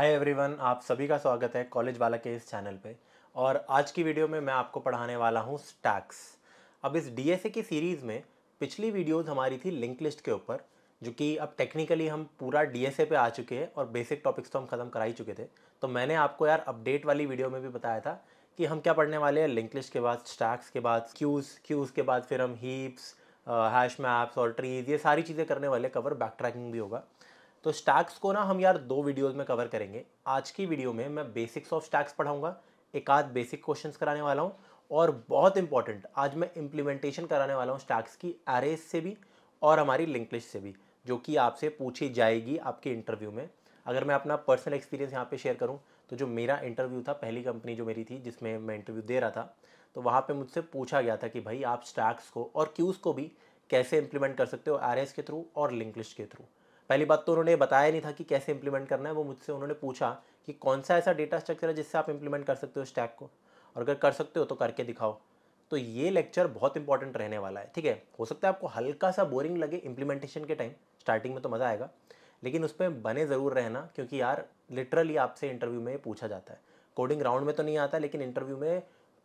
Hi everyone आप सभी का स्वागत है कॉलेज वाला के इस चैनल पे और आज की वीडियो में मैं आपको पढ़ाने वाला हूँ स्टैक्स अब इस डीएसए की सीरीज़ में पिछली वीडियोस हमारी थी लिंक लिस्ट के ऊपर जो कि अब टेक्निकली हम पूरा डीएसए पे आ चुके हैं और बेसिक टॉपिक्स तो हम ख़त्म करा ही चुके थे तो मैंने आपको यार अपडेट वाली वीडियो में भी बताया था कि हम क्या पढ़ने वाले हैं लिंक लिस्ट के बाद स्टैक्स के बाद क्यूज़ क्यूज़ के बाद फिर हम हीप्स हैश मैप्स और ट्रीज ये सारी चीज़ें करने वाले कवर बैक ट्रैकिंग भी होगा तो स्टैक्स को ना हम यार दो वीडियोस में कवर करेंगे आज की वीडियो में मैं बेसिक्स ऑफ स्टैक्स पढ़ाऊंगा एक आध बेसिक क्वेश्चंस कराने वाला हूँ और बहुत इंपॉर्टेंट आज मैं इम्प्लीमेंटेशन कराने वाला हूँ स्टैक्स की एरेज से भी और हमारी लिंकलिस्ट से भी जो कि आपसे पूछी जाएगी आपके इंटरव्यू में अगर मैं अपना पर्सनल एक्सपीरियंस यहाँ पे शेयर करूँ तो जो मेरा इंटरव्यू था पहली कंपनी जो मेरी थी जिसमें मैं इंटरव्यू दे रहा था तो वहाँ पे मुझसे पूछा गया था कि भाई आप स्टैक्स को और क्यूज़ को भी कैसे इम्प्लीमेंट कर सकते हो आर के थ्रू और लिंक लिस्ट के थ्रू पहली बात तो उन्होंने बताया नहीं था कि कैसे इंप्लीमेंट करना है वो मुझसे उन्होंने पूछा कि कौन सा ऐसा डेटा स्ट्रक्चर है जिससे आप इंप्लीमेंट कर सकते हो स्टैक को और अगर कर सकते हो तो करके दिखाओ तो ये लेक्चर बहुत इंपॉर्टेंट रहने वाला है ठीक है हो सकता है आपको हल्का सा बोरिंग लगे इंप्लीमेंटेशन के टाइम स्टार्टिंग में तो मज़ा आएगा लेकिन उस पर बने ज़रूर रहना क्योंकि यार लिटरली आपसे इंटरव्यू में पूछा जाता है कोडिंग राउंड में तो नहीं आता लेकिन इंटरव्यू में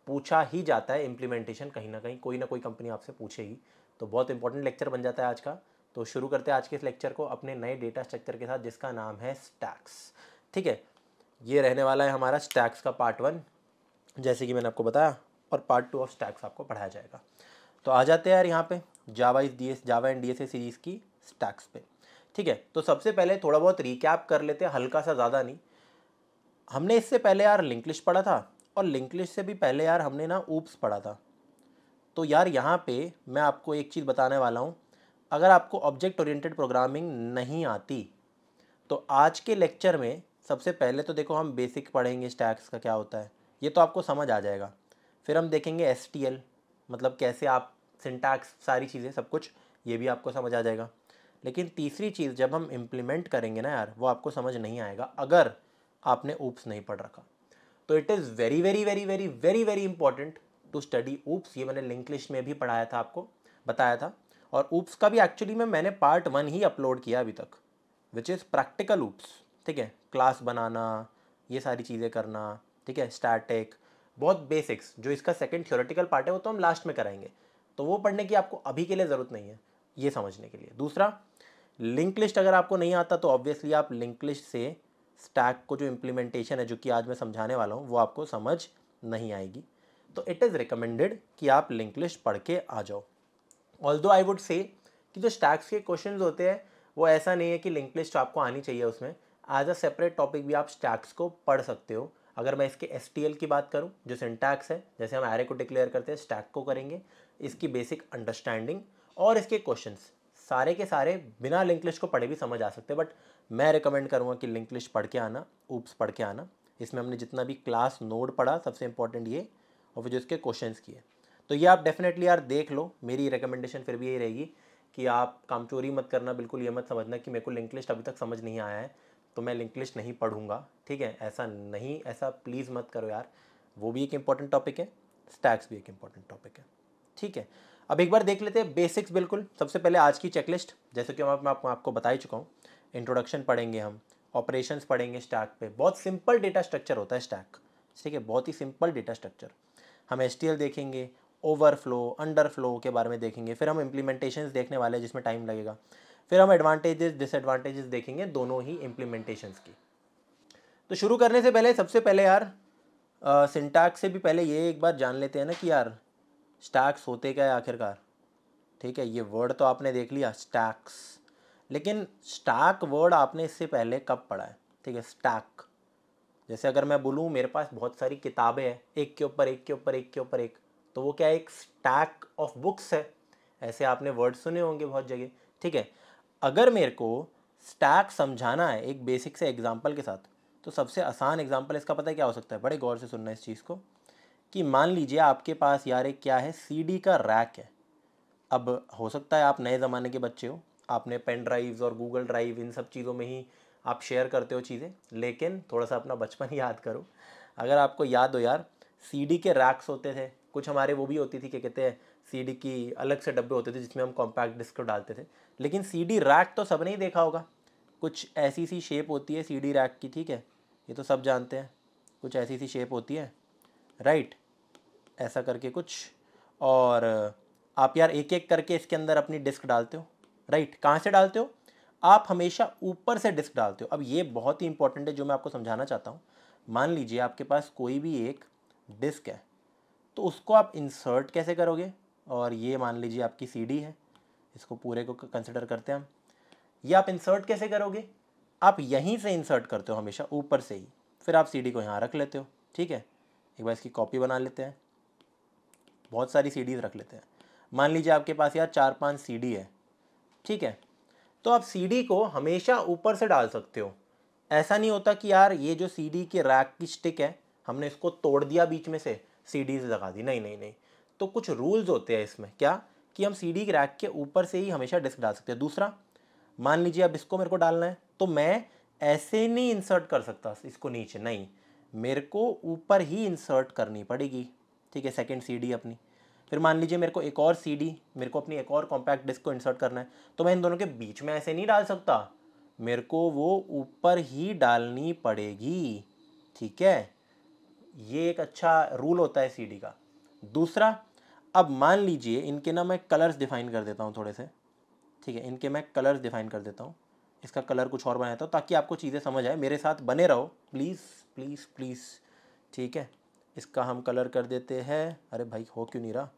पूछा ही जाता है इम्प्लीमेंटेशन कहीं ना कहीं कोई ना कोई कंपनी आपसे पूछेगी तो बहुत इंपॉर्टेंट लेक्चर बन जाता है आज का तो शुरू करते हैं आज के इस लेक्चर को अपने नए डेटा स्ट्रक्चर के साथ जिसका नाम है स्टैक्स ठीक है ये रहने वाला है हमारा स्टैक्स का पार्ट वन जैसे कि मैंने आपको बताया और पार्ट टू ऑफ स्टैक्स आपको पढ़ाया जाएगा तो आ जाते हैं यार यहाँ पे जावा इस डी जावा एंड डी सीरीज़ की स्टैक्स पे ठीक है तो सबसे पहले थोड़ा बहुत रिकैप कर लेते हैं हल्का सा ज़्यादा नहीं हमने इससे पहले यार लिंकलिश पढ़ा था और लिंकलिश से भी पहले यार हमने ना ऊप्स पढ़ा था तो यार यहाँ पे मैं आपको एक चीज़ बताने वाला हूँ अगर आपको ऑब्जेक्ट ओरिएंटेड प्रोग्रामिंग नहीं आती तो आज के लेक्चर में सबसे पहले तो देखो हम बेसिक पढ़ेंगे स्टैक्स का क्या होता है ये तो आपको समझ आ जाएगा फिर हम देखेंगे एस मतलब कैसे आप सिंटैक्स सारी चीज़ें सब कुछ ये भी आपको समझ आ जाएगा लेकिन तीसरी चीज़ जब हम इम्प्लीमेंट करेंगे ना यार वो आपको समझ नहीं आएगा अगर आपने ऊप्स नहीं पढ़ रखा तो it is very very very very very very important to study oops ये मैंने लिंक लिस्ट में भी पढ़ाया था आपको बताया था और ऊप्स का भी एक्चुअली में मैंने पार्ट वन ही अपलोड किया अभी तक विच इज़ प्रैक्टिकल ऊप्स ठीक है क्लास बनाना ये सारी चीज़ें करना ठीक है स्टैटिक बहुत बेसिक्स जो इसका सेकेंड थियोरेटिकल पार्ट है वो तो हम लास्ट में कराएंगे तो वो पढ़ने की आपको अभी के लिए ज़रूरत नहीं है ये समझने के लिए दूसरा लिंक लिस्ट अगर आपको नहीं आता तो ऑब्वियसली आप लिंक लिस्ट से स्टैक को जो इम्प्लीमेंटेशन है जो कि आज मैं समझाने वाला हूँ वो आपको समझ नहीं आएगी तो इट इज़ रिकमेंडेड कि आप लिंक लिस्ट पढ़ के आ जाओ ऑल दो आई वुड से कि जो स्टैक्स के क्वेश्चन होते हैं वो ऐसा नहीं है कि लिंक लिस्ट तो आपको आनी चाहिए उसमें एज अ सेपरेट टॉपिक भी आप स्टैक्स को पढ़ सकते हो अगर मैं इसके एस की बात करूँ जो सिंटैक्स है जैसे हम एरे को डिक्लेयर करते हैं स्टैक को करेंगे इसकी बेसिक अंडरस्टैंडिंग और इसके क्वेश्चन सारे के सारे बिना लिंक लिस्ट को पढ़े भी समझ आ सकते हैं बट मैं रिकमेंड करूँगा कि लिंक लिस्ट पढ़ के आना ऊप्स पढ़ के आना इसमें हमने जितना भी क्लास नोड पढ़ा सबसे इंपॉर्टेंट ये और फिर जो इसके क्वेश्चन किए तो ये आप डेफिनेटली यार देख लो मेरी रिकमेंडेशन फिर भी यही रहेगी कि आप काम चोरी मत करना बिल्कुल ये मत समझना कि मेरे को लिंक लिस्ट अभी तक समझ नहीं आया है तो मैं लिंक लिस्ट नहीं पढ़ूंगा ठीक है ऐसा नहीं ऐसा प्लीज़ मत करो यार वो भी एक इम्पॉर्टेंट टॉपिक है स्टैक्स भी एक इम्पॉर्टेंट टॉपिक है ठीक है अब एक बार देख लेते हैं बेसिक्स बिल्कुल सबसे पहले आज की चेकलिस्ट जैसे कि मैं आपको आपको बता ही चुका हूँ इंट्रोडक्शन पढ़ेंगे हम ऑपरेशंस पढ़ेंगे स्टैक पे बहुत सिंपल डेटा स्ट्रक्चर होता है स्टैक ठीक है बहुत ही सिंपल डेटा स्ट्रक्चर हम एस देखेंगे ओवरफ्लो अंडरफ्लो के बारे में देखेंगे फिर हम इम्प्लीमेंटेशन देखने वाले हैं जिसमें टाइम लगेगा फिर हम एडवांटेजेस डिसएडवांटेजेस देखेंगे दोनों ही इम्प्लीमेंटेशन की तो शुरू करने से पहले सबसे पहले यार सिंटैक्स से भी पहले ये एक बार जान लेते हैं ना कि यार स्टैक्स होते क्या है आखिरकार ठीक है ये वर्ड तो आपने देख लिया स्टैक्स लेकिन स्टैक वर्ड आपने इससे पहले कब पढ़ा है ठीक है स्टैक जैसे अगर मैं बोलूँ मेरे पास बहुत सारी किताबें हैं एक के ऊपर एक के ऊपर एक के ऊपर एक तो वो क्या एक स्टैक ऑफ बुक्स है ऐसे आपने वर्ड सुने होंगे बहुत जगह ठीक है अगर मेरे को स्टैक समझाना है एक बेसिक से एग्जाम्पल के साथ तो सबसे आसान एग्जाम्पल इसका पता है क्या हो सकता है बड़े गौर से सुनना इस चीज़ को कि मान लीजिए आपके पास यार एक क्या है सीडी का रैक है अब हो सकता है आप नए ज़माने के बच्चे हो आपने पेन ड्राइव्स और गूगल ड्राइव इन सब चीज़ों में ही आप शेयर करते हो चीज़ें लेकिन थोड़ा सा अपना बचपन याद करो अगर आपको याद हो यार सीडी के रैक्स होते थे कुछ हमारे वो भी होती थी क्या कहते हैं सीडी की अलग से डब्बे होते थे जिसमें हम कॉम्पैक्ट डिस्क डालते थे लेकिन सीडी रैक तो ने ही देखा होगा कुछ ऐसी सी शेप होती है सीडी रैक की ठीक है ये तो सब जानते हैं कुछ ऐसी सी शेप होती है राइट ऐसा करके कुछ और आप यार एक एक करके इसके अंदर अपनी डिस्क डालते हो राइट कहाँ से डालते हो आप हमेशा ऊपर से डिस्क डालते हो अब ये बहुत ही इंपॉर्टेंट है जो मैं आपको समझाना चाहता हूँ मान लीजिए आपके पास कोई भी एक डिस्क है तो उसको आप इंसर्ट कैसे करोगे और ये मान लीजिए आपकी सीडी है इसको पूरे को कंसिडर करते हैं हम ये आप इंसर्ट कैसे करोगे आप यहीं से इंसर्ट करते हो हमेशा ऊपर से ही फिर आप सीडी को यहाँ रख लेते हो ठीक है एक बार इसकी कॉपी बना लेते हैं बहुत सारी सीडीज़ रख लेते हैं मान लीजिए आपके पास यार चार पांच सीडी है ठीक है तो आप सीडी को हमेशा ऊपर से डाल सकते हो ऐसा नहीं होता कि यार ये जो सीडी के रैक की स्टिक है हमने इसको तोड़ दिया बीच में से सीडीज़ लगा दी नहीं नहीं नहीं तो कुछ रूल्स होते हैं इसमें क्या कि हम सी डी रैक के ऊपर से ही हमेशा डिस्क डाल सकते हैं दूसरा मान लीजिए अब इसको मेरे को डालना है तो मैं ऐसे नहीं इंसर्ट कर सकता इसको नीचे नहीं मेरे को ऊपर ही इंसर्ट करनी पड़ेगी ठीक है सेकेंड सी अपनी फिर मान लीजिए मेरे को एक और सी मेरे को अपनी एक और कॉम्पैक्ट डिस्क को इंसर्ट करना है तो मैं इन दोनों के बीच में ऐसे नहीं डाल सकता मेरे को वो ऊपर ही डालनी पड़ेगी ठीक है ये एक अच्छा रूल होता है सीडी का दूसरा अब मान लीजिए इनके ना मैं कलर्स डिफाइन कर देता हूँ थोड़े से ठीक है इनके मैं कलर्स डिफाइन कर देता हूँ इसका कलर कुछ और बनाता हूँ ताकि आपको चीज़ें समझ आए मेरे साथ बने रहो प्लीज़ प्लीज़ प्लीज़ ठीक है इसका हम कलर कर देते हैं अरे भाई हो क्यों नहीं रहा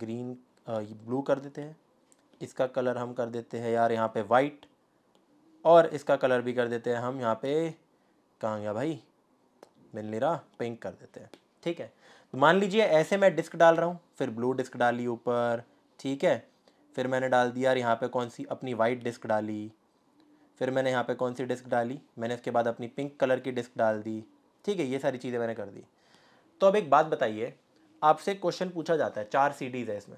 ग्रीन ब्लू कर देते हैं इसका कलर हम कर देते हैं यार यहाँ पे वाइट और इसका कलर भी कर देते हैं हम यहाँ पे कहाँ गया भाई रहा पिंक कर देते हैं ठीक है तो मान लीजिए ऐसे मैं डिस्क डाल रहा हूँ फिर ब्लू डिस्क डाली ऊपर ठीक है फिर मैंने डाल दिया यार यहाँ पर कौन सी अपनी वाइट डिस्क डाली फिर मैंने यहाँ पे कौन सी डिस्क डाली मैंने इसके बाद अपनी पिंक कलर की डिस्क डाल दी ठीक है ये सारी चीज़ें मैंने कर दी तो अब एक बात बताइए आपसे क्वेश्चन पूछा जाता है चार सी है इसमें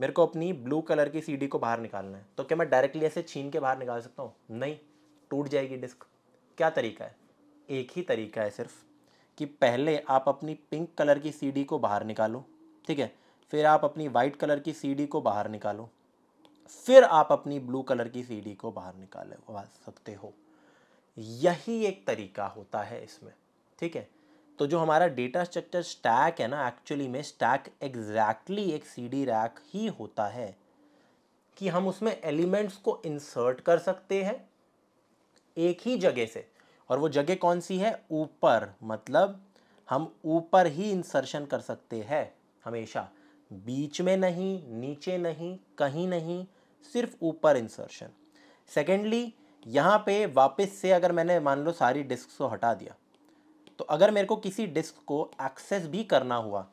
मेरे को अपनी ब्लू कलर की सी को बाहर निकालना है तो क्या मैं डायरेक्टली ऐसे छीन के बाहर निकाल सकता हूँ नहीं टूट जाएगी डिस्क क्या तरीका है एक ही तरीका है सिर्फ कि पहले आप अपनी पिंक कलर की सीडी को बाहर निकालो ठीक है फिर आप अपनी वाइट कलर की सीडी को बाहर निकालो फिर आप अपनी ब्लू कलर की सीडी को बाहर निकाल सकते हो यही एक तरीका होता है इसमें ठीक है तो जो हमारा डेटा स्ट्रक्चर स्टैक है ना एक्चुअली में स्टैक एग्जैक्टली exactly एक सीडी रैक ही होता है कि हम उसमें एलिमेंट्स को इंसर्ट कर सकते हैं एक ही जगह से और वो जगह कौन सी है ऊपर मतलब हम ऊपर ही इंसर्शन कर सकते हैं हमेशा बीच में नहीं नीचे नहीं कहीं नहीं सिर्फ ऊपर इंसर्शन सेकेंडली यहाँ पे वापस से अगर मैंने मान लो सारी डिस्क को हटा दिया तो अगर मेरे को किसी डिस्क को एक्सेस भी करना हुआ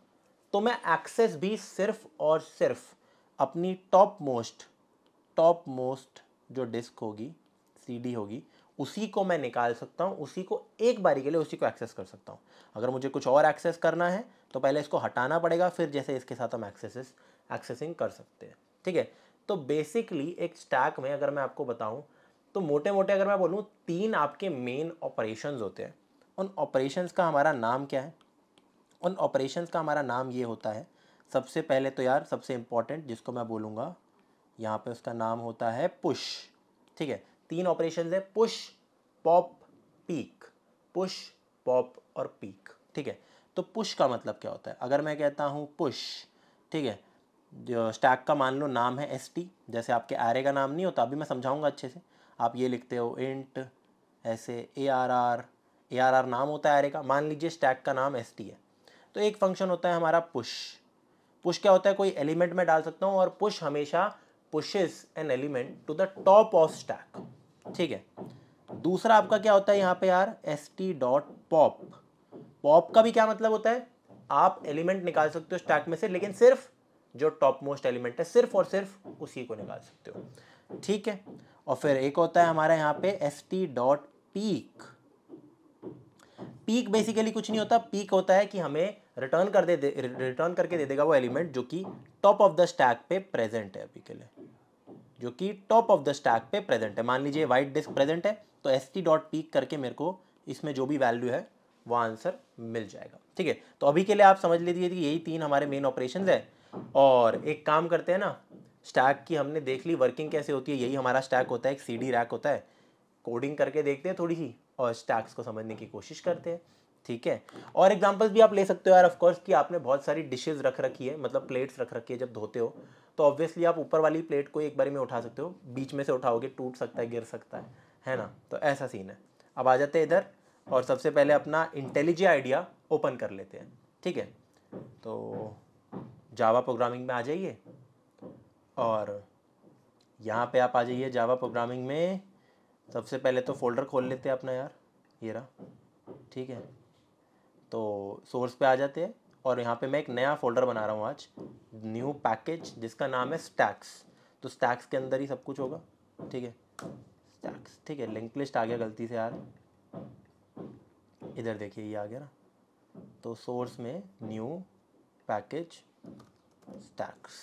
तो मैं एक्सेस भी सिर्फ और सिर्फ अपनी टॉप मोस्ट टॉप मोस्ट जो डिस्क होगी सीडी होगी उसी को मैं निकाल सकता हूँ उसी को एक बारी के लिए उसी को एक्सेस कर सकता हूँ अगर मुझे कुछ और एक्सेस करना है तो पहले इसको हटाना पड़ेगा फिर जैसे इसके साथ हम एक्सेसेस एक्सेसिंग कर सकते हैं ठीक है तो बेसिकली एक स्टैक में अगर मैं आपको बताऊँ तो मोटे मोटे अगर मैं बोलूँ तीन आपके मेन ऑपरेशन होते हैं उन ऑपरेशन का हमारा नाम क्या है उन ऑपरेशन का हमारा नाम ये होता है सबसे पहले तो यार सबसे इम्पॉर्टेंट जिसको मैं बोलूँगा यहाँ पे उसका नाम होता है पुश ठीक है तीन ऑपरेशन है push pop peek push pop और पीक ठीक है तो पुश का मतलब क्या होता है अगर मैं कहता हूँ पुश ठीक है जो स्टैक का मान लो नाम है एस टी जैसे आपके आरे का नाम नहीं होता अभी मैं समझाऊंगा अच्छे से आप ये लिखते हो इंट ऐसे A R R A R R नाम होता है आरे का मान लीजिए स्टैक का नाम एस टी है तो एक फंक्शन होता है हमारा पुश पुश क्या होता है कोई एलिमेंट में डाल सकता हूँ और पुश हमेशा pushes an element to the top of stack ठीक है दूसरा आपका क्या होता है यहाँ पे यार S T dot pop pop का भी क्या मतलब होता है आप एलिमेंट निकाल सकते हो स्टैक में से लेकिन सिर्फ जो टॉप मोस्ट एलिमेंट है सिर्फ और सिर्फ उसी को निकाल सकते हो ठीक है और फिर एक होता है हमारा यहाँ पे S T dot peek peek basically कुछ नहीं होता पीक होता है कि हमें रिटर्न कर दे, रिटर्न करके दे देगा वो एलिमेंट जो कि टॉप ऑफ द स्टैक पे प्रेजेंट है अभी के लिए जो कि टॉप ऑफ द स्टैक पे प्रेजेंट है मान लीजिए व्हाइट डिस्क प्रेजेंट है तो एस टी डॉट पीक करके मेरे को इसमें जो भी वैल्यू है वो आंसर मिल जाएगा ठीक है तो अभी के लिए आप समझ लीजिए कि यही तीन हमारे मेन ऑपरेशन है और एक काम करते हैं ना स्टैक की हमने देख ली वर्किंग कैसे होती है यही हमारा स्टैक होता है एक सी डी रैक होता है कोडिंग करके देखते हैं थोड़ी सी और स्टैक्स को समझने की कोशिश करते हैं ठीक है और एग्जांपल्स भी आप ले सकते हो यार ऑफकोर्स कि आपने बहुत सारी डिशेज रख रखी है मतलब प्लेट्स रख रखी है जब धोते हो तो ऑब्वियसली आप ऊपर वाली प्लेट को एक बार में उठा सकते हो बीच में से उठाओगे टूट सकता है गिर सकता है है ना हाँ। तो ऐसा सीन है अब आ जाते हैं इधर और सबसे पहले अपना इंटेलिजी आइडिया ओपन कर लेते हैं ठीक है तो जावा प्रोग्रामिंग में आ जाइए और यहाँ पे आप आ जाइए जावा प्रोग्रामिंग में सबसे पहले तो फोल्डर खोल लेते हैं अपना यार ये रहा ठीक है तो सोर्स पे आ जाते हैं और यहाँ पे मैं एक नया फोल्डर बना रहा हूँ आज न्यू पैकेज जिसका नाम है स्टैक्स तो स्टैक्स के अंदर ही सब कुछ होगा ठीक है स्टैक्स ठीक है लिंक लिस्ट आ गया हाँ। गलती से यार इधर देखिए ये आ गया ना तो सोर्स में न्यू पैकेज स्टैक्स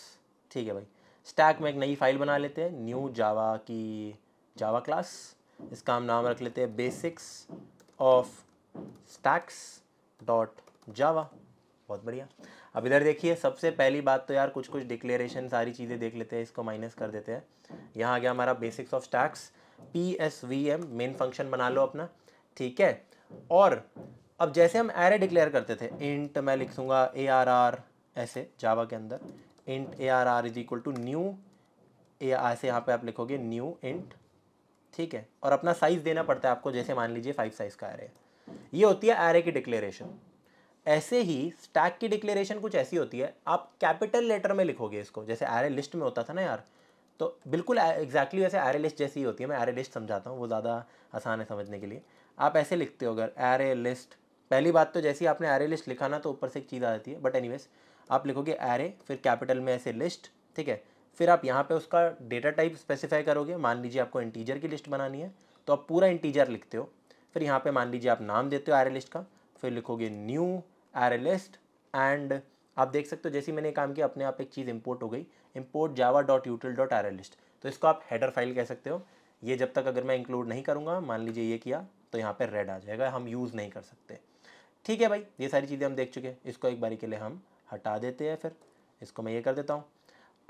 ठीक है भाई स्टैक में एक नई फाइल बना लेते हैं न्यू जावा की जावा क्लास इसका हम नाम रख लेते हैं basics of stacks dot Java बहुत बढ़िया अब इधर देखिए सबसे पहली बात तो यार कुछ कुछ डिक्लेरेशन सारी चीज़ें देख लेते हैं इसको माइनस कर देते हैं यहाँ आ गया हमारा basics of stacks P S V M main function बना लो अपना ठीक है और अब जैसे हम एरे डिक्लेयर करते थे इंट मैं लिखूँगा ए आर आर ऐसे जावा के अंदर int A R R is equal to new A ऐसे यहाँ पे आप लिखोगे न्यू इंट ठीक है और अपना साइज़ देना पड़ता है आपको जैसे मान लीजिए फाइव साइज़ का एरे ये होती है एरे की डिक्लेरेशन ऐसे ही स्टैक की डिक्लेरेशन कुछ ऐसी होती है आप कैपिटल लेटर में लिखोगे इसको जैसे एरे लिस्ट में होता था ना यार तो बिल्कुल एग्जैक्टली वैसे एरे लिस्ट जैसी होती है मैं एरे लिस्ट समझाता हूँ वो ज़्यादा आसान है समझने के लिए आप ऐसे लिखते हो अगर एरे लिस्ट पहली बात तो जैसी आपने एरे लिस्ट लिखा ना तो ऊपर से एक चीज़ आ जाती है बट एनी आप लिखोगे एरे फिर कैपिटल में ऐसे लिस्ट ठीक है फिर आप यहाँ पे उसका डेटा टाइप स्पेसिफाई करोगे मान लीजिए आपको इंटीजर की लिस्ट बनानी है तो आप पूरा इंटीजर लिखते हो फिर यहाँ पे मान लीजिए आप नाम देते हो एरे लिस्ट का फिर लिखोगे न्यू एरे लिस्ट एंड आप देख सकते हो जैसे मैंने काम किया अपने आप एक चीज़ इंपोर्ट हो गई import Java dot util dot R list तो इसको आप हेडर फाइल कह सकते हो ये जब तक अगर मैं इंक्लूड नहीं करूँगा मान लीजिए ये किया तो यहाँ पर रेड आ जाएगा हम यूज़ नहीं कर सकते ठीक है भाई ये सारी चीज़ें हम देख चुके हैं इसको एक बारी के लिए हम हटा देते हैं फिर इसको मैं ये कर देता हूँ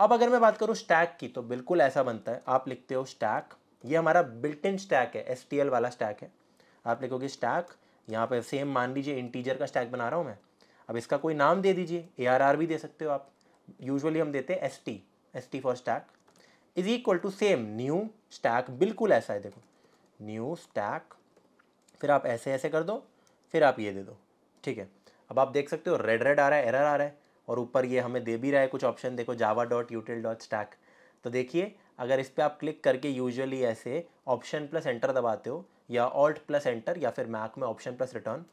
अब अगर मैं बात करूँ स्टैक की तो बिल्कुल ऐसा बनता है आप लिखते हो स्टैक ये हमारा बिल्ट इन स्टैक है एस वाला स्टैक है आप लिखोगे स्टैक यहाँ पर सेम मान लीजिए इंटीजर का स्टैक बना रहा हूँ मैं अब इसका कोई नाम दे दीजिए ए भी दे सकते हो आप यूजुअली हम देते हैं S T S T for stack is equal to same new stack बिल्कुल ऐसा है देखो न्यू स्टैक फिर आप ऐसे ऐसे कर दो फिर आप ये दे दो ठीक है अब आप देख सकते हो रेड रेड आ रहा है एरर आ रहा है और ऊपर ये हमें दे भी रहा है कुछ ऑप्शन देखो Java dot util dot stack तो देखिए अगर इस पर आप क्लिक करके यूजुअली ऐसे ऑप्शन प्लस एंटर दबाते हो या ऑल्ट प्लस एंटर या फिर मैक में ऑप्शन प्लस रिटर्न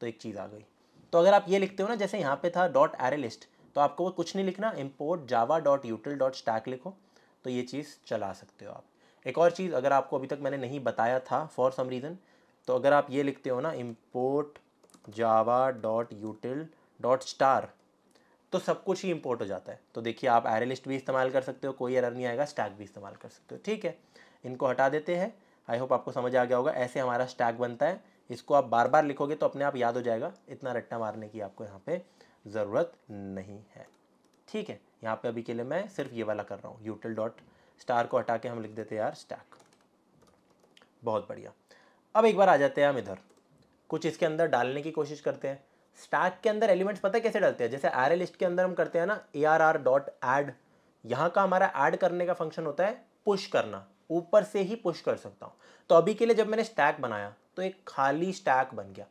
तो एक चीज़ आ गई तो अगर आप ये लिखते हो ना जैसे यहाँ पे था डॉट एरे लिस्ट तो आपको वो कुछ नहीं लिखना import Java dot util dot stack लिखो तो ये चीज़ चला सकते हो आप एक और चीज़ अगर आपको अभी तक मैंने नहीं बताया था फॉर सम रीज़न तो अगर आप ये लिखते हो ना import Java dot util dot star तो सब कुछ ही इम्पोर्ट हो जाता है तो देखिए आप एरे लिस्ट भी इस्तेमाल कर सकते हो कोई एरर नहीं आएगा स्टैक भी इस्तेमाल कर सकते हो ठीक है इनको हटा देते हैं आई होप आपको समझ आ गया होगा ऐसे हमारा स्टैक बनता है इसको आप बार बार लिखोगे तो अपने आप याद हो जाएगा इतना रट्टा मारने की आपको यहाँ पे ज़रूरत नहीं है ठीक है यहाँ पे अभी के लिए मैं सिर्फ ये वाला कर रहा हूँ यूटल डॉट स्टार को हटा के हम लिख देते यार स्टैक बहुत बढ़िया अब एक बार आ जाते हैं हम इधर कुछ इसके अंदर डालने की कोशिश करते हैं स्टैक के अंदर एलिमेंट्स पता है कैसे डालते हैं जैसे एरे लिस्ट के अंदर हम करते हैं ना A R R dot add यहाँ का हमारा ऐड करने का फंक्शन होता है पुश करना ऊपर से ही पुश कर सकता हूँ तो अभी के लिए जब मैंने स्टैक बनाया तो एक खाली स्टैक बन गया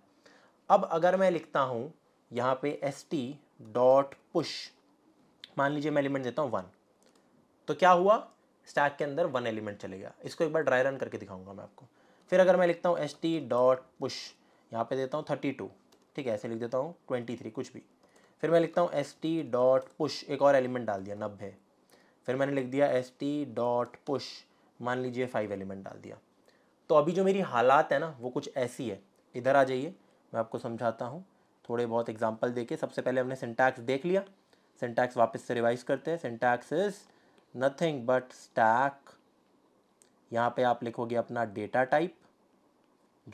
अब अगर मैं लिखता हूँ यहाँ पे एस टी डॉट पुश मान लीजिए मैं एलिमेंट देता हूँ वन तो क्या हुआ स्टैक के अंदर वन एलिमेंट चले गया इसको एक बार ड्राई रन करके दिखाऊंगा मैं आपको फिर अगर मैं लिखता हूँ एस टी डॉट पुश यहाँ पे देता हूँ थर्टी टू ठीक है ऐसे लिख देता हूँ ट्वेंटी थ्री कुछ भी फिर मैं लिखता हूँ एस टी डॉट पुश एक और एलिमेंट डाल दिया नब्बे फिर मैंने लिख दिया एस टी डॉट पुश मान लीजिए फाइव एलिमेंट डाल दिया तो अभी जो मेरी हालात है ना वो कुछ ऐसी है इधर आ जाइए मैं आपको समझाता हूँ थोड़े बहुत एग्जाम्पल देके सबसे पहले हमने सिंटैक्स देख लिया सिंटैक्स वापस से रिवाइज करते हैं syntax is nothing but stack यहाँ पे आप लिखोगे अपना डेटा टाइप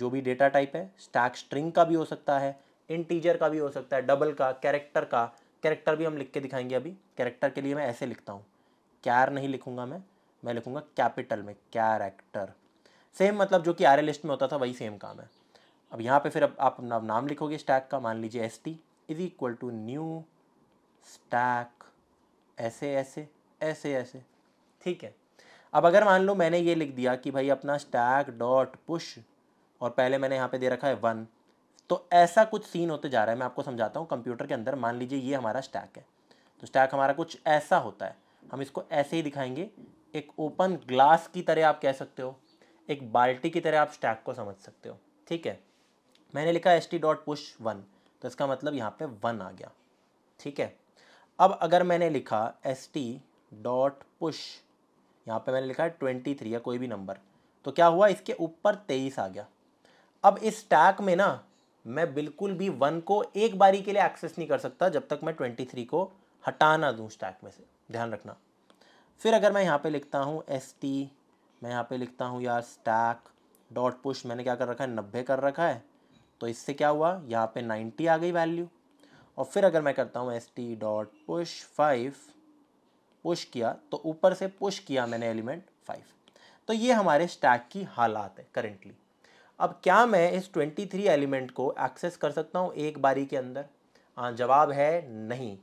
जो भी डेटा टाइप है स्टैक स्ट्रिंग का भी हो सकता है इंटीजर का भी हो सकता है डबल का कैरेक्टर का कैरेक्टर भी हम लिख के दिखाएंगे अभी कैरेक्टर के लिए मैं ऐसे लिखता हूँ कैर नहीं लिखूंगा मैं मैं लिखूंगा कैपिटल में कैरेक्टर सेम मतलब जो कि आर लिस्ट में होता था वही सेम काम है अब यहाँ पे फिर अब आप अपना नाम लिखोगे स्टैक का मान लीजिए S T is equal to new stack ऐसे ऐसे ऐसे ऐसे ठीक है अब अगर मान लो मैंने ये लिख दिया कि भाई अपना स्टैक डॉट पुश और पहले मैंने यहाँ पे दे रखा है वन तो ऐसा कुछ सीन होते जा रहा है मैं आपको समझाता हूँ कंप्यूटर के अंदर मान लीजिए ये हमारा स्टैक है तो स्टैक हमारा कुछ ऐसा होता है हम इसको ऐसे ही दिखाएंगे एक ओपन ग्लास की तरह आप कह सकते हो एक बाल्टी की तरह आप स्टैक को समझ सकते हो ठीक है मैंने लिखा S T dot push one तो इसका मतलब यहाँ पे वन आ गया ठीक है अब अगर मैंने लिखा एस टी डॉट पुश यहाँ पे मैंने लिखा है ट्वेंटी थ्री या कोई भी नंबर तो क्या हुआ इसके ऊपर तेईस आ गया अब इस टैक में ना मैं बिल्कुल भी वन को एक बारी के लिए एक्सेस नहीं कर सकता जब तक मैं ट्वेंटी थ्री को हटा ना दूँ स्टैक में से ध्यान रखना फिर अगर मैं यहाँ पे लिखता हूँ एस टी मैं यहाँ पे लिखता हूँ यार स्टैक डॉट पुश मैंने क्या कर रखा है नब्बे कर रखा है तो इससे क्या हुआ यहाँ पे 90 आ गई वैल्यू और फिर अगर मैं करता हूँ S T dot push five push किया तो ऊपर से पुश किया मैंने एलिमेंट फाइव तो ये हमारे स्टैक की हालात है करेंटली अब क्या मैं इस 23 एलिमेंट को एक्सेस कर सकता हूँ एक बारी के अंदर हाँ जवाब है नहीं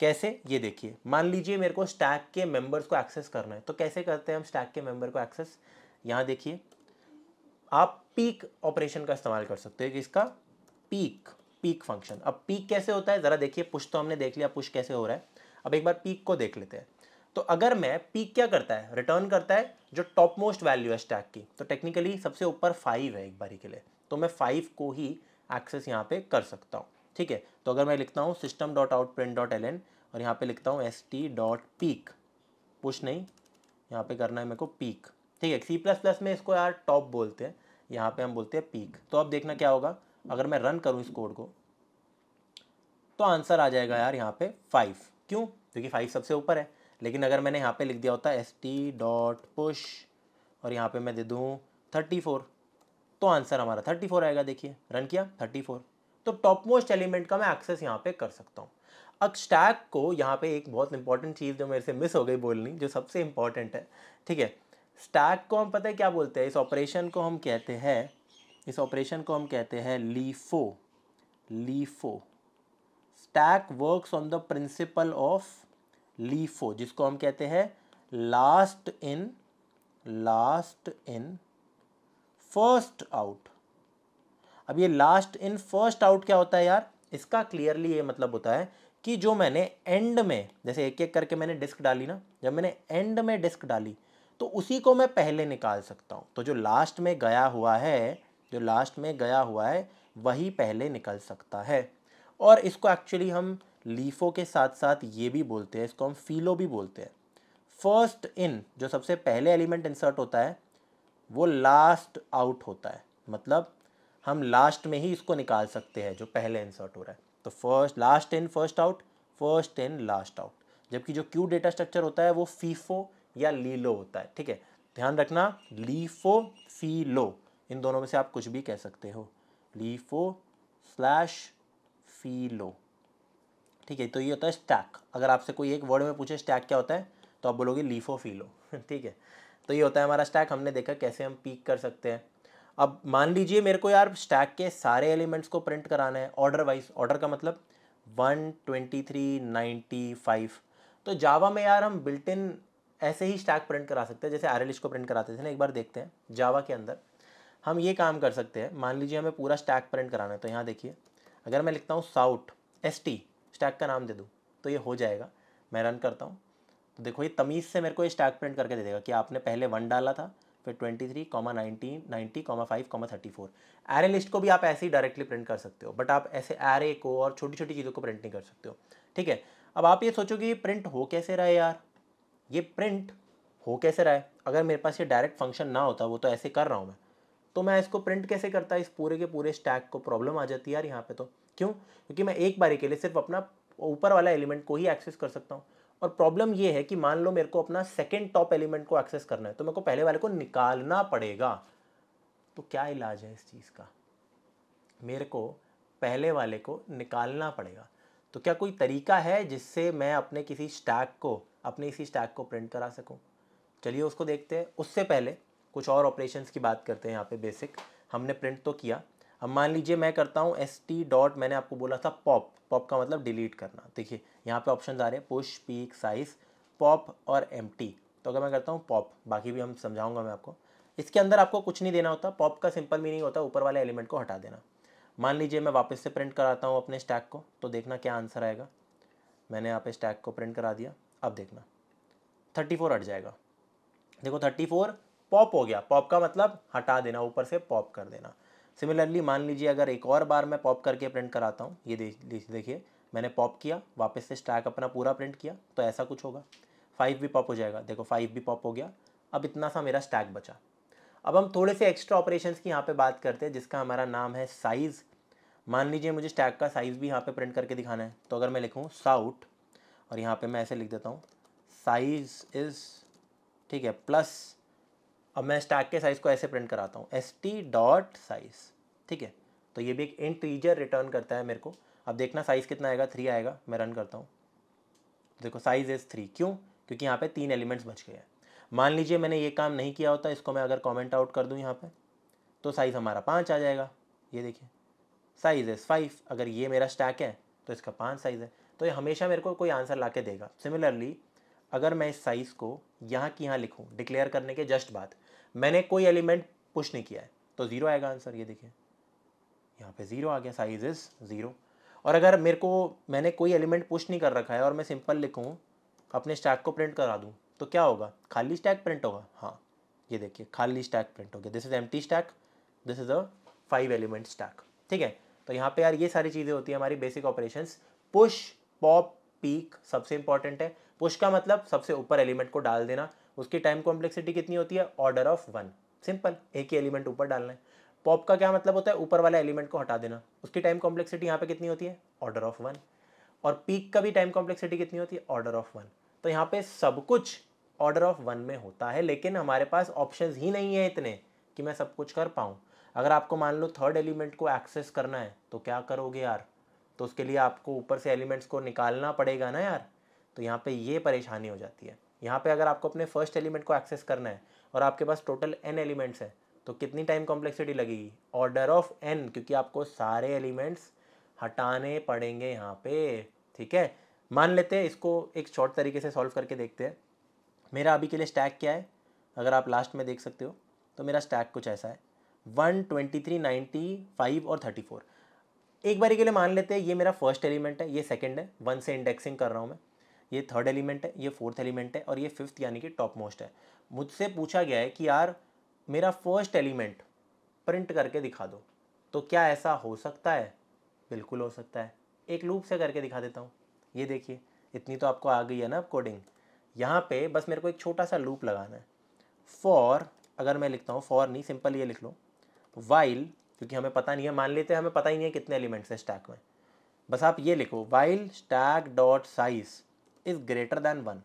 कैसे ये देखिए मान लीजिए मेरे को स्टैक के मेंबर्स को एक्सेस करना है तो कैसे करते हैं हम स्टैक के मेंबर को एक्सेस यहाँ देखिए आप पीक ऑपरेशन का इस्तेमाल कर सकते हो कि इसका पीक पीक फंक्शन अब पीक कैसे होता है ज़रा देखिए पुश तो हमने देख लिया पुश कैसे हो रहा है अब एक बार पीक को देख लेते हैं तो अगर मैं पीक क्या करता है रिटर्न करता है जो टॉप मोस्ट वैल्यू है स्टैक की तो टेक्निकली सबसे ऊपर फाइव है एक बारी के लिए तो मैं फाइव को ही एक्सेस यहाँ पे कर सकता हूँ ठीक है तो अगर मैं लिखता हूँ system dot out print dot L N और यहाँ पे लिखता हूँ S T dot peek push नहीं यहाँ पे करना है मेरे को पीक ठीक है सी प्लस प्लस में इसको यार टॉप बोलते हैं यहाँ पे हम बोलते हैं पीक तो अब देखना क्या होगा अगर मैं रन करूँ इस कोड को तो आंसर आ जाएगा यार यहाँ पे फाइव क्यों क्योंकि फाइव सबसे ऊपर है लेकिन अगर मैंने यहाँ पे लिख दिया होता एस टी डॉट पुश और यहाँ पे मैं दे दूँ थर्टी फोर तो आंसर हमारा थर्टी फोर आएगा देखिए रन किया थर्टी फोर तो टॉप मोस्ट एलिमेंट का मैं एक्सेस यहाँ पे कर सकता हूँ अब स्टैक को यहाँ पे एक बहुत इंपॉर्टेंट चीज़ जो मेरे से मिस हो गई बोलनी जो सबसे इंपॉर्टेंट है ठीक है स्टैक को हम पता है क्या बोलते हैं इस ऑपरेशन को हम कहते हैं इस ऑपरेशन को हम कहते हैं LIFO LIFO stack works on the principle of LIFO जिसको हम कहते हैं last in last in first out अब ये लास्ट इन फर्स्ट आउट क्या होता है यार इसका क्लियरली ये मतलब होता है कि जो मैंने एंड में जैसे एक एक करके मैंने डिस्क डाली ना जब मैंने एंड में डिस्क डाली तो उसी को मैं पहले निकाल सकता हूँ तो जो लास्ट में गया हुआ है जो लास्ट में गया हुआ है वही पहले निकल सकता है और इसको एक्चुअली हम लीफो के साथ साथ ये भी बोलते हैं इसको हम फीलो भी बोलते हैं फर्स्ट इन जो सबसे पहले एलिमेंट इंसर्ट होता है वो लास्ट आउट होता है मतलब हम लास्ट में ही इसको निकाल सकते हैं जो पहले इंसर्ट हो रहा है तो first last in first out first in last out जबकि जो क्यू डेटा स्ट्रक्चर होता है वो फीफो या लीलो होता है ठीक है ध्यान रखना लीफो फीलो इन दोनों में से आप कुछ भी कह सकते हो लीफो स्लैश फीलो ठीक है तो ये होता है स्टैक अगर आपसे कोई एक वर्ड में पूछे स्टैक क्या होता है तो आप बोलोगे लीफो फीलो ठीक है तो ये होता है हमारा स्टैक हमने देखा कैसे हम पीक कर सकते हैं अब मान लीजिए मेरे को यार स्टैक के सारे एलिमेंट्स को प्रिंट कराना है ऑर्डर वाइज ऑर्डर का मतलब one twenty three ninety five तो जावा में यार हम बिल्ट इन ऐसे ही स्टैक प्रिंट करा सकते हैं जैसे आर को प्रिंट कराते थे ना एक बार देखते हैं जावा के अंदर हम ये काम कर सकते हैं मान लीजिए हमें पूरा स्टैक प्रिंट कराना है तो यहाँ देखिए अगर मैं लिखता हूँ साउट एस टी स्टैक का नाम दे दूँ तो ये हो जाएगा मैं रन करता हूँ तो देखो ये तमीज़ से मेरे को ये स्टैक प्रिंट करके दे देगा कि आपने पहले वन डाला था फिर twenty three comma nineteen ninety comma five comma thirty four array list को भी आप ऐसे ही डायरेक्टली प्रिंट कर सकते हो बट आप ऐसे एरे को और छोटी छोटी चीज़ों को प्रिंट नहीं कर सकते हो ठीक है अब आप ये सोचो कि प्रिंट हो कैसे रहा है यार ये प्रिंट हो कैसे रहा है अगर मेरे पास ये डायरेक्ट फंक्शन ना होता वो तो ऐसे कर रहा हूँ मैं तो मैं इसको प्रिंट कैसे करता इस पूरे के पूरे स्टैक को प्रॉब्लम आ जाती है यार यहाँ पे तो क्यों क्योंकि मैं एक बारी के लिए सिर्फ अपना ऊपर वाला एलिमेंट को ही एक्सेस कर सकता हूँ और प्रॉब्लम ये है कि मान लो मेरे को अपना सेकेंड टॉप एलिमेंट को एक्सेस करना है तो मेरे को पहले वाले को निकालना पड़ेगा तो क्या इलाज है इस चीज़ का मेरे को पहले वाले को निकालना पड़ेगा तो क्या कोई तरीका है जिससे मैं अपने किसी स्टैक को अपने इसी स्टैक को प्रिंट करा सकूँ चलिए उसको देखते हैं उससे पहले कुछ और ऑपरेशंस की बात करते हैं यहाँ पे बेसिक हमने प्रिंट तो किया अब मान लीजिए मैं करता हूँ एस टी डॉट मैंने आपको बोला था पॉप पॉप का मतलब डिलीट करना देखिए यहाँ पे ऑप्शन आ रहे हैं पुश पीक साइज पॉप और एम तो अगर मैं करता हूँ पॉप बाकी भी हम समझाऊंगा मैं आपको इसके अंदर आपको कुछ नहीं देना होता पॉप का सिंपल मीनिंग होता है ऊपर वाले एलिमेंट को हटा देना मान लीजिए मैं वापस से प्रिंट कराता हूँ अपने स्टैक को तो देखना क्या आंसर आएगा मैंने यहाँ पे स्टैक को प्रिंट करा दिया अब देखना थर्टी फोर हट जाएगा देखो थर्टी फोर पॉप हो गया पॉप का मतलब हटा देना ऊपर से पॉप कर देना सिमिलरली मान लीजिए अगर एक और बार मैं पॉप करके प्रिंट कराता हूँ ये देखिए मैंने पॉप किया वापस से स्टैक अपना पूरा प्रिंट किया तो ऐसा कुछ होगा फाइव भी पॉप हो जाएगा देखो फाइव भी पॉप हो गया अब इतना सा मेरा स्टैक बचा अब हम थोड़े से एक्स्ट्रा ऑपरेशंस की यहाँ पे बात करते हैं जिसका हमारा नाम है साइज़ मान लीजिए मुझे स्टैक का साइज़ भी यहाँ पे प्रिंट करके दिखाना है तो अगर मैं लिखूँ साउट और यहाँ पे मैं ऐसे लिख देता हूँ साइज़ इज़ ठीक है प्लस अब मैं स्टैक के साइज़ को ऐसे प्रिंट कराता हूँ एस टी डॉट साइज़ ठीक है तो ये भी एक इंटीजर रिटर्न करता है मेरे को अब देखना साइज़ कितना आएगा थ्री आएगा मैं रन करता हूँ देखो साइज़ इज़ थ्री क्यों क्योंकि यहाँ पे तीन एलिमेंट्स बच गए हैं मान लीजिए मैंने ये काम नहीं किया होता इसको मैं अगर कॉमेंट आउट कर दूँ यहाँ पर तो साइज़ हमारा पाँच आ जाएगा ये देखिए साइज़ इज़ फाइव अगर ये मेरा स्टैक है तो इसका पाँच साइज़ है तो ये हमेशा मेरे को कोई आंसर ला के देगा सिमिलरली अगर मैं इस साइज़ को यहाँ की यहाँ लिखूँ डिक्लेयर करने के जस्ट बाद मैंने कोई एलिमेंट पुश नहीं किया है तो ज़ीरो आएगा आंसर ये देखिए यहाँ पे ज़ीरो आ गया साइज़ इज़ ज़ीरो और अगर मेरे को मैंने कोई एलिमेंट पुश नहीं कर रखा है और मैं सिंपल लिखूँ अपने स्टैक को प्रिंट करा दूँ तो क्या होगा खाली स्टैक प्रिंट होगा हाँ ये देखिए खाली स्टैक प्रिंट हो गया this is M stack this is a five element stack ठीक है तो यहाँ पे यार ये सारी चीज़ें होती है हमारी basic operations push pop peek सबसे इंपॉर्टेंट है पुश का मतलब सबसे ऊपर एलिमेंट को डाल देना उसकी टाइम कॉम्प्लेक्सिटी कितनी होती है ऑर्डर ऑफ वन सिंपल एक ही एलिमेंट ऊपर डालना है पॉप का क्या मतलब होता है ऊपर वाला एलिमेंट को हटा देना उसकी टाइम कॉम्प्लेक्सिटी यहाँ पे कितनी होती है ऑर्डर ऑफ वन और पीक का भी टाइम कॉम्प्लेक्सिटी कितनी होती है ऑर्डर ऑफ वन तो यहाँ पे सब कुछ ऑर्डर ऑफ वन में होता है लेकिन हमारे पास ऑप्शन ही नहीं है इतने कि मैं सब कुछ कर पाऊँ अगर आपको मान लो थर्ड एलिमेंट को एक्सेस करना है तो क्या करोगे यार तो उसके लिए आपको ऊपर से एलिमेंट्स को निकालना पड़ेगा ना यार तो यहाँ पे ये परेशानी हो जाती है यहाँ पे अगर आपको अपने फर्स्ट एलिमेंट को एक्सेस करना है और आपके पास टोटल एन एलिमेंट्स हैं तो कितनी टाइम कॉम्प्लेक्सिटी लगेगी ऑर्डर ऑफ एन क्योंकि आपको सारे एलिमेंट्स हटाने पड़ेंगे यहाँ पे ठीक है मान लेते हैं इसको एक शॉर्ट तरीके से सॉल्व करके देखते हैं मेरा अभी के लिए स्टैक क्या है अगर आप लास्ट में देख सकते हो तो मेरा स्टैक कुछ ऐसा है one twenty three ninety five और थर्टी फोर एक बारी के लिए मान लेते हैं ये मेरा फर्स्ट एलिमेंट है ये सेकंड है वन से इंडेक्सिंग कर रहा हूँ मैं ये थर्ड एलिमेंट है ये फोर्थ एलिमेंट है और ये फिफ्थ यानी कि टॉप मोस्ट है मुझसे पूछा गया है कि यार मेरा फर्स्ट एलिमेंट प्रिंट करके दिखा दो तो क्या ऐसा हो सकता है बिल्कुल हो सकता है एक लूप से करके दिखा देता हूँ ये देखिए इतनी तो आपको आ गई है ना कोडिंग यहाँ पे बस मेरे को एक छोटा सा लूप लगाना है फॉर अगर मैं लिखता हूँ फॉर नहीं सिंपल ये लिख लो वाइल क्योंकि हमें पता नहीं है मान लेते हैं हमें पता ही नहीं है कितने एलिमेंट्स हैं स्टैक में बस आप ये लिखो while stack dot size is greater than one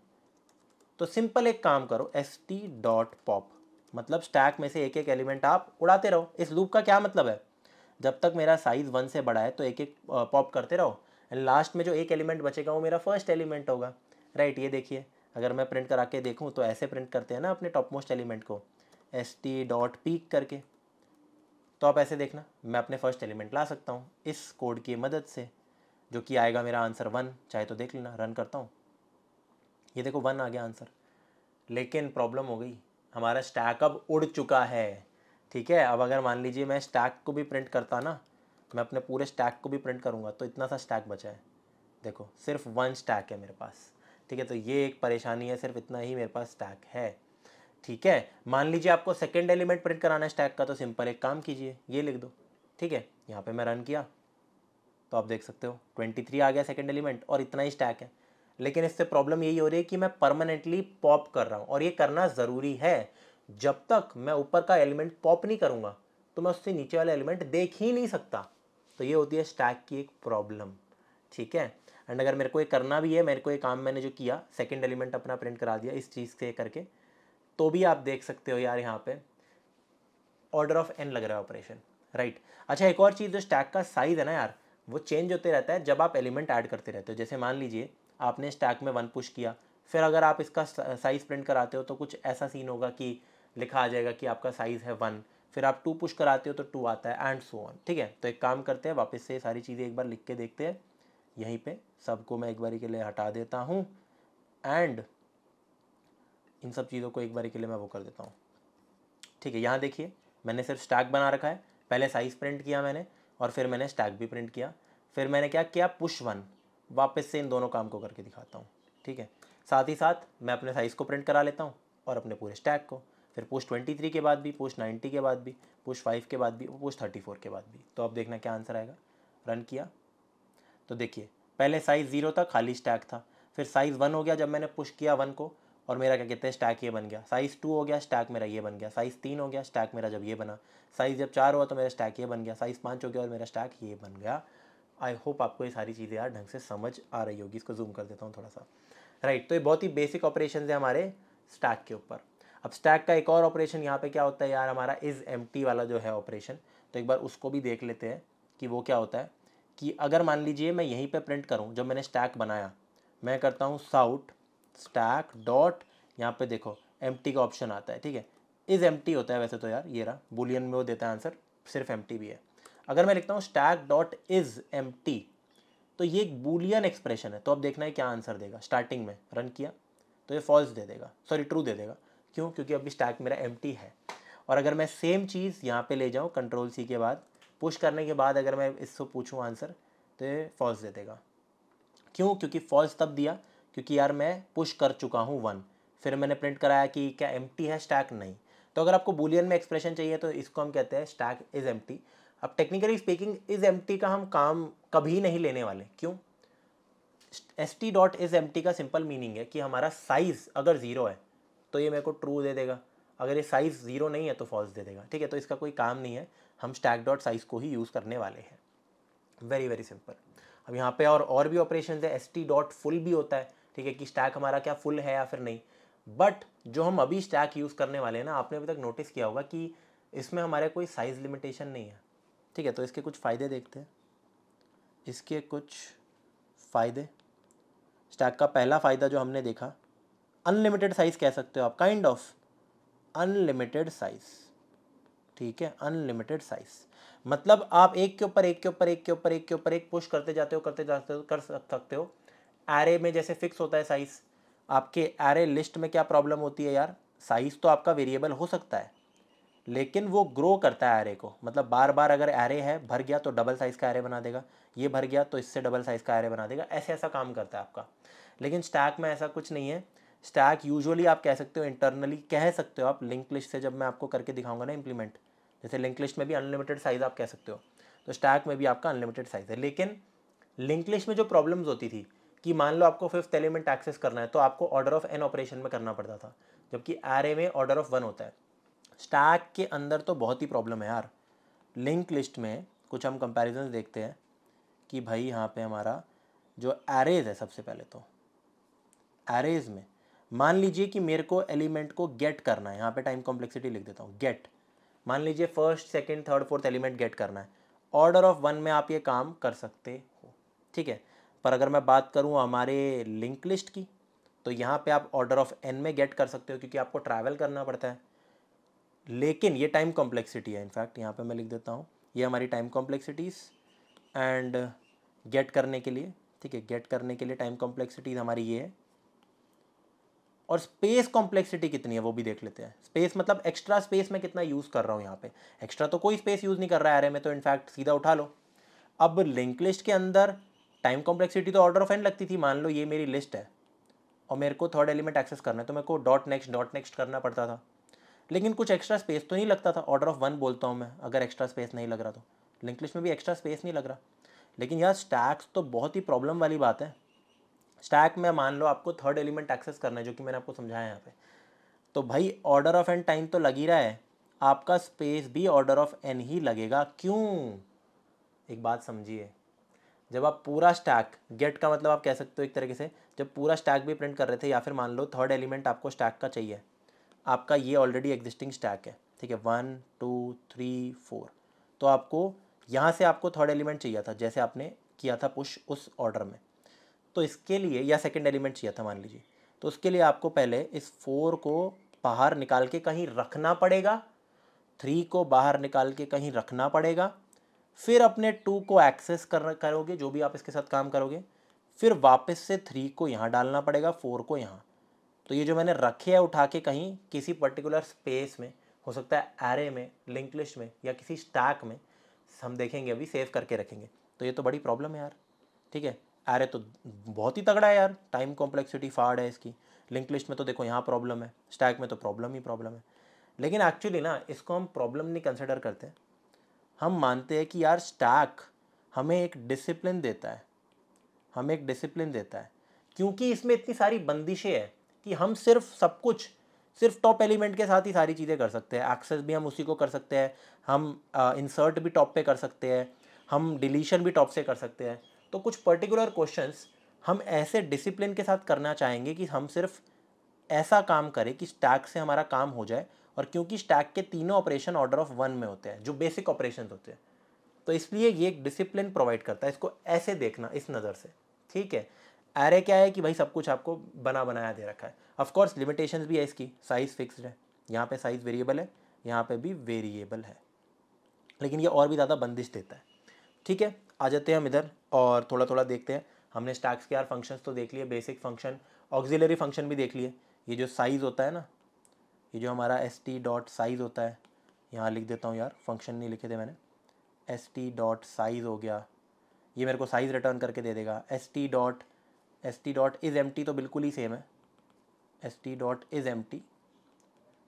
तो सिंपल एक काम करो एस टी डॉट पॉप मतलब स्टैक में से एक एक एलिमेंट आप उड़ाते रहो इस लूप का क्या मतलब है जब तक मेरा साइज़ वन से बड़ा है तो एक एक पॉप करते रहो एंड लास्ट में जो एक एलिमेंट बचेगा वो मेरा फर्स्ट एलिमेंट होगा राइट right, ये देखिए अगर मैं प्रिंट करा के देखूँ तो ऐसे प्रिंट करते हैं ना अपने टॉप मोस्ट एलिमेंट को एस टी डॉट पीक करके तो आप ऐसे देखना मैं अपने फर्स्ट एलिमेंट ला सकता हूँ इस कोड की मदद से जो कि आएगा मेरा आंसर वन चाहे तो देख लेना रन करता हूँ ये देखो वन आ गया आंसर लेकिन प्रॉब्लम हो गई हमारा स्टैक अब उड़ चुका है ठीक है अब अगर मान लीजिए मैं स्टैक को भी प्रिंट करता ना मैं अपने पूरे स्टैक को भी प्रिंट करूँगा तो इतना सा स्टैक बचा है देखो सिर्फ वन स्टैक है मेरे पास ठीक है तो ये एक परेशानी है सिर्फ इतना ही मेरे पास स्टैक है ठीक है मान लीजिए आपको सेकेंड एलिमेंट प्रिंट कराना है स्टैक का तो सिंपल एक काम कीजिए ये लिख दो ठीक है यहाँ पर मैं रन किया तो आप देख सकते हो ट्वेंटी थ्री आ गया सेकेंड एलिमेंट और इतना ही स्टैक है लेकिन इससे प्रॉब्लम यही हो रही है कि मैं परमानेंटली पॉप कर रहा हूँ और ये करना ज़रूरी है जब तक मैं ऊपर का एलिमेंट पॉप नहीं करूँगा तो मैं उससे नीचे वाला एलिमेंट देख ही नहीं सकता तो ये होती है स्टैक की एक प्रॉब्लम ठीक है एंड अगर मेरे को ये करना भी है मेरे को ये काम मैंने जो किया सेकंड एलिमेंट अपना प्रिंट करा दिया इस चीज़ से करके तो भी आप देख सकते हो यार यहाँ पे ऑर्डर ऑफ एन लग रहा है ऑपरेशन राइट अच्छा एक और चीज़ जो स्टैक का साइज़ है ना यार वो चेंज होते रहता है जब आप एलिमेंट ऐड करते रहते हो जैसे मान लीजिए आपने स्टैक में वन पुश किया फिर अगर आप इसका साइज़ प्रिंट कराते हो तो कुछ ऐसा सीन होगा कि लिखा आ जाएगा कि आपका साइज़ है वन फिर आप टू पुश कराते हो तो टू आता है एंड सो ऑन ठीक है तो एक काम करते हैं वापस से सारी चीज़ें एक बार लिख के देखते हैं यहीं पे सबको मैं एक बारी के लिए हटा देता हूँ एंड इन सब चीज़ों को एक बारी के लिए मैं वो कर देता हूँ ठीक है यहाँ देखिए मैंने सिर्फ स्टैक बना रखा है पहले साइज़ प्रिंट किया मैंने और फिर मैंने स्टैक भी प्रिंट किया फिर मैंने क्या किया पुश वन वापस से इन दोनों काम को करके दिखाता हूँ ठीक है साथ ही साथ मैं अपने साइज़ को प्रिंट करा लेता हूँ और अपने पूरे स्टैक को फिर पोस्ट ट्वेंटी थ्री के बाद भी पोस्ट नाइन्टी के बाद भी पोस्ट फाइव के बाद भी पोस्ट थर्टी फोर के बाद भी तो अब देखना क्या आंसर आएगा रन किया तो देखिए पहले साइज़ ज़ीरो था खाली स्टैक था फिर साइज़ वन हो गया जब मैंने पुश किया वन को और मेरा क्या कहते हैं स्टैक ये बन गया साइज़ टू हो गया स्टैक मेरा ये बन गया साइज़ तीन हो गया स्टैक मेरा जब ये बना साइज़ जब चार हुआ तो मेरा स्टैक ये बन गया साइज़ पाँच हो गया और मेरा स्टैक ये बन गया आई होप आपको ये सारी चीज़ें यार ढंग से समझ आ रही होगी इसको जूम कर देता हूँ थोड़ा सा राइट right, तो ये बहुत ही बेसिक ऑपरेशन है हमारे स्टैक के ऊपर अब स्टैक का एक और ऑपरेशन यहाँ पे क्या होता है यार हमारा इज़ एम वाला जो है ऑपरेशन तो एक बार उसको भी देख लेते हैं कि वो क्या होता है कि अगर मान लीजिए मैं यहीं पे प्रिंट करूँ जब मैंने स्टैक बनाया मैं करता हूँ साउट स्टैक डॉट यहाँ पे देखो एम का ऑप्शन आता है ठीक है इज़ एम होता है वैसे तो यार ये रहा बुलियन में वो देता है आंसर सिर्फ एम भी है अगर मैं लिखता हूँ स्टैक डॉट इज़ एम तो ये एक बुलियन एक्सप्रेशन है तो अब देखना है क्या आंसर देगा स्टार्टिंग में रन किया तो ये फॉल्स दे देगा सॉरी ट्रू दे देगा क्यों क्योंकि अभी स्टैक मेरा एम है और अगर मैं सेम चीज़ यहाँ पे ले जाऊँ कंट्रोल सी के बाद पुश करने के बाद अगर मैं इससे पूछूँ आंसर तो ये फॉल्स दे देगा क्यों क्योंकि फॉल्स तब दिया क्योंकि यार मैं पुश कर चुका हूँ वन फिर मैंने प्रिंट कराया कि क्या एम है स्टैक नहीं तो अगर आपको बुलियन में एक्सप्रेशन चाहिए तो इसको हम कहते हैं स्टैक इज़ एम अब टेक्निकली स्पीकिंग इज़ एम का हम काम कभी नहीं लेने वाले क्यों S T dot is M का सिंपल मीनिंग है कि हमारा साइज़ अगर ज़ीरो है तो ये मेरे को ट्रू दे देगा अगर ये साइज़ ज़ीरो नहीं है तो फॉल्स दे देगा ठीक है तो इसका कोई काम नहीं है हम स्टैक डॉट साइज़ को ही यूज़ करने वाले हैं वेरी वेरी सिंपल अब यहाँ पे और और भी ऑपरेशन है एस टी डॉट फुल भी होता है ठीक है कि स्टैक हमारा क्या फुल है या फिर नहीं बट जो हम अभी स्टैक यूज़ करने वाले हैं ना आपने अभी तक नोटिस किया होगा कि इसमें हमारे कोई साइज़ लिमिटेशन नहीं है ठीक है तो इसके कुछ फ़ायदे देखते हैं इसके कुछ फ़ायदे स्टैक का पहला फ़ायदा जो हमने देखा अनलिमिटेड साइज़ कह सकते हो आप काइंड ऑफ अनलिमिटेड साइज़ ठीक है अनलिमिटेड साइज़ मतलब आप एक के ऊपर एक के ऊपर एक के ऊपर एक के ऊपर एक पुश करते जाते हो करते जाते हो कर सकते हो एरे में जैसे फिक्स होता है साइज़ आपके एरे लिस्ट में क्या प्रॉब्लम होती है यार साइज़ तो आपका वेरिएबल हो सकता है लेकिन वो ग्रो करता है एरे को मतलब बार बार अगर एरे है भर गया तो डबल साइज़ का एरे बना देगा ये भर गया तो इससे डबल साइज़ का एरे बना देगा ऐसे ऐसा काम करता है आपका लेकिन स्टैक में ऐसा कुछ नहीं है स्टैक यूजुअली आप कह सकते हो इंटरनली कह सकते हो आप लिंक लिस्ट से जब मैं आपको करके दिखाऊंगा ना इंप्लीमेंट जैसे लिंक लिस्ट में भी अनलिमिटेड साइज़ आप कह सकते हो तो स्टैक में भी आपका अनलिमिटेड साइज़ है लेकिन लिंक लिस्ट में जो प्रॉब्लम्स होती थी कि मान लो आपको फिफ्थ एलिमेंट एक्सेस करना है तो आपको ऑर्डर ऑफ एन ऑपरेशन में करना पड़ता था जबकि एरे में ऑर्डर ऑफ वन होता है स्टैक के अंदर तो बहुत ही प्रॉब्लम है यार लिंक लिस्ट में कुछ हम कंपेरिजन देखते हैं कि भाई यहाँ पे हमारा जो एरेज है सबसे पहले तो एरेज में मान लीजिए कि मेरे को एलिमेंट को गेट करना है यहाँ पे टाइम कॉम्प्लेक्सिटी लिख देता हूँ गेट मान लीजिए first second third fourth element get करना है ऑर्डर ऑफ वन में आप ये काम कर सकते हो ठीक है पर अगर मैं बात करूँ हमारे लिंक लिस्ट की तो यहाँ पे आप ऑर्डर ऑफ एन में गेट कर सकते हो क्योंकि आपको ट्रैवल करना पड़ता है लेकिन ये टाइम कॉम्प्लेक्सिटी है इनफैक्ट यहाँ पे मैं लिख देता हूँ ये हमारी टाइम कॉम्प्लेक्सिटीज़ एंड गेट करने के लिए ठीक है गेट करने के लिए टाइम कॉम्प्लेक्सिटीज़ हमारी ये है और स्पेस कॉम्प्लेक्सिटी कितनी है वो भी देख लेते हैं स्पेस मतलब एक्स्ट्रा स्पेस मैं कितना यूज़ कर रहा हूँ यहाँ पे एक्स्ट्रा तो कोई स्पेस यूज़ नहीं कर रहा है अरे में तो इनफैक्ट सीधा उठा लो अब लिंक लिस्ट के अंदर टाइम कॉम्प्लेक्सिटी तो ऑर्डर ऑफ एन लगती थी मान लो ये मेरी लिस्ट है और मेरे को थर्ड एलिमेंट एक्सेस करना है तो मेरे co dot next dot next करना पड़ता था लेकिन कुछ एक्स्ट्रा स्पेस तो नहीं लगता था ऑर्डर ऑफ वन बोलता हूँ मैं अगर एक्स्ट्रा स्पेस नहीं लग रहा तो लिंक लिस्ट में भी एक्स्ट्रा स्पेस नहीं लग रहा लेकिन यार स्टैक्स तो बहुत ही प्रॉब्लम वाली बात है स्टैक में मान लो आपको थर्ड एलिमेंट एक्सेस करना है जो कि मैंने आपको समझाया यहाँ पे तो भाई ऑर्डर ऑफ एन टाइम तो लग ही रहा है आपका स्पेस भी ऑर्डर ऑफ एन ही लगेगा क्यों एक बात समझिए जब आप पूरा स्टैक गेट का मतलब आप कह सकते हो एक तरीके से जब पूरा स्टैक भी प्रिंट कर रहे थे या फिर मान लो थर्ड एलिमेंट आपको स्टैक का चाहिए आपका ये ऑलरेडी एग्जिस्टिंग स्टैक है ठीक है वन टू थ्री फोर तो आपको यहाँ से आपको थर्ड एलिमेंट चाहिए था जैसे आपने किया था पुश उस ऑर्डर में तो इसके लिए या सेकेंड एलिमेंट चाहिए था मान लीजिए तो उसके लिए आपको पहले इस फोर को बाहर निकाल के कहीं रखना पड़ेगा थ्री को बाहर निकाल के कहीं रखना पड़ेगा फिर अपने टू को एक्सेस कर करोगे जो भी आप इसके साथ काम करोगे फिर वापस से थ्री को यहाँ डालना पड़ेगा फोर को यहाँ तो ये जो मैंने रखे है उठा के कहीं किसी पर्टिकुलर स्पेस में हो सकता है एरे में लिंक लिस्ट में या किसी स्टैक में हम देखेंगे अभी सेव करके रखेंगे तो ये तो बड़ी प्रॉब्लम है यार ठीक है एरे तो बहुत ही तगड़ा है यार टाइम कॉम्प्लेक्सिटी फाड़ है इसकी लिंक लिस्ट में तो देखो यहाँ प्रॉब्लम है स्टैक में तो प्रॉब्लम ही प्रॉब्लम है लेकिन एक्चुअली ना इसको हम प्रॉब्लम नहीं कंसिडर करते हम मानते हैं कि यार स्टैक हमें एक डिसिप्लिन देता है हमें एक डिसिप्लिन देता है क्योंकि इसमें इतनी सारी बंदिशें हैं कि हम सिर्फ सब कुछ सिर्फ टॉप एलिमेंट के साथ ही सारी चीज़ें कर सकते हैं एक्सेस भी हम उसी को कर सकते हैं हम इंसर्ट भी टॉप पे कर सकते हैं हम डिलीशन भी टॉप से कर सकते हैं तो कुछ पर्टिकुलर क्वेश्चंस हम ऐसे डिसिप्लिन के साथ करना चाहेंगे कि हम सिर्फ ऐसा काम करें कि स्टैक से हमारा काम हो जाए और क्योंकि स्टैक के तीनों ऑपरेशन ऑर्डर ऑफ वन में होते हैं जो बेसिक ऑपरेशन होते हैं तो इसलिए ये एक डिसिप्लिन प्रोवाइड करता है इसको ऐसे देखना इस नज़र से ठीक है एरे क्या है कि भाई सब कुछ आपको बना बनाया दे रखा है ऑफकोर्स लिमिटेशन भी है इसकी साइज़ फिक्सड है यहाँ पे साइज़ वेरिएबल है यहाँ पे भी वेरिएबल है लेकिन ये और भी ज़्यादा बंदिश देता है ठीक है आ जाते हैं हम इधर और थोड़ा थोड़ा देखते हैं हमने स्टैक्स के यार फंक्शंस तो देख लिए बेसिक फंक्शन ऑक्जिलरी फंक्शन भी देख लिए ये जो साइज़ होता है ना ये जो हमारा एस टी डॉट साइज़ होता है यहाँ लिख देता हूँ यार फंक्शन नहीं लिखे थे मैंने एस टी डॉट साइज़ हो गया ये मेरे को साइज़ रिटर्न करके दे देगा S T dot S T dot is empty तो बिल्कुल ही सेम है S T dot is empty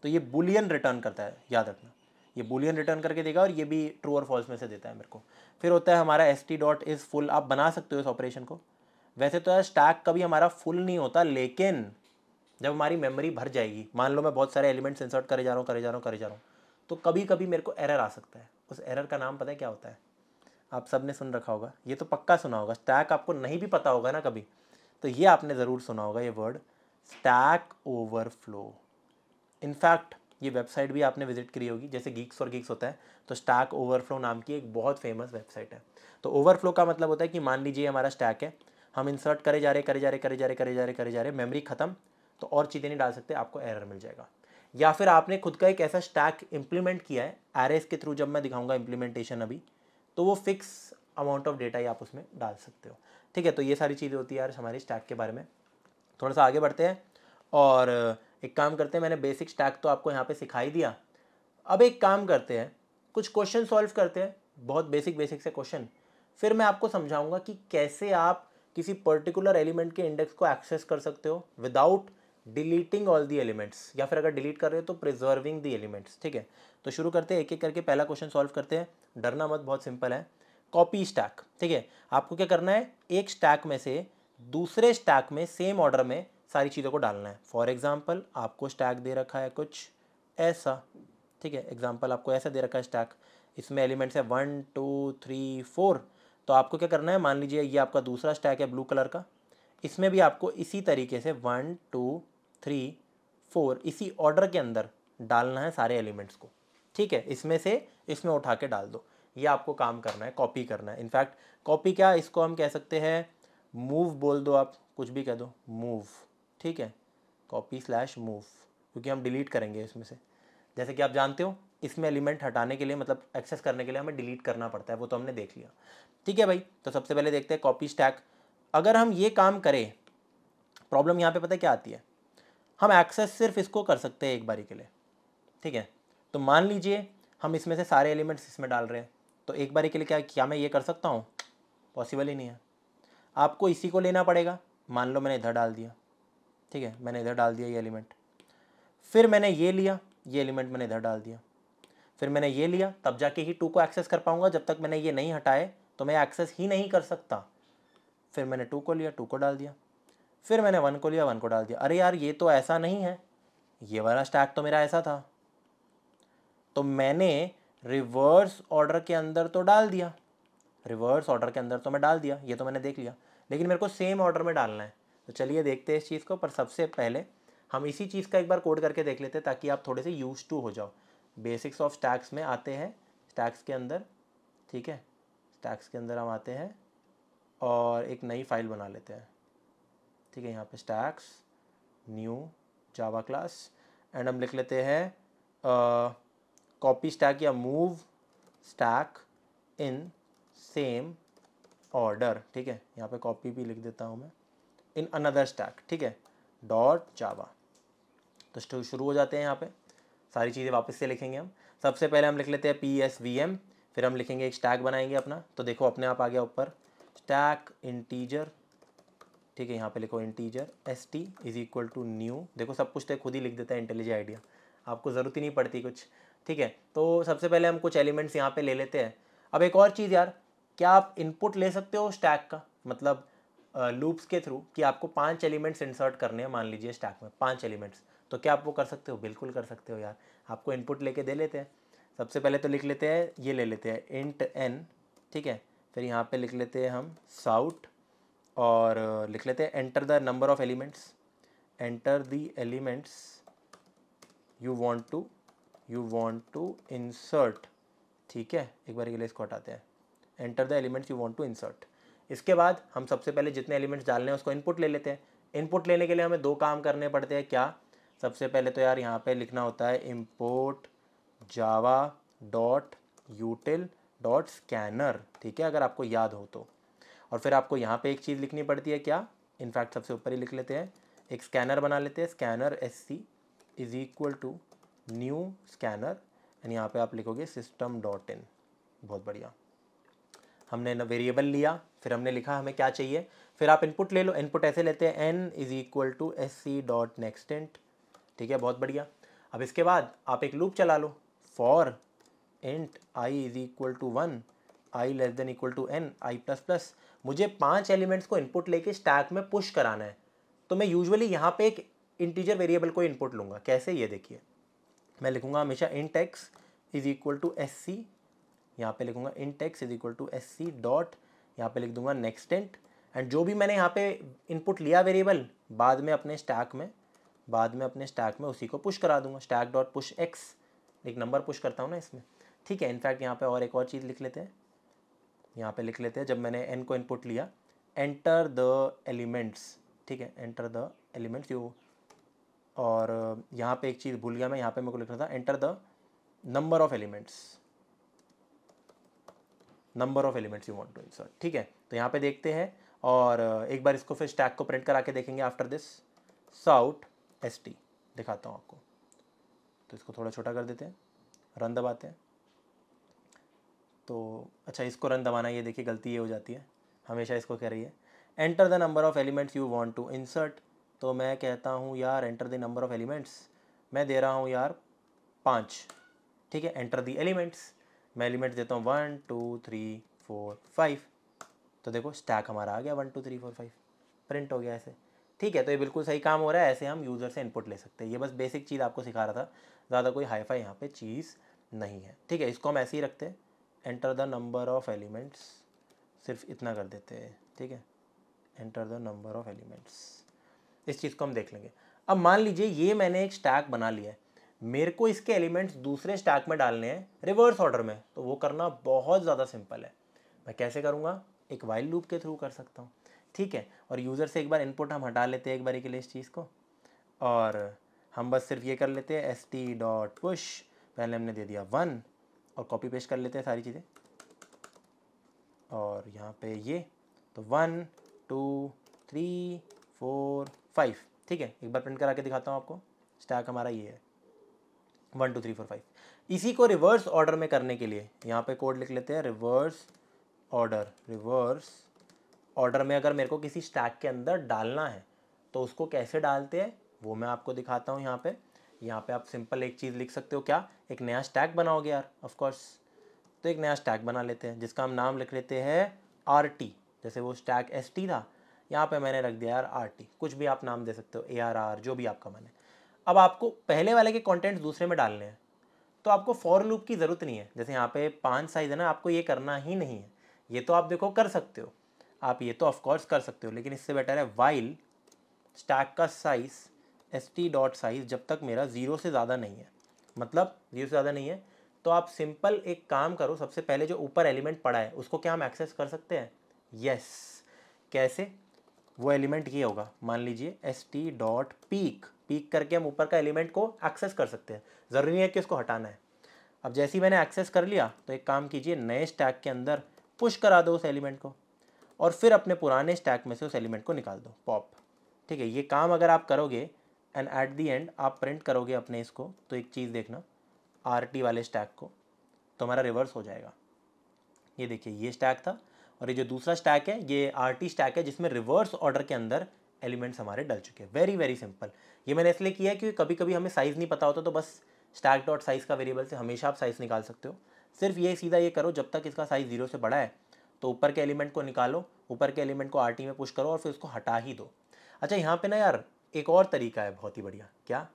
तो ये बुलियन रिटर्न करता है याद रखना ये बुलियन रिटर्न करके देगा और ये भी ट्रू और फॉल्स में से देता है मेरे को फिर होता है हमारा S T dot is full आप बना सकते हो इस ऑपरेशन को वैसे तो स्टैक कभी हमारा फुल नहीं होता लेकिन जब हमारी मेमोरी भर जाएगी मान लो मैं बहुत सारे एलिमेंट्स इंसर्ट करे जा रहा हूँ करे जा रहा हूँ करे जा रहा हूँ तो कभी कभी मेरे को एरर आ सकता है उस एरर का नाम पता है क्या होता है आप सब ने सुन रखा होगा ये तो पक्का सुना होगा स्टैक आपको नहीं भी पता होगा ना कभी तो ये आपने ज़रूर सुना होगा ये वर्ड स्टैक ओवरफ्लो इनफैक्ट ये वेबसाइट भी आपने विजिट करी होगी जैसे गीक्स और गीक्स होता है तो स्टैक ओवरफ्लो नाम की एक बहुत फेमस वेबसाइट है तो ओवरफ्लो का मतलब होता है कि मान लीजिए हमारा स्टैक है हम इंसर्ट करे जा रहे करे जा रहे करे जा रहे करे जा रहे करे जा रहे मेमरी ख़त्म तो और चीज़ें नहीं डाल सकते आपको एरर मिल जाएगा या फिर आपने खुद का एक ऐसा स्टैक इम्प्लीमेंट किया है एरेस के थ्रू जब मैं दिखाऊंगा इम्प्लीमेंटेशन अभी तो वो फिक्स अमाउंट ऑफ डेटा ही आप उसमें डाल सकते हो ठीक है तो ये सारी चीज़ें होती है यार हमारे स्टैक के बारे में थोड़ा सा आगे बढ़ते हैं और एक काम करते हैं मैंने बेसिक स्टैक तो आपको यहाँ पे सिखाई दिया अब एक काम करते हैं कुछ क्वेश्चन सॉल्व करते हैं बहुत बेसिक बेसिक से क्वेश्चन फिर मैं आपको समझाऊंगा कि कैसे आप किसी पर्टिकुलर एलिमेंट के इंडेक्स को एक्सेस कर सकते हो without deleting all the elements या फिर अगर डिलीट कर रहे हो तो प्रिजर्विंग दी एलिमेंट्स ठीक है तो शुरू करते हैं एक एक करके पहला क्वेश्चन सॉल्व करते हैं डरना मत बहुत सिंपल है कॉपी स्टैक ठीक है आपको क्या करना है एक स्टैक में से दूसरे स्टैक में सेम ऑर्डर में सारी चीज़ों को डालना है फॉर एग्ज़ाम्पल आपको स्टैक दे रखा है कुछ ऐसा ठीक है एग्ज़ाम्पल आपको ऐसा दे रखा है स्टैक इसमें एलिमेंट्स है वन टू थ्री फोर तो आपको क्या करना है मान लीजिए ये आपका दूसरा स्टैक है ब्लू कलर का इसमें भी आपको इसी तरीके से वन टू थ्री फोर इसी ऑर्डर के अंदर डालना है सारे एलिमेंट्स को ठीक है इसमें से इसमें उठा के डाल दो ये आपको काम करना है कॉपी करना है इनफैक्ट कॉपी क्या इसको हम कह सकते हैं मूव बोल दो आप कुछ भी कह दो मूव ठीक है कॉपी स्लैश मूव क्योंकि हम डिलीट करेंगे इसमें से जैसे कि आप जानते हो इसमें एलिमेंट हटाने के लिए मतलब एक्सेस करने के लिए हमें डिलीट करना पड़ता है वो तो हमने देख लिया ठीक है भाई तो सबसे पहले देखते हैं कॉपी स्टैक अगर हम ये काम करें प्रॉब्लम यहाँ पे पता है क्या आती है हम एक्सेस सिर्फ इसको कर सकते हैं एक बारी के लिए ठीक है तो मान लीजिए हम इसमें से सारे एलिमेंट्स इसमें डाल रहे हैं तो एक बारी के लिए क्या क्या मैं ये कर सकता हूँ पॉसिबल ही नहीं है आपको इसी को लेना पड़ेगा मान लो मैंने इधर डाल दिया ठीक है मैंने इधर डाल दिया ये एलिमेंट फिर मैंने ये लिया ये एलिमेंट मैंने इधर डाल दिया फिर मैंने ये लिया तब जाके ही टू को एक्सेस कर पाऊंगा जब तक मैंने ये नहीं हटाए तो मैं एक्सेस ही नहीं कर सकता फिर मैंने टू को लिया टू को डाल दिया फिर मैंने वन को लिया वन को डाल दिया अरे यार ये तो ऐसा नहीं है ये वाला स्टैक तो मेरा ऐसा था तो मैंने रिवर्स ऑर्डर के अंदर तो डाल दिया रिवर्स ऑर्डर के अंदर तो मैं डाल दिया ये तो मैंने देख लिया लेकिन मेरे को सेम ऑर्डर में डालना है तो चलिए देखते हैं इस चीज़ को पर सबसे पहले हम इसी चीज़ का एक बार कोड करके देख लेते हैं ताकि आप थोड़े से यूज टू हो जाओ बेसिक्स ऑफ स्टैक्स में आते हैं स्टैक्स के अंदर ठीक है स्टैक्स के अंदर हम आते हैं और एक नई फाइल बना लेते हैं ठीक है यहाँ पे stacks new Java class and हम लिख लेते हैं कॉपी स्टैक या move stack in same order ठीक है यहाँ पे कॉपी भी लिख देता हूँ मैं इन अनदर स्टैक ठीक है डॉट जावा तो शुरू हो जाते हैं यहाँ पे सारी चीज़ें वापस से लिखेंगे हम सबसे पहले हम लिख लेते हैं पी एस वी एम फिर हम लिखेंगे एक स्टैक बनाएंगे अपना तो देखो अपने आप आ गया ऊपर स्टैक इंटीजर ठीक है यहाँ पे लिखो integer S T is equal to new देखो सब कुछ तो खुद ही लिख देता है इंटेलिजेंट आइडिया आपको ज़रूरत ही नहीं पड़ती कुछ ठीक है तो सबसे पहले हम कुछ एलिमेंट्स यहाँ पर ले लेते हैं अब एक और चीज़ यार क्या आप इनपुट ले सकते हो स्टैक का मतलब लूप्स के थ्रू कि आपको पांच एलिमेंट्स इंसर्ट करने हैं मान लीजिए स्टैक में पांच एलिमेंट्स तो क्या आप वो कर सकते हो बिल्कुल कर सकते हो यार आपको इनपुट लेके दे लेते हैं सबसे पहले तो लिख लेते हैं ये ले लेते हैं इंट एन ठीक है फिर यहाँ पे लिख लेते हैं हम साउट और लिख लेते हैं enter the number of elements enter the elements you want to you want to insert ठीक है एक बार के लिए इसको हटाते हैं enter the elements you want to insert इसके बाद हम सबसे पहले जितने एलिमेंट्स डालने हैं उसको इनपुट ले लेते हैं इनपुट लेने के लिए हमें दो काम करने पड़ते हैं क्या सबसे पहले तो यार यहाँ पे लिखना होता है import Java dot util dot scanner ठीक है अगर आपको याद हो तो और फिर आपको यहाँ पे एक चीज़ लिखनी पड़ती है क्या इनफैक्ट सबसे ऊपर ही लिख लेते हैं एक स्कैनर बना लेते हैं scanner S C is equal to new scanner and यहाँ पे आप लिखोगे सिस्टम डॉट इन बहुत बढ़िया हमने वेरिएबल लिया फिर हमने लिखा हमें क्या चाहिए फिर आप इनपुट ले लो इनपुट ऐसे लेते हैं N is equal to S C dot next int ठीक है बहुत बढ़िया अब इसके बाद आप एक लूप चला लो for int I is equal to one I less than equal to N I plus plus मुझे पांच एलिमेंट्स को इनपुट लेके स्टैक में पुश कराना है तो मैं यूजुअली यहाँ पे एक इंटीजर वेरिएबल को इनपुट लूँगा कैसे ये देखिए मैं लिखूँगा हमेशा int X is equal to S C यहाँ पर लिखूँगा int X is equal to S C dot यहाँ पे लिख दूंगा नेक्स्ट एंड एंड जो भी मैंने यहाँ पे इनपुट लिया वेरिएबल बाद में अपने स्टैक में बाद में अपने स्टैक में उसी को पुश करा दूंगा स्टैक डॉट पुश एक्स एक नंबर पुश करता हूँ ना इसमें ठीक है इनफैक्ट यहाँ पे और एक और चीज़ लिख लेते हैं यहाँ पे लिख लेते हैं जब मैंने एन को इनपुट लिया एंटर द एलिमेंट्स ठीक है एंटर द एलिमेंट्स यू और यहाँ पे एक चीज़ भूल गया मैं यहाँ पे मेरे को लिख रहा था enter the number of elements number of elements you want to insert ठीक है तो यहाँ पे देखते हैं और एक बार इसको फिर स्टैक को प्रिंट करा के देखेंगे after this sout S T दिखाता हूँ आपको तो इसको थोड़ा छोटा कर देते हैं रन दबाते हैं तो अच्छा इसको रन दबाना ये देखिए गलती ये हो जाती है हमेशा इसको कह रही है enter the number of elements you want to insert तो मैं कहता हूँ यार enter the number of elements मैं दे रहा हूँ यार पाँच ठीक है एंटर दी एलिमेंट्स मैं एलिमेंट देता हूँ one two three four five तो देखो स्टैक हमारा आ गया one two three four five print हो गया ऐसे ठीक है तो ये बिल्कुल सही काम हो रहा है ऐसे हम यूज़र से इनपुट ले सकते हैं ये बस बेसिक चीज़ आपको सिखा रहा था ज़्यादा कोई हाई फाई यहाँ पे चीज़ नहीं है ठीक है इसको हम ऐसे ही रखते हैं enter the number of elements सिर्फ इतना कर देते हैं ठीक है enter the number of elements इस चीज़ को हम देख लेंगे अब मान लीजिए ये मैंने एक स्टैक बना लिया है मेरे को इसके एलिमेंट्स दूसरे स्टैक में डालने हैं रिवर्स ऑर्डर में तो वो करना बहुत ज़्यादा सिंपल है मैं कैसे करूँगा एक वाइल लूप के थ्रू कर सकता हूँ ठीक है और यूज़र से एक बार इनपुट हम हटा लेते हैं एक बारी के लिए इस चीज़ को और हम बस सिर्फ ये कर लेते हैं एस टी डॉट पुश पहले हमने दे दिया वन और कॉपी पेस्ट कर लेते हैं सारी चीज़ें और यहाँ पे ये तो one two three four five ठीक है एक बार प्रिंट करा के दिखाता हूँ आपको स्टैक हमारा ये है one two three four five इसी को रिवर्स ऑर्डर में करने के लिए यहाँ पे कोड लिख लेते हैं रिवर्स ऑर्डर रिवर्स ऑर्डर में अगर मेरे को किसी स्टैक के अंदर डालना है तो उसको कैसे डालते हैं वो मैं आपको दिखाता हूँ यहाँ पे यहाँ पे आप सिंपल एक चीज़ लिख सकते हो क्या एक नया स्टैक बनाओगे यार ऑफकोर्स तो एक नया स्टैक बना लेते हैं जिसका हम नाम लिख लेते हैं आर टी जैसे वो स्टैक एस टी था यहाँ पे मैंने रख दिया यार आर टी कुछ भी आप नाम दे सकते हो ए आर आर जो भी आपका मन है अब आपको पहले वाले के कॉन्टेंट दूसरे में डालने हैं तो आपको फॉर लूप की ज़रूरत नहीं है जैसे यहाँ पे पांच साइज है ना आपको ये करना ही नहीं है ये तो आप देखो कर सकते हो आप ये तो ऑफकोर्स कर सकते हो लेकिन इससे बेटर है वाइल स्टैक का size S T dot size जब तक मेरा ज़ीरो से ज़्यादा नहीं है मतलब ज़ीरो से ज़्यादा नहीं है तो आप सिंपल एक काम करो सबसे पहले जो ऊपर एलिमेंट पड़ा है उसको क्या हम एक्सेस कर सकते हैं यस yes. कैसे वो एलिमेंट ये होगा मान लीजिए S T dot peek peek करके हम ऊपर का एलिमेंट को एक्सेस कर सकते हैं ज़रूरी है कि इसको हटाना है अब जैसे ही मैंने एक्सेस कर लिया तो एक काम कीजिए नए स्टैक के अंदर पुश करा दो उस एलिमेंट को और फिर अपने पुराने स्टैक में से उस एलिमेंट को निकाल दो पॉप ठीक है ये काम अगर आप करोगे एंड एट दी एंड आप प्रिंट करोगे अपने इसको तो एक चीज़ देखना आर वाले स्टैक को तो हमारा रिवर्स हो जाएगा ये देखिए ये स्टैक था और ये जो दूसरा स्टैक है ये आर स्टैक है जिसमें रिवर्स ऑर्डर के अंदर एलिमेंट्स हमारे डल चुके हैं वेरी वेरी सिंपल ये मैंने इसलिए किया है क्योंकि कभी कभी हमें साइज़ नहीं पता होता तो बस स्टैक डॉट साइज़ का वेरिएबल से हमेशा आप साइज़ निकाल सकते हो सिर्फ ये सीधा ये करो जब तक इसका साइज़ जीरो से बड़ा है तो ऊपर के एलिमेंट को निकालो ऊपर के एलिमेंट को आर में पुश करो और फिर उसको हटा ही दो अच्छा यहाँ पर ना यार एक और तरीका है बहुत ही बढ़िया क्या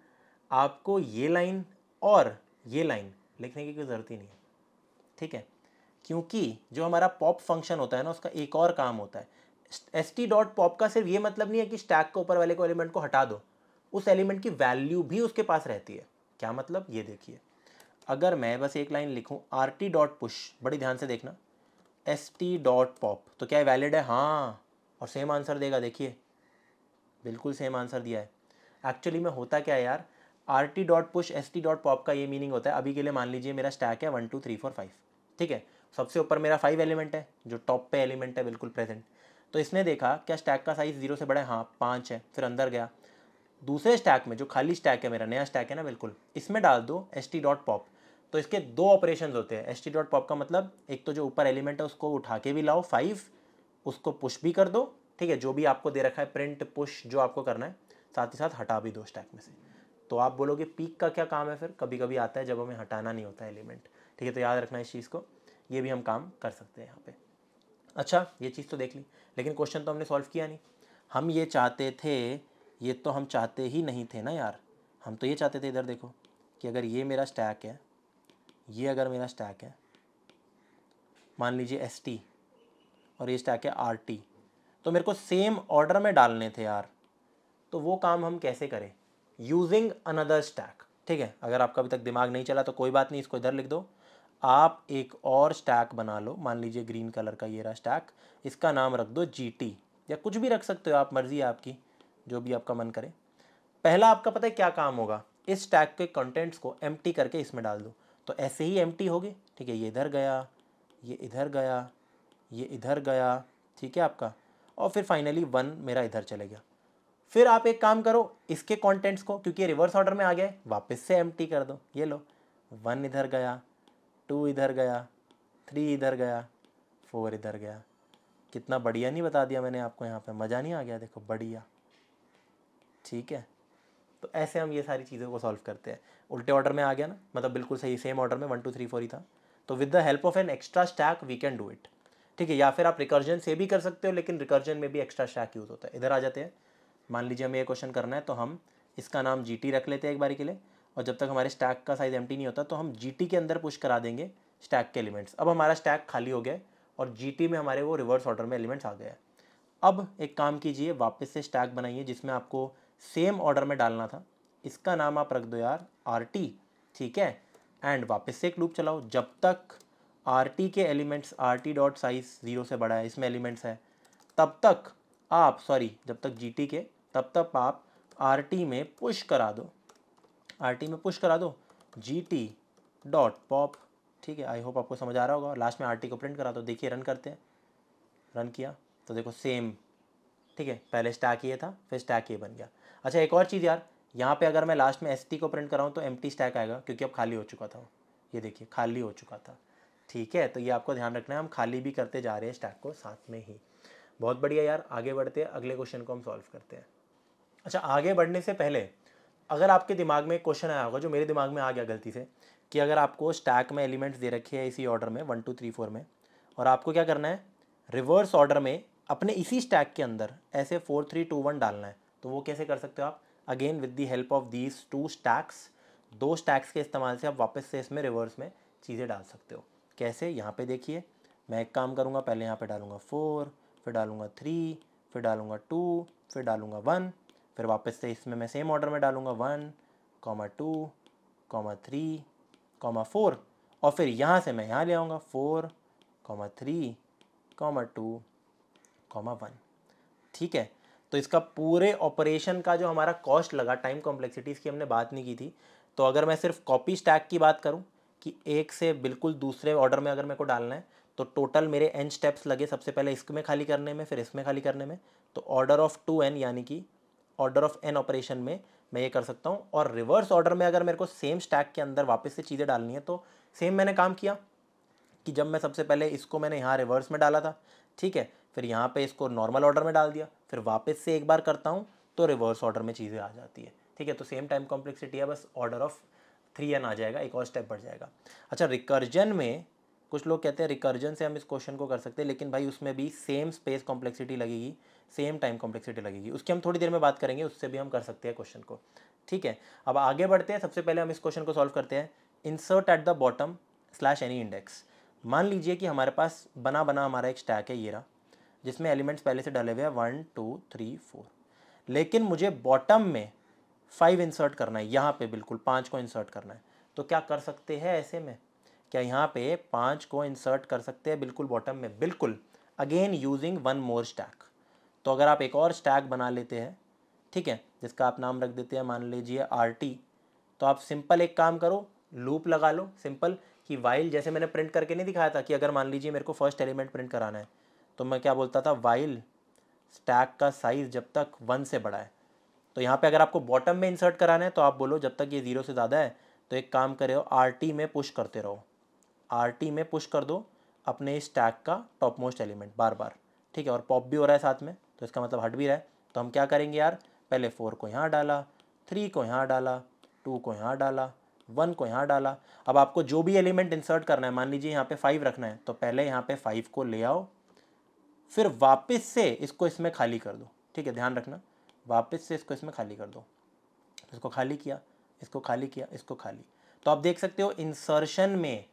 आपको ये लाइन और ये लाइन लिखने की कोई ज़रूरत ही नहीं है ठीक है क्योंकि जो हमारा पॉप फंक्शन होता है ना उसका एक और काम होता है एस टी डॉट पॉप का सिर्फ ये मतलब नहीं है कि स्टैक के ऊपर वाले को एलिमेंट को हटा दो उस एलिमेंट की वैल्यू भी उसके पास रहती है क्या मतलब ये देखिए अगर मैं बस एक लाइन लिखूँ आर टी डॉट पुश बड़ी ध्यान से देखना एस टी डॉट पॉप तो क्या वैलिड है हाँ और सेम आंसर देगा देखिए बिल्कुल सेम आंसर दिया है एक्चुअली में होता क्या है यार R T dot push S T dot pop का ये मीनिंग होता है अभी के लिए मान लीजिए मेरा स्टैक है one two three four five ठीक है सबसे ऊपर मेरा फाइव एलिमेंट है जो टॉप पे एलिमेंट है बिल्कुल प्रेजेंट तो इसने देखा क्या स्टैक का साइज़ जीरो से बड़ा है हाँ पाँच है फिर अंदर गया दूसरे स्टैक में जो खाली स्टैक है मेरा नया स्टैक है ना बिल्कुल इसमें डाल दो एस टी डॉट पॉप तो इसके दो ऑपरेशन होते हैं एस टी डॉट पॉप का मतलब एक तो जो ऊपर एलिमेंट है उसको उठा के भी लाओ फाइव उसको पुश भी कर दो ठीक है जो भी आपको दे रखा है प्रिंट पुश जो आपको करना है साथ ही साथ हटा भी दो स्टैक में से तो आप बोलोगे पीक का क्या काम है फिर कभी कभी आता है जब हमें हटाना नहीं होता एलिमेंट ठीक है तो याद रखना इस चीज़ को ये भी हम काम कर सकते हैं यहाँ पे अच्छा ये चीज़ तो देख ली लेकिन क्वेश्चन तो हमने सॉल्व किया नहीं हम ये चाहते थे ये तो हम चाहते ही नहीं थे ना यार हम तो ये चाहते थे इधर देखो कि अगर ये मेरा स्टैक है ये अगर मेरा स्टैक है मान लीजिए एस टी और ये स्टैक है आर टी तो मेरे को सेम ऑर्डर में डालने थे यार तो वो काम हम कैसे करें यूजिंग अनदर स्टैक ठीक है अगर आपका अभी तक दिमाग नहीं चला तो कोई बात नहीं इसको इधर लिख दो आप एक और स्टैक बना लो मान लीजिए ग्रीन कलर का ये रहा स्टैक इसका नाम रख दो जी या कुछ भी रख सकते हो आप मर्ज़ी आपकी जो भी आपका मन करे पहला आपका पता है क्या काम होगा इस स्टैक के कंटेंट्स को एम करके इसमें डाल दो तो ऐसे ही एम टी ठीक है ये इधर गया ये इधर गया ये इधर गया ठीक है आपका और फिर फाइनली वन मेरा इधर चले गया फिर आप एक काम करो इसके कंटेंट्स को क्योंकि रिवर्स ऑर्डर में आ गया है वापस से एम कर दो ये लो वन इधर गया टू इधर गया थ्री इधर गया फोर इधर गया कितना बढ़िया नहीं बता दिया मैंने आपको यहाँ पे मज़ा नहीं आ गया देखो बढ़िया ठीक है तो ऐसे हम ये सारी चीज़ों को सॉल्व करते हैं उल्टे ऑर्डर में आ गया ना मतलब बिल्कुल सही सेम ऑर्डर में वन टू थ्री फोर ही था तो with the help of an extra stack we can do it ठीक है या फिर आप रिकर्जन से भी कर सकते हो लेकिन रिकर्जन में भी एक्स्ट्रा स्टैक यूज़ होता है इधर आ जाते हैं मान लीजिए हमें ये क्वेश्चन करना है तो हम इसका नाम जी रख लेते हैं एक बारी के लिए और जब तक हमारे स्टैक का साइज़ एम्प्टी नहीं होता तो हम जी के अंदर पुश करा देंगे स्टैक के एलिमेंट्स अब हमारा स्टैक खाली हो गया और जी में हमारे वो रिवर्स ऑर्डर में एलिमेंट्स आ गया अब एक काम कीजिए वापस से स्टैक बनाइए जिसमें आपको सेम ऑर्डर में डालना था इसका नाम आप रख दो यार आर ठीक है एंड वापस से एक लूप चलाओ जब तक आर के elements R T dot size zero से बड़ा है इसमें एलिमेंट्स है तब तक आप सॉरी जब तक जी के तब तक आप आर में पुश करा दो आर टी में पुश करा दो जी टी डॉट पॉप ठीक है आई होप आपको समझ आ रहा होगा लास्ट में आर टी को प्रिंट करा दो देखिए रन करते हैं रन किया तो देखो सेम ठीक है पहले स्टैक ये था फिर स्टैक ये बन गया अच्छा एक और चीज़ यार यहाँ पे अगर मैं लास्ट में एस टी को प्रिंट कराऊँ तो एम टी स्टैक आएगा क्योंकि अब खाली हो चुका था ये देखिए खाली हो चुका था ठीक है तो ये आपको ध्यान रखना है हम खाली भी करते जा रहे हैं स्टैक को साथ में ही बहुत बढ़िया यार आगे बढ़ते हैं अगले क्वेश्चन को हम सॉल्व करते हैं अच्छा आगे बढ़ने से पहले अगर आपके दिमाग में क्वेश्चन आया होगा जो मेरे दिमाग में आ गया गलती से कि अगर आपको स्टैक में एलिमेंट्स दे रखे हैं इसी ऑर्डर में वन टू थ्री फोर में और आपको क्या करना है रिवर्स ऑर्डर में अपने इसी स्टैक के अंदर ऐसे फोर थ्री टू वन डालना है तो वो कैसे कर सकते हो आप again with the help of these two stacks दो स्टैक्स के इस्तेमाल से आप वापस से इसमें रिवर्स में चीज़ें डाल सकते हो कैसे यहाँ पे देखिए मैं एक काम करूँगा पहले यहाँ पे डालूँगा फोर फिर डालूँगा थ्री फिर डालूँगा टू फिर डालूँगा वन फिर वापस से इसमें मैं सेम ऑर्डर में डालूँगा one comma two comma three comma four और फिर यहाँ से मैं यहाँ ले आऊँगा four comma three comma two comma one ठीक है तो इसका पूरे ऑपरेशन का जो हमारा कॉस्ट लगा टाइम कॉम्प्लेक्सिटीज़ की हमने बात नहीं की थी तो अगर मैं सिर्फ कॉपी स्टैक की बात करूँ कि एक से बिल्कुल दूसरे ऑर्डर में अगर मेरे को डालना है तो टोटल मेरे एन स्टेप्स लगे सबसे पहले इसमें खाली करने में फिर इसमें खाली करने में तो ऑर्डर ऑफ टू एन यानी कि ऑर्डर ऑफ एन ऑपरेशन में मैं ये कर सकता हूँ और रिवर्स ऑर्डर में अगर मेरे को सेम स्टैक के अंदर वापस से चीज़ें डालनी है तो सेम मैंने काम किया कि जब मैं सबसे पहले इसको मैंने यहाँ रिवर्स में डाला था ठीक है फिर यहाँ पे इसको नॉर्मल ऑर्डर में डाल दिया फिर वापस से एक बार करता हूँ तो रिवर्स ऑर्डर में चीज़ें आ जाती है ठीक है तो सेम टाइम कॉम्प्लेक्सिटी है बस ऑर्डर ऑफ थ्री एन आ जाएगा एक और स्टेप बढ़ जाएगा अच्छा रिकर्जन में कुछ लोग कहते हैं रिकर्जन से हम इस क्वेश्चन को कर सकते हैं लेकिन भाई उसमें भी सेम स्पेस कॉम्प्लेक्सिटी लगेगी सेम टाइम कॉम्प्लेक्सिटी लगेगी उसकी हम थोड़ी देर में बात करेंगे उससे भी हम कर सकते हैं क्वेश्चन को ठीक है अब आगे बढ़ते हैं सबसे पहले हम इस क्वेश्चन को सॉल्व करते हैं insert at the bottom slash any index मान लीजिए कि हमारे पास बना बना हमारा एक स्टैक है ये रहा जिसमें एलिमेंट्स पहले से डाले हुए हैं वन टू थ्री फोर लेकिन मुझे बॉटम में फाइव इंसर्ट करना है यहाँ पे बिल्कुल पाँच को इंसर्ट करना है तो क्या कर सकते हैं ऐसे में क्या यहाँ पे पाँच को इंसर्ट कर सकते हैं बिल्कुल बॉटम में बिल्कुल again using one more stack तो अगर आप एक और स्टैग बना लेते हैं ठीक है जिसका आप नाम रख देते हैं मान लीजिए आर टी तो आप सिंपल एक काम करो लूप लगा लो सिंपल कि वाइल जैसे मैंने प्रिंट करके नहीं दिखाया था कि अगर मान लीजिए मेरे को फर्स्ट एलिमेंट प्रिंट कराना है तो मैं क्या बोलता था वाइल स्टैक का साइज़ जब तक वन से बड़ा है तो यहाँ पे अगर आपको बॉटम में इंसर्ट कराना है तो आप बोलो जब तक ये ज़ीरो से ज़्यादा है तो एक काम करे हो आर टी में पुश करते रहो आर टी में पुश कर दो अपने स्टैक का टॉप मोस्ट एलिमेंट बार बार ठीक है और पॉप भी हो रहा है साथ में तो इसका मतलब हट भी रहा है तो हम क्या करेंगे यार पहले फोर को यहाँ डाला थ्री को यहाँ डाला टू को यहाँ डाला वन को यहाँ डाला अब आपको जो भी एलिमेंट इंसर्ट करना है मान लीजिए यहाँ पे फाइव रखना है तो पहले यहाँ पे फाइव को ले आओ फिर वापस से इसको इसमें खाली कर दो ठीक है ध्यान रखना वापस से इसको इसमें खाली कर दो तो इसको खाली किया इसको खाली किया इसको खाली तो आप देख सकते हो इंसर्शन में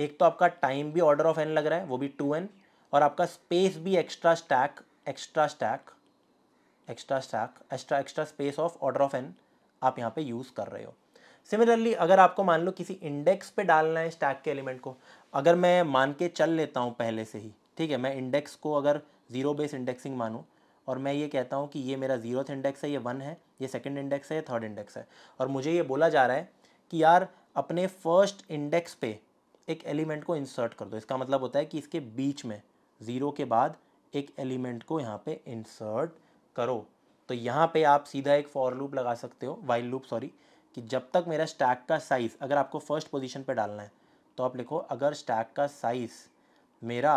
एक तो आपका टाइम भी ऑर्डर ऑफ एन लग रहा है वो भी टू एन और आपका स्पेस भी extra stack extra stack extra stack extra extra space of order of N आप यहाँ पे यूज़ कर रहे हो सिमिलरली अगर आपको मान लो किसी इंडेक्स पे डालना है स्टैक के एलिमेंट को अगर मैं मान के चल लेता हूँ पहले से ही ठीक है मैं इंडेक्स को अगर ज़ीरो बेस इंडेक्सिंग मानूँ और मैं ये कहता हूँ कि ये मेरा जीरोथ इंडेक्स है ये वन है ये सेकेंड इंडेक्स है ये थर्ड इंडेक्स है और मुझे ये बोला जा रहा है कि यार अपने फर्स्ट इंडेक्स पे एक एलिमेंट को इंसर्ट कर दो इसका मतलब होता है कि इसके बीच में ज़ीरो के बाद एक एलिमेंट को यहाँ पे इंसर्ट करो तो यहाँ पे आप सीधा एक फॉर लूप लगा सकते हो वाइल लूप सॉरी कि जब तक मेरा स्टैक का साइज़ अगर आपको फर्स्ट पोजीशन पे डालना है तो आप लिखो अगर स्टैक का साइज़ मेरा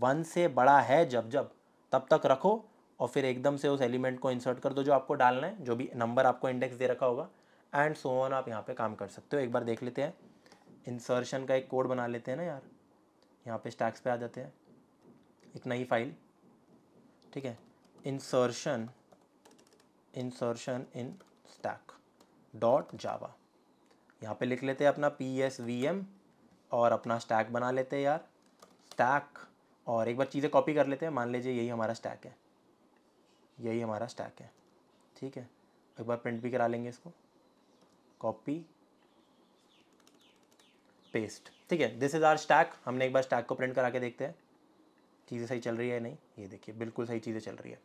वन से बड़ा है जब जब तब तक रखो और फिर एकदम से उस एलिमेंट को इंसर्ट कर दो जो आपको डालना है जो भी नंबर आपको इंडेक्स दे रखा होगा एंड सो ऑन आप यहाँ पर काम कर सकते हो एक बार देख लेते हैं इंसर्शन का एक कोड बना लेते हैं ना यार यहाँ पे स्टैक्स पे आ जाते हैं एक नई फाइल ठीक है insertion insertion in stack dot Java यहाँ पे लिख लेते हैं अपना पी एस वी एम और अपना स्टैक बना लेते हैं यार स्टैक और एक बार चीज़ें कॉपी कर लेते हैं मान लीजिए यही हमारा स्टैक है यही हमारा स्टैक है ठीक है एक बार प्रिंट भी करा लेंगे इसको कॉपी पेस्ट ठीक है दिस इज़ आर स्टैक हमने एक बार स्टैक को प्रिंट करा के देखते हैं चीज़ें सही चल रही है नहीं ये देखिए बिल्कुल सही चीज़ें चल रही है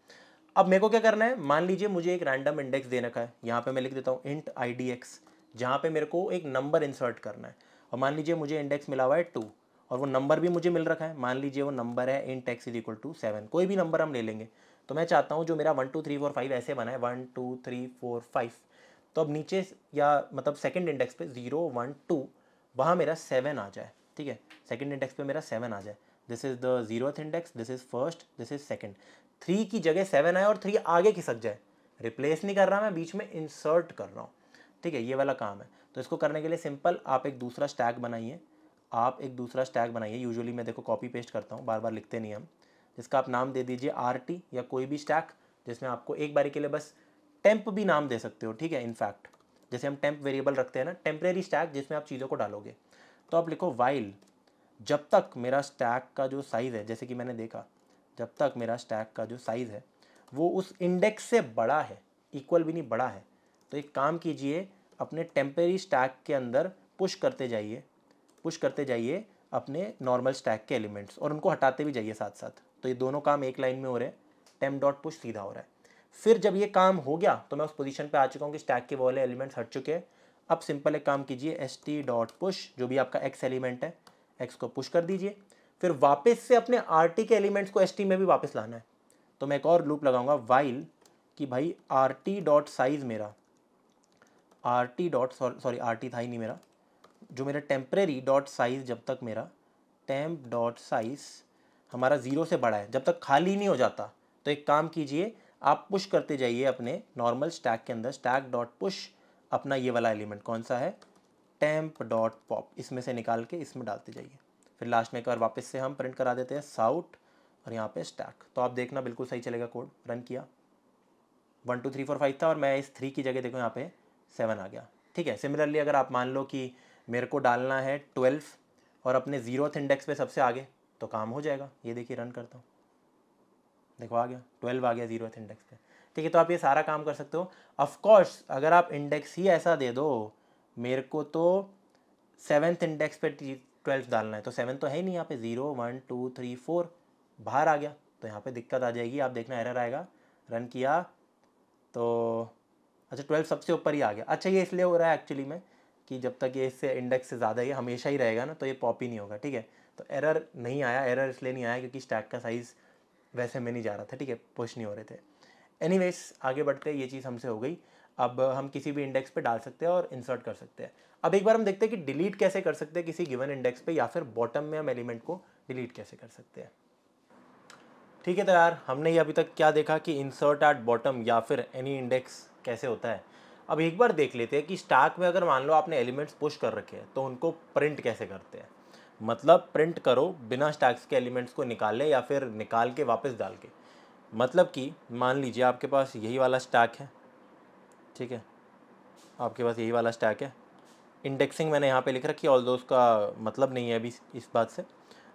अब मेरे को क्या करना है मान लीजिए मुझे एक रैंडम इंडेक्स दे रखा है यहाँ पे मैं लिख देता हूँ इंट आई डी एक्स जहाँ पर मेरे को एक नंबर इंसर्ट करना है और मान लीजिए मुझे इंडेक्स मिला हुआ है टू और वो नंबर भी मुझे मिल रखा है मान लीजिए वो नंबर है int X is equal to seven कोई भी नंबर हम ले लेंगे तो मैं चाहता हूँ जो मेरा one two three four five ऐसे बना है one two three four five तो अब नीचे या मतलब सेकंड इंडेक्स पे ज़ीरो वन टू वहाँ मेरा सेवन आ जाए ठीक है सेकंड इंडेक्स पे मेरा सेवन आ जाए this is the zeroth index this is first this is second three की जगह सेवन आए और थ्री आगे खिसक जाए रिप्लेस नहीं कर रहा मैं बीच में इंसर्ट कर रहा हूँ ठीक है ये वाला काम है तो इसको करने के लिए सिंपल आप एक दूसरा स्टैग बनाइए आप एक दूसरा स्टैग बनाइए यूजुअली मैं देखो कॉपी पेस्ट करता हूँ बार बार लिखते नहीं हम जिसका आप नाम दे दीजिए आर टी या कोई भी स्टैक जिसमें आपको एक बारी के लिए बस टेम्प भी नाम दे सकते हो ठीक है इनफैक्ट जैसे हम टेम्प वेरिएबल रखते हैं ना टेम्प्रेरी स्टैक जिसमें आप चीज़ों को डालोगे तो आप लिखो वाइल जब तक मेरा स्टैक का जो साइज़ है जैसे कि मैंने देखा जब तक मेरा स्टैक का जो साइज़ है वो उस इंडेक्स से बड़ा है इक्वल भी नहीं बड़ा है तो एक काम कीजिए अपने टेम्परेरी स्टैक के अंदर पुश करते जाइए पुश करते जाइए अपने नॉर्मल स्टैक के एलिमेंट्स और उनको हटाते भी जाइए साथ साथ तो ये दोनों काम एक लाइन में हो रहे हैं टेम डॉट पुश सीधा हो रहा है फिर जब ये काम हो गया तो मैं उस पोजीशन पे आ चुका हूँ कि स्टैक के वाले एलिमेंट्स हट चुके हैं अब सिंपल एक काम कीजिए एस टी डॉट पुश जो भी आपका एक्स एलिमेंट है एक्स को पुश कर दीजिए फिर वापस से अपने आर टी के एलिमेंट्स को एस टी में भी वापस लाना है तो मैं एक और लूप लगाऊंगा वाइल कि भाई आर टी डॉट साइज मेरा R T dot sorry R T था ही नहीं मेरा जो मेरा टेम्परेरी डॉट साइज जब तक मेरा टेम्प डॉट साइज हमारा ज़ीरो से बड़ा है जब तक खाली नहीं हो जाता तो एक काम कीजिए आप पुश करते जाइए अपने नॉर्मल स्टैक के अंदर स्टैक डॉट पुश अपना ये वाला एलिमेंट कौन सा है टैम्प डॉट पॉप इसमें से निकाल के इसमें डालते जाइए फिर लास्ट में एक बार वापस से हम प्रिंट करा देते हैं साउट और यहाँ पे स्टैक तो आप देखना बिल्कुल सही चलेगा कोड रन किया one two three four five था और मैं इस थ्री की जगह देखो यहाँ पे सेवन आ गया ठीक है सिमिलरली अगर आप मान लो कि मेरे को डालना है ट्वेल्व और अपने जीरोथ इंडेक्स पे सबसे आगे तो काम हो जाएगा ये देखिए रन करता हूँ देखो आ गया ट्वेल्व आ गया जीरोथ इंडेक्स पे ठीक है तो आप ये सारा काम कर सकते हो ऑफकोर्स अगर आप इंडेक्स ही ऐसा दे दो मेरे को तो सेवन्थ इंडेक्स पे ट्वेल्थ डालना है तो सेवन तो है ही नहीं यहाँ पे zero one two three four बाहर आ गया तो यहाँ पे दिक्कत आ जाएगी आप देखना एरर आएगा रन किया तो अच्छा ट्वेल्थ सबसे ऊपर ही आ गया अच्छा ये इसलिए हो रहा है एक्चुअली में कि जब तक ये इससे इंडेक्स से ज़्यादा ये हमेशा ही रहेगा ना तो ये पॉप ही नहीं होगा ठीक है तो एरर नहीं आया एरर इसलिए नहीं आया क्योंकि स्टैक का साइज़ वैसे में नहीं जा रहा था ठीक है पुश नहीं हो रहे थे एनीवेज आगे बढ़ते ये चीज़ हमसे हो गई अब हम किसी भी इंडेक्स पे डाल सकते हैं और इंसर्ट कर सकते हैं अब एक बार हम देखते हैं कि डिलीट कैसे कर सकते हैं किसी गिवन इंडेक्स पे या फिर बॉटम में हम एलिमेंट को डिलीट कैसे कर सकते हैं ठीक है तो यार हमने ये अभी तक क्या देखा कि इंसर्ट एट बॉटम या फिर एनी इंडेक्स कैसे होता है अब एक बार देख लेते हैं कि स्टाक में अगर मान लो आपने एलिमेंट्स पुश कर रखे हैं तो उनको प्रिंट कैसे करते हैं मतलब प्रिंट करो बिना स्टैक्स के एलिमेंट्स को निकाले या फिर निकाल के वापस डाल के मतलब कि मान लीजिए आपके पास यही वाला स्टैक है ठीक है आपके पास यही वाला स्टैक है इंडेक्सिंग मैंने यहाँ पे लिख रखी ऑल दो उसका मतलब नहीं है अभी इस बात से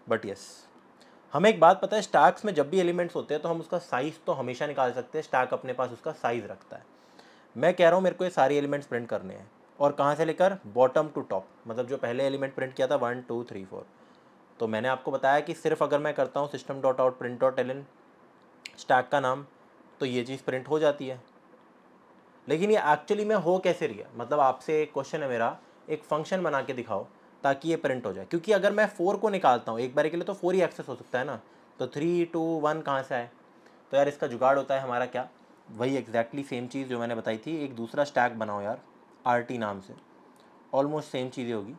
बट यस हमें एक बात पता है स्टैक्स में जब भी एलिमेंट्स होते हैं तो हम उसका साइज़ तो हमेशा निकाल सकते हैं स्टैक अपने पास उसका साइज़ रखता है मैं कह रहा हूँ मेरे को ये सारे एलिमेंट्स प्रिंट करने हैं और कहाँ से लेकर बॉटम टू टॉप मतलब जो पहले एलिमेंट प्रिंट किया था वन टू थ्री फोर तो मैंने आपको बताया कि सिर्फ अगर मैं करता हूँ system dot out print dot L stack का नाम तो ये चीज़ प्रिंट हो जाती है लेकिन ये एक्चुअली में हो कैसे रही है मतलब आपसे एक क्वेश्चन है मेरा एक फंक्शन बना के दिखाओ ताकि ये प्रिंट हो जाए क्योंकि अगर मैं फोर को निकालता हूँ एक बार के लिए तो फोर ही एक्सेस हो सकता है ना तो थ्री टू वन कहाँ से आए तो यार इसका जुगाड़ होता है हमारा क्या वही एग्जैक्टली सेम चीज़ जो मैंने बताई थी एक दूसरा स्टैक बनाओ यार आर टी नाम से ऑलमोस्ट सेम चीज़ें होगी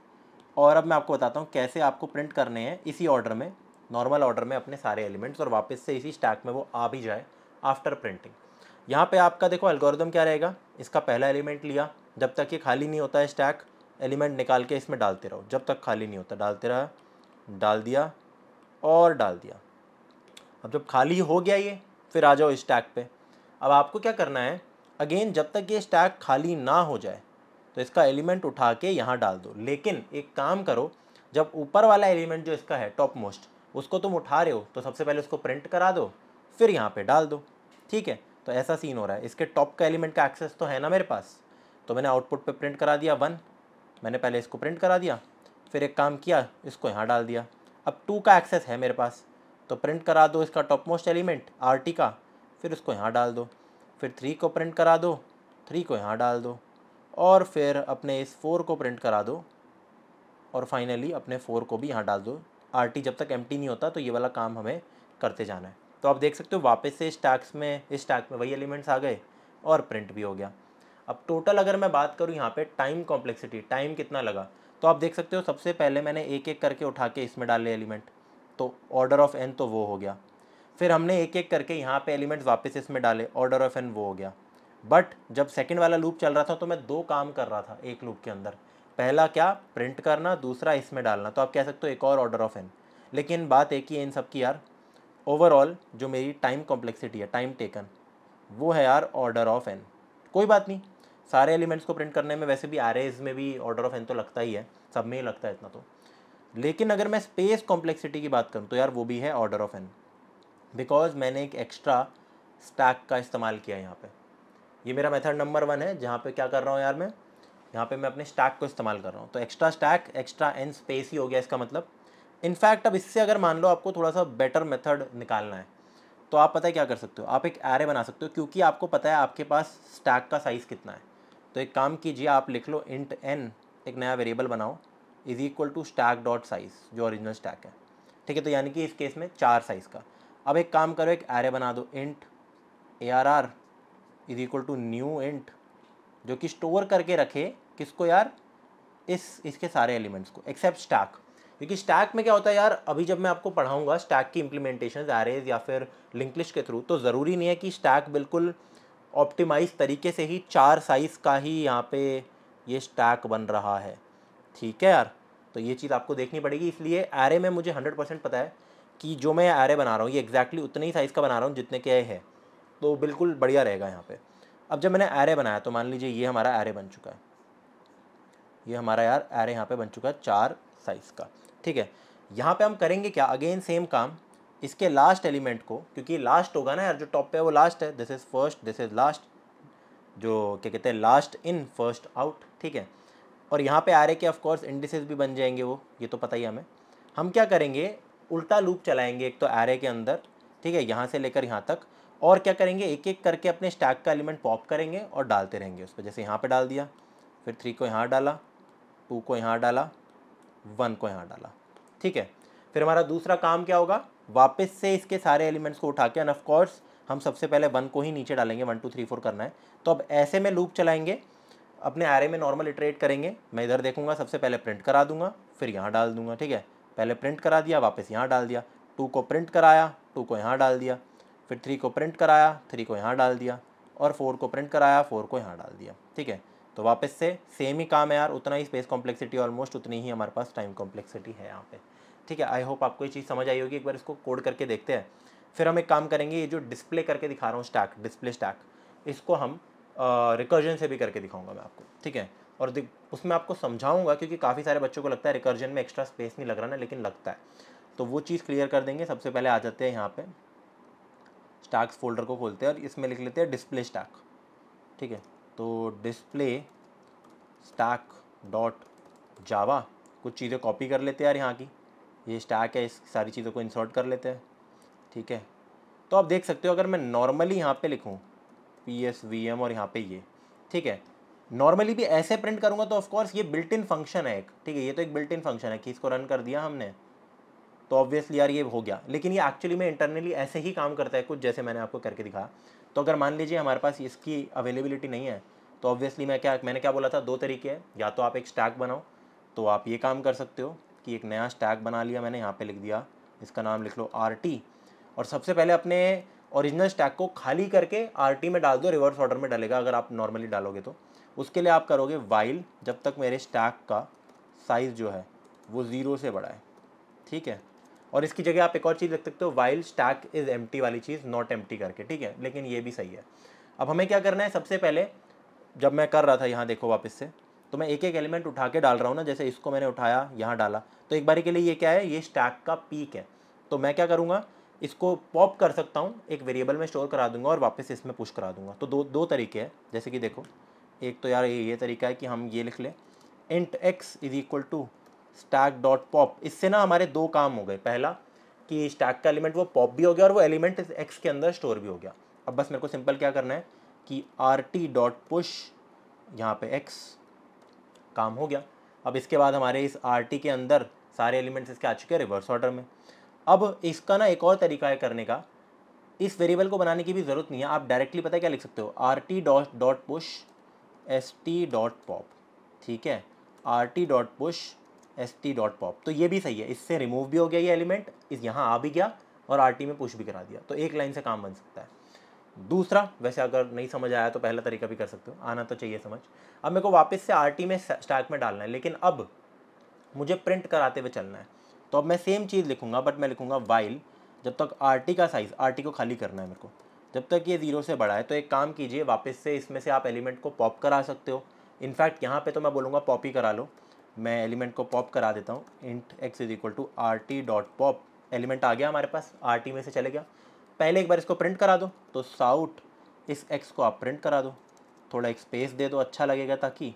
और अब मैं आपको बताता हूँ कैसे आपको प्रिंट करने हैं इसी ऑर्डर में नॉर्मल ऑर्डर में अपने सारे एलिमेंट्स और वापस से इसी स्टैक में वो आ भी जाए आफ्टर प्रिंटिंग यहाँ पे आपका देखो एल्गोरिदम क्या रहेगा इसका पहला एलिमेंट लिया जब तक ये खाली नहीं होता है स्टैक एलिमेंट निकाल के इसमें डालते रहो जब तक खाली नहीं होता डालते रहा डाल दिया और डाल दिया अब जब खाली हो गया ये फिर आ जाओ स्टैक पे अब आपको क्या करना है अगेन जब तक ये स्टैक खाली ना हो जाए तो इसका एलिमेंट उठा के यहाँ डाल दो लेकिन एक काम करो जब ऊपर वाला एलिमेंट जो इसका है टॉप मोस्ट उसको तुम उठा रहे हो तो सबसे पहले उसको प्रिंट करा दो फिर यहाँ पे डाल दो ठीक है तो ऐसा सीन हो रहा है इसके टॉप का एलिमेंट का एक्सेस तो है ना मेरे पास तो मैंने आउटपुट पे प्रिंट करा दिया वन मैंने पहले इसको प्रिंट करा दिया फिर एक काम किया इसको यहाँ डाल दिया अब टू का एक्सेस है मेरे पास तो प्रिंट करा दो इसका top most element R T का फिर उसको यहाँ डाल दो फिर थ्री को प्रिंट करा दो थ्री को यहाँ डाल दो और फिर अपने इस फोर को प्रिंट करा दो और फाइनली अपने फोर को भी यहाँ डाल दो आर टी जब तक टी नहीं होता तो ये वाला काम हमें करते जाना है तो आप देख सकते हो वापस से इस टैक्स में इस टैग में वही एलिमेंट्स आ गए और प्रिंट भी हो गया अब टोटल अगर मैं बात करूँ यहाँ पे टाइम कॉम्प्लेक्सिटी टाइम कितना लगा तो आप देख सकते हो सबसे पहले मैंने एक एक करके उठा के इसमें डाले एलिमेंट तो ऑर्डर ऑफ एन तो वो हो गया फिर हमने एक एक करके यहाँ पे एलिमेंट्स वापस इसमें डाले ऑर्डर ऑफ एन वो हो गया बट जब सेकंड वाला लूप चल रहा था तो मैं दो काम कर रहा था एक लूप के अंदर पहला क्या प्रिंट करना दूसरा इसमें डालना तो आप कह सकते हो एक और ऑर्डर ऑफ एन लेकिन बात एक ही है इन सब की यार ओवरऑल जो मेरी टाइम कॉम्प्लेक्सिटी है टाइम टेकन वो है यार ऑर्डर ऑफ एन कोई बात नहीं सारे एलिमेंट्स को प्रिंट करने में वैसे भी आर में भी ऑर्डर ऑफ एन तो लगता ही है सब में ही लगता है इतना तो लेकिन अगर मैं स्पेस कॉम्प्लेक्सिटी की बात करूँ तो यार वो भी है ऑर्डर ऑफ एन बिकॉज मैंने एक एक्स्ट्रा स्टैक का इस्तेमाल किया यहाँ पे ये मेरा मेथड नंबर वन है जहाँ पे क्या कर रहा हूँ यार मैं यहाँ पे मैं अपने स्टैक को इस्तेमाल कर रहा हूँ तो extra stack extra N space ही हो गया इसका मतलब इनफैक्ट अब इससे अगर मान लो आपको थोड़ा सा बेटर मेथड निकालना है तो आप पता है क्या कर सकते हो आप एक एरे बना सकते हो क्योंकि आपको पता है आपके पास स्टैक का साइज़ कितना है तो एक काम कीजिए आप लिख लो इंट एन एक नया वेरिएबल बनाओ is equal to stack dot size जो ओरिजिनल स्टैक है ठीक है तो यानी कि इस केस में चार साइज़ का अब एक काम करो एक एरे बना दो int A R R is equal to new int जो कि स्टोर करके रखे किसको यार इस इसके सारे एलिमेंट्स को एक्सेप्ट स्टैक क्योंकि स्टैक में क्या होता है यार अभी जब मैं आपको पढ़ाऊंगा स्टैक की इम्प्लीमेंटेशन एरेज या फिर लिंकलिश के थ्रू तो ज़रूरी नहीं है कि स्टैक बिल्कुल ऑप्टिमाइज तरीके से ही चार साइज़ का ही यहाँ पे ये स्टैक बन रहा है ठीक है यार तो ये चीज़ आपको देखनी पड़ेगी इसलिए एरे में मुझे हंड्रेड परसेंट पता है कि जो मैं एरे बना रहा हूँ ये एक्जैक्टली उतने ही साइज़ का बना रहा हूँ जितने के है तो बिल्कुल बढ़िया रहेगा यहाँ पर अब जब मैंने एरे बनाया तो मान लीजिए ये हमारा एरे बन चुका है ये हमारा यार एरे यहाँ पे बन चुका है चार साइज़ का ठीक है यहाँ पे हम करेंगे क्या अगेन सेम काम इसके लास्ट एलिमेंट को क्योंकि लास्ट होगा ना यार जो टॉप पे है वो लास्ट है this is first this is last जो क्या कहते हैं लास्ट इन फर्स्ट आउट ठीक है और यहाँ पे आ रहे के ऑफकोर्स इंडिसेस भी बन जाएंगे वो ये तो पता ही हमें हम क्या करेंगे उल्टा लूप चलाएंगे एक तो एरे के अंदर ठीक है यहाँ से लेकर यहाँ तक और क्या करेंगे एक एक करके अपने स्टैक का एलिमेंट पॉप करेंगे और डालते रहेंगे उस पर जैसे यहाँ पर डाल दिया फिर थ्री को यहाँ डाला टू को यहाँ डाला वन को यहाँ डाला ठीक है फिर हमारा दूसरा काम क्या होगा वापस से इसके सारे एलिमेंट्स को उठा के एंड ऑफकोर्स हम सबसे पहले वन को ही नीचे डालेंगे वन टू थ्री फोर करना है तो अब ऐसे में लूप चलाएंगे अपने आरे में नॉर्मल इटरेट करेंगे मैं इधर देखूंगा सबसे पहले प्रिंट करा दूंगा फिर यहाँ डाल दूंगा ठीक है पहले प्रिंट करा दिया वापस यहाँ डाल दिया टू को प्रिंट कराया टू को यहाँ डाल दिया फिर थ्री को प्रिंट कराया थ्री को यहाँ डाल दिया और फोर को प्रिंट कराया फोर को यहाँ डाल दिया ठीक है तो वापस से सेम ही काम है यार उतना ही स्पेस कॉम्प्लेक्सिटी ऑलमोस्ट उतनी ही हमारे पास टाइम कॉम्प्लेक्सिटी है यहाँ पे ठीक है आई होप आपको ये चीज़ समझ आई होगी एक बार इसको कोड करके देखते हैं फिर हम एक काम करेंगे ये जो डिस्प्ले करके दिखा रहा हूँ स्टैक डिस्प्ले स्टैक इसको हम रिकर्जन से भी करके दिखाऊंगा मैं आपको ठीक है और उसमें आपको समझाऊंगा क्योंकि काफ़ी सारे बच्चों को लगता है रिकर्जन में एक्स्ट्रा स्पेस नहीं लग रहा ना लेकिन लगता है तो वो चीज़ क्लियर कर देंगे सबसे पहले आ जाते हैं यहाँ पर स्टैक्स फोल्डर को खोलते हैं और इसमें लिख लेते हैं डिस्प्ले स्टैक ठीक है तो डिस्प्ले स्टैक डॉट जावा कुछ चीज़ें कॉपी कर लेते हैं यार यहाँ की ये स्टैक है इस सारी चीज़ों को इंसर्ट कर लेते हैं ठीक है तो आप देख सकते हो अगर मैं नॉर्मली यहाँ पे लिखूँ पी एस वी एम और यहाँ पे ये ठीक है नॉर्मली भी ऐसे प्रिंट करूँगा तो ऑफकोर्स ये बिल्ट इन फंक्शन है एक ठीक है ये तो एक बिल्ट इन फंक्शन है कि इसको रन कर दिया हमने तो ऑब्वियसली यार ये हो गया लेकिन ये एक्चुअली में इंटरनली ऐसे ही काम करता है कुछ जैसे मैंने आपको करके दिखाया तो अगर मान लीजिए हमारे पास इसकी अवेलेबिलिटी नहीं है तो ऑब्वियसली मैं क्या मैंने क्या बोला था दो तरीके हैं या तो आप एक स्टैक बनाओ तो आप ये काम कर सकते हो कि एक नया स्टैक बना लिया मैंने यहाँ पे लिख दिया इसका नाम लिख लो आर और सबसे पहले अपने ओरिजिनल स्टैक को खाली करके आर में डाल दो रिवर्स ऑर्डर में डालेगा अगर आप नॉर्मली डालोगे तो उसके लिए आप करोगे वाइल जब तक मेरे स्टैक का साइज़ जो है वो ज़ीरो से बड़ा है ठीक है और इसकी जगह आप एक और चीज़ लिख सकते हो वाइल स्टैक इज़ एम वाली चीज़ नॉट एम करके ठीक है लेकिन ये भी सही है अब हमें क्या करना है सबसे पहले जब मैं कर रहा था यहाँ देखो वापस से तो मैं एक एक एलिमेंट उठा के डाल रहा हूँ ना जैसे इसको मैंने उठाया यहाँ डाला तो एक बारी के लिए ये क्या है ये स्टैक का पीक है तो मैं क्या करूँगा इसको पॉप कर सकता हूँ एक वेरिएबल में स्टोर करा दूंगा और वापस इसमें पुश करा दूंगा तो दो दो तरीके हैं जैसे कि देखो एक तो यार ये, ये तरीका है कि हम ये लिख लें int X is equal to stack dot pop इससे ना हमारे दो काम हो गए पहला कि स्टैक का एलिमेंट वो पॉप भी हो गया और वो एलिमेंट एक्स के अंदर स्टोर भी हो गया अब बस मेरे को सिंपल क्या करना है कि आर टी डॉट पुश यहाँ पे एक्स काम हो गया अब इसके बाद हमारे इस आर टी के अंदर सारे एलिमेंट्स इसके आ चुके हैं रिवर्स ऑर्डर में अब इसका ना एक और तरीका है करने का इस वेरिएबल को बनाने की भी ज़रूरत नहीं है आप डायरेक्टली पता है क्या लिख सकते हो R T dot dot push S T dot pop ठीक है R T dot push S T dot pop तो ये भी सही है इससे रिमूव भी हो गया ये एलिमेंट इस यहाँ आ भी गया और आर टी में पुश भी करा दिया तो एक लाइन से काम बन सकता है दूसरा वैसे अगर नहीं समझ आया तो पहला तरीका भी कर सकते हो आना तो चाहिए समझ अब मेरे को वापस से आर टी में स्टैक में डालना है लेकिन अब मुझे प्रिंट कराते हुए चलना है तो अब मैं सेम चीज़ लिखूंगा बट मैं लिखूंगा वाइल जब तक आर टी का साइज़ आर टी को खाली करना है मेरे को जब तक ये ज़ीरो से बड़ा है तो एक काम कीजिए वापस से इसमें से आप एलिमेंट को पॉप करा सकते हो इनफैक्ट यहाँ पे तो मैं बोलूँगा पॉप ही करा लो मैं एलिमेंट को पॉप करा देता हूँ int X is equal to R T dot pop element आ गया हमारे पास आर टी में से चले गया पहले एक बार इसको प्रिंट करा दो तो साउट इस एक्स को आप प्रिंट करा दो थोड़ा एक स्पेस दे दो अच्छा लगेगा ताकि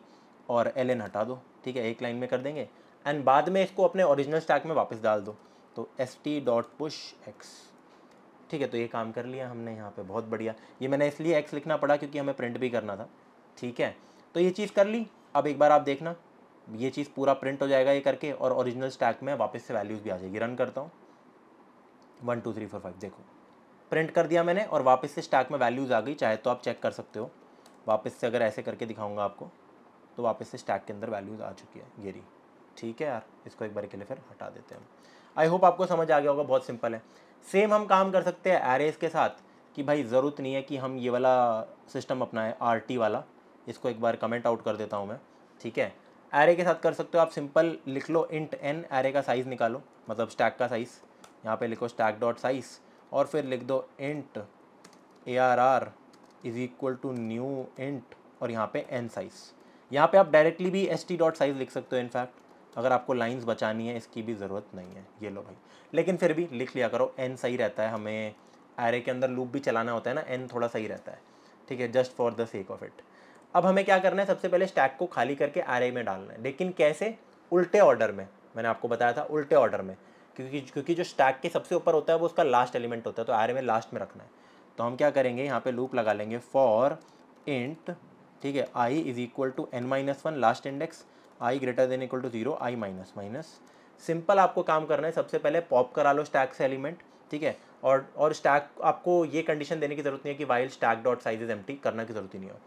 और एल एन हटा दो ठीक है एक लाइन में कर देंगे एंड बाद में इसको अपने ओरिजिनल स्टैक में वापस डाल दो तो S T dot push X ठीक है तो ये काम कर लिया हमने यहाँ पे बहुत बढ़िया ये मैंने इसलिए एक्स लिखना पड़ा क्योंकि हमें प्रिंट भी करना था ठीक है तो ये चीज़ कर ली अब एक बार आप देखना ये चीज़ पूरा प्रिंट हो जाएगा ये करके और ओरिजिनल स्टैक में वापस से वैल्यूज़ भी आ जाएगी रन करता हूँ one two three four five देखो प्रिंट कर दिया मैंने और वापस से स्टैक में वैल्यूज़ आ गई चाहे तो आप चेक कर सकते हो वापस से अगर ऐसे करके दिखाऊंगा आपको तो वापस से स्टैक के अंदर वैल्यूज़ आ चुकी है गेरी ठीक है यार इसको एक बार के लिए फिर हटा देते हैं आई होप आपको समझ आ गया होगा बहुत सिंपल है सेम हम काम कर सकते हैं एरेज के साथ कि भाई ज़रूरत नहीं है कि हम ये वाला सिस्टम अपनाएं आर वाला इसको एक बार कमेंट आउट कर देता हूँ मैं ठीक है एरे के साथ कर सकते हो आप सिंपल लिख लो इंट एन एरे का साइज़ निकालो मतलब स्टैक का साइज़ यहाँ पे लिखो स्टैक डॉट साइज़ और फिर लिख दो int A R R is equal to new int और यहाँ पे एन साइज़ यहाँ पे आप डायरेक्टली भी एस टी डॉट साइज़ लिख सकते हो इनफैक्ट अगर आपको लाइंस बचानी है इसकी भी ज़रूरत नहीं है ये लो भाई लेकिन फिर भी लिख लिया करो एन सही रहता है हमें एरे के अंदर लूप भी चलाना होता है ना एन थोड़ा सही रहता है ठीक है just for the sake of it अब हमें क्या करना है सबसे पहले स्टैक को खाली करके आर में डालना है लेकिन कैसे उल्टे ऑर्डर में मैंने आपको बताया था उल्टे ऑर्डर में क्योंकि क्योंकि जो स्टैक के सबसे ऊपर होता है वो उसका लास्ट एलिमेंट होता है तो आर में लास्ट में रखना है तो हम क्या करेंगे यहाँ पे लूप लगा लेंगे फॉर इंट ठीक है I is equal to N minus one last index I greater than equal to zero I minus minus simple आपको काम करना है सबसे पहले पॉप करा लो स्टैक से एलिमेंट ठीक है और और स्टैक आपको ये कंडीशन देने की जरूरत नहीं है कि while stack dot size is M करना की जरूरत नहीं हो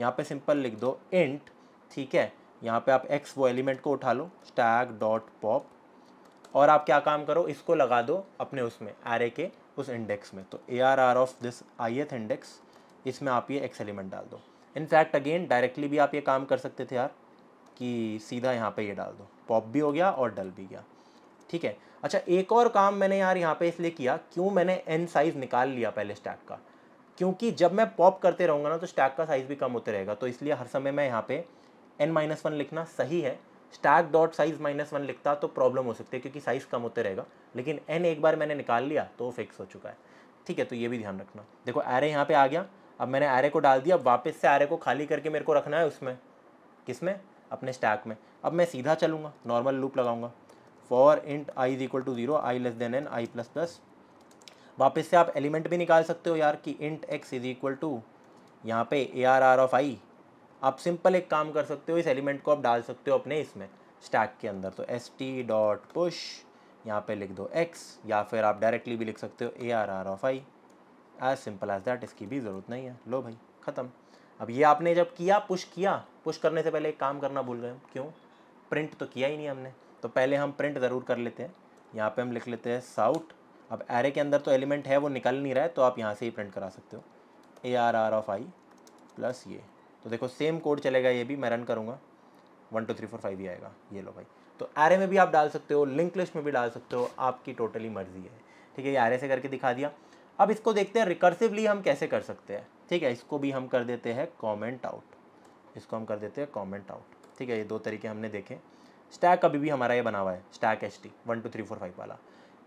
यहाँ पे सिंपल लिख दो इंट ठीक है यहाँ पे आप एक्स वो एलिमेंट को उठा लो स्टैग डॉट पॉप और आप क्या काम करो इसको लगा दो अपने उसमें एरे के उस इंडेक्स में तो A R R of this ith index इसमें आप ये एक्स एलिमेंट डाल दो इनफैक्ट अगेन डायरेक्टली भी आप ये काम कर सकते थे यार कि सीधा यहाँ पे ये डाल दो पॉप भी हो गया और डल भी गया ठीक है अच्छा एक और काम मैंने यार यहाँ पे इसलिए किया क्यों मैंने एन साइज़ निकाल लिया पहले स्टैक का क्योंकि जब मैं पॉप करते रहूँगा ना तो स्टैक का साइज़ भी कम होते रहेगा तो इसलिए हर समय मैं यहाँ पे एन माइनस वन लिखना सही है stack dot size minus one लिखता तो प्रॉब्लम हो सकती है क्योंकि साइज़ कम होते रहेगा लेकिन एन एक बार मैंने निकाल लिया तो वो फिक्स हो चुका है ठीक है तो ये भी ध्यान रखना देखो एरे यहाँ पर आ गया अब मैंने एरे को डाल दिया अब वापस से एरे को खाली करके मेरे को रखना है उसमें किस में अपने स्टैक में अब मैं सीधा चलूँगा नॉर्मल लूप लगाऊंगा for int I is equal to zero I less than N I plus plus वापस से आप एलिमेंट भी निकाल सकते हो यार कि int X is equal to यहाँ पे A R R of I आप सिंपल एक काम कर सकते हो इस एलिमेंट को आप डाल सकते हो अपने इसमें स्टैक के अंदर तो एस टी डॉट पुश यहाँ पे लिख दो एक्स या फिर आप डायरेक्टली भी लिख सकते हो A R R of I as simple as that इसकी भी ज़रूरत नहीं है लो भाई ख़त्म अब ये आपने जब किया पुश किया पुश करने से पहले एक काम करना भूल गए क्यों प्रिंट तो किया ही नहीं हमने तो पहले हम प्रिंट ज़रूर कर लेते हैं यहाँ पे हम लिख लेते हैं साउट अब एरे के अंदर तो एलिमेंट है वो निकल नहीं रहा है तो आप यहाँ से ही प्रिंट करा सकते हो A R R of I plus ये तो देखो सेम कोड चलेगा ये भी मैं रन करूँगा one two three four five ही आएगा ये लो भाई तो एरे में भी आप डाल सकते हो लिंक लिस्ट में भी डाल सकते हो आपकी टोटली मर्जी है ठीक है ये एरे से करके दिखा दिया अब इसको देखते हैं रिकर्सिवली हम कैसे कर सकते हैं ठीक है इसको भी हम कर देते हैं कॉमेंट आउट इसको हम कर देते हैं कॉमेंट आउट ठीक है ये दो तरीके हमने देखे स्टैक अभी भी हमारा ये बना हुआ है stack H T one two three four five वाला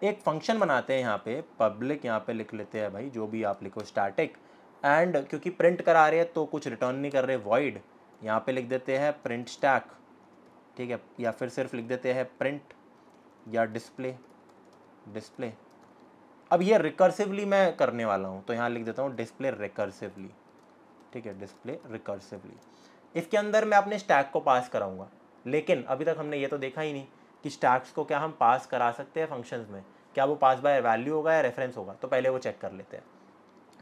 एक फंक्शन बनाते हैं यहाँ पे पब्लिक यहाँ पे लिख लेते हैं भाई जो भी आप लिखो स्टैटिक एंड क्योंकि प्रिंट करा रहे हैं तो कुछ रिटर्न नहीं कर रहे वॉइड यहाँ पे लिख देते हैं प्रिंट स्टैक ठीक है या फिर सिर्फ लिख देते हैं प्रिंट या डिस्प्ले डिस्प्ले अब ये रिकर्सिवली मैं करने वाला हूँ तो यहाँ लिख देता हूँ डिस्प्ले रिकर्सिवली ठीक है डिस्प्ले रिकर्सिवली इसके अंदर मैं अपने स्टैक को पास कराऊँगा लेकिन अभी तक हमने ये तो देखा ही नहीं कि स्टैक्स को क्या हम पास करा सकते हैं फंक्शंस में क्या वो पास बाय वैल्यू होगा या रेफरेंस होगा तो पहले वो चेक कर लेते हैं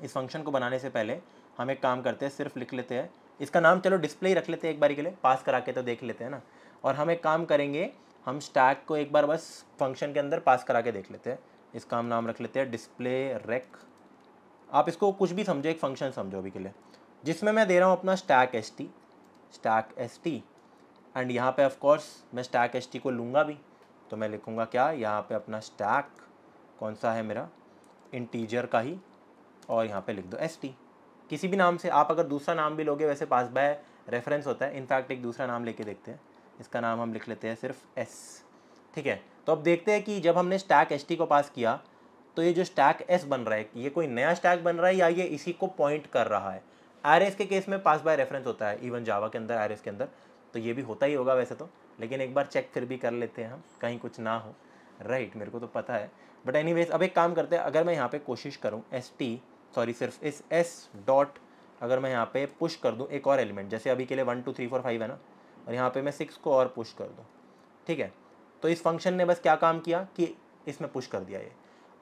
इस फंक्शन को बनाने से पहले हम एक काम करते हैं सिर्फ लिख लेते हैं इसका नाम चलो डिस्प्ले ही रख लेते हैं एक बार के लिए पास करा के तो देख लेते हैं ना और हम एक काम करेंगे हम स्टैक को एक बार बस फंक्शन के अंदर पास करा के देख लेते हैं इसका हम नाम रख लेते हैं डिस्प्ले रेक आप इसको कुछ भी समझो एक फंक्शन समझो अभी के लिए जिसमें मैं दे रहा हूँ अपना stack S T stack S T and यहाँ पे ऑफ कोर्स मैं स्टैक एच को लूँगा भी तो मैं लिखूँगा क्या यहाँ पे अपना स्टैक कौन सा है मेरा इंटीजर का ही और यहाँ पे लिख दो एस किसी भी नाम से आप अगर दूसरा नाम भी लोगे वैसे पास बाय रेफरेंस होता है इनफैक्ट एक दूसरा नाम लेके देखते हैं इसका नाम हम लिख लेते हैं सिर्फ एस ठीक है तो अब देखते हैं कि जब हमने स्टैक एस को पास किया तो ये जो स्टैक एस बन रहा है ये कोई नया स्टैक बन रहा है या ये इसी को पॉइंट कर रहा है आर के केस में पास बाय रेफरेंस होता है इवन जावा के अंदर आर के अंदर तो ये भी होता ही होगा वैसे तो लेकिन एक बार चेक फिर भी कर लेते हैं हम कहीं कुछ ना हो राइट right, मेरे को तो पता है बट एनी अब एक काम करते हैं अगर मैं यहाँ पे कोशिश करूँ एस टी सॉरी सिर्फ इस एस डॉट अगर मैं यहाँ पे पुश कर दूँ एक और एलिमेंट जैसे अभी के लिए one two three four five है ना और यहाँ पे मैं सिक्स को और पुश कर दूँ ठीक है तो इस फंक्शन ने बस क्या काम किया कि इसमें पुश कर दिया ये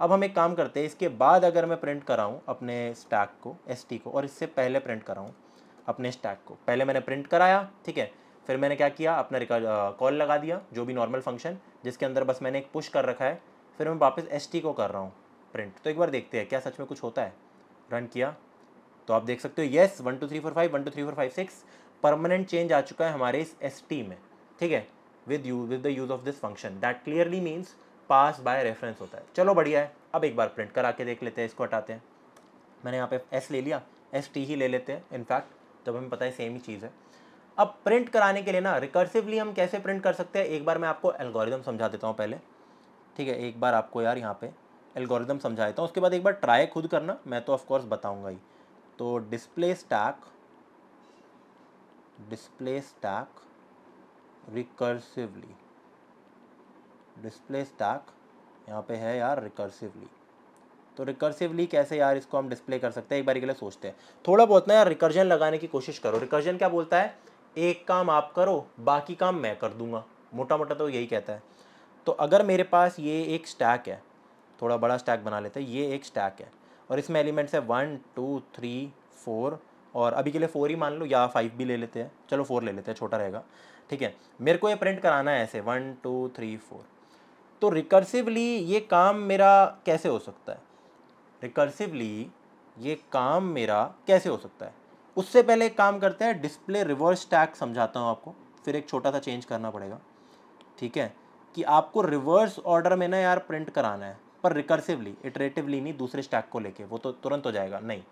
अब हम एक काम करते हैं इसके बाद अगर मैं प्रिंट कराऊँ अपने स्टैक को एस को और इससे पहले प्रिंट कराऊँ अपने स्टैक को पहले मैंने प्रिंट कराया ठीक है फिर मैंने क्या किया अपना कॉल लगा दिया जो भी नॉर्मल फंक्शन जिसके अंदर बस मैंने एक पुश कर रखा है फिर मैं वापस एस को कर रहा हूँ प्रिंट तो एक बार देखते हैं क्या सच में कुछ होता है रन किया तो आप देख सकते हो yes one two three four five one two three four five six permanent change आ चुका है हमारे इस एस में ठीक है with you with the use of this function that clearly means pass by reference होता है चलो बढ़िया है अब एक बार प्रिंट करा के देख लेते हैं इसको हटाते हैं मैंने यहाँ पे एस ले लिया एस टी ही ले लेते हैं इनफैक्ट तब हमें पता है सेम ही चीज़ है अब प्रिंट कराने के लिए ना रिकर्सिवली हम कैसे प्रिंट कर सकते हैं एक बार मैं आपको एल्गोरिदम समझा देता हूँ पहले ठीक है एक बार आपको यार यहाँ पे एल्गोरिदम समझा देता हूँ उसके बाद एक बार ट्राई खुद करना मैं तो ऑफकोर्स बताऊँगा ही तो display stack display stack recursively display stack यहाँ पे है यार रिकर्सिवली तो रिकर्सिवली कैसे यार इसको हम डिस्प्ले कर सकते हैं एक बार के लिए सोचते हैं थोड़ा बहुत ना यार रिकर्जन लगाने की कोशिश करो रिकर्जन क्या बोलता है एक काम आप करो बाकी काम मैं कर दूंगा मोटा मोटा तो यही कहता है तो अगर मेरे पास ये एक स्टैक है थोड़ा बड़ा स्टैक बना लेते हैं ये एक स्टैक है और इसमें एलिमेंट्स है वन टू थ्री फोर और अभी के लिए फोर ही मान लो या फाइव भी ले लेते हैं चलो फोर ले लेते हैं छोटा रहेगा ठीक है मेरे को ये प्रिंट कराना है ऐसे वन टू थ्री फोर तो रिकर्सिवली ये काम मेरा कैसे हो सकता है रिकर्सिवली ये काम मेरा कैसे हो सकता है उससे पहले एक काम करते हैं डिस्प्ले रिवर्स टैग समझाता हूँ आपको फिर एक छोटा सा चेंज करना पड़ेगा ठीक है कि आपको रिवर्स ऑर्डर में ना यार प्रिंट कराना है पर रिकर्सिवली इटरेटिवली नहीं दूसरे स्टैक को लेके वो तो तुरंत हो जाएगा नहीं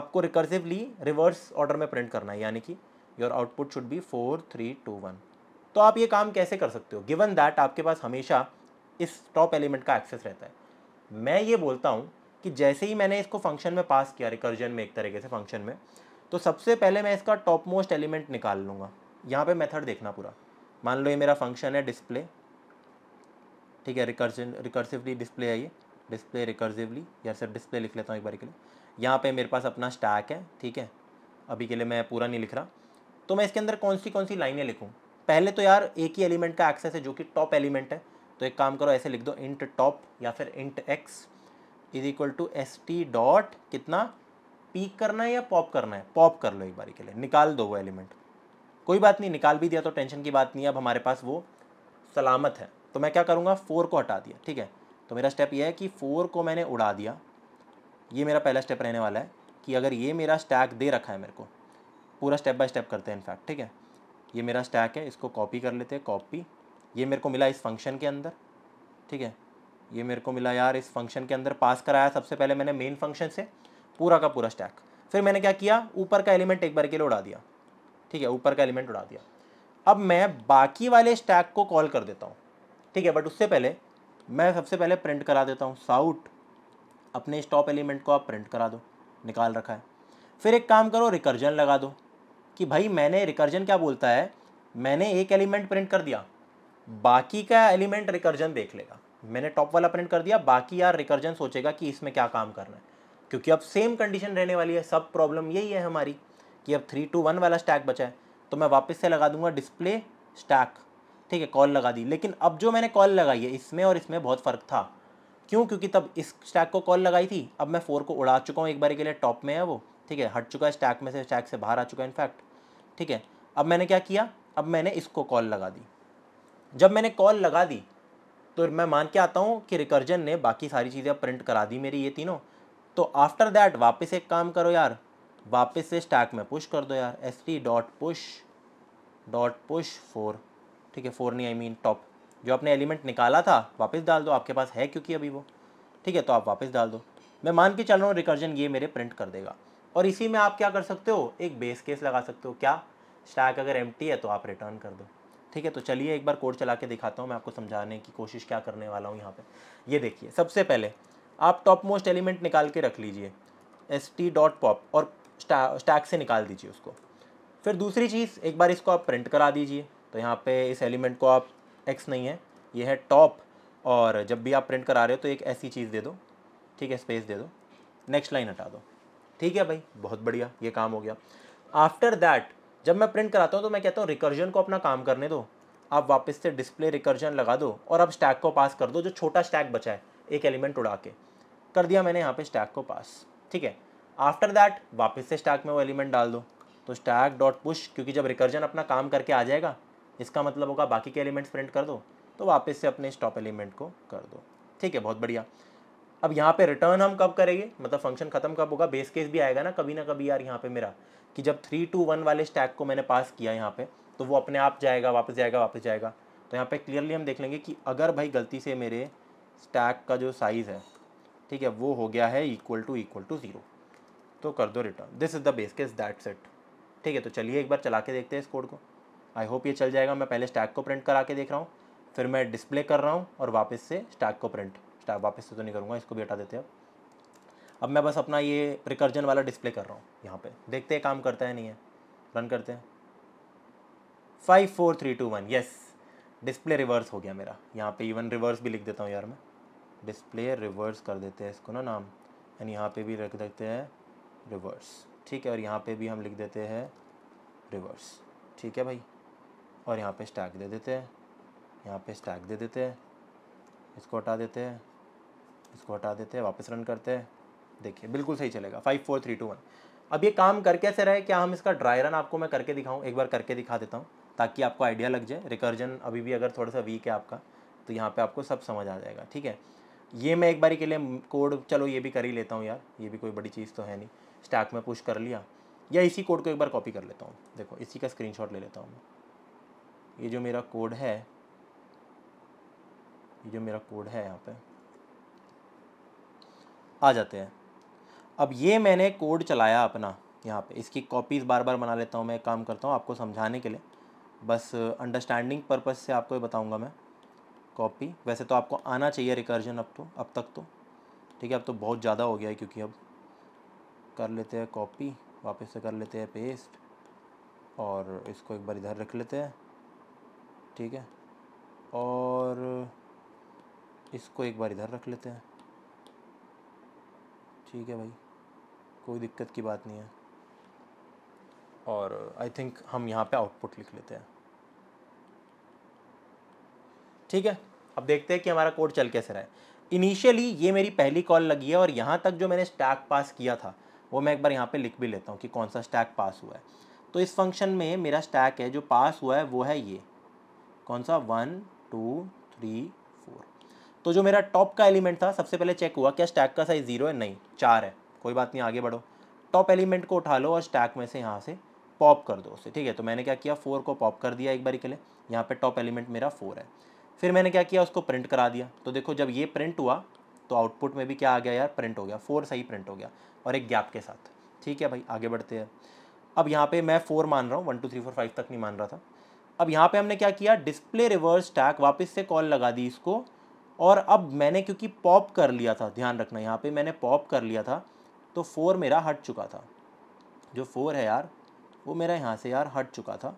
आपको रिकर्सिवली रिवर्स ऑर्डर में प्रिंट करना है यानी कि your output should be four three two one तो आप ये काम कैसे कर सकते हो गिवन दैट आपके पास हमेशा इस टॉप एलिमेंट का एक्सेस रहता है मैं ये बोलता हूँ कि जैसे ही मैंने इसको फंक्शन में पास किया रिकर्जन में एक तरीके से फंक्शन में तो सबसे पहले मैं इसका टॉप मोस्ट एलिमेंट निकाल लूँगा यहाँ पे मेथड देखना पूरा मान लो ये मेरा फंक्शन है डिस्प्ले ठीक है रिकर्जन रिकर्सिवली डिस्प्ले है ये डिस्प्ले रिकर्सिवली या सिर्फ डिस्प्ले लिख लेता हूँ एक बार के लिए यहाँ पर मेरे पास अपना स्टैक है ठीक है अभी के लिए मैं पूरा नहीं लिख रहा तो मैं इसके अंदर कौन सी कौन सी लाइनें लिखूँ पहले तो यार एक ही एलिमेंट का एक्सेस है जो कि टॉप एलिमेंट है तो एक काम करो ऐसे लिख दो इंट टॉप या फिर int X is equal to S T dot कितना पीक करना है या पॉप करना है पॉप कर लो एक बारी के लिए निकाल दो वो एलिमेंट कोई बात नहीं निकाल भी दिया तो टेंशन की बात नहीं अब हमारे पास वो सलामत है तो मैं क्या करूँगा फोर को हटा दिया ठीक है तो मेरा स्टेप ये है कि फोर को मैंने उड़ा दिया ये मेरा पहला स्टेप रहने वाला है कि अगर ये मेरा स्टैक दे रखा है मेरे को पूरा स्टेप बाय स्टेप करते हैं इनफैक्ट ठीक है ये मेरा स्टैक है इसको कॉपी कर लेते हैं कॉपी ये मेरे को मिला इस फंक्शन के अंदर ठीक है ये मेरे को मिला यार इस फंक्शन के अंदर पास कराया सबसे पहले मैंने मेन फंक्शन से पूरा का पूरा स्टैक फिर मैंने क्या किया ऊपर का एलिमेंट एक बार के लिए उड़ा दिया ठीक है ऊपर का एलिमेंट उड़ा दिया अब मैं बाकी वाले स्टैक को कॉल कर देता हूँ ठीक है बट उससे पहले मैं सबसे पहले प्रिंट करा देता हूँ साउट अपने स्टॉप एलिमेंट को आप प्रिंट करा दो निकाल रखा है फिर एक काम करो रिकर्जन लगा दो कि भाई मैंने रिकर्जन क्या बोलता है मैंने एक एलिमेंट प्रिंट कर दिया बाकी का एलिमेंट रिकर्जन देख लेगा मैंने टॉप वाला प्रिंट कर दिया बाकी यार रिकर्जन सोचेगा कि इसमें क्या काम करना है क्योंकि अब सेम कंडीशन रहने वाली है सब प्रॉब्लम यही है हमारी कि अब थ्री टू वन वाला स्टैक बचा है तो मैं वापस से लगा दूंगा डिस्प्ले स्टैक ठीक है कॉल लगा दी लेकिन अब जो मैंने कॉल लगाई है इसमें और इसमें बहुत फ़र्क था क्यों क्योंकि तब इस स्टैक को कॉल लगाई थी अब मैं फोर को उड़ा चुका हूँ एक बार के लिए टॉप में है वो ठीक है हट चुका है स्टैक में से स्टैक से बाहर आ चुका है इनफैक्ट ठीक है अब मैंने क्या किया अब मैंने इसको कॉल लगा दी जब मैंने कॉल लगा दी तो मैं मान के आता हूँ कि रिकर्जन ने बाकी सारी चीज़ें प्रिंट करा दी मेरी ये तीनों तो आफ्टर दैट वापस एक काम करो यार वापस से स्टैक में पुश कर दो यार S T dot push dot push four ठीक है फोर नहीं आई मीन टॉप जो आपने एलिमेंट निकाला था वापस डाल दो आपके पास है क्योंकि अभी वो ठीक है तो आप वापस डाल दो मैं मान के चल रहा हूँ रिकर्जन ये मेरे प्रिंट कर देगा और इसी में आप क्या कर सकते हो एक बेस केस लगा सकते हो क्या स्टैक अगर एम है तो आप रिटर्न कर दो ठीक है तो चलिए एक बार कोड चला के दिखाता हूँ मैं आपको समझाने की कोशिश क्या करने वाला हूँ यहाँ पर ये देखिए सबसे पहले आप टॉप मोस्ट एलिमेंट निकाल के रख लीजिए एस टी डॉट पॉप और स्टैक से निकाल दीजिए उसको फिर दूसरी चीज़ एक बार इसको आप प्रिंट करा दीजिए तो यहाँ पे इस एलिमेंट को आप एक्स नहीं है ये है टॉप और जब भी आप प्रिंट करा रहे हो तो एक ऐसी चीज़ दे दो ठीक है स्पेस दे दो नेक्स्ट लाइन हटा दो ठीक है भाई बहुत बढ़िया ये काम हो गया आफ्टर दैट जब मैं प्रिंट कराता हूँ तो मैं कहता हूँ रिकर्जन को अपना काम करने दो आप वापस से डिस्प्ले रिकर्जन लगा दो और अब स्टैक को पास कर दो जो छोटा स्टैक बचा है एक एलिमेंट उड़ा के कर दिया मैंने यहाँ पे स्टैक को पास ठीक है आफ्टर दैट वापस से स्टैक में वो एलिमेंट डाल दो तो स्टैक डॉट पुश क्योंकि जब रिकर्जन अपना काम करके आ जाएगा इसका मतलब होगा बाकी के एलिमेंट्स प्रिंट कर दो तो वापस से अपने स्टॉप एलिमेंट को कर दो ठीक है बहुत बढ़िया अब यहाँ पे रिटर्न हम कब करेंगे मतलब फंक्शन खत्म कब होगा बेस केस भी आएगा ना कभी ना कभी यार यहाँ पे मेरा कि जब थ्री टू वन वाले स्टैक को मैंने पास किया यहाँ पे तो वो अपने आप जाएगा वापस जाएगा वापस जाएगा तो यहाँ पे क्लियरली हम देख लेंगे कि अगर भाई गलती से मेरे स्टैक का जो साइज़ है ठीक है वो हो गया है equal to equal to zero तो कर दो return this is the base case that set ठीक है तो चलिए एक बार चला के देखते हैं इस कोड को आई होप ये चल जाएगा मैं पहले स्टैक को प्रिंट करा के देख रहा हूँ फिर मैं डिस्प्ले कर रहा हूँ और वापस से स्टैक को प्रिंट स्टैक वापस से तो नहीं करूँगा इसको भी हटा देते हैं अब मैं बस अपना ये रिकर्जन वाला डिस्प्ले कर रहा हूँ यहाँ पे देखते हैं काम करता है नहीं है रन करते हैं five four three two one yes display reverse हो गया मेरा यहाँ पे इवन रिवर्स भी लिख देता हूँ यार मैं डिस्प्ले रिवर्स कर देते हैं इसको ना नाम एंड यहाँ पे भी रख देते हैं रिवर्स ठीक है और यहाँ पे भी हम लिख देते हैं रिवर्स ठीक है भाई और यहाँ पे स्टैक दे देते हैं यहाँ पे स्टैक दे देते हैं इसको हटा देते हैं इसको हटा देते हैं वापस रन करते हैं देखिए बिल्कुल सही चलेगा five four three two one अब ये काम कर कैसे रहे क्या हम इसका ड्राई रन आपको मैं करके दिखाऊँ एक बार करके दिखा देता हूँ ताकि आपको आइडिया लग जाए रिकर्जन अभी भी अगर थोड़ा सा वीक है आपका तो यहाँ पर आपको सब समझ आ जाएगा ठीक है ये मैं एक बारी के लिए कोड चलो ये भी कर ही लेता हूँ यार ये भी कोई बड़ी चीज़ तो है नहीं स्टैक में पुश कर लिया या इसी कोड को एक बार कॉपी कर लेता हूँ देखो इसी का स्क्रीनशॉट ले लेता हूँ मैं ये जो मेरा कोड है ये जो मेरा कोड है यहाँ पे आ जाते हैं अब ये मैंने कोड चलाया अपना यहाँ पे इसकी कॉपीज़ बार बार बना लेता हूँ मैं काम करता हूँ आपको समझाने के लिए बस अंडरस्टैंडिंग पर्पज़ से आपको ये बताऊँगा मैं कॉपी वैसे तो आपको आना चाहिए रिकर्जन अब तो अब तक तो ठीक है अब तो बहुत ज़्यादा हो गया है क्योंकि अब कर लेते हैं कॉपी वापस से कर लेते हैं पेस्ट और इसको एक बार इधर रख लेते हैं ठीक है और इसको एक बार इधर रख लेते हैं ठीक है भाई कोई दिक्कत की बात नहीं है और आई थिंक हम यहाँ पे आउटपुट लिख लेते हैं ठीक है अब देखते हैं कि हमारा कोड चल कैसे रहा है इनिशियली ये मेरी पहली कॉल लगी है और यहाँ तक जो मैंने स्टैक पास किया था वो मैं एक बार यहाँ पे लिख भी लेता हूँ कि कौन सा स्टैक पास हुआ है तो इस फंक्शन में मेरा स्टैक है जो पास हुआ है वो है ये कौन सा वन टू थ्री फोर तो जो मेरा टॉप का एलिमेंट था सबसे पहले चेक हुआ क्या स्टैक का साइज़ ज़ीरो है नहीं चार है कोई बात नहीं आगे बढ़ो टॉप एलिमेंट को उठा लो और स्टैक में से यहाँ से पॉप कर दो उसे ठीक है तो मैंने क्या किया फोर को पॉप कर दिया एक बारी के लिए यहाँ पे टॉप एलिमेंट मेरा फोर है फिर मैंने क्या किया उसको प्रिंट करा दिया तो देखो जब ये प्रिंट हुआ तो आउटपुट में भी क्या आ गया यार प्रिंट हो गया फोर सही प्रिंट हो गया और एक गैप के साथ ठीक है भाई आगे बढ़ते हैं अब यहाँ पे मैं फोर मान रहा हूँ one two three four five तक नहीं मान रहा था अब यहाँ पे हमने क्या किया डिस्प्ले रिवर्स टैक वापस से कॉल लगा दी इसको और अब मैंने क्योंकि पॉप कर लिया था ध्यान रखना यहाँ पे मैंने पॉप कर लिया था तो फोर मेरा हट चुका था जो फोर है यार वो मेरा यहाँ से यार हट चुका था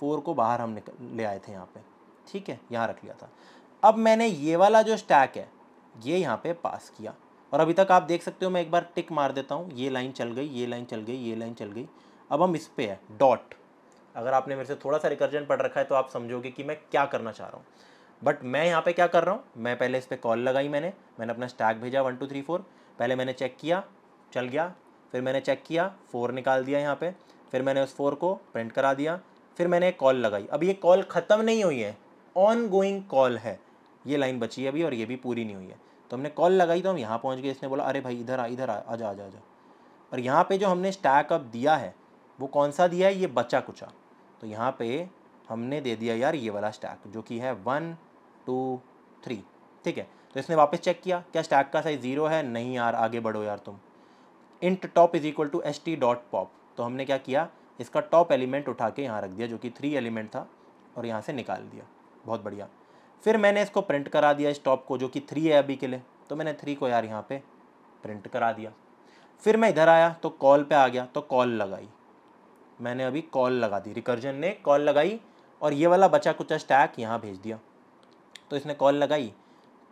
फोर को बाहर हम निकल ले आए थे यहाँ पे ठीक है यहाँ रख लिया था अब मैंने ये वाला जो स्टैक है ये यहाँ पे पास किया और अभी तक आप देख सकते हो मैं एक बार टिक मार देता हूँ ये लाइन चल गई ये लाइन चल गई ये लाइन चल गई अब हम इस पर है डॉट अगर आपने मेरे से थोड़ा सा रिकर्जन पढ़ रखा है तो आप समझोगे कि मैं क्या करना चाह रहा हूँ बट मैं यहाँ पे क्या कर रहा हूँ मैं पहले इस पर कॉल लगाई मैंने मैंने अपना स्टैक भेजा वन टू थ्री फोर पहले मैंने चेक किया चल गया फिर मैंने चेक किया फ़ोर निकाल दिया यहाँ पे फिर मैंने उस फोर को प्रिंट करा दिया फिर मैंने एक कॉल लगाई अब ये कॉल ख़त्म नहीं हुई है ऑन गोइंग कॉल है ये लाइन बची है अभी और ये भी पूरी नहीं हुई है तो हमने कॉल लगाई तो हम यहाँ पहुँच गए इसने बोला अरे भाई इधर आ इधर आ जा आ जा और यहाँ पर जो हमने स्टैक अब दिया है वो कौन सा दिया है ये बचा कुचा तो यहाँ पे हमने दे दिया यार ये वाला स्टैक जो कि है वन टू थ्री ठीक है तो इसने वापस चेक किया क्या स्टैक का साइज़ ज़ीरो है नहीं यार आगे बढ़ो यार तुम int top is equal to S T dot pop तो हमने क्या किया इसका टॉप एलिमेंट उठा के यहाँ रख दिया जो कि थ्री एलिमेंट था और यहाँ से निकाल दिया बहुत बढ़िया फिर मैंने इसको प्रिंट करा दिया इस टॉप को जो कि थ्री है अभी के लिए तो मैंने थ्री को यार यहाँ पे प्रिंट करा दिया फिर मैं इधर आया तो कॉल पे आ गया तो कॉल लगाई मैंने अभी कॉल लगा दी रिकर्जन ने कॉल लगाई और ये वाला बचा कुचा स्टैक यहाँ भेज दिया तो इसने कॉल लगाई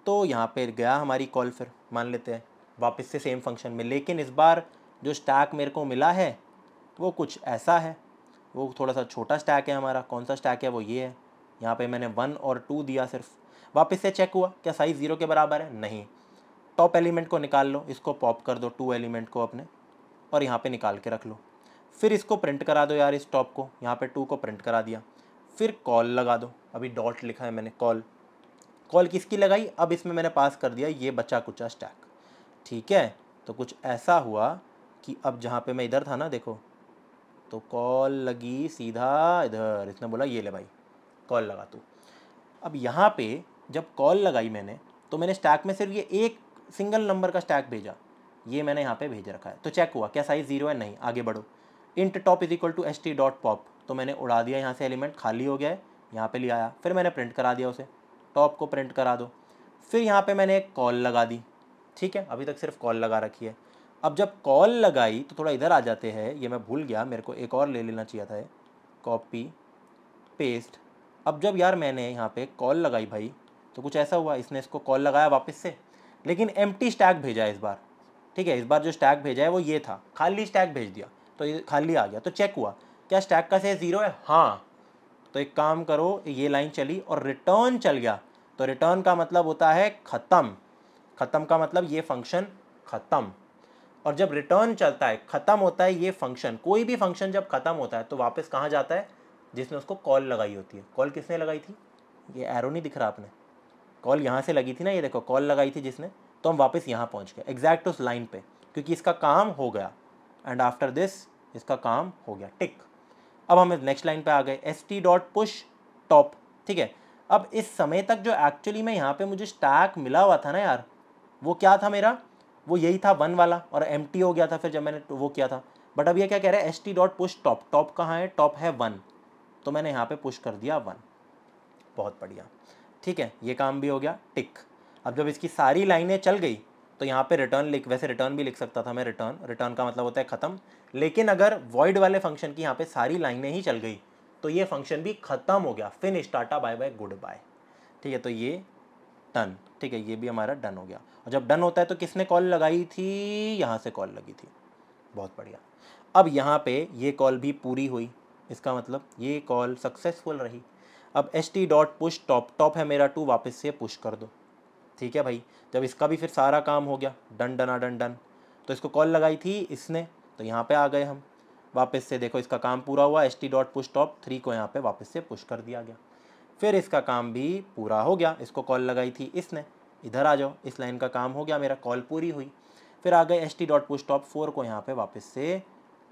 तो यहाँ पे गया हमारी कॉल फिर मान लेते हैं वापस से सेम फंक्शन में लेकिन इस बार जो स्टैक मेरे को मिला है वो कुछ ऐसा है वो थोड़ा सा छोटा स्टैक है हमारा कौन सा स्टैक है वो ये है यहाँ पे मैंने वन और टू दिया सिर्फ वापस से चेक हुआ क्या साइज़ ज़ीरो के बराबर है नहीं टॉप एलिमेंट को निकाल लो इसको पॉप कर दो टू एलिमेंट को अपने और यहाँ पे निकाल के रख लो फिर इसको प्रिंट करा दो यार इस टॉप को यहाँ पे टू को प्रिंट करा दिया फिर कॉल लगा दो अभी डॉट लिखा है मैंने कॉल कॉल किसकी लगाई अब इसमें मैंने पास कर दिया ये बचा कुचा स्टैक ठीक है तो कुछ ऐसा हुआ कि अब जहाँ पे मैं इधर था ना देखो तो कॉल लगी सीधा इधर इसने बोला ये ले भाई कॉल लगा तू अब यहाँ पे जब कॉल लगाई मैंने तो मैंने स्टैक में सिर्फ ये एक सिंगल नंबर का स्टैक भेजा ये मैंने यहाँ पे भेज रखा है तो चेक हुआ क्या साइज़ जीरो है नहीं आगे बढ़ो int top is equal to S T dot pop तो मैंने उड़ा दिया यहाँ से एलिमेंट खाली हो गया है यहाँ पर ले आया फिर मैंने प्रिंट करा दिया उसे टॉप को प्रिंट करा दो फिर यहाँ पर मैंने एक कॉल लगा दी ठीक है अभी तक सिर्फ कॉल लगा रखी है अब जब कॉल लगाई तो थोड़ा इधर आ जाते हैं ये मैं भूल गया मेरे को एक और ले लेना चाहिए था कॉपी पेस्ट अब जब यार मैंने यहाँ पे कॉल लगाई भाई तो कुछ ऐसा हुआ इसने इसको कॉल लगाया वापस से लेकिन एम स्टैक भेजा इस बार ठीक है इस बार जो स्टैक भेजा है वो ये था खाली स्टैक भेज दिया तो ये खाली आ गया तो चेक हुआ क्या स्टैक का से ज़ीरो है हाँ तो एक काम करो ये लाइन चली और रिटर्न चल गया तो रिटर्न का मतलब होता है ख़त्म ख़त्म का मतलब ये फंक्शन ख़त्म और जब रिटर्न चलता है ख़त्म होता है ये फंक्शन कोई भी फंक्शन जब ख़त्म होता है तो वापस कहाँ जाता है जिसने उसको कॉल लगाई होती है कॉल किसने लगाई थी ये एरो नहीं दिख रहा आपने कॉल यहाँ से लगी थी ना ये देखो कॉल लगाई थी जिसने तो हम वापस यहाँ पहुँच गए एग्जैक्ट उस लाइन पर क्योंकि इसका काम हो गया एंड आफ्टर दिस इसका काम हो गया टिक अब हम नेक्स्ट लाइन पे आ गए S T dot push top ठीक है अब इस समय तक जो एक्चुअली में यहाँ पे मुझे स्टैक मिला हुआ था ना यार वो क्या था मेरा वो यही था वन वाला और एम हो गया था फिर जब मैंने तो वो किया था बट अब ये क्या कह रहा है S T dot push top top कहाँ है टॉप है वन तो मैंने यहाँ पे पुश कर दिया वन बहुत बढ़िया ठीक है ये काम भी हो गया टिक अब जब इसकी सारी लाइनें चल गई तो यहाँ पे रिटर्न लिख वैसे रिटर्न भी लिख सकता था मैं रिटर्न रिटर्न का मतलब होता है ख़त्म लेकिन अगर वॉइड वाले फंक्शन की यहाँ पे सारी लाइनें ही चल गई तो ये फंक्शन भी ख़त्म हो गया फिन स्टार्टा बाय बाय गुड बाय ठीक है तो ये टन ठीक है ये भी हमारा डन हो गया और जब डन होता है तो किसने कॉल लगाई थी यहाँ से कॉल लगी थी बहुत बढ़िया अब यहाँ पे ये कॉल भी पूरी हुई इसका मतलब ये कॉल सक्सेसफुल रही अब H T dot push top top है मेरा टू वापस से पुश कर दो ठीक है भाई जब इसका भी फिर सारा काम हो गया डन डना डन डन तो इसको कॉल लगाई थी इसने तो यहाँ पे आ गए हम वापस से देखो इसका काम पूरा हुआ S T dot push top three को यहाँ पर वापस से पुश कर दिया गया फिर इसका काम भी पूरा हो गया इसको कॉल लगाई थी इसने इधर आ जाओ इस लाइन का काम हो गया मेरा कॉल पूरी हुई फिर आ गए S T dot push top four को यहाँ पे वापस से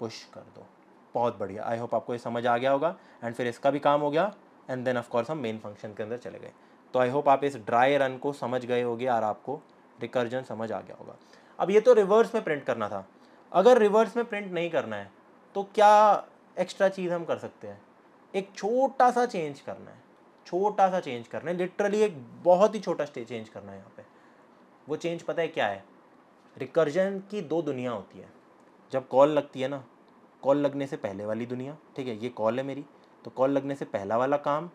पुश कर दो बहुत बढ़िया आई होप आपको ये समझ आ गया होगा एंड फिर इसका भी काम हो गया एंड देन ऑफकोर्स हम मेन फंक्शन के अंदर चले गए तो आई होप आप इस ड्राई रन को समझ गए होगे और आपको रिकर्जन समझ आ गया होगा अब ये तो रिवर्स में प्रिंट करना था अगर रिवर्स में प्रिंट नहीं करना है तो क्या एक्स्ट्रा चीज़ हम कर सकते हैं एक छोटा सा चेंज करना है छोटा सा चेंज करना है लिटरली एक बहुत ही छोटा स्टेज चेंज करना है यहाँ पे वो चेंज पता है क्या है रिकर्जन की दो दुनिया होती है जब कॉल लगती है ना कॉल लगने से पहले वाली दुनिया ठीक है ये कॉल है मेरी तो कॉल लगने से पहला वाला काम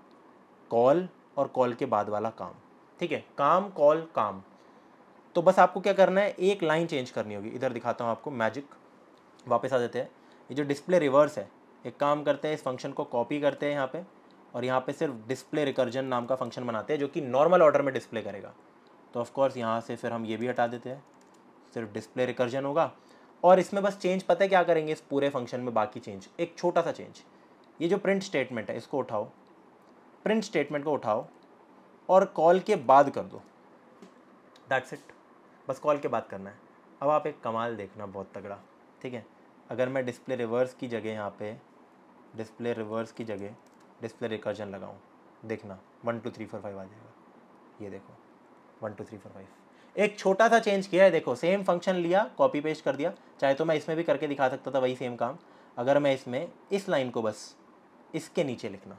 कॉल और कॉल के बाद वाला काम ठीक है काम कॉल काम तो बस आपको क्या करना है एक लाइन चेंज करनी होगी इधर दिखाता हूँ आपको मैजिक वापस आ जाते हैं ये जो डिस्प्ले रिवर्स है एक काम करते हैं इस फंक्शन को कॉपी करते हैं यहाँ पे और यहाँ पे सिर्फ डिस्प्ले रिकर्जन नाम का फंक्शन बनाते हैं जो कि नॉर्मल ऑर्डर में डिस्प्ले करेगा तो ऑफकोर्स यहाँ से फिर हम ये भी हटा देते हैं सिर्फ डिस्प्ले रिकर्जन होगा और इसमें बस चेंज पता है क्या करेंगे इस पूरे फंक्शन में बाकी चेंज एक छोटा सा चेंज ये जो प्रिंट स्टेटमेंट है इसको उठाओ प्रिंट स्टेटमेंट को उठाओ और कॉल के बाद कर दो दैट्स इट बस कॉल के बाद करना है अब आप एक कमाल देखना बहुत तगड़ा ठीक है अगर मैं डिस्प्ले रिवर्स की जगह यहाँ पे डिस्प्ले रिवर्स की जगह डिस्प्ले रिकर्जन लगाऊँ देखना one two three four five आ जाएगा ये देखो one two three four five एक छोटा सा चेंज किया है देखो सेम फंक्शन लिया कॉपी पेस्ट कर दिया चाहे तो मैं इसमें भी करके दिखा सकता था वही सेम काम अगर मैं इसमें इस लाइन को बस इसके नीचे लिखना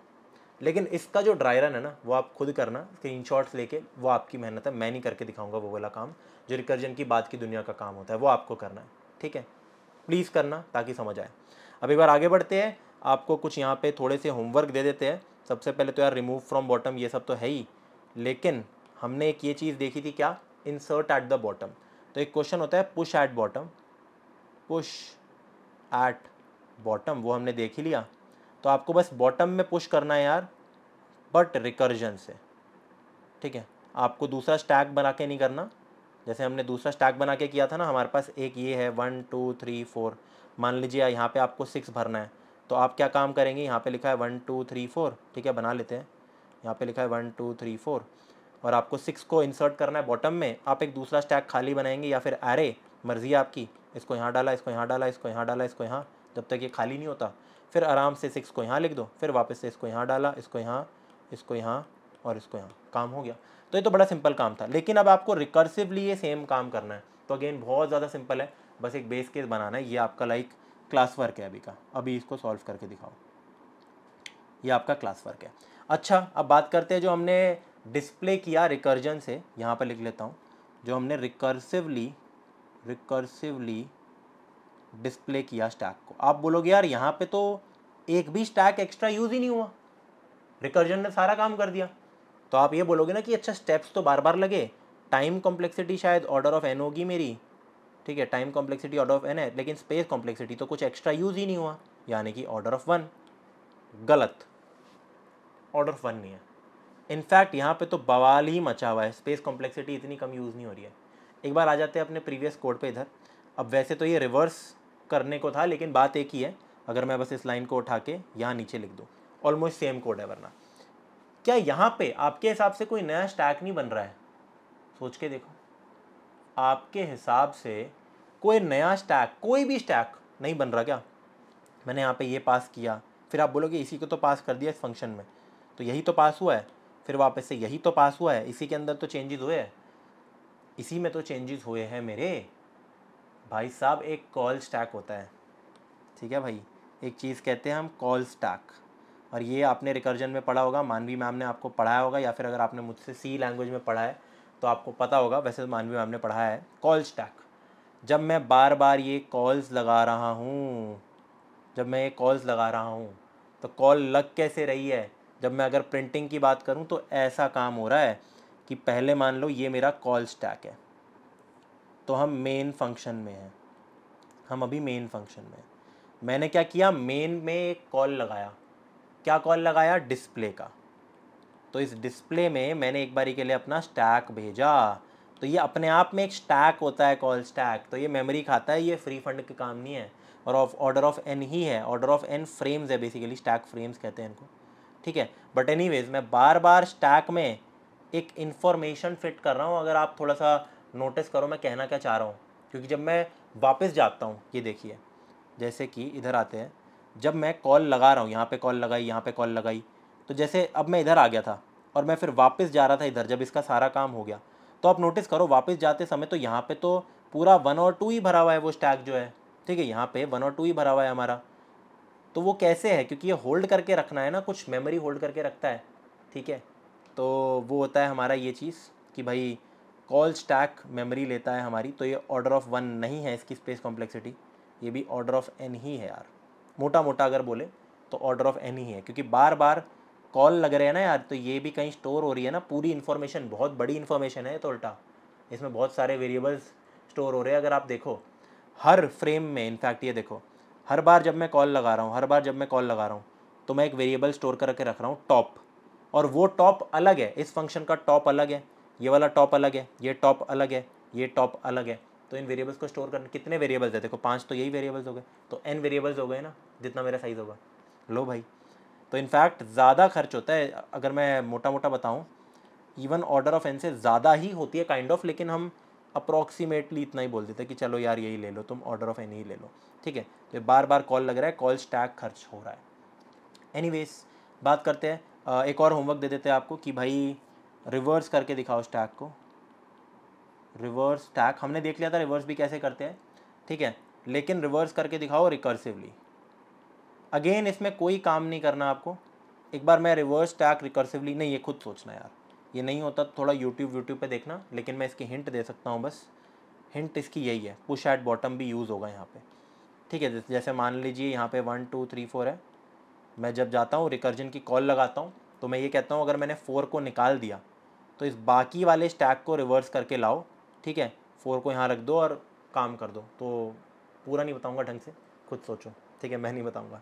लेकिन इसका जो ड्राई रन है ना वो आप खुद करना स्क्रीन शॉट्स लेके वो आपकी मेहनत है मैं नहीं करके दिखाऊंगा वो वाला काम जो रिकर्जन की बात की दुनिया का काम होता है वो आपको करना है ठीक है प्लीज़ करना ताकि समझ आए अब एक बार आगे बढ़ते हैं आपको कुछ यहाँ पे थोड़े से होमवर्क दे देते हैं सबसे पहले तो यार रिमूव फ्रॉम बॉटम ये सब तो है ही लेकिन हमने एक ये चीज़ देखी थी क्या इंसर्ट एट द बॉटम तो एक क्वेश्चन होता है push at bottom push at bottom वो हमने देख ही लिया तो आपको बस बॉटम में पुश करना है यार बट रिकर्जन से ठीक है आपको दूसरा स्टैक बना के नहीं करना जैसे हमने दूसरा स्टैक बना के किया था ना हमारे पास एक ये है वन टू थ्री फोर मान लीजिए यहाँ पे आपको सिक्स भरना है तो आप क्या काम करेंगे यहाँ पे लिखा है वन टू थ्री फोर ठीक है बना लेते हैं यहाँ पे लिखा है वन टू थ्री फोर और आपको सिक्स को इंसर्ट करना है बॉटम में आप एक दूसरा स्टैक खाली बनाएंगे या फिर एरे मर्जी आपकी इसको यहाँ डाला इसको यहाँ डाला इसको यहाँ डाला इसको यहाँ जब तक ये खाली नहीं होता फिर आराम से सिक्स को यहाँ लिख दो फिर वापस से इसको यहाँ डाला इसको यहाँ इसको यहाँ और इसको यहाँ काम हो गया तो ये तो बड़ा सिंपल काम था लेकिन अब आपको रिकर्सिवली ये सेम काम करना है तो अगेन बहुत ज़्यादा सिंपल है बस एक बेस केस बनाना है ये आपका लाइक like क्लास वर्क है अभी का अभी इसको सॉल्व करके दिखाओ ये आपका क्लास वर्क है अच्छा अब बात करते हैं जो हमने डिस्प्ले किया रिकर्जन से यहाँ पर लिख लेता हूँ जो हमने रिकर्सिवली रिकर्सिवली डिस्प्ले किया स्टैक को आप बोलोगे यार यहाँ पे तो एक भी स्टैक एक्स्ट्रा यूज़ ही नहीं हुआ रिकर्जन ने सारा काम कर दिया तो आप ये बोलोगे ना कि अच्छा स्टेप्स तो बार बार लगे टाइम कॉम्प्लेक्सिटी शायद ऑर्डर ऑफ एन होगी मेरी ठीक है time complexity order of N है लेकिन स्पेस कॉम्प्लेक्सिटी तो कुछ एक्स्ट्रा यूज़ ही नहीं हुआ यानी कि ऑर्डर ऑफ वन गलत ऑर्डर ऑफ वन नहीं है इनफैक्ट यहाँ पे तो बवाल ही मचा हुआ है स्पेस कॉम्प्लेक्सिटी इतनी कम यूज़ नहीं हो रही है एक बार आ जाते हैं अपने प्रीवियस कोड पे इधर अब वैसे तो ये रिवर्स करने को था लेकिन बात एक ही है अगर मैं बस इस लाइन को उठा के यहाँ नीचे लिख दूँ ऑलमोस्ट सेम कोड है वरना क्या यहाँ पे आपके हिसाब से कोई नया स्टैक नहीं बन रहा है सोच के देखो आपके हिसाब से कोई नया स्टैक कोई भी स्टैक नहीं बन रहा क्या मैंने यहाँ पे ये पास किया फिर आप बोलोगे इसी को तो पास कर दिया इस फंक्शन में तो यही तो पास हुआ है फिर वापस से यही तो पास हुआ है इसी के अंदर तो चेंजेस हुए हैं इसी में तो चेंजेस हुए हैं मेरे भाई साहब एक कॉल स्टैक होता है ठीक है भाई एक चीज़ कहते हैं हम कॉल स्टैक और ये आपने रिकर्जन में पढ़ा होगा मानवी मैम ने आपको पढ़ाया होगा या फिर अगर आपने मुझसे सी लैंग्वेज में पढ़ा है तो आपको पता होगा वैसे तो मानवी मैम ने पढ़ाया है कॉल स्टैक जब मैं बार बार ये कॉल्स लगा रहा हूँ जब मैं ये कॉल्स लगा रहा हूँ तो कॉल लग कैसे रही है जब मैं अगर प्रिंटिंग की बात करूँ तो ऐसा काम हो रहा है कि पहले मान लो ये मेरा कॉल स्टैक है तो हम मेन फंक्शन में हैं हम अभी मेन फंक्शन में हैं मैंने क्या किया मेन में एक कॉल लगाया क्या कॉल लगाया डिस्प्ले का तो इस डिस्प्ले में मैंने एक बारी के लिए अपना स्टैक भेजा तो ये अपने आप में एक स्टैक होता है कॉल स्टैक तो ये मेमोरी खाता है ये फ्री फंड का काम नहीं है और ऑफ ऑर्डर ऑफ एन ही है ऑर्डर ऑफ एन फ्रेम्स है बेसिकली स्टैक फ्रेम्स कहते हैं इनको ठीक है बट एनी मैं बार बार स्टैक में एक इन्फॉर्मेशन फिट कर रहा हूँ अगर आप थोड़ा सा नोटिस करो मैं कहना क्या चाह रहा हूँ क्योंकि जब मैं वापस जाता हूँ ये देखिए जैसे कि इधर आते हैं जब मैं कॉल लगा रहा हूँ यहाँ पे कॉल लगाई यहाँ पे कॉल लगाई तो जैसे अब मैं इधर आ गया था और मैं फिर वापस जा रहा था इधर जब इसका सारा काम हो गया तो आप नोटिस करो वापस जाते समय तो यहाँ पे तो पूरा वन और टू ही भरा हुआ है वो स्टैक जो है ठीक है यहाँ पे वन और टू ही भरा हुआ है हमारा तो वो कैसे है क्योंकि ये होल्ड करके रखना है ना कुछ मेमोरी होल्ड करके रखता है ठीक है तो वो होता है हमारा ये चीज़ कि भाई कॉल स्टैक मेमोरी लेता है हमारी तो ये ऑर्डर ऑफ वन नहीं है इसकी स्पेस कॉम्प्लेक्सिटी ये भी ऑर्डर ऑफ एन ही है यार मोटा मोटा अगर बोले तो ऑर्डर ऑफ एन ही है क्योंकि बार बार कॉल लग रहे हैं ना यार तो ये भी कहीं स्टोर हो रही है ना पूरी इन्फॉर्मेशन बहुत बड़ी इन्फॉर्मेशन है तो उल्टा इसमें बहुत सारे वेरिएबल्स स्टोर हो रहे हैं अगर आप देखो हर फ्रेम में इनफैक्ट ये देखो हर बार जब मैं कॉल लगा रहा हूँ हर बार जब मैं कॉल लगा रहा हूँ तो मैं एक वेरिएबल स्टोर करके रख रहा हूँ टॉप और वो टॉप अलग है इस फंक्शन का टॉप अलग है ये वाला टॉप अलग है ये टॉप अलग है ये टॉप अलग है तो इन वेरिएबल्स को स्टोर करने कितने वेरिएबल्स है देखो पाँच तो यही वेरिएबल्स हो गए तो एन वेरिएबल्स हो गए ना जितना मेरा साइज़ होगा लो भाई तो इनफैक्ट ज़्यादा खर्च होता है अगर मैं मोटा मोटा बताऊँ इवन ऑर्डर ऑफ एन से ज़्यादा ही होती है काइंड kind ऑफ of, लेकिन हम अप्रॉक्सीमेटली इतना ही बोल देते हैं कि चलो यार यही ले लो तुम ऑर्डर ऑफ एन ही ले लो ठीक है तो बार बार कॉल लग रहा है कॉल स्टैक खर्च हो रहा है एनी बात करते हैं एक और होमवर्क दे देते हैं आपको कि भाई रिवर्स करके दिखाओ स्टैक को रिवर्स स्टैक हमने देख लिया था रिवर्स भी कैसे करते हैं ठीक है लेकिन रिवर्स करके दिखाओ रिकर्सिवली अगेन इसमें कोई काम नहीं करना आपको एक बार मैं रिवर्स टैक रिकर्सिवली नहीं ये खुद सोचना यार ये नहीं होता थोड़ा यूट्यूब यूट्यूब पे देखना लेकिन मैं इसकी हिंट दे सकता हूँ बस हिंट इसकी यही है पुश एट बॉटम भी यूज़ होगा यहाँ पे ठीक है जैसे मान लीजिए यहाँ पे वन टू थ्री फोर है मैं जब जाता हूँ रिकर्जन की कॉल लगाता हूँ तो मैं ये कहता हूँ अगर मैंने फोर को निकाल दिया तो इस बाकी वाले स्टैक को रिवर्स करके लाओ ठीक है फोर को यहाँ रख दो और काम कर दो तो पूरा नहीं बताऊँगा ढंग से खुद सोचो ठीक है मैं नहीं बताऊँगा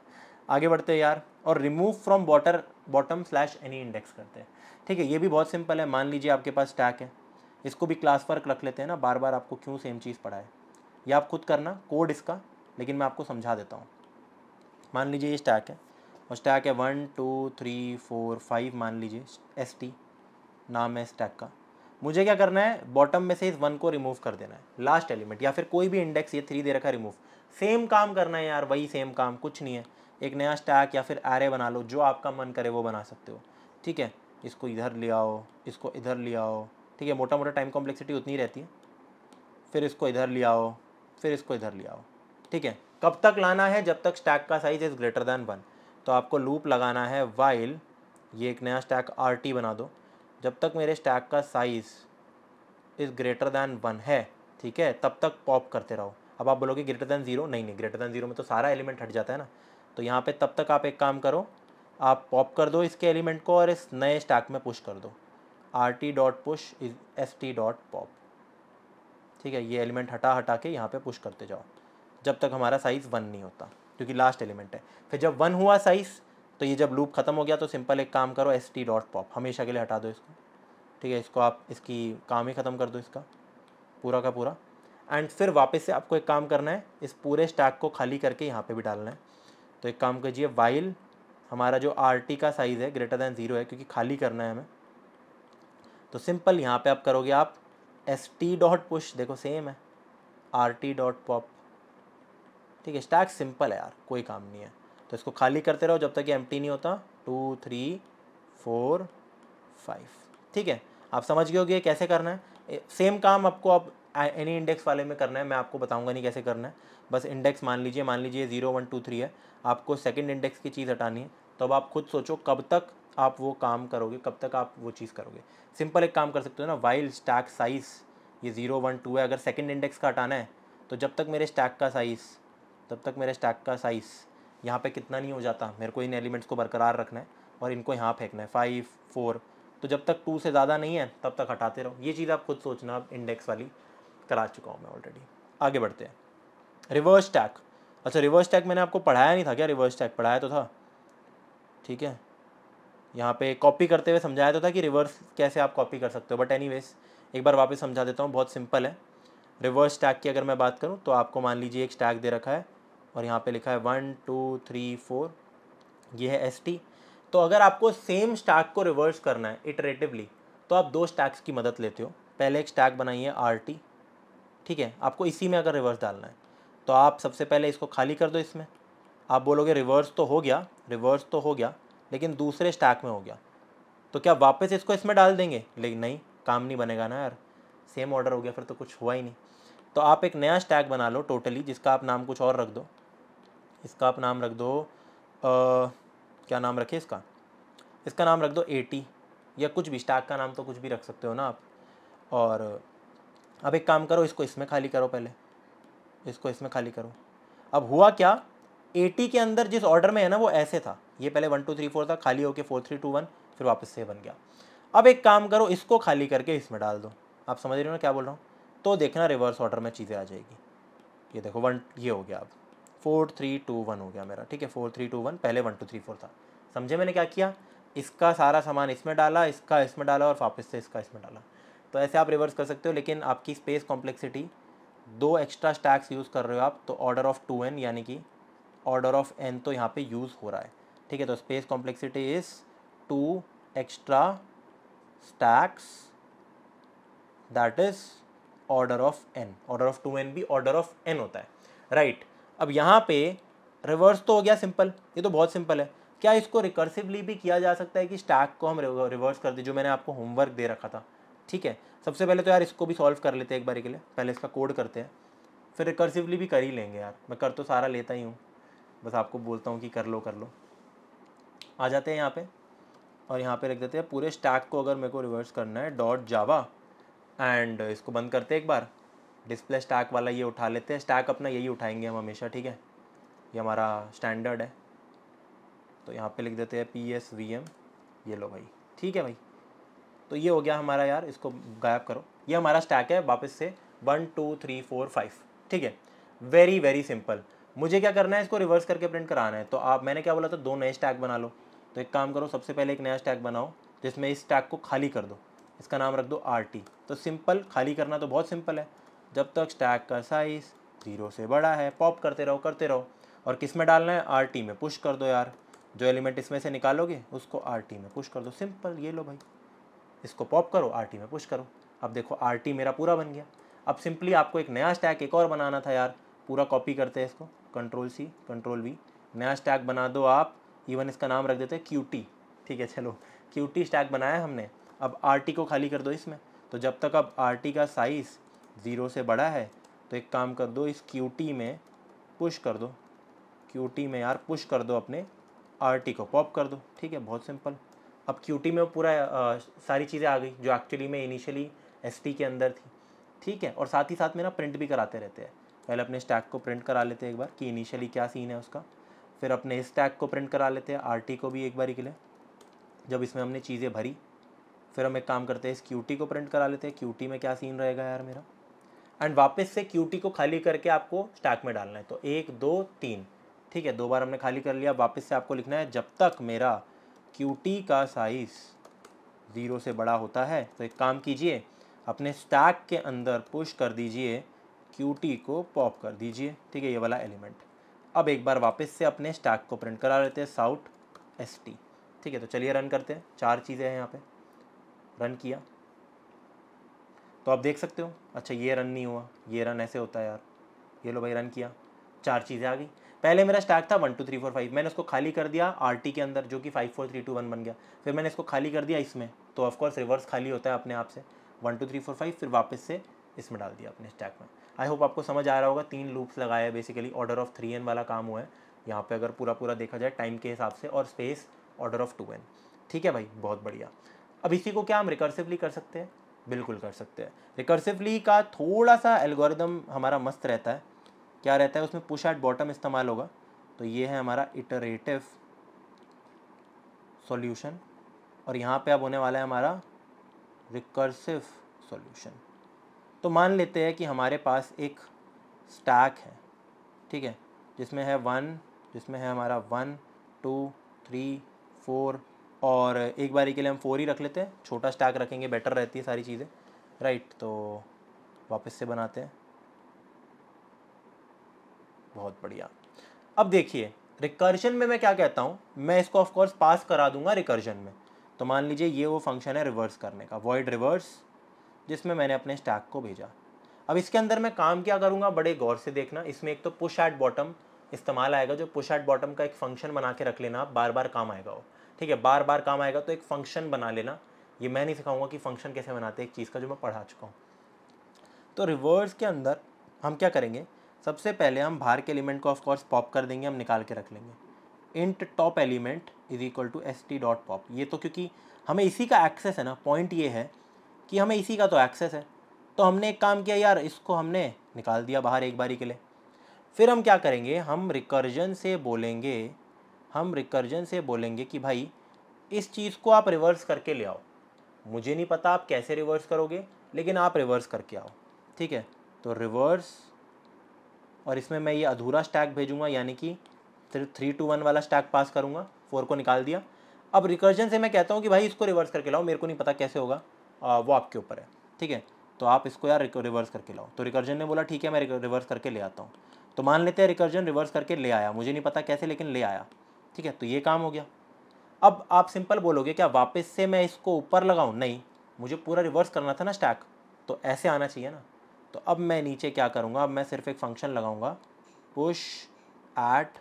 आगे बढ़ते हैं यार और remove from bottom bottom slash any index करते हैं ठीक है ये भी बहुत सिंपल है मान लीजिए आपके पास स्टैक है इसको भी क्लास वर्क रख लेते हैं ना बार बार आपको क्यों सेम चीज़ पढ़ाए ये आप खुद करना कोड इसका लेकिन मैं आपको समझा देता हूँ मान लीजिए ये स्टैक है और स्टैक है one two three four five मान लीजिए एस टी नाम है स्टैक का मुझे क्या करना है बॉटम में से इस वन को रिमूव कर देना है लास्ट एलिमेंट या फिर कोई भी इंडेक्स ये थ्री दे रखा है रिमूव सेम काम करना है यार वही सेम काम कुछ नहीं है एक नया स्टैक या फिर एरे बना लो जो आपका मन करे वो बना सकते हो ठीक है इसको इधर ले आओ इसको इधर ले आओ ठीक है मोटा मोटा टाइम कॉम्प्लेक्सिटी उतनी रहती है फिर इसको इधर ले आओ फिर इसको इधर ले आओ ठीक है कब तक लाना है जब तक स्टैक का size is greater than one तो आपको लूप लगाना है वाइल ये एक नया स्टैक आर टी बना दो जब तक मेरे स्टैक का size is greater than one है ठीक है तब तक पॉप करते रहो अब आप बोलोगे ग्रेटर देन जीरो नहीं नहीं ग्रेटर देन जीरो में तो सारा एलिमेंट हट जाता है ना तो यहाँ पे तब तक आप एक काम करो आप पॉप कर दो इसके एलिमेंट को और इस नए स्टैक में पुश कर दो R T dot push is S T dot pop ठीक है ये एलिमेंट हटा हटा के यहाँ पे पुश करते जाओ जब तक हमारा साइज़ वन नहीं होता क्योंकि लास्ट एलिमेंट है फिर जब वन हुआ साइज़ तो ये जब लूप ख़त्म हो गया तो सिंपल एक काम करो एस टी डॉट पॉप हमेशा के लिए हटा दो इसको ठीक है इसको आप इसकी काम ही ख़त्म कर दो इसका पूरा का पूरा एंड फिर वापस से आपको एक काम करना है इस पूरे स्टैक को खाली करके यहाँ पे भी डालना है तो एक काम कीजिए वाइल हमारा जो आर टी का साइज़ है ग्रेटर दैन ज़ीरो है क्योंकि खाली करना है हमें तो सिंपल यहाँ पे आप करोगे आप एस टी डॉट पुश देखो सेम है आर टी डॉट पॉप ठीक है स्टैक सिंपल है यार कोई काम नहीं है तो इसको खाली करते रहो जब तक ये एम नहीं होता टू थ्री फोर फाइव ठीक है आप समझ गए होगे कैसे करना है सेम काम आपको आप एनी इंडेक्स वाले में करना है मैं आपको बताऊंगा नहीं कैसे करना है बस इंडेक्स मान लीजिए मान लीजिए ज़ीरो वन टू थ्री है आपको सेकंड इंडेक्स की चीज़ हटानी है तो अब आप खुद सोचो कब तक आप वो काम करोगे कब तक आप वो चीज़ करोगे सिंपल एक काम कर सकते हो ना वाइल स्टैक साइज़ ये ज़ीरो वन टू है अगर सेकेंड इंडेक्स का हटाना है तो जब तक मेरे स्टैक का साइज़ तब तक मेरे स्टैक का साइज़ यहाँ पर कितना नहीं हो जाता मेरे को इन एलिमेंट्स को बरकरार रखना है और इनको यहाँ फेंकना है फाइव फोर तो जब तक टू से ज़्यादा नहीं है तब तक हटाते रहो ये चीज़ आप खुद सोचना आप इंडेक्स वाली करा चुका हूँ मैं ऑलरेडी आगे बढ़ते हैं रिवर्स टैक अच्छा रिवर्स टैक मैंने आपको पढ़ाया नहीं था क्या रिवर्स टैक पढ़ाया तो था ठीक है यहाँ पे कॉपी करते हुए समझाया तो था कि रिवर्स कैसे आप कॉपी कर सकते हो बट एनी एक बार वापस समझा देता हूँ बहुत सिंपल है रिवर्स टैग की अगर मैं बात करूँ तो आपको मान लीजिए एक स्टैग दे रखा है और यहाँ पे लिखा है वन टू थ्री फोर ये है एस टी तो अगर आपको सेम स्टैग को रिवर्स करना है इटरेटिवली तो आप दो स्टैग्स की मदद लेते हो पहले एक स्टैग बनाइए आर टी ठीक है आपको इसी में अगर रिवर्स डालना है तो आप सबसे पहले इसको खाली कर दो इसमें आप बोलोगे रिवर्स तो हो गया रिवर्स तो हो गया लेकिन दूसरे स्टैक में हो गया तो क्या वापस इसको इसमें डाल देंगे लेकिन नहीं काम नहीं बनेगा ना यार सेम ऑर्डर हो गया फिर तो कुछ हुआ ही नहीं तो आप एक नया स्टैक बना लो टोटली जिसका आप नाम कुछ और रख दो इसका आप नाम रख दो आ, क्या नाम रखे इसका इसका नाम रख दो एटी या कुछ भी स्टैक का नाम तो कुछ भी रख सकते हो ना आप और अब एक काम करो इसको इसमें खाली करो पहले इसको इसमें खाली करो अब हुआ क्या एटी के अंदर जिस ऑर्डर में है ना वो ऐसे था ये पहले वन टू थ्री फोर था खाली होके फोर थ्री टू वन फिर वापस से बन गया अब एक काम करो इसको खाली करके इसमें डाल दो आप समझ रहे हो ना क्या बोल रहा हूँ तो देखना रिवर्स ऑर्डर में चीज़ें आ जाएगी ये देखो वन ये हो गया अब फोर थ्री टू वन हो गया मेरा ठीक है फोर थ्री टू वन पहले वन टू थ्री फोर था समझे मैंने क्या किया इसका सारा सामान इसमें डाला इसका इसमें डाला और वापस से इसका इसमें डाला तो ऐसे आप रिवर्स कर सकते हो लेकिन आपकी स्पेस कॉम्प्लेक्सिटी दो एक्स्ट्रा स्टैक्स यूज़ कर रहे हो आप तो ऑर्डर ऑफ टू एन यानी कि ऑर्डर ऑफ एन तो यहाँ पे यूज़ हो रहा है ठीक है तो space complexity is two extra stacks that is order of N order of two N भी ऑर्डर ऑफ एन होता है राइट right. अब यहाँ पे रिवर्स तो हो गया सिंपल ये तो बहुत सिंपल है क्या इसको रिकर्सिवली भी किया जा सकता है कि स्टैक को हम रिवर्स कर दें जो मैंने आपको होमवर्क दे रखा था ठीक है सबसे पहले तो यार इसको भी सॉल्व कर लेते हैं एक बार के लिए पहले इसका कोड करते हैं फिर रिकर्सिवली भी कर ही लेंगे यार मैं कर तो सारा लेता ही हूँ बस आपको बोलता हूँ कि कर लो कर लो आ जाते हैं यहाँ पे और यहाँ पे रख देते हैं पूरे स्टैक को अगर मेरे को रिवर्स करना है डॉट जावा एंड इसको बंद करते हैं एक बार डिस्प्ले स्टैक वाला ये उठा लेते हैं स्टैक अपना यही उठाएंगे हम हमेशा ठीक है ये हमारा स्टैंडर्ड है तो यहाँ पे लिख देते हैं पी एस वी एम ये लो भाई ठीक है भाई तो ये हो गया हमारा यार इसको गायब करो ये हमारा स्टैक है वापस से one two three four five ठीक है वेरी वेरी सिंपल मुझे क्या करना है इसको रिवर्स करके प्रिंट कराना है तो आप मैंने क्या बोला था दो नए स्टैक बना लो तो एक काम करो सबसे पहले एक नया स्टैक बनाओ जिसमें इस स्टैक को खाली कर दो इसका नाम रख दो आर टी तो सिंपल खाली करना तो बहुत सिंपल है जब तक स्टैक का साइज़ ज़ीरो से बड़ा है पॉप करते रहो करते रहो और किस में डालना है आर टी में पुश कर दो यार जो एलिमेंट इसमें से निकालोगे उसको आर टी में पुश कर दो सिंपल ये लो भाई इसको पॉप करो आर में पुश करो अब देखो आर मेरा पूरा बन गया अब सिंपली आपको एक नया स्टैक एक और बनाना था यार पूरा कॉपी करते हैं इसको कंट्रोल सी कंट्रोल वी नया स्टैक बना दो आप इवन इसका नाम रख देते हैं क्यू ठीक है चलो क्यू स्टैक बनाया हमने अब आर को खाली कर दो इसमें तो जब तक अब आर का साइज़ ज़ीरो से बड़ा है तो एक काम कर दो इस क्यू में पुश कर दो क्यू में यार पुश कर दो अपने आर को पॉप कर दो ठीक है बहुत सिंपल अब क्यूटी में वो पूरा आ, सारी चीज़ें आ गई जो एक्चुअली में इनिशियली एस के अंदर थी ठीक है और साथ ही साथ मेरा प्रिंट भी कराते रहते हैं पहले अपने स्टैक को प्रिंट करा लेते हैं एक बार कि इनिशियली क्या सीन है उसका फिर अपने इस टैग को प्रिंट करा लेते हैं आर को भी एक बार के लिए जब इसमें हमने चीज़ें भरी फिर हम एक काम करते हैं इस क्यू को प्रिंट करा लेते हैं क्यू में क्या सीन रहेगा यार मेरा एंड वापस से क्यू को खाली करके आपको स्टैक में डालना है तो एक दो तीन ठीक है दो बार हमने खाली कर लिया वापस से आपको लिखना है जब तक मेरा क्यू टी का साइज़ ज़ीरो से बड़ा होता है तो एक काम कीजिए अपने स्टैक के अंदर पुश कर दीजिए क्यू टी को पॉप कर दीजिए ठीक है ये वाला एलिमेंट अब एक बार वापस से अपने स्टैक को प्रिंट करा लेते हैं साउट एस टी ठीक है तो चलिए रन करते हैं चार चीज़ें हैं यहाँ पे रन किया तो आप देख सकते हो अच्छा ये रन नहीं हुआ ये रन ऐसे होता है यार ये लो भाई रन किया चार चीज़ें आ गई पहले मेरा स्टैक था one two three four five मैंने उसको खाली कर दिया आर के अंदर जो कि five four three two one बन गया फिर मैंने इसको खाली कर दिया इसमें तो ऑफकोर्स रिवर्स खाली होता है अपने आप से one two three four five फिर वापस से इसमें डाल दिया अपने स्टैक में आई होप आपको समझ आ रहा होगा तीन लूप्स लगाया basically order of three N वाला काम हुआ है यहाँ पे अगर पूरा पूरा देखा जाए टाइम के हिसाब से और space order of two N ठीक है भाई बहुत बढ़िया अब इसी को क्या हम रिकर्सिवली कर सकते हैं बिल्कुल कर सकते हैं रिकर्सिवली का थोड़ा सा एल्गोरिदम हमारा मस्त रहता है क्या रहता है उसमें पुश एट बॉटम इस्तेमाल होगा तो ये है हमारा इटरेटिव सॉल्यूशन और यहाँ पे अब होने वाला है हमारा रिकर्सिव सॉल्यूशन तो मान लेते हैं कि हमारे पास एक स्टैक है ठीक है जिसमें है वन जिसमें है हमारा वन टू थ्री फोर और एक बारी के लिए हम फोर ही रख लेते हैं छोटा स्टैक रखेंगे बेटर रहती है सारी चीज़ें राइट तो वापस से बनाते हैं बहुत बढ़िया अब देखिए रिकर्जन में मैं क्या कहता हूँ मैं इसको ऑफकोर्स पास करा दूंगा रिकर्जन में तो मान लीजिए ये वो फंक्शन है रिवर्स करने का वॉइड रिवर्स जिसमें मैंने अपने स्टैक को भेजा अब इसके अंदर मैं काम क्या करूँगा बड़े गौर से देखना इसमें एक तो पुश एट बॉटम इस्तेमाल आएगा जो पुश एट बॉटम का एक फंक्शन बना के रख लेना आप बार बार काम आएगा वो ठीक है बार बार काम आएगा तो एक फंक्शन बना लेना ये मैं नहीं सिखाऊंगा कि फंक्शन कैसे बनाते हैं एक चीज़ का जो मैं पढ़ा चुका हूँ तो रिवर्स के अंदर हम क्या करेंगे सबसे पहले हम बाहर के एलिमेंट को ऑफकोर्स पॉप कर देंगे हम निकाल के रख लेंगे int top element is equal to S T dot pop ये तो क्योंकि हमें इसी का एक्सेस है ना पॉइंट ये है कि हमें इसी का तो एक्सेस है तो हमने एक काम किया यार इसको हमने निकाल दिया बाहर एक बारी के लिए फिर हम क्या करेंगे हम रिकर्जन से बोलेंगे हम रिकर्जन से बोलेंगे कि भाई इस चीज़ को आप रिवर्स करके ले आओ मुझे नहीं पता आप कैसे रिवर्स करोगे लेकिन आप रिवर्स करके आओ ठीक है तो रिवर्स और इसमें मैं ये अधूरा स्टैक भेजूंगा यानी कि थ्री टू वन वाला स्टैक पास करूँगा फोर को निकाल दिया अब रिकर्जन से मैं कहता हूँ कि भाई इसको रिवर्स करके लाओ मेरे को नहीं पता कैसे होगा आ, वो आपके ऊपर है ठीक है तो आप इसको यार रिवर्स करके लाओ तो रिकर्जन ने बोला ठीक है मैं रिवर्स करके ले आता हूँ तो मान लेते हैं रिकर्जन रिवर्स करके ले आया मुझे नहीं पता कैसे लेकिन ले आया ठीक है तो ये काम हो गया अब आप सिंपल बोलोगे क्या वापस से मैं इसको ऊपर लगाऊँ नहीं मुझे पूरा रिवर्स करना था ना स्टैक तो ऐसे आना चाहिए ना तो अब मैं नीचे क्या करूँगा अब मैं सिर्फ एक फ़ंक्शन लगाऊँगा पुश एट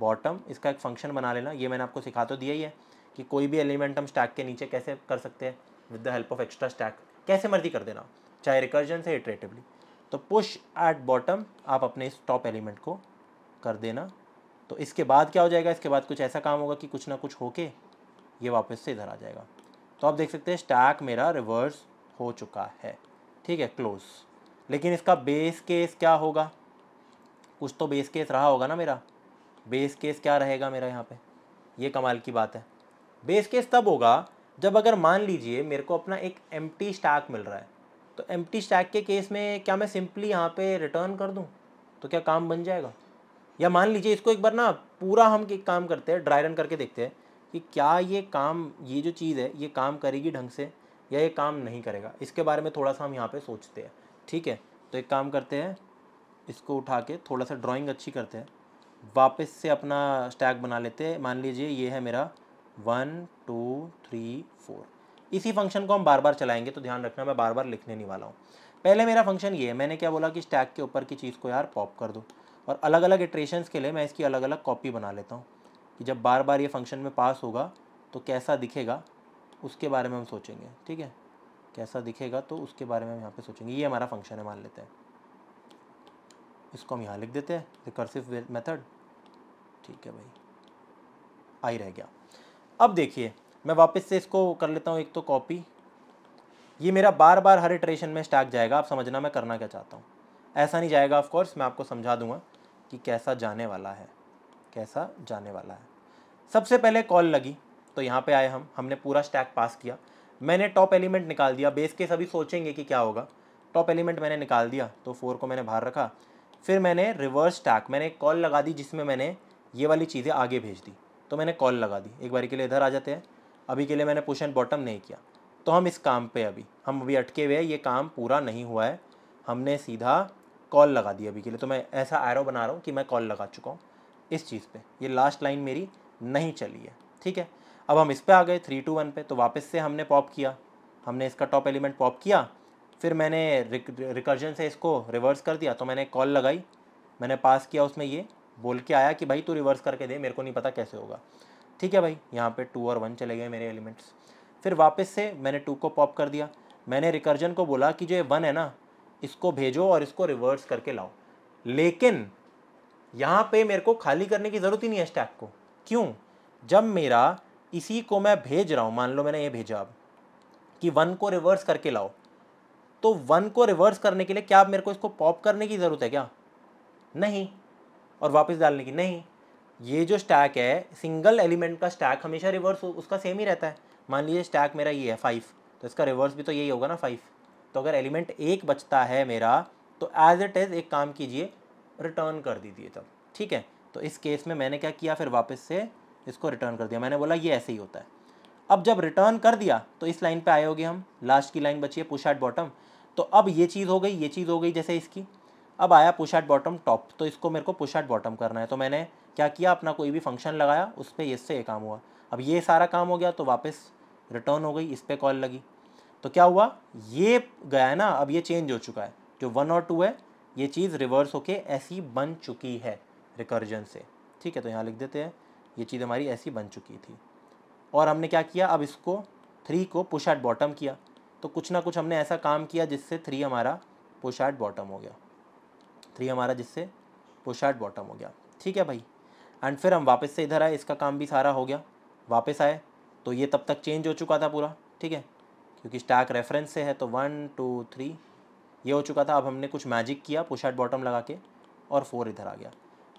बॉटम इसका एक फ़ंक्शन बना लेना ये मैंने आपको सिखा तो दिया ही है कि कोई भी एलिमेंट हम स्टैक के नीचे कैसे कर सकते हैं with the help of extra stack कैसे मर्जी कर देना चाहे रिकर्जन से इटरेटिवली तो पुश एट बॉटम आप अपने इस टॉप एलिमेंट को कर देना तो इसके बाद क्या हो जाएगा इसके बाद कुछ ऐसा काम होगा कि कुछ ना कुछ होके ये वापस से इधर आ जाएगा तो आप देख सकते हैं स्टैक मेरा रिवर्स हो चुका है ठीक है क्लोज़ लेकिन इसका बेस केस क्या होगा कुछ तो बेस केस रहा होगा ना मेरा बेस केस क्या रहेगा मेरा यहाँ पे ये कमाल की बात है बेस केस तब होगा जब अगर मान लीजिए मेरे को अपना एक एम स्टैक मिल रहा है तो एम स्टैक के केस में क्या मैं सिंपली यहाँ पे रिटर्न कर दूँ तो क्या काम बन जाएगा या मान लीजिए इसको एक बार ना पूरा हम एक काम करते हैं ड्राई रन करके देखते हैं कि क्या ये काम ये जो चीज़ है ये काम करेगी ढंग से या ये काम नहीं करेगा इसके बारे में थोड़ा सा हम यहाँ पर सोचते हैं ठीक है तो एक काम करते हैं इसको उठा के थोड़ा सा ड्राइंग अच्छी करते हैं वापस से अपना स्टैक बना लेते हैं मान लीजिए ये है मेरा वन टू थ्री फोर इसी फंक्शन को हम बार बार चलाएंगे तो ध्यान रखना मैं बार बार लिखने नहीं वाला हूँ पहले मेरा फंक्शन ये है मैंने क्या बोला कि स्टैक के ऊपर की चीज़ को यार पॉप कर दो और अलग अलग इट्रेशंस के लिए मैं इसकी अलग अलग कॉपी बना लेता हूँ कि जब बार बार ये फंक्शन में पास होगा तो कैसा दिखेगा उसके बारे में हम सोचेंगे ठीक है कैसा दिखेगा तो उसके बारे में हम यहाँ पे सोचेंगे ये हमारा फंक्शन है मान लेते हैं इसको हम यहाँ लिख देते हैं रिकर्सिव मेथड ठीक है भाई आई रह गया अब देखिए मैं वापस से इसको कर लेता हूँ एक तो कॉपी ये मेरा बार बार हर इटरेशन में स्टैक जाएगा आप समझना मैं करना क्या चाहता हूँ ऐसा नहीं जाएगा ऑफकोर्स मैं आपको समझा दूंगा कि कैसा जाने वाला है कैसा जाने वाला है सबसे पहले कॉल लगी तो यहाँ पे आए हम हमने पूरा स्टैक पास किया मैंने टॉप एलिमेंट निकाल दिया बेस के सभी सोचेंगे कि क्या होगा टॉप एलिमेंट मैंने निकाल दिया तो फोर को मैंने बाहर रखा फिर मैंने रिवर्स टैक मैंने एक कॉल लगा दी जिसमें मैंने ये वाली चीज़ें आगे भेज दी तो मैंने कॉल लगा दी एक बारी के लिए इधर आ जाते हैं अभी के लिए मैंने पुश एंड बॉटम नहीं किया तो हम इस काम पे अभी हम अभी अटके हुए हैं ये काम पूरा नहीं हुआ है हमने सीधा कॉल लगा दी अभी के लिए तो मैं ऐसा एरो बना रहा हूँ कि मैं कॉल लगा चुका हूँ इस चीज़ पर ये लास्ट लाइन मेरी नहीं चली है ठीक है अब हम इस पर आ गए थ्री टू वन पे तो वापस से हमने पॉप किया हमने इसका टॉप एलिमेंट पॉप किया फिर मैंने रिक, रिकर्जन से इसको रिवर्स कर दिया तो मैंने कॉल लगाई मैंने पास किया उसमें ये बोल के आया कि भाई तू रिवर्स करके दे मेरे को नहीं पता कैसे होगा ठीक है भाई यहाँ पे टू और वन चले गए मेरे एलिमेंट्स फिर वापस से मैंने टू को पॉप कर दिया मैंने रिकर्जन को बोला कि जो ये वन है ना इसको भेजो और इसको रिवर्स करके लाओ लेकिन यहाँ पे मेरे को खाली करने की ज़रूरत ही नहीं है स्टैक को क्यों जब मेरा इसी को मैं भेज रहा हूँ मान लो मैंने ये भेजा अब कि वन को रिवर्स करके लाओ तो वन को रिवर्स करने के लिए क्या मेरे को इसको पॉप करने की ज़रूरत है क्या नहीं और वापस डालने की नहीं ये जो स्टैक है सिंगल एलिमेंट का स्टैक हमेशा रिवर्स उसका सेम ही रहता है मान लीजिए स्टैक मेरा ये है फाइव तो इसका रिवर्स भी तो यही होगा ना फाइव तो अगर एलिमेंट एक बचता है मेरा तो एज इट इज़ एक काम कीजिए रिटर्न कर दीजिए तब ठीक है तो इस केस में मैंने क्या किया फिर वापस से इसको रिटर्न कर दिया मैंने बोला ये ऐसे ही होता है अब जब रिटर्न कर दिया तो इस लाइन पे आए हो हम लास्ट की लाइन बची है पुश एट बॉटम तो अब ये चीज़ हो गई ये चीज़ हो गई जैसे इसकी अब आया पुश एट बॉटम टॉप तो इसको मेरे को पुश एट बॉटम करना है तो मैंने क्या किया अपना कोई भी फंक्शन लगाया उस पर इससे ये काम हुआ अब ये सारा काम हो गया तो वापस रिटर्न हो गई इस पर कॉल लगी तो क्या हुआ ये गया है ना अब ये चेंज हो चुका है जो वन और टू है ये चीज़ रिवर्स होके ऐसी बन चुकी है रिकर्जन से ठीक है तो यहाँ लिख देते हैं ये चीज़ हमारी ऐसी बन चुकी थी और हमने क्या किया अब इसको थ्री को पुश एट बॉटम किया तो कुछ ना कुछ हमने ऐसा काम किया जिससे थ्री हमारा पुश एट बॉटम हो गया थ्री हमारा जिससे पुश एट बॉटम हो गया ठीक है भाई एंड फिर हम वापस से इधर आए इसका काम भी सारा हो गया वापस आए तो ये तब तक चेंज हो चुका था पूरा ठीक है क्योंकि स्टैक रेफरेंस से है तो वन टू थ्री ये हो चुका था अब हमने कुछ मैजिक किया पुश एट बॉटम लगा के और फोर इधर आ गया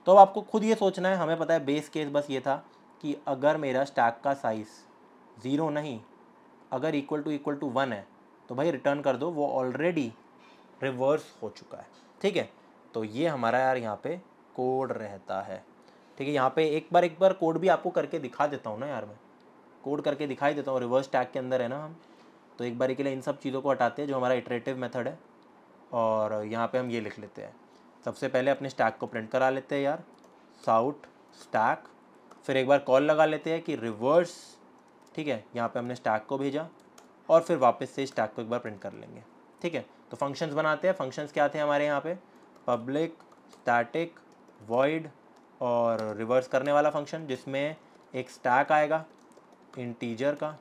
तो अब आपको खुद ये सोचना है हमें पता है बेस केस बस ये था कि अगर मेरा स्टैक का साइज़ ज़ीरो नहीं अगर equal to equal to one है तो भाई रिटर्न कर दो वो ऑलरेडी रिवर्स हो चुका है ठीक है तो ये हमारा यार यहाँ पे कोड रहता है ठीक है यहाँ पे एक बार एक बार कोड भी आपको करके दिखा देता हूँ ना यार मैं कोड करके दिखाई देता हूँ रिवर्स टैग के अंदर है ना हम तो एक बार के लिए इन सब चीज़ों को हटाते हैं जो हमारा इटरेटिव मेथड है और यहाँ पे हम ये लिख लेते हैं सबसे पहले अपने स्टैक को प्रिंट करा लेते हैं यार साउट स्टैक फिर एक बार कॉल लगा लेते हैं कि रिवर्स ठीक है यहाँ पे हमने स्टैक को भेजा और फिर वापस से स्टैक को एक बार प्रिंट कर लेंगे ठीक है तो फंक्शंस बनाते हैं फंक्शंस क्या थे हमारे यहाँ पे पब्लिक स्टैटिक वॉइड और रिवर्स करने वाला फंक्शन जिसमें एक स्टैक आएगा इंटीजर का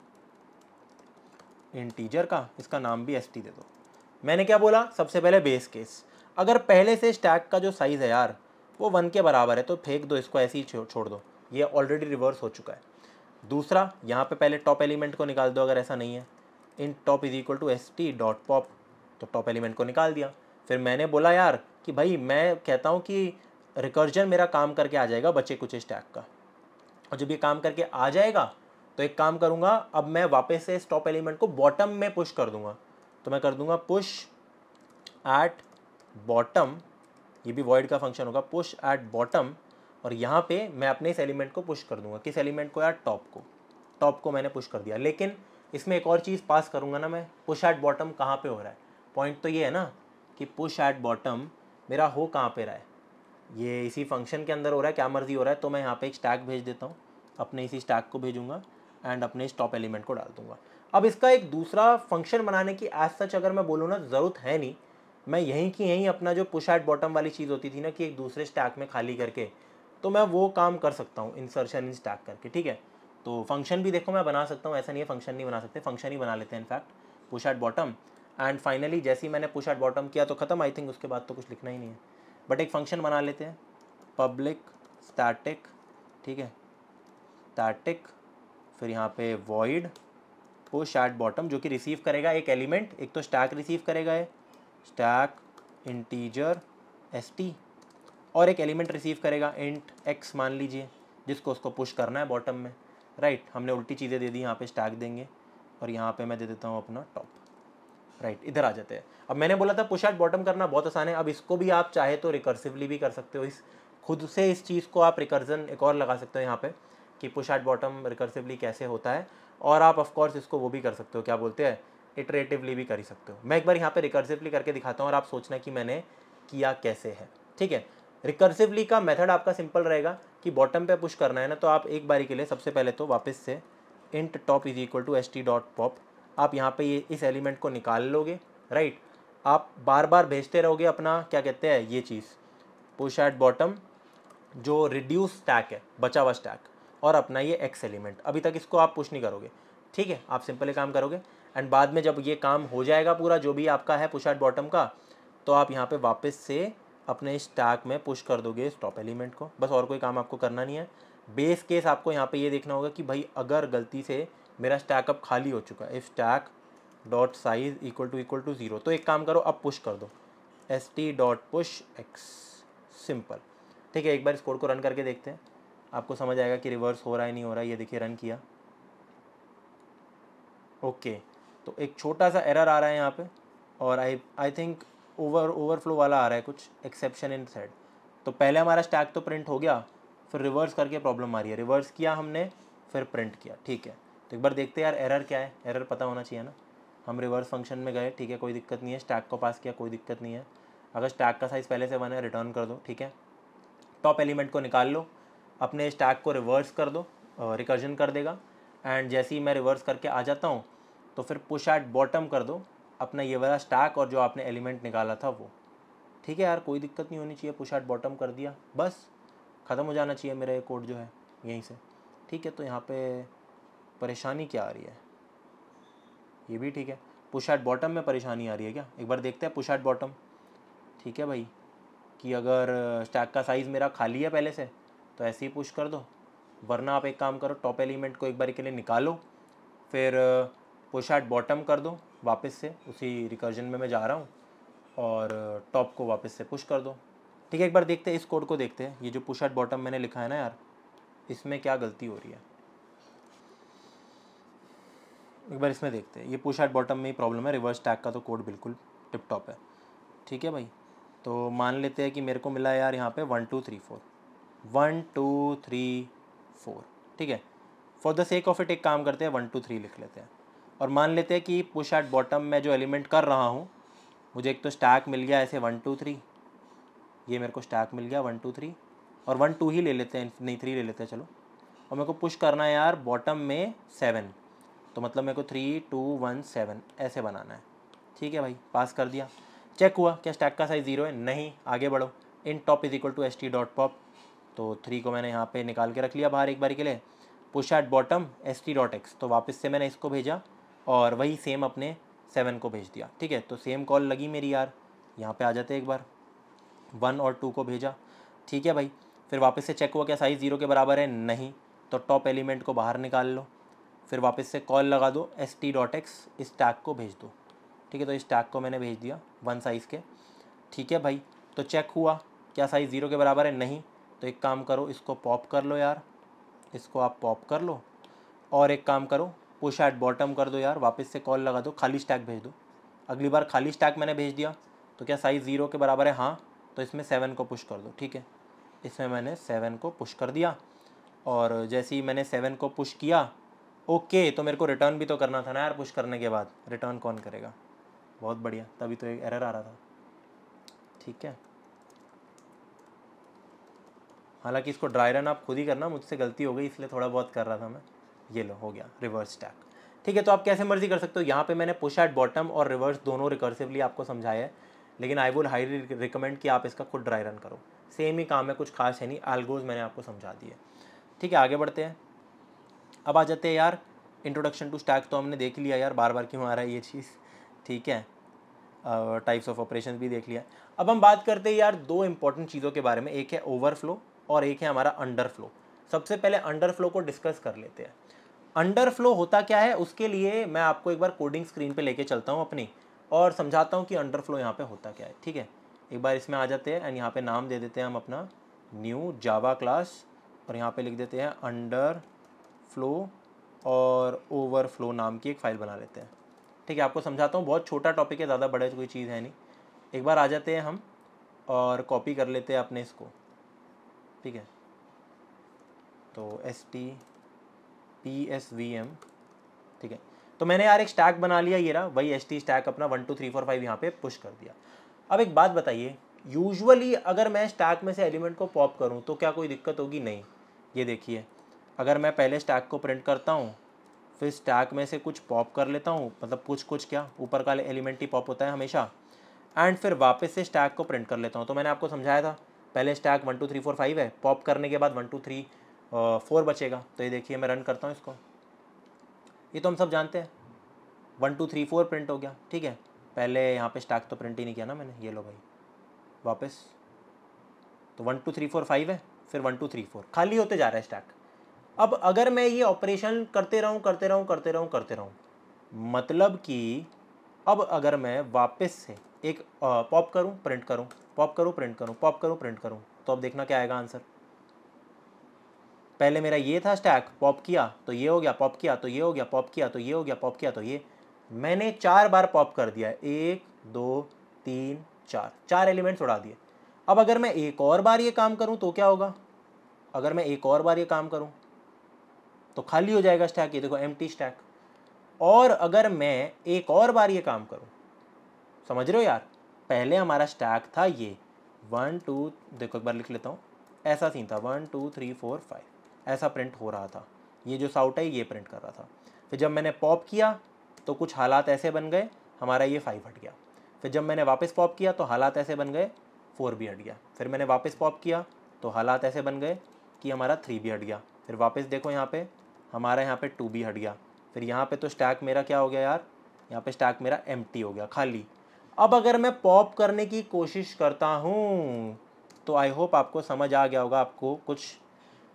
इंटीजर का इसका नाम भी एस दे दो मैंने क्या बोला सबसे पहले बेस केस अगर पहले से स्टैक का जो साइज़ है यार वो वन के बराबर है तो फेंक दो इसको ऐसे ही छोड़ दो ये ऑलरेडी रिवर्स हो चुका है दूसरा यहाँ पे पहले टॉप एलिमेंट को निकाल दो अगर ऐसा नहीं है in top is equal to S T dot pop तो टॉप एलिमेंट को निकाल दिया फिर मैंने बोला यार कि भाई मैं कहता हूँ कि रिकर्जन मेरा काम करके आ जाएगा बचे कुछ स्टैक का और जब ये काम करके आ जाएगा तो एक काम करूँगा अब मैं वापस से इस टॉप एलिमेंट को बॉटम में पुश कर दूँगा तो मैं कर दूँगा पुश एट बॉटम ये भी वॉइड का फंक्शन होगा पुश एट बॉटम और यहाँ पे मैं अपने इस एलिमेंट को पुश कर दूंगा किस एलिमेंट को एट टॉप को टॉप को मैंने पुश कर दिया लेकिन इसमें एक और चीज़ पास करूँगा ना मैं पुश एट बॉटम कहाँ पे हो रहा है पॉइंट तो ये है ना कि पुश एट बॉटम मेरा हो कहाँ पे रहा है ये इसी फंक्शन के अंदर हो रहा है क्या मर्जी हो रहा है तो मैं यहाँ पे एक स्टैक भेज देता हूँ अपने इसी स्टैक को भेजूंगा एंड अपने इस टॉप एलिमेंट को डाल दूंगा अब इसका एक दूसरा फंक्शन बनाने की एज सच अगर मैं बोलूँ ना ज़रूरत है नहीं मैं यहीं की यहीं अपना जो पुश एट बॉटम वाली चीज़ होती थी ना कि एक दूसरे स्टैक में खाली करके तो मैं वो काम कर सकता हूँ इंसर्शन इन स्टैक करके ठीक है तो फंक्शन भी देखो मैं बना सकता हूँ ऐसा नहीं है फंक्शन नहीं बना सकते फंक्शन ही बना लेते हैं in fact push at bottom and finally जैसे ही मैंने पुश एट बॉटम किया तो ख़त्म आई थिंक उसके बाद तो कुछ लिखना ही नहीं है बट एक फंक्शन बना लेते हैं पब्लिक स्टैटिक ठीक है स्टैटिक फिर यहाँ पे वॉइड पुश एट बॉटम जो कि रिसीव करेगा एक एलिमेंट एक तो स्टैक रिसीव करेगा ये स्टैक इंटीजर एस टी और एक एलिमेंट रिसीव करेगा इंट एक्स मान लीजिए जिसको उसको पुश करना है बॉटम में राइट right, हमने उल्टी चीज़ें दे दी यहाँ पे स्टैक देंगे और यहाँ पे मैं दे देता हूँ अपना टॉप राइट right, इधर आ जाते हैं अब मैंने बोला था पुश एट बॉटम करना बहुत आसान है अब इसको भी आप चाहे तो रिकर्सिवली भी कर सकते हो इस खुद से इस चीज़ को आप रिकर्जन एक और लगा सकते हो यहाँ पर कि पुश एट बॉटम रिकर्सिवली कैसे होता है और आप ऑफकोर्स इसको वो भी कर सकते हो क्या बोलते हैं इटरेटिवली भी कर सकते हो मैं एक बार यहाँ पे रिकर्सिवली करके दिखाता हूँ और आप सोचना कि मैंने किया कैसे है ठीक है रिकर्सिवली का मेथड आपका सिंपल रहेगा कि बॉटम पे पुश करना है ना तो आप एक बारी के लिए सबसे पहले तो वापस से int top is equal to S T dot pop आप यहाँ पे ये इस एलिमेंट को निकाल लोगे राइट आप बार बार भेजते रहोगे अपना क्या कहते हैं ये चीज़ पुश एट बॉटम जो रिड्यूस स्टैक है बचा हुआ स्टैक और अपना ये एक्स एलिमेंट अभी तक इसको आप पुश नहीं करोगे ठीक है आप सिंपल काम करोगे एंड बाद में जब ये काम हो जाएगा पूरा जो भी आपका है पुश एट बॉटम का तो आप यहाँ पे वापस से अपने इस में पुश कर दोगे इस एलिमेंट को बस और कोई काम आपको करना नहीं है बेस केस आपको यहाँ पे ये देखना होगा कि भाई अगर गलती से मेरा स्टैक अब खाली हो चुका है if stack dot size equal to equal to zero तो एक काम करो अब पुश कर दो S T dot push X simple ठीक है एक बार इस कोड को रन करके देखते हैं आपको समझ आएगा कि रिवर्स हो रहा है नहीं हो रहा है ये देखिए रन किया ओके तो एक छोटा सा एरर आ रहा है यहाँ पे और I I think over overflow वाला आ रहा है कुछ एक्सेप्शन इन थ्रेड तो पहले हमारा स्टैक तो प्रिंट हो गया फिर रिवर्स करके प्रॉब्लम आ रही है रिवर्स किया हमने फिर प्रिंट किया ठीक है तो एक बार देखते यार एरर क्या है एरर पता होना चाहिए ना हम रिवर्स फंक्शन में गए ठीक है कोई दिक्कत नहीं है स्टैक को पास किया कोई दिक्कत नहीं है अगर स्टैक का साइज़ पहले से बना है रिटर्न कर दो ठीक है टॉप एलिमेंट को निकाल लो अपने स्टैक को रिवर्स कर दो रिकर्जन कर देगा एंड जैसे ही मैं रिवर्स करके आ जाता हूँ तो फिर पुश एट बॉटम कर दो अपना ये वाला स्टैक और जो आपने एलिमेंट निकाला था वो ठीक है यार कोई दिक्कत नहीं होनी चाहिए पुश एट बॉटम कर दिया बस ख़त्म हो जाना चाहिए मेरा ये कोड जो है यहीं से ठीक है तो यहाँ पे परेशानी क्या आ रही है ये भी ठीक है पुश एट बॉटम में परेशानी आ रही है क्या एक बार देखते हैं पुश एट बॉटम ठीक है भाई कि अगर स्टैक का साइज़ मेरा खाली है पहले से तो ऐसे ही पुश कर दो वरना आप एक काम करो टॉप एलिमेंट को एक बार के लिए निकालो फिर पुश एट बॉटम कर दो वापस से उसी रिकर्जन में मैं जा रहा हूँ और टॉप को वापस से पुश कर दो ठीक है एक बार देखते हैं इस कोड को देखते हैं ये जो पुश एट बॉटम मैंने लिखा है ना यार इसमें क्या गलती हो रही है एक बार इसमें देखते हैं ये पुश एट बॉटम में ही प्रॉब्लम है रिवर्स टैग का तो कोड बिल्कुल टिप टॉप है ठीक है भाई तो मान लेते हैं कि मेरे को मिला यार यहाँ पे one two three four one two three four ठीक है for the sake of it एक काम करते हैं वन टू थ्री लिख लेते हैं और मान लेते हैं कि पुश एट बॉटम में जो एलिमेंट कर रहा हूँ मुझे एक तो स्टैक मिल गया ऐसे वन टू थ्री ये मेरे को स्टैक मिल गया वन टू थ्री और वन टू ही ले लेते हैं नहीं थ्री ले लेते हैं चलो और मेरे को पुश करना है यार बॉटम में सेवन तो मतलब मेरे को थ्री टू वन सेवन ऐसे बनाना है ठीक है भाई पास कर दिया चेक हुआ क्या स्टैक का साइज़ ज़ीरो है नहीं आगे बढ़ो in top is equal to S T dot pop तो थ्री को मैंने यहाँ पे निकाल के रख लिया बाहर एक बार के लिए push at bottom S T dot X तो वापस से मैंने इसको भेजा और वही सेम अपने सेवन को भेज दिया ठीक है तो सेम कॉल लगी मेरी यार यहाँ पे आ जाते एक बार वन और टू को भेजा ठीक है भाई फिर वापस से चेक हुआ क्या साइज़ ज़ीरो के बराबर है नहीं तो टॉप एलिमेंट को बाहर निकाल लो फिर वापस से कॉल लगा दो एस टी डॉट एक्स इस टैग को भेज दो ठीक है तो इस टैग को मैंने भेज दिया वन साइज़ के ठीक है भाई तो चेक हुआ क्या साइज़ ज़ीरो के बराबर है नहीं तो एक काम करो इसको पॉप कर लो यार इसको आप पॉप कर लो और एक काम करो पुश एट बॉटम कर दो यार वापस से कॉल लगा दो खाली स्टैक भेज दो अगली बार खाली स्टैक मैंने भेज दिया तो क्या साइज़ ज़ीरो के बराबर है हाँ तो इसमें सेवन को पुश कर दो ठीक है इसमें मैंने सेवन को पुश कर दिया और जैसे ही मैंने सेवन को पुश किया ओके तो मेरे को रिटर्न भी तो करना था ना यार पुश करने के बाद रिटर्न कौन करेगा बहुत बढ़िया तभी तो एक एरर आ रहा था ठीक है हालांकि इसको ड्राई रन आप खुद ही करना मुझसे गलती हो गई इसलिए थोड़ा बहुत कर रहा था मैं ये लो हो गया रिवर्स स्टैक ठीक है तो आप कैसे मर्जी कर सकते हो यहाँ पे मैंने पुश एट बॉटम और रिवर्स दोनों रिकर्सिवली आपको समझाया है लेकिन आई वुड हाईली रिकमेंड कि आप इसका खुद ड्राई रन करो सेम ही काम है कुछ खास है नहीं एल्गोज मैंने आपको समझा दिए ठीक है आगे बढ़ते हैं अब आ जाते हैं यार इंट्रोडक्शन टू स्टैक तो हमने देख लिया यार बार बार क्यों आ रहा है ये चीज़ ठीक है टाइप्स ऑफ ऑपरेशन भी देख लिया अब हम बात करते हैं यार दो इंपॉर्टेंट चीज़ों के बारे में एक है ओवरफ्लो और एक है हमारा अंडरफ्लो सबसे पहले अंडरफ्लो को डिस्कस कर लेते हैं अंडर फ्लो होता क्या है उसके लिए मैं आपको एक बार कोडिंग स्क्रीन पे लेके चलता हूँ अपनी और समझाता हूँ कि अंडर फ्लो यहाँ पर होता क्या है ठीक है एक बार इसमें आ जाते हैं एंड यहाँ पर नाम दे देते हैं हम अपना न्यू जावा क्लास और यहाँ पे लिख देते हैं अंडर फ्लो और ओवर फ्लो नाम की एक फ़ाइल बना लेते हैं ठीक है आपको समझाता हूँ बहुत छोटा टॉपिक है ज़्यादा बड़े कोई चीज़ है नहीं एक बार आ जाते हैं हम और कॉपी कर लेते हैं अपने इसको ठीक है तो S T T S V M ठीक है तो मैंने यार एक स्टैक बना लिया ये रहा वही एस टी स्टैक अपना one two three four five यहाँ पे पुश कर दिया अब एक बात बताइए यूजुअली अगर मैं स्टैक में से एलिमेंट को पॉप करूँ तो क्या कोई दिक्कत होगी नहीं ये देखिए अगर मैं पहले स्टैक को प्रिंट करता हूँ फिर स्टैक में से कुछ पॉप कर लेता हूँ मतलब कुछ कुछ क्या ऊपर का एलिमेंट ही पॉप होता है हमेशा एंड फिर वापस से स्टैक को प्रिंट कर लेता हूँ तो मैंने आपको समझाया था पहले stack one two three four five है पॉप करने के बाद वन टू थ्री फोर बचेगा तो ये देखिए मैं रन करता हूँ इसको ये तो हम सब जानते हैं one two three four print हो गया ठीक है पहले यहाँ पे स्टैक तो प्रिंट ही नहीं किया ना मैंने ये लो भाई वापस तो one two three four five है फिर वन टू थ्री फोर खाली होते जा रहा है स्टैक अब अगर मैं ये ऑपरेशन करते रहूँ करते रहूँ करते रहूँ करते रहूँ मतलब कि अब अगर मैं वापस से एक पॉप करूँ प्रिंट करूँ पॉप करूँ प्रिंट करूँ पॉप करूँ प्रिंट करूँ तो अब देखना क्या आएगा आंसर पहले मेरा ये था स्टैक पॉप किया तो ये हो गया पॉप किया तो ये हो गया पॉप किया तो ये हो गया पॉप किया तो ये मैंने चार बार पॉप कर दिया एक दो तीन चार चार एलिमेंट्स उड़ा दिए अब अगर मैं एक और बार ये काम करूँ तो क्या होगा अगर मैं एक और बार ये काम करूँ तो खाली हो जाएगा स्टैक ये देखो एम स्टैक और अगर मैं एक और बार ये काम करूँ समझ रहे हो यार पहले हमारा स्टैक था ये वन टू देखो एक बार लिख लेता हूँ ऐसा सीन था one two three four five ऐसा प्रिंट हो रहा था ये जो साउट है ये प्रिंट कर रहा था फिर जब मैंने पॉप किया तो कुछ हालात ऐसे बन गए हमारा ये फाइव हट गया फिर जब मैंने वापस पॉप किया तो हालात ऐसे बन गए फोर भी हट गया फिर मैंने वापस पॉप किया तो हालात ऐसे बन गए कि हमारा थ्री भी हट गया फिर वापस देखो यहाँ पे हमारा यहाँ पे टू भी हट गया फिर यहाँ पे तो स्टैक मेरा क्या हो गया यार यहाँ पे स्टैक मेरा एम हो गया खाली अब अगर मैं पॉप करने की कोशिश करता हूँ तो आई होप आपको समझ आ गया होगा आपको कुछ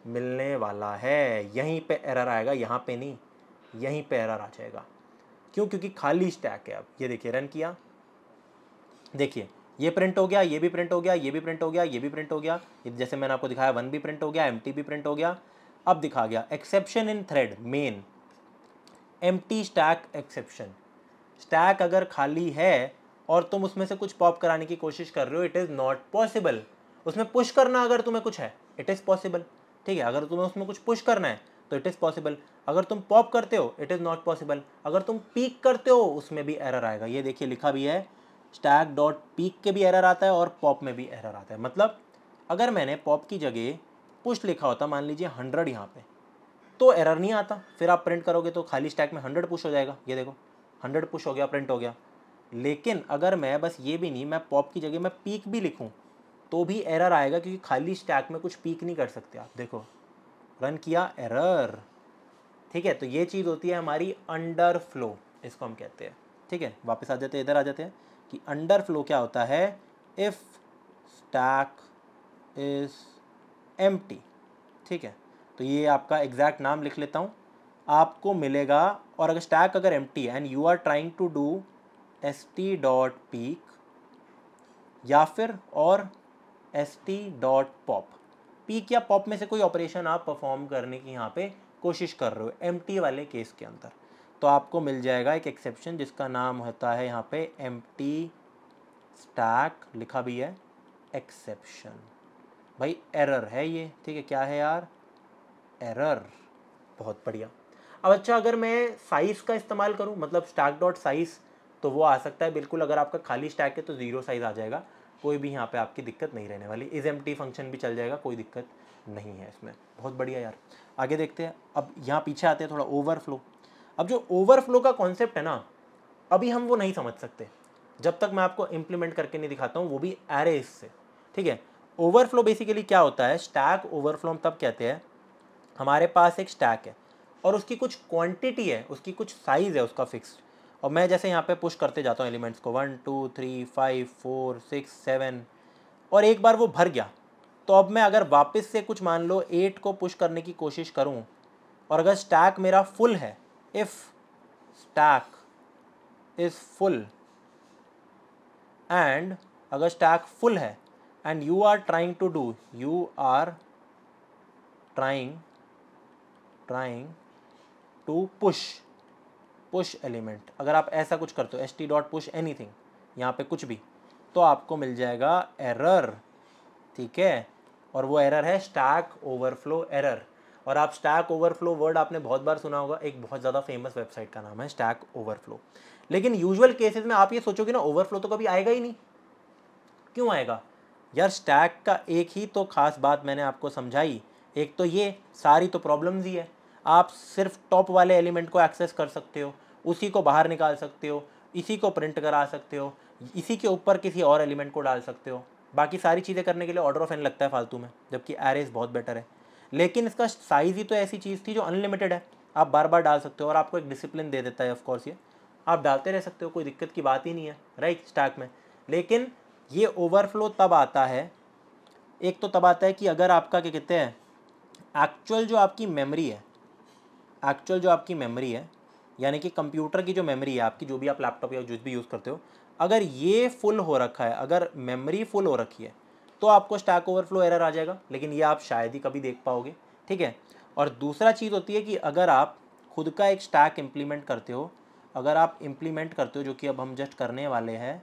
मिलने वाला है यहीं पे एरर आएगा यहाँ पे नहीं यहीं पे एरर आ जाएगा क्यों क्योंकि खाली स्टैक है अब ये देखिए रन किया देखिए ये प्रिंट हो गया ये भी प्रिंट हो गया ये भी प्रिंट हो गया ये भी प्रिंट हो गया जैसे मैंने आपको दिखाया वन भी प्रिंट हो गया एम भी प्रिंट हो गया अब दिखा गया एक्सेप्शन इन थ्रेड मेन एम स्टैक एक्सेप्शन स्टैक अगर खाली है और तुम उसमें से कुछ पॉप कराने की कोशिश कर रहे हो इट इज़ नॉट पॉसिबल उसमें पुश करना अगर तुम्हें कुछ है इट इज़ पॉसिबल ठीक है अगर तुम्हें उसमें कुछ पुश करना है तो इट इज़ पॉसिबल अगर तुम पॉप करते हो इट इज़ नॉट पॉसिबल अगर तुम पीक करते हो उसमें भी एरर आएगा ये देखिए लिखा भी है स्टैक डॉट पीक के भी एरर आता है और पॉप में भी एरर आता है मतलब अगर मैंने पॉप की जगह पुश लिखा होता मान लीजिए हंड्रेड यहाँ पे तो एरर नहीं आता फिर आप प्रिंट करोगे तो खाली स्टैक में हंड्रेड पुश हो जाएगा ये देखो हंड्रेड पुश हो गया प्रिंट हो गया लेकिन अगर मैं बस ये भी नहीं मैं पॉप की जगह मैं पीक भी लिखूँ तो भी एरर आएगा क्योंकि खाली स्टैक में कुछ पीक नहीं कर सकते आप देखो रन किया एरर ठीक है तो ये चीज़ होती है हमारी अंडर फ्लो इसको हम कहते हैं ठीक है वापस आ जाते हैं इधर आ जाते हैं कि अंडर फ्लो क्या होता है इफ़ स्टैक इज़ एम ठीक है तो ये आपका एग्जैक्ट नाम लिख लेता हूँ आपको मिलेगा और अगर स्टैक अगर empty and you are trying to do S T dot peek या फिर और S T dot pop peek या पॉप में से कोई ऑपरेशन आप परफॉर्म करने की यहाँ पे कोशिश कर रहे हो एम टी वाले केस के अंदर तो आपको मिल जाएगा एक एक्सेप्शन जिसका नाम होता है यहाँ पे एम टी स्टैक लिखा भी है एक्सेप्शन भाई एरर है ये ठीक है क्या है यार एरर बहुत बढ़िया अब अच्छा अगर मैं साइज़ का इस्तेमाल करूँ मतलब स्टैक डॉट साइज़ तो वो आ सकता है बिल्कुल अगर आपका खाली स्टैक है तो ज़ीरो साइज़ आ जाएगा कोई भी यहाँ पे आपकी दिक्कत नहीं रहने वाली इज एम टी फंक्शन भी चल जाएगा कोई दिक्कत नहीं है इसमें बहुत बढ़िया यार आगे देखते हैं अब यहाँ पीछे आते हैं थोड़ा ओवरफ्लो अब जो ओवरफ्लो का कॉन्सेप्ट है ना अभी हम वो नहीं समझ सकते जब तक मैं आपको इम्प्लीमेंट करके नहीं दिखाता हूँ वो भी एरे से ठीक है ओवरफ्लो बेसिकली क्या होता है स्टैक ओवरफ्लो हम तब कहते हैं हमारे पास एक स्टैक है और उसकी कुछ क्वांटिटी है उसकी कुछ साइज़ है उसका फिक्स्ड और मैं जैसे यहाँ पे पुश करते जाता हूँ एलिमेंट्स को one two three five four six seven और एक बार वो भर गया तो अब मैं अगर वापस से कुछ मान लो एट को पुश करने की कोशिश करूँ और अगर स्टैक मेरा फुल है if stack is full and अगर स्टैक फुल है and you are trying to do you are trying trying to push push element अगर आप ऐसा कुछ करते हो S T dot push anything यहाँ पर कुछ भी तो आपको मिल जाएगा एरर ठीक है और वो एरर है स्टैक ओवरफ्लो एरर और आप स्टैक ओवरफ्लो वर्ड आपने बहुत बार सुना होगा एक बहुत ज़्यादा फेमस वेबसाइट का नाम है स्टैक ओवरफ्लो लेकिन यूजुअल केसेस में आप ये सोचोगे ना ओवरफ्लो तो कभी आएगा ही नहीं क्यों आएगा यार स्टैक का एक ही तो खास बात मैंने आपको समझाई एक तो ये सारी तो प्रॉब्लम्स ही है आप सिर्फ टॉप वाले एलिमेंट को एक्सेस कर सकते हो उसी को बाहर निकाल सकते हो इसी को प्रिंट करा सकते हो इसी के ऊपर किसी और एलिमेंट को डाल सकते हो बाकी सारी चीज़ें करने के लिए ऑर्डर ऑफ एन लगता है फालतू में जबकि एरेज बहुत बेटर है लेकिन इसका साइज़ ही तो ऐसी चीज़ थी जो अनलिमिटेड है आप बार बार डाल सकते हो और आपको एक डिसिप्लिन दे देता है ऑफकोर्स ये आप डालते रह सकते हो कोई दिक्कत की बात ही नहीं है राइट स्टैक में लेकिन ये ओवरफ्लो तब आता है एक तो तब आता है कि अगर आपका क्या कहते हैं एक्चुअल जो आपकी मेमोरी है एक्चुअल जो आपकी मेमोरी है यानी कि कंप्यूटर की जो मेमोरी है आपकी जो भी आप लैपटॉप या जो भी यूज़ करते हो अगर ये फुल हो रखा है अगर मेमोरी फुल हो रखी है तो आपको स्टैक ओवरफ्लो एरर आ जाएगा लेकिन ये आप शायद ही कभी देख पाओगे ठीक है और दूसरा चीज़ होती है कि अगर आप खुद का एक स्टैक इम्प्लीमेंट करते हो अगर आप इम्प्लीमेंट करते हो जो कि अब हम जस्ट करने वाले हैं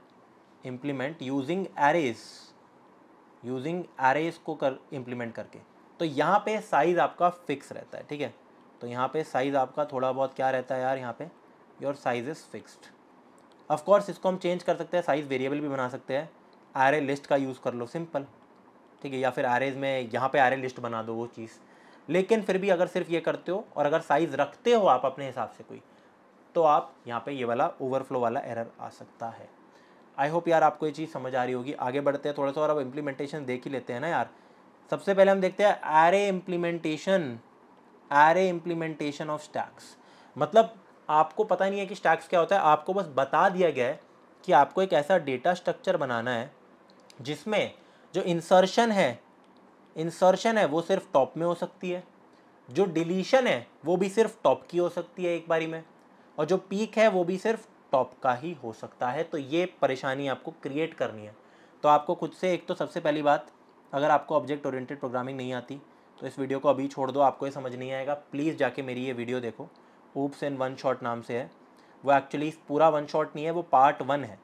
implement using arrays using arrays को कर इम्प्लीमेंट करके तो यहाँ पे साइज़ आपका फिक्स रहता है ठीक है तो यहाँ पे साइज़ आपका थोड़ा बहुत क्या रहता है यार यहाँ पे your size is fixed of course इसको हम चेंज कर सकते हैं साइज़ वेरिएबल भी बना सकते हैं आर लिस्ट का यूज़ कर लो सिंपल ठीक है या फिर आर में यहाँ पे आर लिस्ट बना दो वो चीज़ लेकिन फिर भी अगर सिर्फ ये करते हो और अगर साइज़ रखते हो आप अपने हिसाब से कोई तो आप यहाँ पे ये वाला ओवरफ्लो वाला एरर आ सकता है आई होप यार आपको ये चीज़ समझ आ रही होगी आगे बढ़ते हैं थोड़ा सा और अब इम्प्लीमेंटेशन देख ही लेते हैं ना यार सबसे पहले हम देखते हैं array implementation array implementation of stacks मतलब आपको पता नहीं है कि स्टैक्स क्या होता है आपको बस बता दिया गया है कि आपको एक ऐसा डेटा स्ट्रक्चर बनाना है जिसमें जो इंसर्शन है इंसर्शन है वो सिर्फ टॉप में हो सकती है जो डिलीशन है वो भी सिर्फ टॉप की हो सकती है एक बारी में और जो पीक है वो भी सिर्फ टॉप का ही हो सकता है तो ये परेशानी आपको क्रिएट करनी है तो आपको खुद से एक तो सबसे पहली बात अगर आपको ऑब्जेक्ट ओरिएंटेड प्रोग्रामिंग नहीं आती तो इस वीडियो को अभी छोड़ दो आपको ये समझ नहीं आएगा प्लीज़ जाके मेरी ये वीडियो देखो ऊप्स इन वन शॉट नाम से है वो एक्चुअली पूरा वन शॉट नहीं है वो पार्ट वन है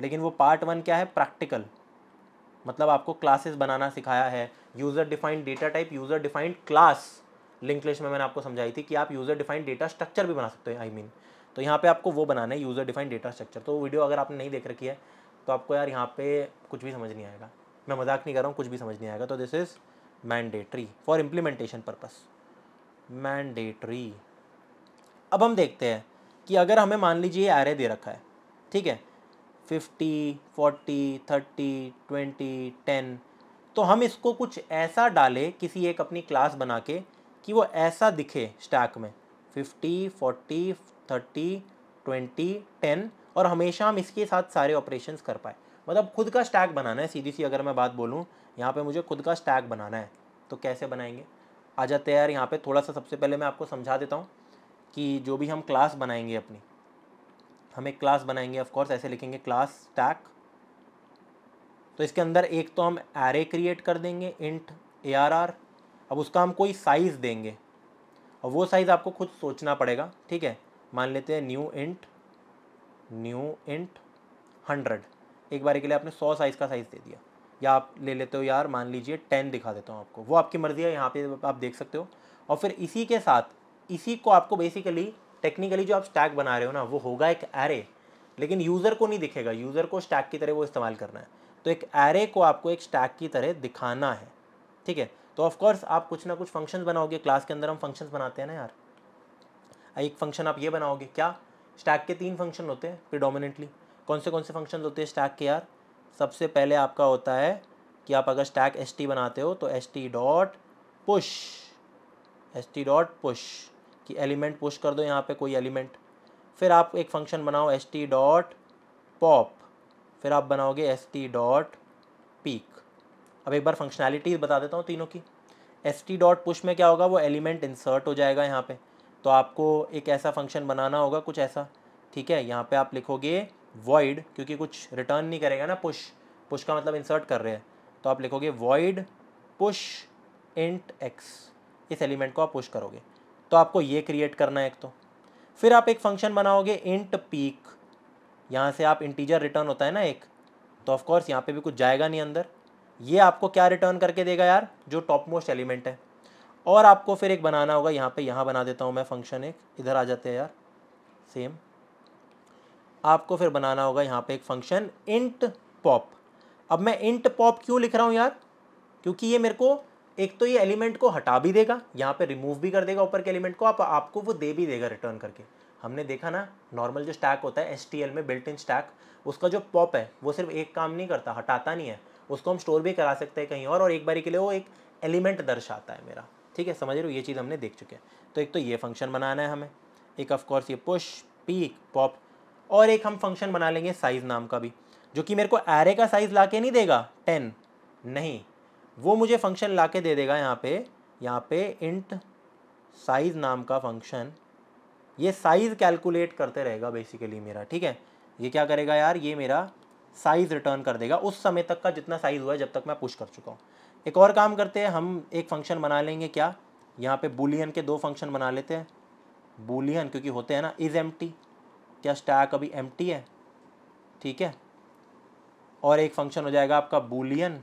लेकिन वो पार्ट वन क्या है प्रैक्टिकल मतलब आपको क्लासेस बनाना सिखाया है user defined data type user defined class link list में मैंने आपको समझाई थी कि आप यूज़र डिफाइंड डेटा स्ट्रक्चर भी बना सकते हो आई मीन तो यहाँ पे आपको वो बनाना है यूज़र डिफाइंड डेटा स्ट्रक्चर तो वीडियो अगर आपने नहीं देख रखी है तो आपको यार यहाँ पे कुछ भी समझ नहीं आएगा मैं मजाक नहीं कर रहा हूँ कुछ भी समझ नहीं आएगा तो this is mandatory for implementation purpose mandatory अब हम देखते हैं कि अगर हमें मान लीजिए एरे दे रखा है ठीक है fifty forty thirty twenty ten तो हम इसको कुछ ऐसा डालें किसी एक अपनी क्लास बना के कि वो ऐसा दिखे स्टैक में fifty forty thirty twenty ten और हमेशा हम इसके साथ सारे ऑपरेशंस कर पाए मतलब खुद का स्टैक बनाना है सीधी सी अगर मैं बात बोलूँ यहाँ पर मुझे खुद का स्टैक बनाना है तो कैसे बनाएंगे आ जाते हैं यार यहाँ पर थोड़ा सा सबसे पहले मैं आपको समझा देता हूँ कि जो भी हम क्लास बनाएंगे अपनी हम एक क्लास बनाएंगे ऑफकोर्स ऐसे लिखेंगे क्लास स्टैक तो इसके अंदर एक तो हम एरे क्रिएट कर देंगे इंट ए आर आर अब उसका हम कोई साइज़ देंगे और वो साइज़ आपको खुद सोचना पड़ेगा ठीक है मान लेते हैं new int new int hundred एक बार के लिए आपने सौ साइज़ का साइज़ दे दिया या आप ले लेते हो यार मान लीजिए टेन दिखा देता हूँ आपको वो आपकी मर्ज़ी है यहाँ पे आप देख सकते हो और फिर इसी के साथ इसी को आपको बेसिकली टेक्निकली जो आप स्टैक बना रहे हो ना वो होगा एक एरे लेकिन यूज़र को नहीं दिखेगा यूज़र को स्टैक की तरह वो इस्तेमाल करना है तो एक एरे को आपको एक स्टैक की तरह दिखाना है ठीक है तो ऑफकोर्स आप कुछ ना कुछ फंक्शन बनाओगे क्लास के अंदर हम फंक्शन बनाते हैं ना यार एक फंक्शन आप ये बनाओगे क्या स्टैक के तीन फंक्शन होते हैं प्रिडोमिनेटली कौन से कौन से फंक्शन होते हैं स्टैक के यार सबसे पहले आपका होता है कि आप अगर स्टैक एस टी बनाते हो तो S T dot push S T dot push कि एलिमेंट पुश कर दो यहाँ पे कोई एलिमेंट फिर आप एक फंक्शन बनाओ एस टी डॉट पॉप फिर आप बनाओगे एस टी डॉट पीक अब एक बार फंक्शनैलिटीज़ बता देता हूँ तीनों की एस टी डॉट पुश में क्या होगा वो एलिमेंट इंसर्ट हो जाएगा यहाँ पे तो आपको एक ऐसा फंक्शन बनाना होगा कुछ ऐसा ठीक है यहाँ पे आप लिखोगे void क्योंकि कुछ रिटर्न नहीं करेगा ना पुश पुश का मतलब इंसर्ट कर रहे हैं तो आप लिखोगे void push int x इस एलिमेंट को आप पुश करोगे तो आपको ये क्रिएट करना है एक तो फिर आप एक फंक्शन बनाओगे int peak यहाँ से आप इंटीजर रिटर्न होता है ना एक तो ऑफकोर्स यहाँ पे भी कुछ जाएगा नहीं अंदर ये आपको क्या रिटर्न करके देगा यार जो टॉप मोस्ट एलिमेंट है और आपको फिर एक बनाना होगा यहाँ पे यहाँ बना देता हूँ मैं फंक्शन एक इधर आ जाते हैं यार सेम आपको फिर बनाना होगा यहाँ पे एक फंक्शन इंट पॉप अब मैं इंट पॉप क्यों लिख रहा हूँ यार क्योंकि ये मेरे को एक तो ये एलिमेंट को हटा भी देगा यहाँ पे रिमूव भी कर देगा ऊपर के एलिमेंट को आप आपको वो दे भी देगा रिटर्न करके हमने देखा ना नॉर्मल जो स्टैक होता है एस में बिल्ट इन स्टैक उसका जो पॉप है वो सिर्फ एक काम नहीं करता हटाता नहीं है उसको हम स्टोर भी करा सकते हैं कहीं और और एक बारी के लिए वो एक एलिमेंट दर्शाता है मेरा ठीक है समझ रहे हो ये चीज़ हमने देख चुके हैं तो एक तो ये फंक्शन बनाना है हमें एक ऑफ कोर्स ये पुश पीक पॉप और एक हम फंक्शन बना लेंगे साइज़ नाम का भी जो कि मेरे को एरे का साइज़ ला के नहीं देगा टेन नहीं वो मुझे फंक्शन ला के दे देगा यहाँ पे यहाँ पे इंट साइज़ नाम का फंक्शन ये साइज़ कैलकुलेट करते रहेगा बेसिकली मेरा ठीक है ये क्या करेगा यार ये मेरा साइज़ रिटर्न कर देगा उस समय तक का जितना साइज़ हुआ है जब तक मैं पुश कर चुका हूँ एक और काम करते हैं हम एक फंक्शन बना लेंगे क्या यहाँ पे बुलियन के दो फंक्शन बना लेते हैं बुलियन क्योंकि होते हैं ना इज़ एम्प्टी क्या स्टैक अभी एम है ठीक है और एक फंक्शन हो जाएगा आपका बुलियन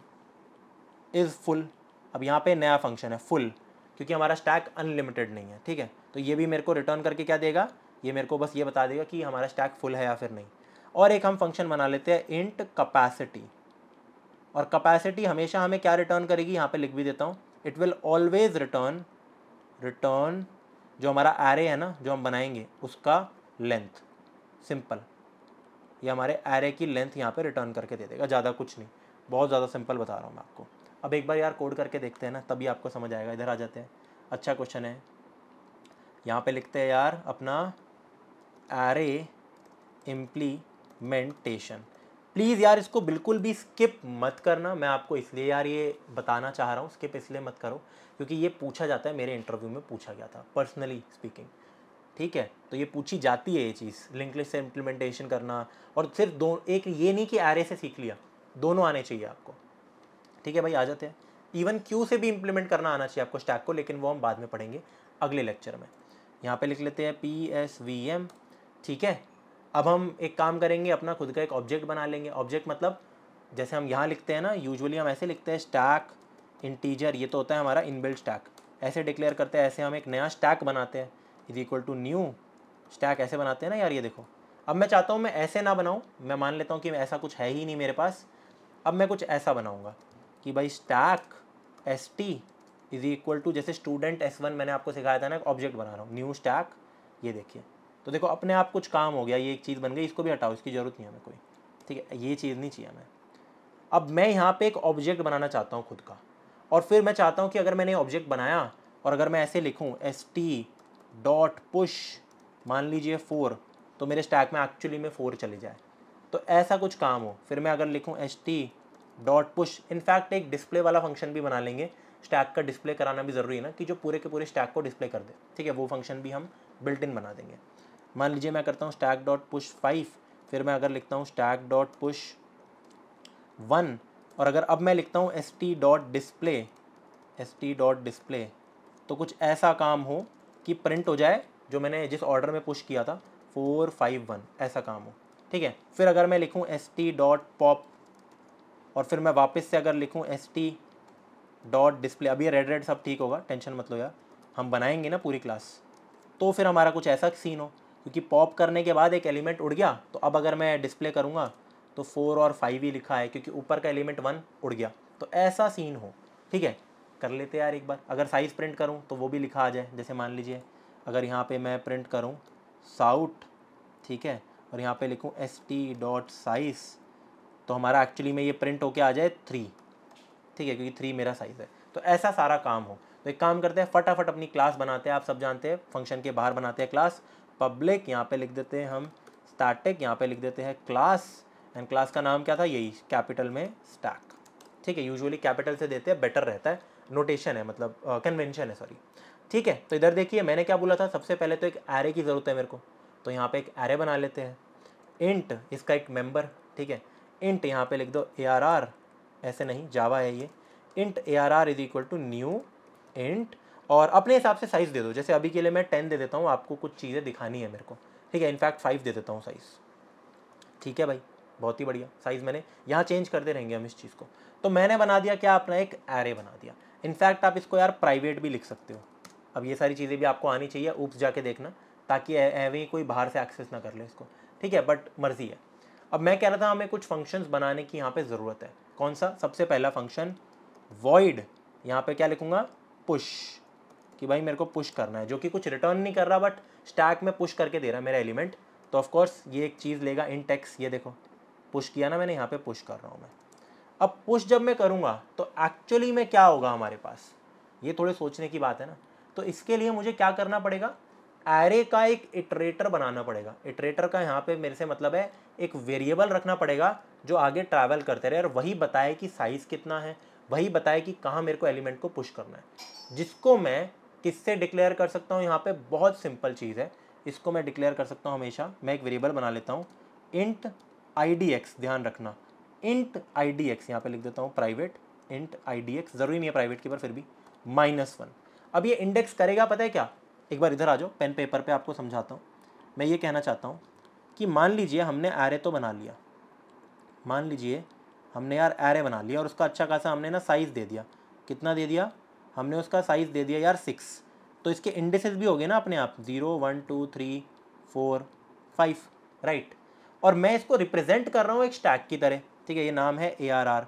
इज़ फुल अब यहाँ पे नया फंक्शन है फुल क्योंकि हमारा स्टैक अनलिमिटेड नहीं है ठीक है तो ये भी मेरे को रिटर्न करके क्या देगा ये मेरे को बस ये बता देगा कि हमारा स्टैक फुल है या फिर नहीं और एक हम फंक्शन बना लेते हैं इंट कपैसिटी और कपैसिटी हमेशा हमें क्या रिटर्न करेगी यहाँ पे लिख भी देता हूँ it will always return return जो हमारा एरे है ना जो हम बनाएंगे उसका लेंथ सिंपल ये हमारे एरे की लेंथ यहाँ पे रिटर्न करके दे देगा ज़्यादा कुछ नहीं बहुत ज़्यादा सिंपल बता रहा हूँ मैं आपको अब एक बार यार कोड करके देखते हैं ना तभी आपको समझ आएगा इधर आ जाते हैं अच्छा क्वेश्चन है यहाँ पे लिखते हैं यार अपना एरे इम्प्लीमेंटेशन प्लीज़ यार इसको बिल्कुल भी स्किप मत करना मैं आपको इसलिए यार ये बताना चाह रहा हूँ स्किप इसलिए मत करो क्योंकि ये पूछा जाता है मेरे इंटरव्यू में पूछा गया था पर्सनली स्पीकिंग ठीक है तो ये पूछी जाती है ये चीज़ लिंक लिस्ट से इम्प्लीमेंटेशन करना और सिर्फ दो एक ये नहीं कि आर से सीख लिया दोनों आने चाहिए आपको ठीक है भाई आ जाते हैं इवन क्यू से भी इम्प्लीमेंट करना आना चाहिए आपको स्टैक को लेकिन वो हम बाद में पढ़ेंगे अगले लेक्चर में यहाँ पे लिख लेते हैं पी एस वी एम ठीक है अब हम एक काम करेंगे अपना खुद का एक ऑब्जेक्ट बना लेंगे ऑब्जेक्ट मतलब जैसे हम यहाँ लिखते हैं ना यूजुअली हम ऐसे लिखते हैं स्टैक इंटीजर ये तो होता है हमारा इनबिल्ड स्टैक ऐसे डिक्लेयर करते हैं ऐसे हम एक नया स्टैक बनाते हैं is equal to new stack ऐसे बनाते हैं ना यार ये देखो अब मैं चाहता हूँ मैं ऐसे ना बनाऊँ मैं मान लेता हूँ कि ऐसा कुछ है ही नहीं मेरे पास अब मैं कुछ ऐसा बनाऊँगा कि भाई stack S T is equal to जैसे स्टूडेंट एस वन मैंने आपको सिखाया था ना ऑब्जेक्ट बना रहा हूँ न्यू स्टैक ये देखिए तो देखो अपने आप कुछ काम हो गया ये एक चीज़ बन गई इसको भी हटाओ इसकी ज़रूरत नहीं है हमें कोई ठीक है ये चीज़ नहीं चाहिए हमें अब मैं यहाँ पे एक ऑब्जेक्ट बनाना चाहता हूँ खुद का और फिर मैं चाहता हूँ कि अगर मैंने ऑब्जेक्ट बनाया और अगर मैं ऐसे लिखूँ एस टी डॉट पुश मान लीजिए फोर तो मेरे स्टैक में एक्चुअली में फोर चले जाए तो ऐसा कुछ काम हो फिर मैं अगर लिखूँ H T dot push in fact एक डिस्प्ले वाला फंक्शन भी बना लेंगे स्टैक का डिस्प्ले कराना भी ज़रूरी है ना कि जो पूरे के पूरे स्टैक को डिस्प्ले कर दे ठीक है वो फंक्शन भी हम बिल्ट इन बना देंगे मान लीजिए मैं करता हूँ स्टैक डॉट पुश फाइव फिर मैं अगर लिखता हूँ स्टैक डॉट पुश वन और अगर अब मैं लिखता हूँ S T dot display S T dot display तो कुछ ऐसा काम हो कि प्रिंट हो जाए जो मैंने जिस ऑर्डर में पुश किया था फोर फाइव वन ऐसा काम हो ठीक है फिर अगर मैं लिखूँ एस टी डॉट पॉप और फिर मैं वापस से अगर लिखूँ एस टी डॉट डिस्प्ले अभी रेड रेड सब ठीक होगा टेंशन मत लो यार हम बनाएंगे ना पूरी क्लास तो फिर हमारा कुछ ऐसा सीन हो क्योंकि पॉप करने के बाद एक एलिमेंट उड़ गया तो अब अगर मैं डिस्प्ले करूँगा तो फोर और फाइव ही लिखा है क्योंकि ऊपर का एलिमेंट वन उड़ गया तो ऐसा सीन हो ठीक है कर लेते यार एक बार अगर साइज़ प्रिंट करूँ तो वो भी लिखा आ जाए जैसे मान लीजिए अगर यहाँ पे मैं प्रिंट करूँ साउट ठीक है और यहाँ पे लिखूँ एस टी डॉट साइज़ तो हमारा एक्चुअली में ये प्रिंट होके आ जाए थ्री ठीक है क्योंकि थ्री मेरा साइज़ है तो ऐसा सारा काम हो तो एक काम करते हैं फटाफट अपनी क्लास बनाते हैं आप सब जानते हैं फंक्शन के बाहर बनाते हैं क्लास पब्लिक यहाँ पे लिख देते हैं हम स्टैटिक यहाँ पे लिख देते हैं क्लास एंड क्लास का नाम क्या था यही कैपिटल में स्टैक ठीक है यूजुअली कैपिटल से देते हैं बेटर रहता है नोटेशन है मतलब कन्वेंशन uh, है सॉरी ठीक है तो इधर देखिए मैंने क्या बोला था सबसे पहले तो एक एरे की ज़रूरत है मेरे को तो यहाँ पे एक एरे बना लेते हैं इंट इसका एक मेंबर ठीक है इंट यहाँ पे लिख दो ए आर आर ऐसे नहीं जावा है ये int A R R is equal to new int और अपने हिसाब से साइज़ दे दो जैसे अभी के लिए मैं टेन दे देता हूँ आपको कुछ चीज़ें दिखानी है मेरे को ठीक है इनफैक्ट फाइव दे देता हूँ साइज़ ठीक है भाई बहुत ही बढ़िया साइज़ मैंने यहाँ चेंज करते रहेंगे हम इस चीज़ को तो मैंने बना दिया क्या अपना एक एरे बना दिया इनफैक्ट आप इसको यार प्राइवेट भी लिख सकते हो अब ये सारी चीज़ें भी आपको आनी चाहिए ऊप्स जाके देखना ताकि एवे कोई बाहर से एक्सेस ना कर ले इसको ठीक है बट मर्ज़ी है अब मैं कह रहा था हमें कुछ फंक्शंस बनाने की यहाँ पे ज़रूरत है कौन सा सबसे पहला फंक्शन वॉइड यहाँ पे क्या लिखूँगा पुश कि भाई मेरे को पुश करना है जो कि कुछ रिटर्न नहीं कर रहा बट स्टैक में पुश करके दे रहा है मेरा एलिमेंट तो ऑफकोर्स ये एक चीज़ लेगा इन टेक्स ये देखो पुश किया ना मैंने यहाँ पे पुश कर रहा हूँ मैं अब पुश जब मैं करूँगा तो एक्चुअली में क्या होगा हमारे पास ये थोड़े सोचने की बात है ना तो इसके लिए मुझे क्या करना पड़ेगा एरे का एक इटरेटर बनाना पड़ेगा इटरेटर का यहाँ पे मेरे से मतलब है एक वेरिएबल रखना पड़ेगा जो आगे ट्रैवल करते रहे और वही बताए कि साइज़ कितना है वही बताए कि कहाँ मेरे को एलिमेंट को पुश करना है जिसको मैं किससे डिक्लेयर कर सकता हूँ यहाँ पे बहुत सिंपल चीज़ है इसको मैं डिक्लेयर कर सकता हूँ हमेशा मैं एक वेरिएबल बना लेता हूँ इंट आई डी एक्स ध्यान रखना इंट आई डी एक्स यहाँ पर लिख देता हूँ private int I D X जरूरी नहीं है प्राइवेट के पर फिर भी माइनस वन अब ये इंडेक्स करेगा पता है क्या एक बार इधर आ जाओ पेन पेपर पे आपको समझाता हूँ मैं ये कहना चाहता हूँ कि मान लीजिए हमने एरे तो बना लिया मान लीजिए हमने यार एरे बना लिया और उसका अच्छा खासा हमने ना साइज़ दे दिया कितना दे दिया हमने उसका साइज़ दे दिया यार सिक्स तो इसके इंडेसेस भी हो गए ना अपने आप zero one two three four five right और मैं इसको रिप्रेजेंट कर रहा हूँ एक स्टैक की तरह ठीक है ये नाम है ए आर आर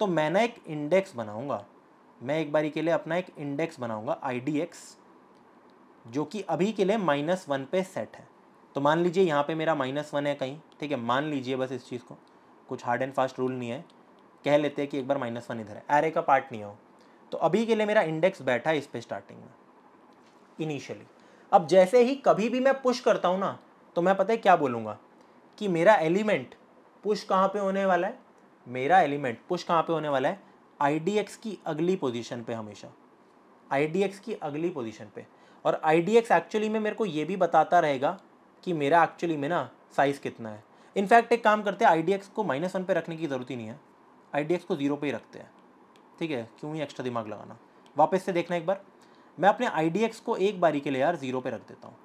तो मैं ना एक इंडेक्स बनाऊंगा मैं एक बारी के लिए अपना एक इंडेक्स बनाऊंगा आई डी एक्स जो कि अभी के लिए माइनस वन पे सेट है तो मान लीजिए यहाँ पे मेरा माइनस वन है कहीं ठीक है मान लीजिए बस इस चीज़ को कुछ हार्ड एंड फास्ट रूल नहीं है कह लेते हैं कि एक बार माइनस वन इधर है एरे का पार्ट नहीं हो तो अभी के लिए मेरा इंडेक्स बैठा है इस पर स्टार्टिंग में इनिशियली अब जैसे ही कभी भी मैं पुश करता हूँ ना तो मैं पता है क्या बोलूँगा कि मेरा एलिमेंट पुश कहाँ पे होने वाला है मेरा एलिमेंट पुश कहाँ पे होने वाला है आई की अगली पोजीशन पे हमेशा आई की अगली पोजीशन पे और आई एक्चुअली में मेरे को ये भी बताता रहेगा कि मेरा एक्चुअली में ना साइज़ कितना है इनफैक्ट एक काम करते हैं आई को माइनस वन पर रखने की ज़रूरत ही नहीं है आई को ज़ीरो पे ही रखते हैं ठीक है क्यों ही एक्स्ट्रा दिमाग लगाना वापस से देखना एक बार मैं अपने आई को एक बारी के लिए यार ज़ीरो पे रख देता हूँ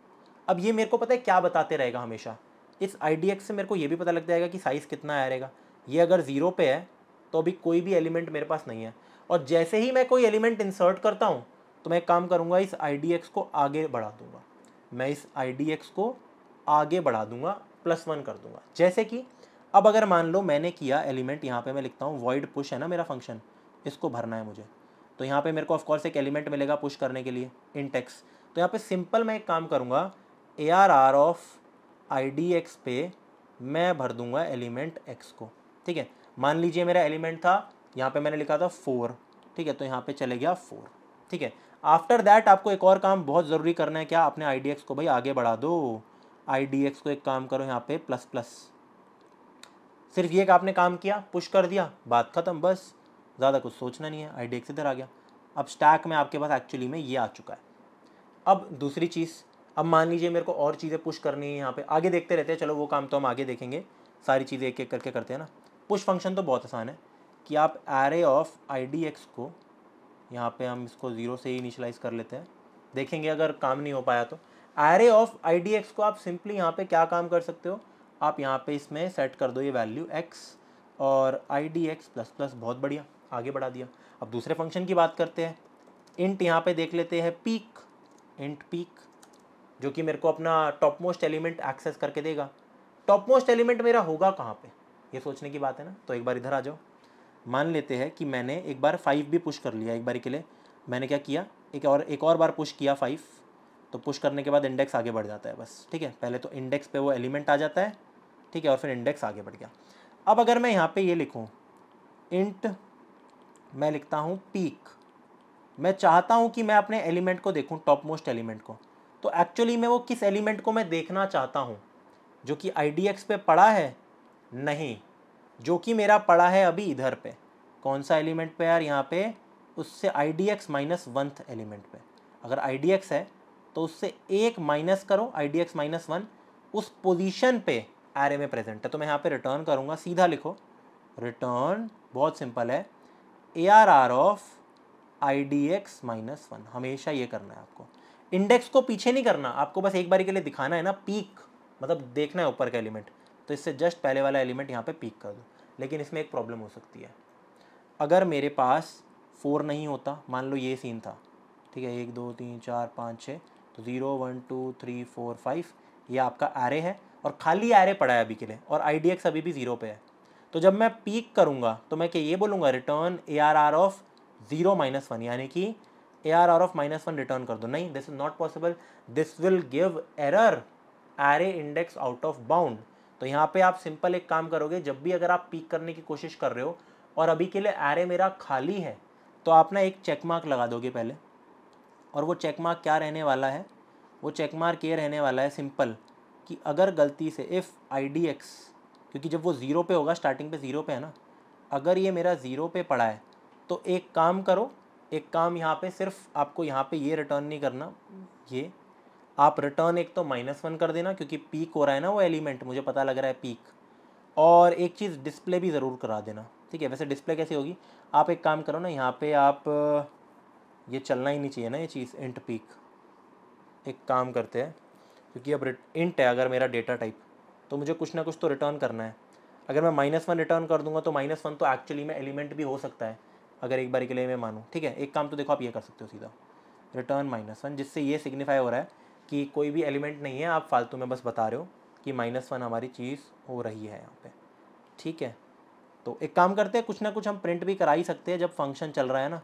अब ये मेरे को पता है क्या बताते रहेगा हमेशा इस आई से मेरे को ये भी पता लग जाएगा कि साइज़ कितना आ रहेगा ये अगर ज़ीरो पे है तो अभी कोई भी एलिमेंट मेरे पास नहीं है और जैसे ही मैं कोई एलिमेंट इंसर्ट करता हूँ तो मैं एक काम करूँगा इस आई को आगे बढ़ा दूँगा मैं इस आई को आगे बढ़ा दूँगा प्लस वन कर दूँगा जैसे कि अब अगर मान लो मैंने किया एलिमेंट यहाँ पे मैं लिखता हूँ वॉइड पुश है ना मेरा फंक्शन इसको भरना है मुझे तो यहाँ पे मेरे को ऑफकोर्स एक एलिमेंट मिलेगा पुश करने के लिए इंटेक्स तो यहाँ पे सिंपल मैं एक काम करूँगा A R R of I D X पे मैं भर दूंगा एलिमेंट एक्स को ठीक है मान लीजिए मेरा एलिमेंट था यहाँ पे मैंने लिखा था फोर ठीक है तो यहाँ पे चले गया फोर ठीक है आफ्टर दैट आपको एक और काम बहुत ज़रूरी करना है क्या अपने आई डी एक्स को भाई आगे बढ़ा दो आई डी एक्स को एक काम करो यहाँ पे प्लस प्लस सिर्फ ये आपने काम किया पुश कर दिया बात ख़त्म बस ज़्यादा कुछ सोचना नहीं है आई डी एक्स इधर आ गया अब स्टैक में आपके पास एक्चुअली में ये आ चुका है अब दूसरी चीज़ अब मान लीजिए मेरे को और चीज़ें पुश करनी है यहाँ पे आगे देखते रहते हैं चलो वो काम तो हम आगे देखेंगे सारी चीज़ें एक एक करके करते हैं ना पुश फंक्शन तो बहुत आसान है कि आप array of I D X को यहाँ पे हम इसको ज़ीरो से ही इनिशलाइज कर लेते हैं देखेंगे अगर काम नहीं हो पाया तो array of I D X को आप सिंपली यहाँ पर क्या काम कर सकते हो आप यहाँ पर इसमें सेट कर दो ये वैल्यू एक्स और I D X plus plus बहुत बढ़िया आगे बढ़ा दिया अब दूसरे फंक्शन की बात करते हैं इंट यहाँ पर देख लेते हैं पीक इंट पीक जो कि मेरे को अपना टॉप मोस्ट एलिमेंट एक्सेस करके देगा टॉप मोस्ट एलिमेंट मेरा होगा कहाँ पे ये सोचने की बात है ना तो एक बार इधर आ जाओ मान लेते हैं कि मैंने एक बार फाइव भी पुश कर लिया एक बार के लिए मैंने क्या किया एक और एक और बार पुश किया फाइव तो पुश करने के बाद इंडेक्स आगे बढ़ जाता है बस ठीक है पहले तो इंडेक्स पे वो एलिमेंट आ जाता है ठीक है और फिर इंडेक्स आगे बढ़ गया अब अगर मैं यहाँ पर ये लिखूँ इंट मैं लिखता हूँ पीक मैं चाहता हूँ कि मैं अपने एलिमेंट को देखूँ टॉप मोस्ट एलिमेंट को तो एक्चुअली में वो किस एलिमेंट को मैं देखना चाहता हूँ जो कि आई डी एक्स पे पड़ा है नहीं जो कि मेरा पड़ा है अभी इधर पे कौन सा एलिमेंट पे यार यहाँ पे उससे I D X minus oneth element पे अगर आई डी एक्स है तो उससे एक माइनस करो I D X minus one उस पोजीशन पे एरे में प्रेजेंट है तो मैं यहाँ पे रिटर्न करूँगा सीधा लिखो रिटर्न बहुत सिंपल है A R R of I D X minus one हमेशा ये करना है आपको इंडेक्स को पीछे नहीं करना आपको बस एक बारी के लिए दिखाना है ना पीक मतलब देखना है ऊपर का एलिमेंट तो इससे जस्ट पहले वाला एलिमेंट यहाँ पे पीक कर दो लेकिन इसमें एक प्रॉब्लम हो सकती है अगर मेरे पास फोर नहीं होता मान लो ये सीन था ठीक है एक दो तीन चार पाँच छः तो zero one two three four five ये आपका आरे है और खाली आरे पड़ा है अभी के लिए और आई अभी भी ज़ीरो पे है तो जब मैं पीक करूँगा तो मैं क्या ये बोलूँगा return A R R of zero minus one यानी कि A R R of minus one return कर दो नहीं this is not possible this will give error array index out of bound तो यहाँ पे आप सिंपल एक काम करोगे जब भी अगर आप पीक करने की कोशिश कर रहे हो और अभी के लिए एरे मेरा खाली है तो आप ना एक चेक मार्क लगा दोगे पहले और वो चेक मार्क क्या रहने वाला है वो चेक मार्क ये रहने वाला है सिंपल कि अगर गलती से इफ़ आई डी एक्स क्योंकि जब वो ज़ीरो पे होगा स्टार्टिंग पे ज़ीरो पे है ना अगर ये मेरा ज़ीरो पे पड़ा है तो एक काम करो एक काम यहाँ पे सिर्फ आपको यहाँ पे ये रिटर्न नहीं करना ये आप रिटर्न एक तो माइनस वन कर देना क्योंकि पीक हो रहा है ना वो एलिमेंट मुझे पता लग रहा है पीक और एक चीज़ डिस्प्ले भी ज़रूर करा देना ठीक है वैसे डिस्प्ले कैसे होगी आप एक काम करो ना यहाँ पे आप ये चलना ही नहीं चाहिए ना ये चीज़ इंट पीक एक काम करते हैं क्योंकि अब इंट है अगर मेरा डेटा टाइप तो मुझे कुछ ना कुछ तो रिटर्न करना है अगर मैं माइनस वन रिटर्न कर दूंगा तो माइनस वन तो एक्चुअली में एलिमेंट भी हो सकता है अगर एक बार के लिए मैं मानूँ ठीक है एक काम तो देखो आप ये कर सकते हो सीधा रिटर्न माइनस वन जिससे ये सिग्निफाई हो रहा है कि कोई भी एलिमेंट नहीं है आप फालतू में बस बता रहे हो कि माइनस वन हमारी चीज़ हो रही है यहाँ पे ठीक है तो एक काम करते हैं कुछ ना कुछ हम प्रिंट भी करा ही सकते हैं जब फंक्शन चल रहा है ना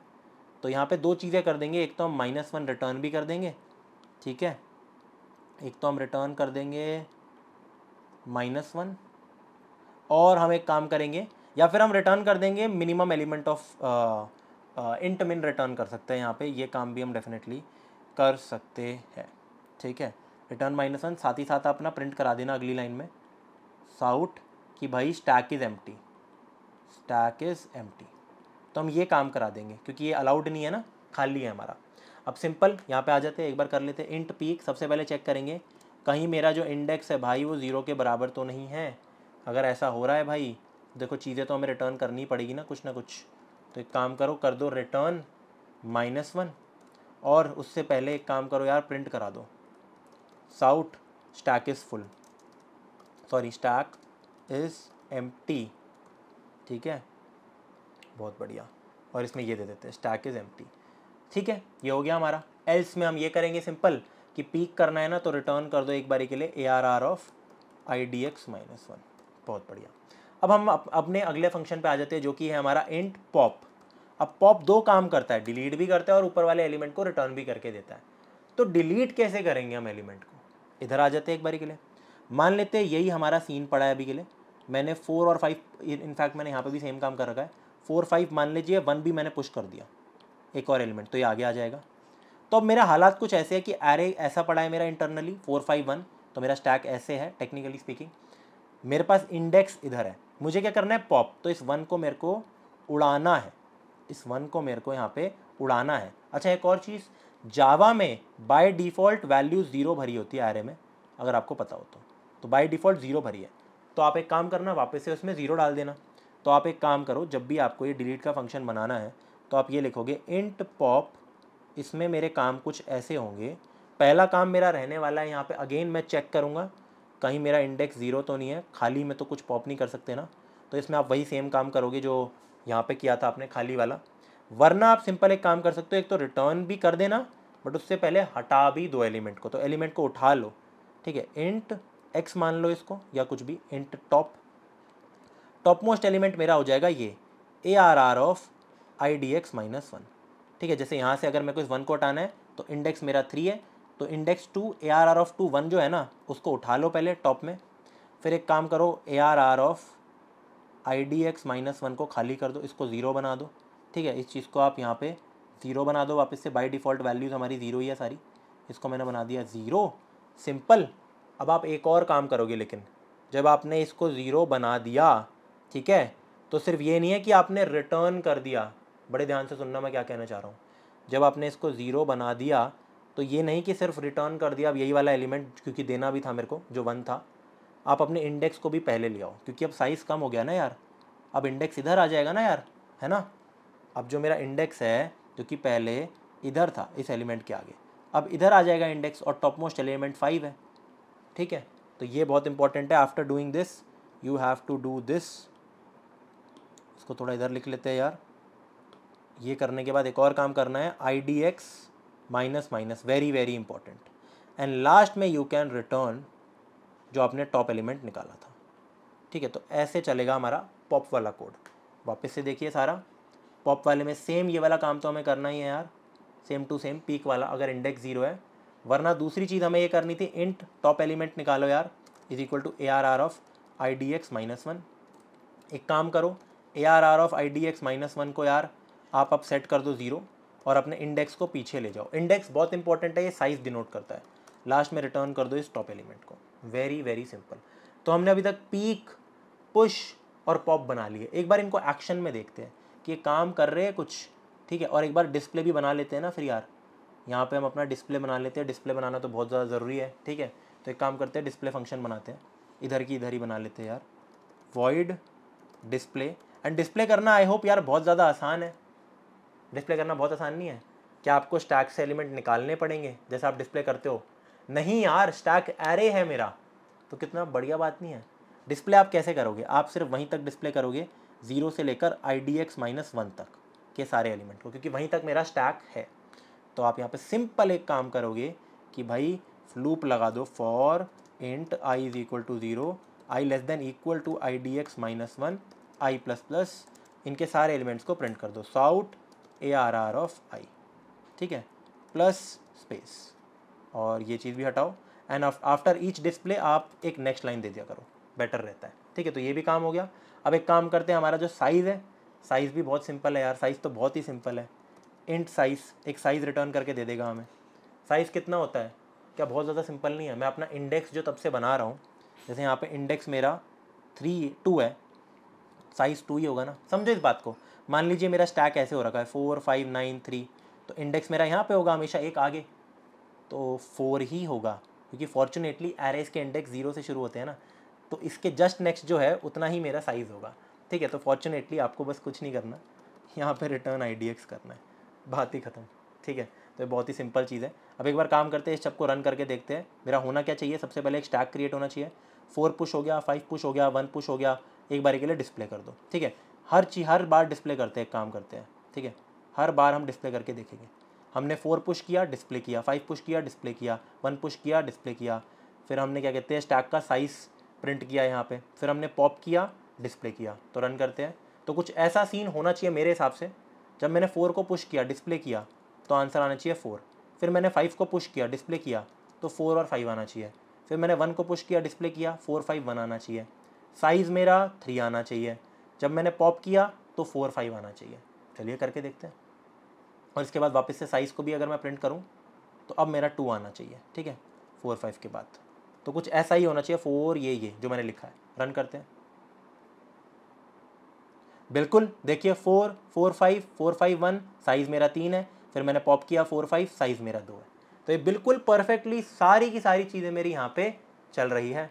तो यहाँ पे दो चीज़ें कर देंगे एक तो हम माइनस वन रिटर्न भी कर देंगे ठीक है एक तो हम रिटर्न कर देंगे माइनस वन और हम एक काम करेंगे या फिर हम रिटर्न कर देंगे minimum element of int min return कर सकते हैं यहाँ पे ये काम भी हम डेफिनेटली कर सकते हैं ठीक है रिटर्न माइनस वन साथ ही साथ अपना प्रिंट करा देना अगली लाइन में साउट कि भाई stack is M stack is M तो हम ये काम करा देंगे क्योंकि ये अलाउड नहीं है ना खाली है हमारा अब सिंपल यहाँ पे आ जाते हैं एक बार कर लेते हैं इंट पीक सबसे पहले चेक करेंगे कहीं मेरा जो इंडेक्स है भाई वो ज़ीरो के बराबर तो नहीं है अगर ऐसा हो रहा है भाई देखो चीज़ें तो हमें रिटर्न करनी पड़ेगी ना कुछ ना कुछ तो एक काम करो कर दो रिटर्न माइनस वन और उससे पहले एक काम करो यार प्रिंट करा दो cout stack is full sorry stack is एम ठीक है बहुत बढ़िया और इसमें ये दे देते हैं स्टैक इज़ एम ठीक है ये हो गया हमारा एल्स में हम ये करेंगे सिंपल कि पीक करना है ना तो रिटर्न कर दो एक बारी के लिए A R R of I D X minus one बहुत बढ़िया अब हम अप, अपने अगले फंक्शन पे आ जाते हैं जो कि है हमारा इंट पॉप अब पॉप दो काम करता है डिलीट भी करता है और ऊपर वाले एलिमेंट को रिटर्न भी करके देता है तो डिलीट कैसे करेंगे हम एलिमेंट को इधर आ जाते हैं एक बारी के लिए मान लेते हैं यही हमारा सीन पड़ा है अभी के लिए मैंने फोर और फाइव इनफैक्ट मैंने यहाँ पर भी सेम काम कर रखा है फोर फाइव मान लीजिए वन भी मैंने पुश कर दिया एक और एलिमेंट तो ये आगे आ जाएगा तो अब मेरा हालात कुछ ऐसे है कि एरे ऐसा पड़ा है मेरा इंटरनली फोर फाइव वन तो मेरा स्टैक ऐसे है टेक्निकली स्पीकिंग मेरे पास इंडेक्स इधर है मुझे क्या करना है पॉप तो इस वन को मेरे को उड़ाना है इस वन को मेरे को यहाँ पे उड़ाना है अच्छा एक और चीज़ जावा में बाय डिफ़ॉल्ट वैल्यू ज़ीरो भरी होती है आरे में अगर आपको पता हो तो तो बाय डिफ़ॉल्ट ज़ीरो भरी है तो आप एक काम करना वापस से उसमें ज़ीरो डाल देना तो आप एक काम करो जब भी आपको ये डिलीट का फंक्शन बनाना है तो आप ये लिखोगे इंट पॉप इसमें मेरे काम कुछ ऐसे होंगे पहला काम मेरा रहने वाला है यहाँ पर अगेन मैं चेक करूँगा कहीं मेरा इंडेक्स ज़ीरो तो नहीं है खाली में तो कुछ पॉप नहीं कर सकते ना तो इसमें आप वही सेम काम करोगे जो यहाँ पे किया था आपने खाली वाला वरना आप सिंपल एक काम कर सकते हो एक तो रिटर्न भी कर देना बट उससे पहले हटा भी दो एलिमेंट को तो एलिमेंट को उठा लो ठीक है इंट एक्स मान लो इसको या कुछ भी int top top most element मेरा हो जाएगा ये A R R of I D X minus one ठीक है जैसे यहाँ से अगर मेरे को इस वन को हटाना है तो इंडेक्स मेरा थ्री है तो index two A R R of two one जो है ना उसको उठा लो पहले टॉप में फिर एक काम करो A R R of I D X minus one को खाली कर दो इसको ज़ीरो बना दो ठीक है इस चीज़ को आप यहाँ पे ज़ीरो बना दो वापस से बाय डिफ़ॉल्ट वैल्यूज़ हमारी ज़ीरो ही है सारी इसको मैंने बना दिया ज़ीरो सिंपल अब आप एक और काम करोगे लेकिन जब आपने इसको ज़ीरो बना दिया ठीक है तो सिर्फ ये नहीं है कि आपने रिटर्न कर दिया बड़े ध्यान से सुनना मैं क्या कहना चाह रहा हूँ जब आपने इसको ज़ीरो बना दिया तो ये नहीं कि सिर्फ रिटर्न कर दिया अब यही वाला एलिमेंट क्योंकि देना भी था मेरे को जो वन था आप अपने इंडेक्स को भी पहले ले आओ क्योंकि अब साइज़ कम हो गया ना यार अब इंडेक्स इधर आ जाएगा ना यार है ना अब जो मेरा इंडेक्स है जो कि पहले इधर था इस एलिमेंट के आगे अब इधर आ जाएगा इंडेक्स और टॉप मोस्ट एलिमेंट फाइव है ठीक है तो ये बहुत इंपॉर्टेंट है after doing this you have to do this इसको थोड़ा इधर लिख लेते हैं यार ये करने के बाद एक और काम करना है I D X minus minus very very important and last में यू कैन रिटर्न जो आपने टॉप एलिमेंट निकाला था ठीक है तो ऐसे चलेगा हमारा पॉप वाला कोड वापस से देखिए सारा पॉप वाले में सेम ये वाला काम तो हमें करना ही है यार सेम टू सेम पीक वाला अगर इंडेक्स ज़ीरो है वरना दूसरी चीज़ हमें ये करनी थी इंट टॉप एलिमेंट निकालो यार is equal to A R R of I D X minus one एक काम करो A R R of I D X minus one को यार आप अब सेट कर दो ज़ीरो और अपने इंडेक्स को पीछे ले जाओ इंडेक्स बहुत इंपॉर्टेंट है ये साइज डिनोट करता है लास्ट में रिटर्न कर दो इस टॉप एलिमेंट को वेरी वेरी सिंपल तो हमने अभी तक पीक पुश और पॉप बना लिए एक बार इनको एक्शन में देखते हैं कि ये काम कर रहे हैं कुछ ठीक है और एक बार डिस्प्ले भी बना लेते हैं ना फिर यार यहाँ पे हम अपना डिस्प्ले बना लेते हैं डिस्प्ले बनाना तो बहुत ज़्यादा ज़रूरी है ठीक है तो एक काम करते हैं डिस्प्ले फंक्शन बनाते हैं इधर की इधर ही बना लेते हैं यार वॉइड डिस्प्ले एंड डिस्प्ले करना आई होप यार बहुत ज़्यादा आसान है डिस्प्ले करना बहुत आसान नहीं है क्या आपको स्टैक से एलिमेंट निकालने पड़ेंगे जैसे आप डिस्प्ले करते हो नहीं यार स्टैक एरे है मेरा तो कितना बढ़िया बात नहीं है डिस्प्ले आप कैसे करोगे आप सिर्फ वहीं तक डिस्प्ले करोगे ज़ीरो से लेकर I D X minus one तक के सारे एलिमेंट को क्योंकि वहीं तक मेरा स्टैक है तो आप यहाँ पे सिंपल एक काम करोगे कि भाई लूप लगा दो for int I is equal to zero I less than equal to I D X minus one I plus plus इनके सारे एलिमेंट्स को प्रिंट कर दो sout A R R of I ठीक है प्लस स्पेस और ये चीज़ भी हटाओ एंड आफ्टर ईच डिस्प्ले आप एक नेक्स्ट लाइन दे दिया करो बेटर रहता है ठीक है तो ये भी काम हो गया अब एक काम करते हैं हमारा जो साइज़ है साइज़ भी बहुत सिंपल है यार साइज़ तो बहुत ही सिंपल है इंट साइज़ एक साइज़ रिटर्न करके दे देगा हमें साइज़ कितना होता है क्या बहुत ज़्यादा सिंपल नहीं है मैं अपना इंडेक्स जो तब से बना रहा हूँ जैसे यहाँ पे इंडेक्स मेरा थ्री टू है साइज़ टू ही होगा ना समझो इस बात को मान लीजिए मेरा स्टैक ऐसे हो रखा है फोर फाइव नाइन थ्री तो इंडेक्स मेरा यहाँ पे होगा हमेशा एक आगे तो फोर ही होगा क्योंकि फॉर्चुनेटली एरेज के इंडेक्स ज़ीरो से शुरू होते हैं ना तो इसके जस्ट नेक्स्ट जो है उतना ही मेरा साइज़ होगा ठीक है तो फॉर्चुनेटली आपको बस कुछ नहीं करना यहाँ पर रिटर्न आई करना है बात ही ख़त्म ठीक है तो ये बहुत ही सिंपल चीज़ है अब एक बार काम करते हैं इस सबको रन करके देखते हैं मेरा होना क्या चाहिए सबसे पहले एक स्टैक क्रिएट होना चाहिए फोर पुश हो गया फाइव पुश हो गया वन पुश हो गया एक बारी के लिए डिस्प्ले कर दो ठीक है हर चीज हर बार डिस्प्ले करते हैं काम करते हैं ठीक है हर बार हम डिस्प्ले करके देखेंगे हमने फोर पुश किया डिस्प्ले किया फाइव पुश किया डिस्प्ले किया वन पुश किया डिस्प्ले किया फिर हमने क्या कहते हैं स्टैक का साइज़ प्रिंट किया यहाँ पे फिर हमने पॉप किया डिस्प्ले किया तो रन करते हैं तो कुछ ऐसा सीन होना चाहिए मेरे हिसाब से जब मैंने फोर को पुश किया डिस्प्ले किया तो आंसर आना चाहिए फोर फिर मैंने फाइव को पुश किया डिस्प्ले किया तो फोर और फाइव आना चाहिए फिर मैंने वन को पुश किया डिस्प्ले किया फोर फाइव वन आना चाहिए साइज़ मेरा थ्री आना चाहिए जब मैंने पॉप किया तो फोर फाइव आना चाहिए चलिए करके देखते हैं और इसके बाद वापस से साइज़ को भी अगर मैं प्रिंट करूँ तो अब मेरा टू आना चाहिए ठीक है फोर फाइव के बाद तो कुछ ऐसा ही होना चाहिए फोर ये ये जो मैंने लिखा है रन करते हैं बिल्कुल देखिए four four five four five one size मेरा तीन है फिर मैंने पॉप किया फोर फाइव साइज़ मेरा दो है तो ये बिल्कुल परफेक्टली सारी की सारी चीज़ें मेरी यहाँ पे चल रही है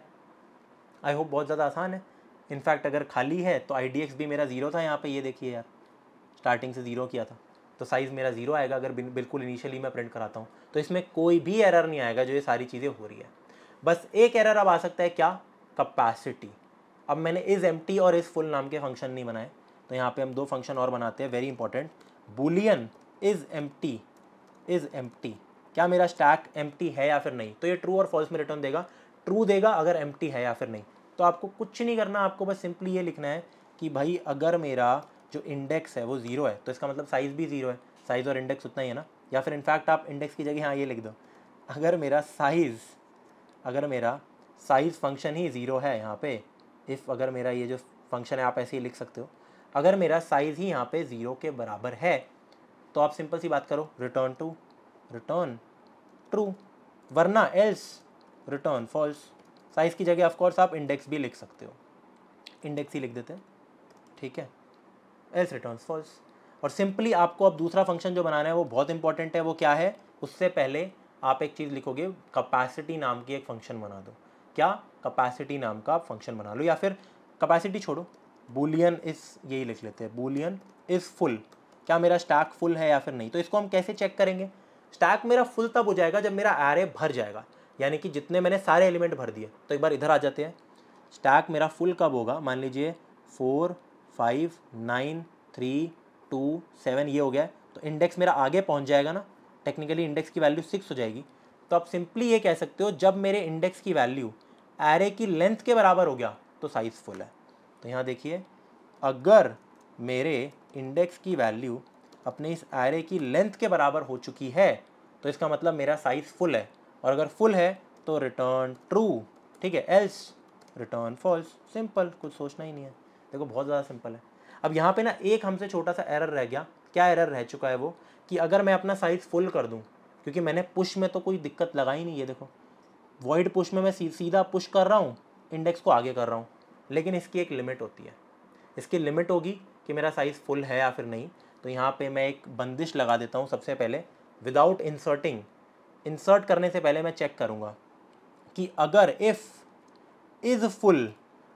आई होप बहुत ज़्यादा आसान है इनफैक्ट अगर खाली है तो आई भी मेरा ज़ीरो था यहाँ पर ये देखिए यार स्टार्टिंग से ज़ीरो किया था तो साइज़ मेरा ज़ीरो आएगा अगर बिल्कुल इनिशियली मैं प्रिंट कराता हूँ तो इसमें कोई भी एरर नहीं आएगा जो ये सारी चीज़ें हो रही है बस एक एरर अब आ सकता है क्या कपैसिटी अब मैंने इज़ एम और इज़ फुल नाम के फंक्शन नहीं बनाए तो यहाँ पे हम दो फंक्शन और बनाते हैं very important boolean is M is M क्या मेरा स्टैक एम है या फिर नहीं तो ये ट्रू और फॉल्स में रिटर्न देगा ट्रू देगा अगर एम है या फिर नहीं तो आपको कुछ नहीं करना आपको बस सिंपली ये लिखना है कि भाई अगर मेरा जो इंडेक्स है वो ज़ीरो है तो इसका मतलब साइज़ भी ज़ीरो है साइज़ और इंडेक्स उतना ही है ना या फिर इनफैक्ट आप इंडेक्स की जगह हाँ ये लिख दो अगर मेरा साइज़ अगर मेरा साइज़ फंक्शन ही ज़ीरो है यहाँ पे इफ़ अगर मेरा ये जो फंक्शन है आप ऐसे ही लिख सकते हो अगर मेरा साइज़ ही यहाँ पे ज़ीरो के बराबर है तो आप सिंपल सी बात करो रिटर्न टू रिटर्न ट्रू वरना एल्स रिटर्न फॉल्स साइज़ की जगह ऑफकोर्स आप इंडेक्स भी लिख सकते हो इंडेक्स ही लिख देते हैं ठीक है एल्स रिटर्न फॉल्स और सिंपली आपको अब दूसरा फंक्शन जो बनाना है वो बहुत इंपॉर्टेंट है वो क्या है उससे पहले आप एक चीज़ लिखोगे कैपेसिटी नाम की एक फंक्शन बना दो क्या कैपेसिटी नाम का फंक्शन बना लो या फिर कैपेसिटी छोड़ो बुलियन इस यही लिख लेते हैं बुलियन इज़ फुल क्या मेरा स्टैक फुल है या फिर नहीं तो इसको हम कैसे चेक करेंगे स्टैक मेरा फुल तब हो जाएगा जब मेरा एरे भर जाएगा यानी कि जितने मैंने सारे एलिमेंट भर दिए तो एक बार इधर आ जाते हैं स्टैक मेरा फुल कब होगा मान लीजिए four five nine three two seven ये हो गया तो इंडेक्स मेरा आगे पहुंच जाएगा ना टेक्निकली इंडेक्स की वैल्यू सिक्स हो जाएगी तो आप सिंपली ये कह सकते हो जब मेरे इंडेक्स की वैल्यू एरे की लेंथ के बराबर हो गया तो साइज़ फुल है तो यहाँ देखिए अगर मेरे इंडेक्स की वैल्यू अपने इस एरे की लेंथ के बराबर हो चुकी है तो इसका मतलब मेरा साइज़ फुल है और अगर फुल है तो रिटर्न ट्रू ठीक है एल्स रिटर्न फॉल्स सिंपल कुछ सोचना ही नहीं है देखो बहुत ज़्यादा सिंपल है अब यहाँ पे ना एक हमसे छोटा सा एरर रह गया क्या एरर रह चुका है वो कि अगर मैं अपना साइज़ फुल कर दूँ क्योंकि मैंने पुश में तो कोई दिक्कत लगाई नहीं है देखो वॉइड पुश में मैं सीधा पुश कर रहा हूँ इंडेक्स को आगे कर रहा हूँ लेकिन इसकी एक लिमिट होती है इसकी लिमिट होगी कि मेरा साइज़ फुल है या फिर नहीं तो यहाँ पे मैं एक बंदिश लगा देता हूँ सबसे पहले विदाउट इंसर्टिंग इंसर्ट करने से पहले मैं चेक करूँगा कि अगर इफ़ इज़ फुल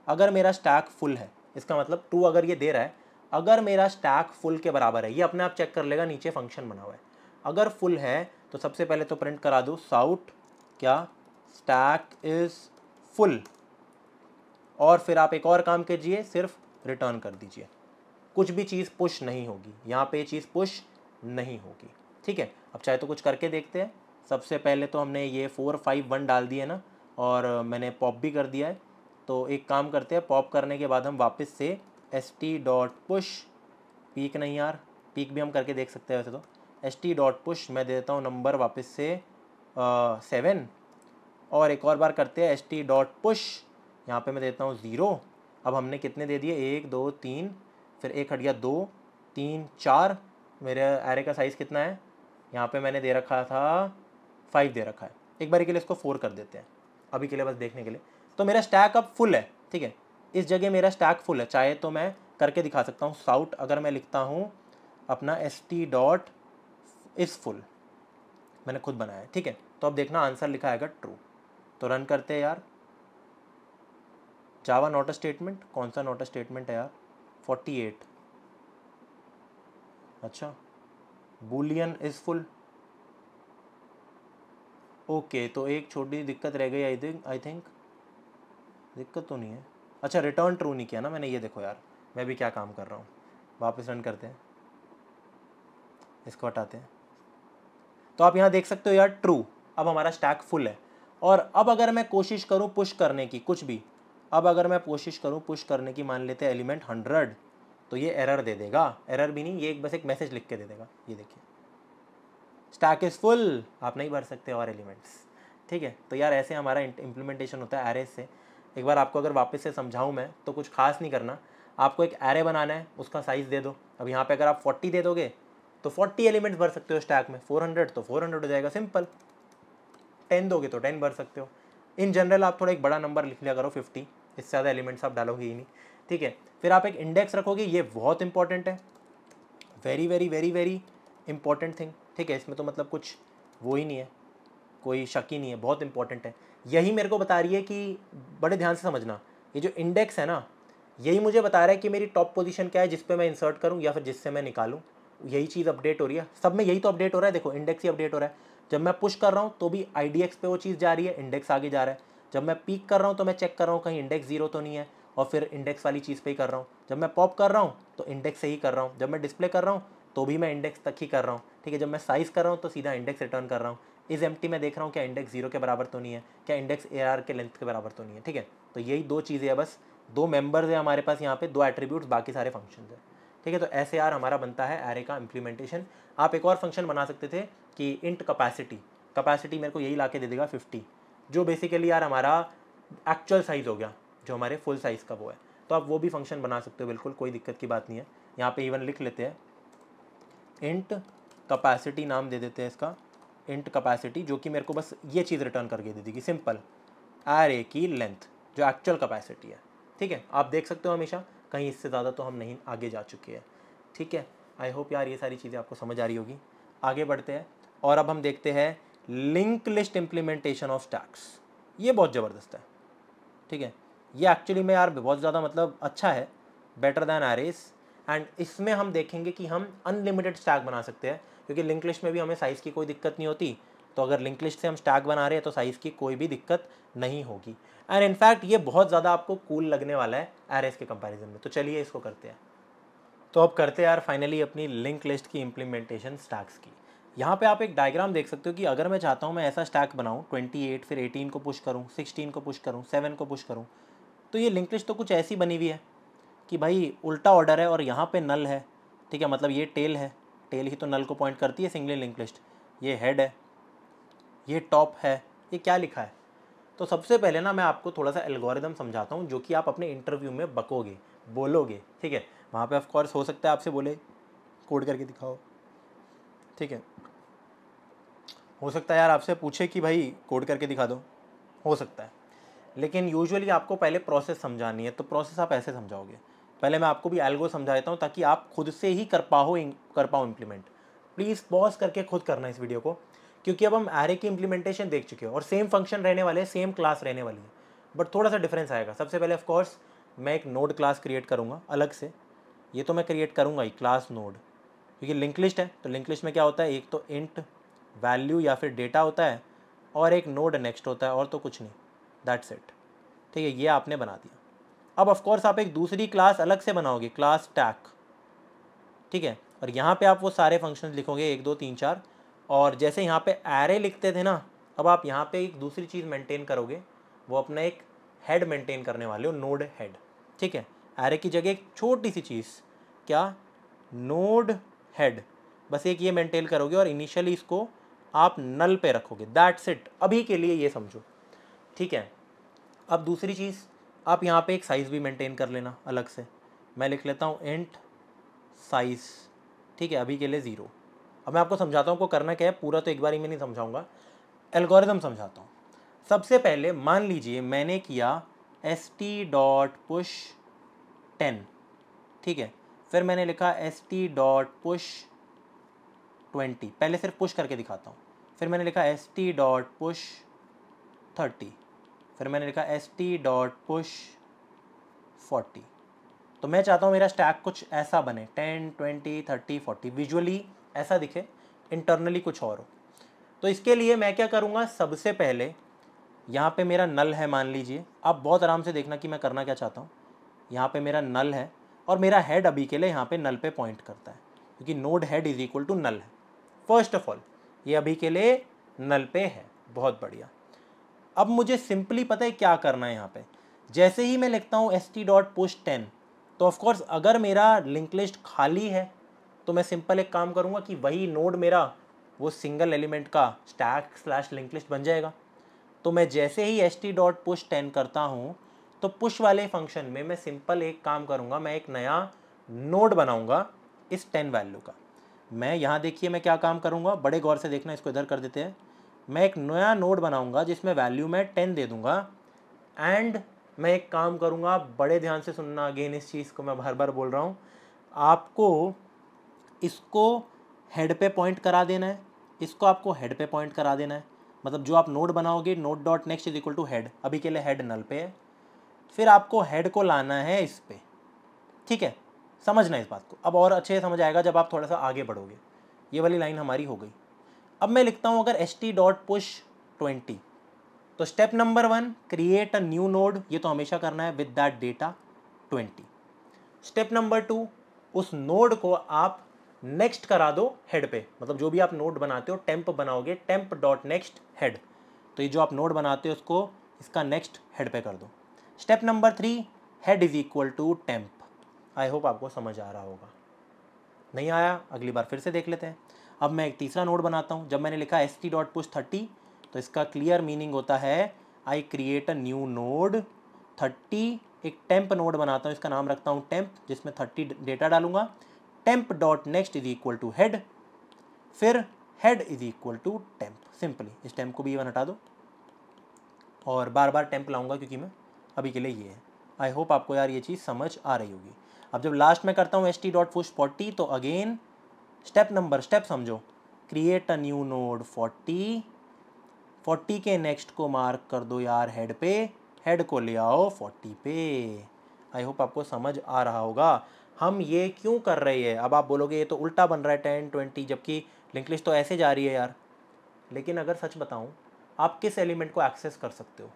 अगर मेरा स्टैक फुल है इसका मतलब टू अगर ये दे रहा है अगर मेरा स्टैक फुल के बराबर है ये अपने आप चेक कर लेगा नीचे फंक्शन बना हुआ है अगर फुल है तो सबसे पहले तो प्रिंट करा दूँ साउट क्या स्टैक इज़ फुल और फिर आप एक और काम कीजिए सिर्फ रिटर्न कर दीजिए कुछ भी चीज़ पुश नहीं होगी यहाँ पे ये चीज़ पुश नहीं होगी ठीक है अब चाहे तो कुछ करके देखते हैं सबसे पहले तो हमने ये फोर फाइव वन डाल दिए ना और मैंने पॉप भी कर दिया है तो एक काम करते हैं पॉप करने के बाद हम वापस से S T dot push peek नहीं यार पीक भी हम करके देख सकते हैं वैसे तो एस टी डॉट पुश मैं दे देता हूँ नंबर वापस से सेवन और एक और बार करते हैं एस टी डॉट पुश यहाँ पर मैं देता हूँ ज़ीरो अब हमने कितने दे दिए एक दो तीन फिर एक हट गया दो तीन चार मेरे एरे का साइज़ कितना है यहाँ पे मैंने दे रखा था फाइव दे रखा है एक बार के लिए इसको फोर कर देते हैं अभी के लिए बस देखने के लिए तो मेरा स्टैक अब फुल है ठीक है इस जगह मेरा स्टैक फुल है चाहे तो मैं करके दिखा सकता हूँ साउट अगर मैं लिखता हूँ अपना S T dot is full मैंने खुद बनाया है ठीक है तो अब देखना आंसर लिखा आएगा ट्रू तो रन करते हैं यार जावा नॉट स्टेटमेंट कौन सा नॉट स्टेटमेंट है यार फोर्टी एट अच्छा बुलियन इज़ फुल ओके तो एक छोटी दिक्कत रह गई आई थिंक आई थिंक दिक्कत तो नहीं है अच्छा रिटर्न ट्रू नहीं किया ना मैंने ये देखो यार मैं भी क्या काम कर रहा हूँ वापस रन करते हैं इसको हटाते हैं तो आप यहाँ देख सकते हो यार ट्रू अब हमारा स्टैक फुल है और अब अगर मैं कोशिश करूँ पुश करने की कुछ भी अब अगर मैं कोशिश करूँ पुश करने की मान लेते हैं एलिमेंट हंड्रेड तो ये एरर दे देगा एरर भी नहीं ये एक बस एक मैसेज लिख के दे देगा ये देखिए स्टैक इज़ फुल आप नहीं भर सकते और एलिमेंट्स ठीक है तो यार ऐसे हमारा इम्प्लीमेंटेशन होता है एरे से एक बार आपको अगर वापस से समझाऊँ मैं तो कुछ खास नहीं करना आपको एक एरे बनाना है उसका साइज़ दे दो अब यहाँ पे अगर आप 40 दे दोगे तो 40 एलिमेंट्स भर सकते हो स्टैक में 400 तो 400 हो जाएगा सिंपल 10 दोगे तो 10 भर सकते हो इन जनरल आप थोड़ा एक बड़ा नंबर लिख लिया करो 50 इससे ज़्यादा एलिमेंट्स आप डालोगे ही नहीं ठीक है फिर आप एक इंडेक्स रखोगे ये बहुत इंपॉर्टेंट है very very very very important thing ठीक है इसमें तो मतलब कुछ वो ही नहीं है कोई शक ही नहीं है बहुत इंपॉर्टेंट है यही मेरे को बता रही है कि बड़े ध्यान से समझना ये जो इंडेक्स है ना यही मुझे बता रहा है कि मेरी टॉप पोजीशन क्या है जिस पे मैं इंसर्ट करूँ या फिर जिससे मैं निकालूँ यही चीज़ अपडेट हो रही है सब में यही तो अपडेट हो रहा है देखो इंडेक्स ही अपडेट हो रहा है जब मैं पुश कर रहा हूँ तो भी आई पे वो चीज़ जा रही है इंडेक्स आगे जा रहा है जब मैं पीक कर रहा हूँ तो मैं चेक कर रहा हूँ कहीं इंडेक्स जीरो तो नहीं है और फिर इंडेक्स वाली चीज़ पे ही कर रहा हूँ जब मैं पॉप कर रहा हूँ तो इंडेक्स से ही कर रहा हूँ जब मैं डिस्प्ले कर रहा हूँ तो भी मैं इंडेक्स तक ही कर रहा हूँ ठीक है जब मैं साइज़ कर रहा हूँ तो सीधा इंडेक्स रिटर्न कर रहा हूँ इस एम मैं देख रहा हूँ क्या इंडेक्स जीरो के बराबर तो नहीं है क्या इंडेक्स ए के लेंथ के बराबर तो नहीं है ठीक है तो यही दो चीज़ें हैं बस दो मेंबर्स हैं हमारे पास यहाँ पे दो एट्रीब्यूट्स बाकी सारे फंक्शन हैं ठीक है तो ऐसे आर हमारा बनता है एरे का इम्प्लीमेंटेशन आप एक और फंक्शन बना सकते थे कि इंट कैपेसिटी कैपेसिटी मेरे को यही ला के दे देगा फिफ्टी जो बेसिकली यार हमारा एक्चुअल साइज़ हो गया जो हमारे फुल साइज़ का वो है तो आप वो भी फंक्शन बना सकते हो बिल्कुल कोई दिक्कत की बात नहीं है यहाँ पे इवन लिख लेते हैं इंट कैपेसिटी नाम दे देते हैं इसका इंट कैपेसिटी जो कि मेरे को बस ये चीज़ रिटर्न करके दे देगी सिंपल एरे की लेंथ जो एक्चुअल कैपेसिटी है ठीक है आप देख सकते हो हमेशा कहीं इससे ज़्यादा तो हम नहीं आगे जा चुके हैं ठीक है आई होप यार ये सारी चीज़ें आपको समझ आ रही होगी आगे बढ़ते हैं और अब हम देखते हैं link list implementation of stacks ये बहुत ज़बरदस्त है ठीक है ये एक्चुअली में यार बहुत ज़्यादा मतलब अच्छा है बेटर दैन आर एंड इसमें हम देखेंगे कि हम अनलिमिटेड स्टैक बना सकते हैं क्योंकि लिंक लिस्ट में भी हमें साइज़ की कोई दिक्कत नहीं होती तो अगर लिंक लिस्ट से हम स्टैक बना रहे हैं तो साइज़ की कोई भी दिक्कत नहीं होगी एंड इनफैक्ट ये बहुत ज़्यादा आपको कूल cool लगने वाला है एरेस के कंपेरिजन में तो चलिए इसको करते हैं तो अब करते हैं यार फाइनली अपनी लिंक लिस्ट की इम्प्लीमेंटेशन स्टैक्स की यहाँ पे आप एक डायग्राम देख सकते हो कि अगर मैं चाहता हूँ मैं ऐसा स्टैक बनाऊँ 28 फिर 18 को पुश करूँ 16 को पुश करूँ 7 को पुश करूँ तो ये लिंक लिस्ट तो कुछ ऐसी बनी हुई है कि भाई उल्टा ऑर्डर है और यहाँ पे नल है ठीक है मतलब ये टेल है टेल ही तो नल को पॉइंट करती है सिंगली लिंक लिस्ट ये हेड है ये टॉप है ये क्या लिखा है तो सबसे पहले ना मैं आपको थोड़ा सा एल्गोरिदम समझाता हूँ जो कि आप अपने इंटरव्यू में बकोगे बोलोगे ठीक है वहाँ पे ऑफकोर्स हो सकता है आपसे बोले कोड करके दिखाओ ठीक है हो सकता है यार आपसे पूछे कि भाई कोड करके दिखा दो हो सकता है लेकिन यूजुअली आपको पहले प्रोसेस समझानी है तो प्रोसेस आप ऐसे समझाओगे पहले मैं आपको भी एल्गो समझा देता हूँ ताकि आप खुद से ही कर पाओ कर पाओ इम्प्लीमेंट प्लीज़ पॉज करके खुद करना इस वीडियो को क्योंकि अब हम एरे की इम्प्लीमेंटेशन देख चुके हैं और सेम फंक्शन रहने वाले हैं सेम क्लास रहने वाली है बट थोड़ा सा डिफरेंस आएगा सबसे पहले ऑफकोर्स मैं एक नोड क्लास क्रिएट करूँगा अलग से ये तो मैं क्रिएट करूँगा ही क्लास नोड क्योंकि लिंक लिस्ट है तो लिंक लिस्ट में क्या होता है एक तो इंट वैल्यू या फिर डेटा होता है और एक नोड नेक्स्ट होता है और तो कुछ नहीं दैट्स इट ठीक है ये आपने बना दिया अब ऑफकोर्स आप एक दूसरी क्लास अलग से बनाओगे क्लास टैक ठीक है और यहाँ पे आप वो सारे फंक्शन लिखोगे एक दो तीन चार और जैसे यहाँ पे एरे लिखते थे ना अब आप यहाँ पे एक दूसरी चीज़ मेंटेन करोगे वो अपना एक हेड मेंटेन करने वाले हो नोड हेड ठीक है एरे की जगह एक छोटी सी चीज़ क्या नोड हेड बस एक ये मेंटेन करोगे और इनिशियली इसको आप नल पे रखोगे दैट्स इट अभी के लिए ये समझो ठीक है अब दूसरी चीज़ आप यहाँ पे एक साइज़ भी मेंटेन कर लेना अलग से मैं लिख लेता हूँ इंट साइज़ ठीक है अभी के लिए ज़ीरो अब मैं आपको समझाता हूँ को करना क्या है पूरा तो एक बार ही मैं नहीं समझाऊँगा एल्गोरिदम समझाता हूँ सबसे पहले मान लीजिए मैंने किया S T dot push ten ठीक है फिर मैंने लिखा S T dot push twenty पहले सिर्फ पुश करके दिखाता हूँ फिर मैंने लिखा S T dot push thirty फिर मैंने लिखा S T dot push forty तो मैं चाहता हूँ मेरा स्टैक कुछ ऐसा बने ten twenty thirty forty visually ऐसा दिखे इंटरनली कुछ और हो तो इसके लिए मैं क्या करूँगा सबसे पहले यहाँ पे मेरा नल है मान लीजिए आप बहुत आराम से देखना कि मैं करना क्या चाहता हूँ यहाँ पे मेरा नल है और मेरा हेड अभी के लिए यहाँ पे नल पे पॉइंट करता है क्योंकि node head is equal to null है फर्स्ट ऑफ ऑल ये अभी के लिए नल पे है बहुत बढ़िया अब मुझे सिंपली पता है क्या करना है यहाँ पे जैसे ही मैं लिखता हूँ S T dot push ten तो ऑफकोर्स अगर मेरा लिंक लिस्ट खाली है तो मैं सिंपल एक काम करूँगा कि वही नोड मेरा वो सिंगल एलिमेंट का स्टैक स्लैश लिंक लिस्ट बन जाएगा तो मैं जैसे ही S T dot push ten करता हूँ तो पुश वाले फंक्शन में मैं सिंपल एक काम करूँगा मैं एक नया नोड बनाऊँगा इस टेन वैल्यू का मैं यहाँ देखिए मैं क्या काम करूँगा बड़े गौर से देखना इसको इधर कर देते हैं मैं एक नया नोड बनाऊंगा जिसमें वैल्यू मैं टेन दे दूंगा एंड मैं एक काम करूंगा बड़े ध्यान से सुनना अगेन इस चीज़ को मैं बार बार बोल रहा हूँ आपको इसको हेड पे पॉइंट करा देना है इसको आपको हेड पे पॉइंट करा देना है मतलब जो आप नोड बनाओगे node dot next is equal to head अभी के लिए हेड नल पे है फिर आपको हेड को लाना है इस पर ठीक है समझना इस बात को अब और अच्छे से समझ आएगा जब आप थोड़ा सा आगे बढ़ोगे ये वाली लाइन हमारी हो गई अब मैं लिखता हूँ अगर S T dot push twenty तो step number one create a new node ये तो हमेशा करना है with that data twenty step number two उस नोड को आप नेक्स्ट करा दो हेड पे मतलब जो भी आप नोड बनाते हो टेम्प बनाओगे टेम्प डॉट नेक्स्ट हेड तो ये जो आप नोड बनाते हो उसको इसका नेक्स्ट हेड पे कर दो step number three head is equal to temp I hope आपको समझ आ रहा होगा नहीं आया अगली बार फिर से देख लेते हैं अब मैं एक तीसरा नोड बनाता हूँ जब मैंने लिखा S T dot push thirty तो इसका क्लियर मीनिंग होता है I create a new node thirty एक टेम्प नोड बनाता हूँ इसका नाम रखता हूँ टेम्प जिसमें थर्टी डेटा डालूंगा temp dot next is equal to head फिर head is equal to temp simply इस टेम्प को भी वन हटा दो और बार बार टेम्प लाऊंगा क्योंकि मैं अभी के लिए ये है आई होप आपको यार ये चीज़ समझ आ रही होगी अब जब लास्ट में करता हूँ S T dot push forty तो अगेन स्टेप नंबर स्टेप समझो create a new node forty forty के नेक्स्ट को मार्क कर दो यार हेड पे हेड को ले आओ फोर्टी पे आई होप आपको समझ आ रहा होगा हम ये क्यों कर रहे हैं अब आप बोलोगे ये तो उल्टा बन रहा है टेन ट्वेंटी जबकि लिंक लिस्ट तो ऐसे जा रही है यार लेकिन अगर सच बताऊँ आप किस एलिमेंट को एक्सेस कर सकते हो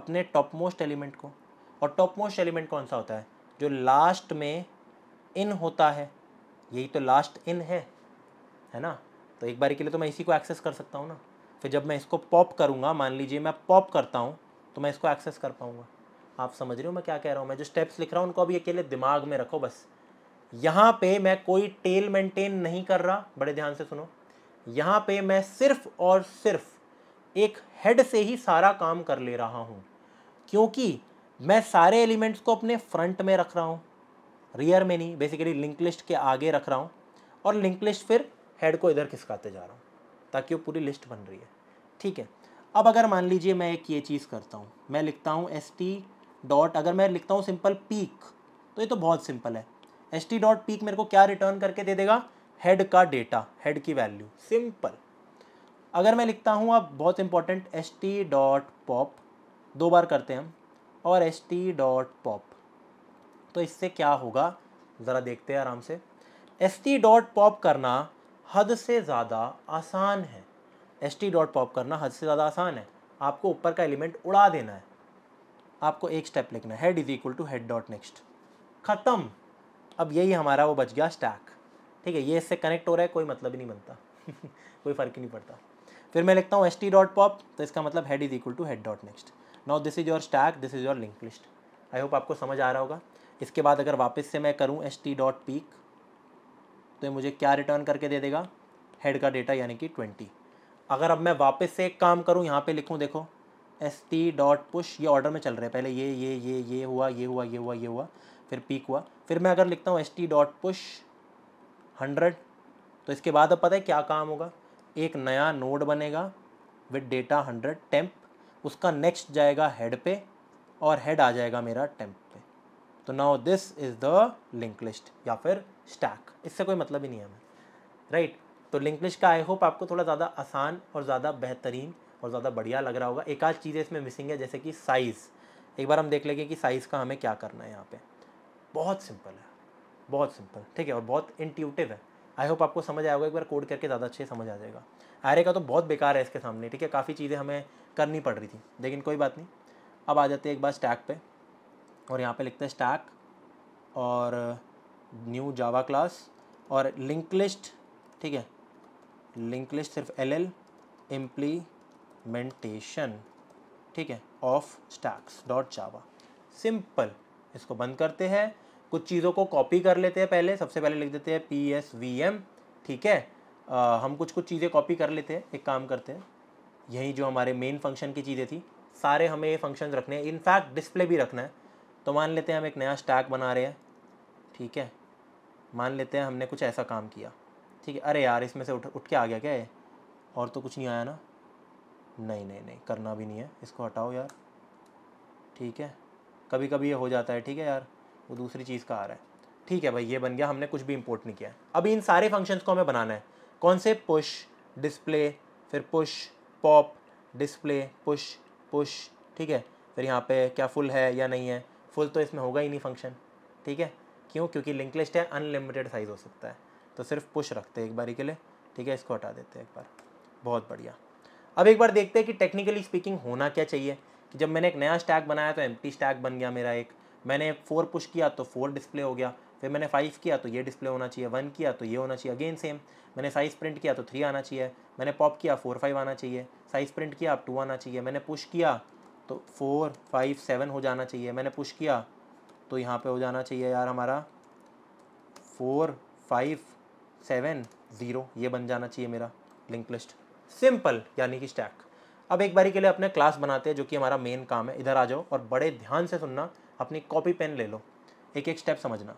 अपने टॉप मोस्ट एलिमेंट को और टॉप मोस्ट एलिमेंट कौन सा होता है जो लास्ट में इन होता है यही तो लास्ट इन है है ना तो एक बारी के लिए तो मैं इसी को एक्सेस कर सकता हूँ ना फिर जब मैं इसको पॉप करूँगा मान लीजिए मैं पॉप करता हूँ तो मैं इसको एक्सेस कर पाऊँगा आप समझ रहे हो मैं क्या कह रहा हूँ मैं जो स्टेप्स लिख रहा हूँ उनको अभी अकेले दिमाग में रखो बस यहाँ पे मैं कोई टेल मेंटेन नहीं कर रहा बड़े ध्यान से सुनो यहाँ पे मैं सिर्फ और सिर्फ एक हेड से ही सारा काम कर ले रहा हूँ क्योंकि मैं सारे एलिमेंट्स को अपने फ्रंट में रख रहा हूँ रियर में नहीं बेसिकली लिंक लिस्ट के आगे रख रहा हूँ और लिंक लिस्ट फिर हेड को इधर खिसकाते जा रहा हूँ ताकि वो पूरी लिस्ट बन रही है ठीक है अब अगर मान लीजिए मैं एक ये चीज़ करता हूँ मैं लिखता हूँ एस टी डॉट अगर मैं लिखता हूँ सिंपल पीक तो ये तो बहुत सिंपल है एस टी डॉट पीक मेरे को क्या रिटर्न करके दे देगा हेड का डेटा हेड की वैल्यू सिंपल अगर मैं लिखता हूँ अब बहुत important S T dot pop दो बार करते हैं हम और एस टी डॉट पॉप तो इससे क्या होगा ज़रा देखते हैं आराम से एस टी डॉट पॉप करना हद से ज़्यादा आसान है एस टी डॉट पॉप करना हद से ज़्यादा आसान है आपको ऊपर का एलिमेंट उड़ा देना है आपको एक स्टेप लिखना है head is equal to head dot next ख़त्म अब यही हमारा वो बच गया स्टैक ठीक है ये इससे कनेक्ट हो रहा है कोई मतलब ही नहीं बनता कोई फ़र्क ही नहीं पड़ता फिर मैं लिखता हूँ एस टी डॉट पॉप तो इसका मतलब head is equal to head dot next now this is your stack this is your link list I hope आपको समझ आ रहा होगा इसके बाद अगर वापस से मैं करूँ एस टी डॉट पीक तो मुझे क्या रिटर्न करके दे देगा हेड का डेटा यानी कि ट्वेंटी अगर अब मैं वापस से एक काम करूँ यहाँ पे लिखूँ देखो एस टी डॉट पुश ये ऑर्डर में चल रहे हैं पहले ये ये ये ये हुआ ये हुआ ये हुआ ये हुआ फिर पीक हुआ फिर मैं अगर लिखता हूँ S T dot push hundred तो इसके बाद अब पता है क्या काम होगा एक नया नोड बनेगा विद डेटा हंड्रेड टेम्प उसका नेक्स्ट जाएगा हेड पे और हेड आ जाएगा मेरा टेम्प तो now this is the link list या फिर स्टैक इससे कोई मतलब ही नहीं है हमें राइट right? तो लिंक लिस्ट का आई होप आपको थोड़ा ज़्यादा आसान और ज़्यादा बेहतरीन और ज़्यादा बढ़िया लग रहा होगा एक आध चीज़ें इसमें मिसिंग है जैसे कि साइज़ एक बार हम देख लेंगे कि साइज़ का हमें क्या करना है यहाँ पे बहुत सिंपल है बहुत सिंपल ठीक है और बहुत इंट्यूटिव है आई होप आपको समझ आएगा एक बार कोड करके ज़्यादा अच्छे समझ आ जाएगा आरे का तो बहुत बेकार है इसके सामने ठीक है काफ़ी चीज़ें हमें करनी पड़ रही थी लेकिन कोई बात नहीं अब आ जाते हैं एक बार स्टैक पे और यहाँ पे लिखते हैं स्टैक और न्यू जावा क्लास और लिंक लिस्ट ठीक है लिंक लिस्ट सिर्फ एल एल इम्प्लीमेंटेशन ठीक है of stacks dot Java simple इसको बंद करते हैं कुछ चीज़ों को कॉपी कर लेते हैं पहले सबसे पहले लिख देते हैं पी एस वी एम ठीक है आ, हम कुछ कुछ चीज़ें कॉपी कर लेते हैं एक काम करते हैं यही जो हमारे मेन फंक्शन की चीज़ें थी सारे हमें ये फंक्शन रखने हैं इनफैक्ट डिस्प्ले भी रखना है तो मान लेते हैं हम एक नया स्टैक बना रहे हैं ठीक है मान लेते हैं हमने कुछ ऐसा काम किया ठीक है अरे यार इसमें से उठ उठ के आ गया क्या ये और तो कुछ नहीं आया ना नहीं नहीं नहीं करना भी नहीं है इसको हटाओ यार ठीक है कभी कभी ये हो जाता है ठीक है यार वो दूसरी चीज़ का आ रहा है ठीक है भाई ये बन गया हमने कुछ भी इम्पोर्ट नहीं किया है अभी इन सारे फंक्शंस को हमें बनाना है कौन से पुश डिस्प्ले फिर push pop display push push ठीक है फिर यहाँ पे क्या फुल है या नहीं है फुल तो इसमें होगा ही नहीं फंक्शन ठीक है क्यों क्योंकि लिंक लिस्ट है अनलिमिटेड साइज़ हो सकता है तो सिर्फ पुश रखते हैं एक बारी के लिए ठीक है इसको हटा देते हैं एक बार बहुत बढ़िया अब एक बार देखते हैं कि टेक्निकली स्पीकिंग होना क्या चाहिए कि जब मैंने एक नया स्टैक बनाया तो एम्प्टी स्टैक बन गया मेरा एक मैंने फोर पुश किया तो फोर डिस्प्ले हो गया फिर मैंने फाइव किया तो ये डिस्प्ले होना चाहिए वन किया तो ये होना चाहिए अगेन सेम मैंने साइज़ प्रिंट किया तो थ्री आना चाहिए मैंने पॉप किया फोर फाइव आना चाहिए साइज़ प्रिंट किया अब टू आना चाहिए मैंने पुश किया तो फोर फाइव सेवन हो जाना चाहिए मैंने पुश किया तो यहाँ पे हो जाना चाहिए यार हमारा फोर फाइव सेवन ज़ीरो ये बन जाना चाहिए मेरा लिंक लिस्ट सिंपल यानी कि स्टैक अब एक बारी के लिए अपने क्लास बनाते हैं जो कि हमारा मेन काम है इधर आ जाओ और बड़े ध्यान से सुनना अपनी कॉपी पेन ले लो एक एक स्टेप समझना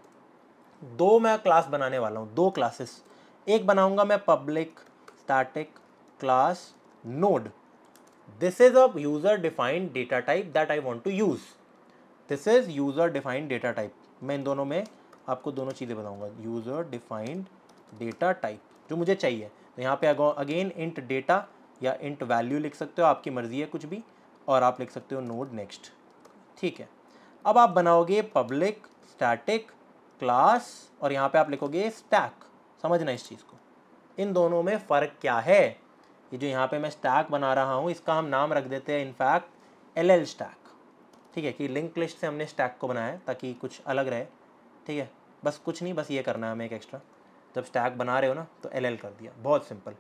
दो मैं क्लास बनाने वाला हूँ दो क्लासेस एक बनाऊँगा मैं public static class node this is a user defined data type that I want to use. This is user defined data type. मैं इन दोनों में आपको दोनों चीज़ें बताऊंगा यूज़र डिफाइंड डेटा टाइप जो मुझे चाहिए तो यहाँ पे अगेन इंट डेटा या इंट वैल्यू लिख सकते हो आपकी मर्ज़ी है कुछ भी और आप लिख सकते हो नोड नेक्स्ट ठीक है अब आप बनाओगे पब्लिक स्टैटिक क्लास और यहाँ पे आप लिखोगे स्टैक समझना इस चीज़ को इन दोनों में फ़र्क क्या है ये जो यहाँ पे मैं स्टैक बना रहा हूँ इसका हम नाम रख देते हैं इनफैक्ट एल एल स्टैक ठीक है कि लिंक लिस्ट से हमने स्टैक को बनाया ताकि कुछ अलग रहे ठीक है बस कुछ नहीं बस ये करना है हमें एक एक्स्ट्रा जब स्टैक बना रहे हो ना तो एल एल कर दिया बहुत सिंपल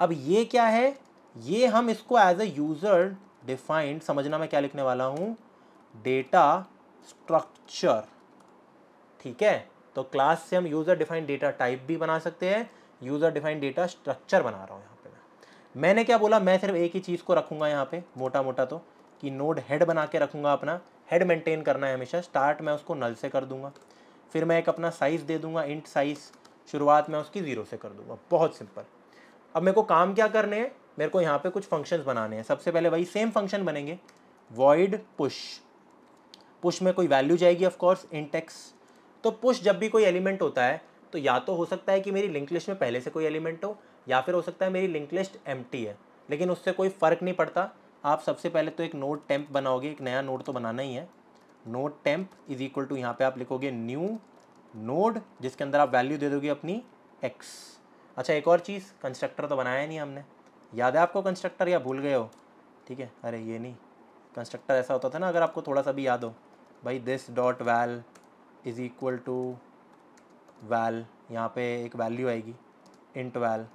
अब ये क्या है ये हम इसको एज अ यूज़र डिफाइंड समझना मैं क्या लिखने वाला हूँ डेटा स्ट्रक्चर ठीक है तो क्लास से हम यूज़र डिफाइंड डेटा टाइप भी बना सकते हैं यूज़र डिफाइंड डेटा स्ट्रक्चर बना रहा हूँ मैंने क्या बोला मैं सिर्फ एक ही चीज़ को रखूँगा यहाँ पे मोटा मोटा तो कि नोड हेड बना के रखूँगा अपना हेड मेंटेन करना है हमेशा स्टार्ट मैं उसको नल से कर दूंगा फिर मैं एक अपना साइज़ दे दूंगा इंट साइज़ शुरुआत मैं उसकी ज़ीरो से कर दूंगा बहुत सिंपल अब मेरे को काम क्या करने हैं मेरे को यहाँ पे कुछ फंक्शंस बनाने हैं सबसे पहले वही सेम फंक्शन बनेंगे वॉइड पुश पुश में कोई वैल्यू जाएगी ऑफकोर्स इंटेक्स तो पुश जब भी कोई एलिमेंट होता है तो या तो हो सकता है कि मेरी लिंक लिस्ट में पहले से कोई एलिमेंट हो या फिर हो सकता है मेरी लिंक लिस्ट एम है लेकिन उससे कोई फ़र्क नहीं पड़ता आप सबसे पहले तो एक नोट टेम्प बनाओगे एक नया नोट तो बनाना ही है node temp is equal to यहाँ पे आप लिखोगे न्यू नोड जिसके अंदर आप वैल्यू दे दोगे अपनी एक्स अच्छा एक और चीज़ कंस्ट्रक्टर तो बनाया नहीं हमने याद है आपको कंस्ट्रक्टर या भूल गए हो ठीक है अरे ये नहीं कंस्ट्रक्टर ऐसा होता था ना अगर आपको थोड़ा सा भी याद हो भाई this dot val is equal to val यहाँ पे एक वैल्यू आएगी इंट वैल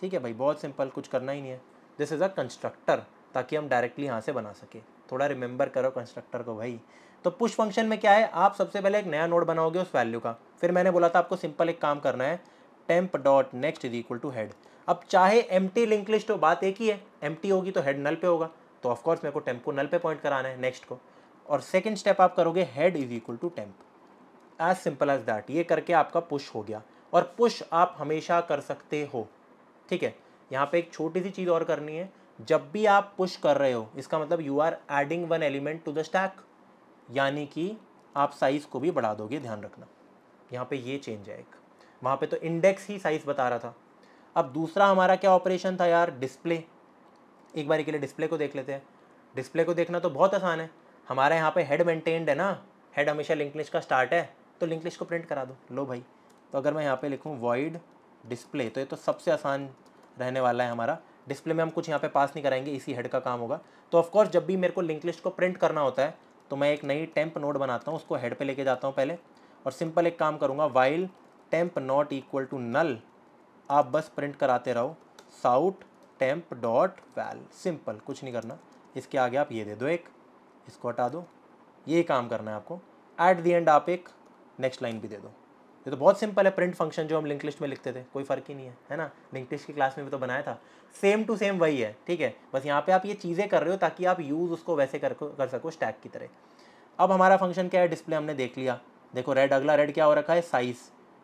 ठीक है भाई बहुत सिंपल कुछ करना ही नहीं है दिस इज़ अ कंस्ट्रक्टर ताकि हम डायरेक्टली यहाँ से बना सके थोड़ा रिमेंबर करो कंस्ट्रक्टर को भाई तो पुश फंक्शन में क्या है आप सबसे पहले एक नया नोड बनाओगे उस वैल्यू का फिर मैंने बोला था आपको सिंपल एक काम करना है temp dot next is equal to head अब चाहे एम टी लिंक लिस्ट हो बात एक ही है एम टी होगी तो हेड नल पे होगा तो ऑफकोर्स मेरे को टेम्प को नल पे पॉइंट कराना है नेक्स्ट को और सेकेंड स्टेप आप करोगे head is equal to temp as simple as that ये करके आपका पुश हो गया और पुश आप हमेशा कर सकते हो ठीक है यहाँ पे एक छोटी सी चीज़ और करनी है जब भी आप पुश कर रहे हो इसका मतलब you are adding one element to the stack यानी कि आप साइज़ को भी बढ़ा दोगे ध्यान रखना यहाँ पे ये चेंज है एक वहाँ पे तो इंडेक्स ही साइज़ बता रहा था अब दूसरा हमारा क्या ऑपरेशन था यार डिस्प्ले एक बार के लिए डिस्प्ले को देख लेते हैं डिस्प्ले को देखना तो बहुत आसान है हमारे यहाँ पे हेड मेंटेन्ड है ना हेड हमेशा लिंकलिश का स्टार्ट है तो लिंकलिश को प्रिंट करा दो लो भाई तो अगर मैं यहाँ पे लिखूँ वॉइड डिस्प्ले तो ये तो सबसे आसान रहने वाला है हमारा डिस्प्ले में हम कुछ यहाँ पे पास नहीं कराएंगे इसी हेड का काम होगा तो ऑफकोर्स जब भी मेरे को लिंक लिस्ट को प्रिंट करना होता है तो मैं एक नई टेम्प नोट बनाता हूँ उसको हेड पे लेके जाता हूँ पहले और सिंपल एक काम करूँगा while temp not equal to null आप बस प्रिंट कराते रहो sout temp dot val simple कुछ नहीं करना इसके आगे आप ये दे दो एक इसको हटा दो ये काम करना है आपको एट दी एंड आप एक नेक्स्ट लाइन भी दे दो ये तो बहुत सिंपल है प्रिंट फंक्शन जो हम लिंक लिस्ट में लिखते थे कोई फ़र्क ही नहीं है है ना लिंक लिस्ट की क्लास में भी तो बनाया था सेम टू सेम वही है ठीक है बस यहाँ पे आप ये चीज़ें कर रहे हो ताकि आप यूज़ उसको वैसे कर कर सको स्टैक की तरह अब हमारा फंक्शन क्या है डिस्प्ले हमने देख लिया देखो रेड अगला रेड क्या हो रखा है साइज़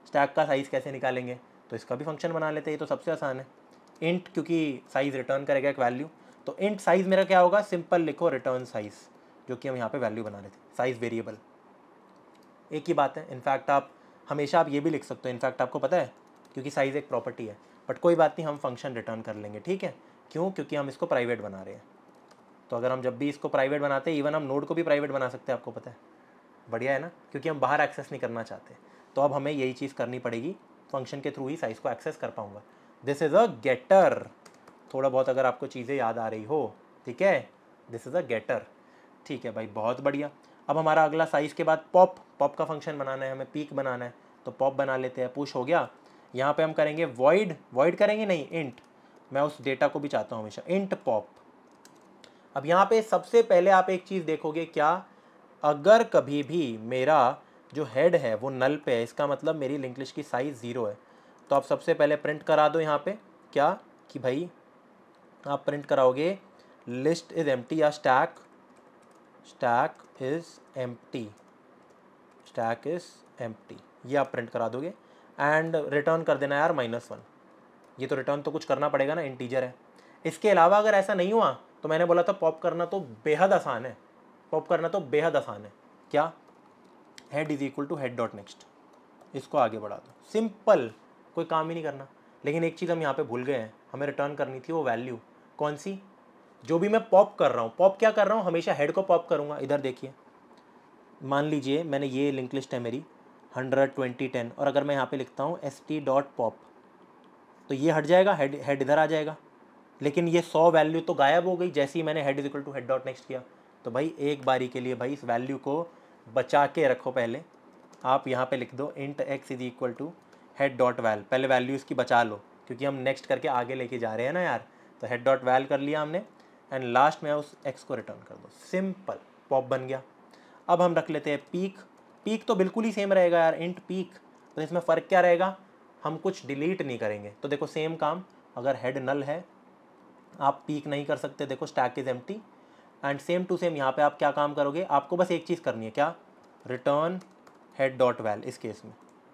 स्टैक का साइज़ कैसे निकालेंगे तो इसका भी फंक्शन बना लेते हैं ये तो सबसे आसान है इंट क्योंकि साइज़ रिटर्न करेगा एक वैल्यू तो इंट साइज़ मेरा क्या होगा सिंपल लिखो रिटर्न साइज़ जो कि हम यहाँ पे वैल्यू बना रहे थे साइज़ वेरिएबल एक ही बात है इनफैक्ट आप हमेशा आप ये भी लिख सकते हो इनफैक्ट आपको पता है क्योंकि साइज़ एक प्रॉपर्टी है बट कोई बात नहीं हम फंक्शन रिटर्न कर लेंगे ठीक है क्यों क्योंकि हम इसको प्राइवेट बना रहे हैं तो अगर हम जब भी इसको प्राइवेट बनाते हैं इवन हम नोड को भी प्राइवेट बना सकते हैं आपको पता है बढ़िया है ना क्योंकि हम बाहर एक्सेस नहीं करना चाहते तो अब हमें यही चीज़ करनी पड़ेगी फंक्शन के थ्रू ही साइज़ को एक्सेस कर पाऊँगा दिस इज़ अ गेटर थोड़ा बहुत अगर आपको चीज़ें याद आ रही हो ठीक है दिस इज़ अ गेटर ठीक है भाई बहुत बढ़िया अब हमारा अगला साइज़ के बाद पॉप पॉप का फंक्शन बनाना है हमें पीक बनाना है तो पॉप बना लेते हैं पुश हो गया यहाँ पे हम करेंगे वॉइड वॉइड करेंगे नहीं इंट मैं उस डेटा को भी चाहता हूँ हमेशा इंट पॉप अब यहाँ पे सबसे पहले आप एक चीज़ देखोगे क्या अगर कभी भी मेरा जो हेड है वो नल पे है इसका मतलब मेरी लिंकलिश की साइज़ ज़ीरो है तो आप सबसे पहले प्रिंट करा दो यहाँ पे क्या कि भाई आप प्रिंट कराओगे लिस्ट इज़ एम या stack stack is M stack is M ये आप प्रिंट करा दोगे एंड रिटर्न कर देना यार माइनस वन ये तो रिटर्न तो कुछ करना पड़ेगा ना इंटीजर है इसके अलावा अगर ऐसा नहीं हुआ तो मैंने बोला था पॉप करना तो बेहद आसान है पॉप करना तो बेहद आसान है क्या head is equal to head dot next इसको आगे बढ़ा दो सिंपल कोई काम ही नहीं करना लेकिन एक चीज़ हम यहाँ पे भूल गए हैं हमें रिटर्न करनी थी वो वैल्यू कौन सी जो भी मैं पॉप कर रहा हूँ पॉप क्या कर रहा हूँ हमेशा हेड को पॉप करूँगा इधर देखिए मान लीजिए मैंने ये लिंक लिस्ट है मेरी हंड्रेड ट्वेंटी टेन और अगर मैं यहाँ पे लिखता हूँ एस टी डॉट पॉप तो ये हट जाएगा हेड हेड इधर आ जाएगा लेकिन ये सौ वैल्यू तो गायब हो गई जैसे ही मैंने head is equal to head dot next किया तो भाई एक बारी के लिए भाई इस वैल्यू को बचा के रखो पहले आप यहाँ पर लिख दो int X is equal to head dot val पहले वैल्यू इसकी बचा लो क्योंकि हम नेक्स्ट करके आगे लेके जा रहे हैं ना यार तो हेड डॉट वैल कर लिया हमने एंड लास्ट में उस एक्स को रिटर्न कर दो सिंपल पॉप बन गया अब हम रख लेते हैं पीक पीक तो बिल्कुल ही सेम रहेगा यार इंट पीक तो इसमें फ़र्क क्या रहेगा हम कुछ डिलीट नहीं करेंगे तो देखो सेम काम अगर हेड नल है आप पीक नहीं कर सकते देखो stack is empty and same to same यहाँ पे आप क्या काम करोगे आपको बस एक चीज़ करनी है क्या रिटर्न हेड डॉट वैल इस केस में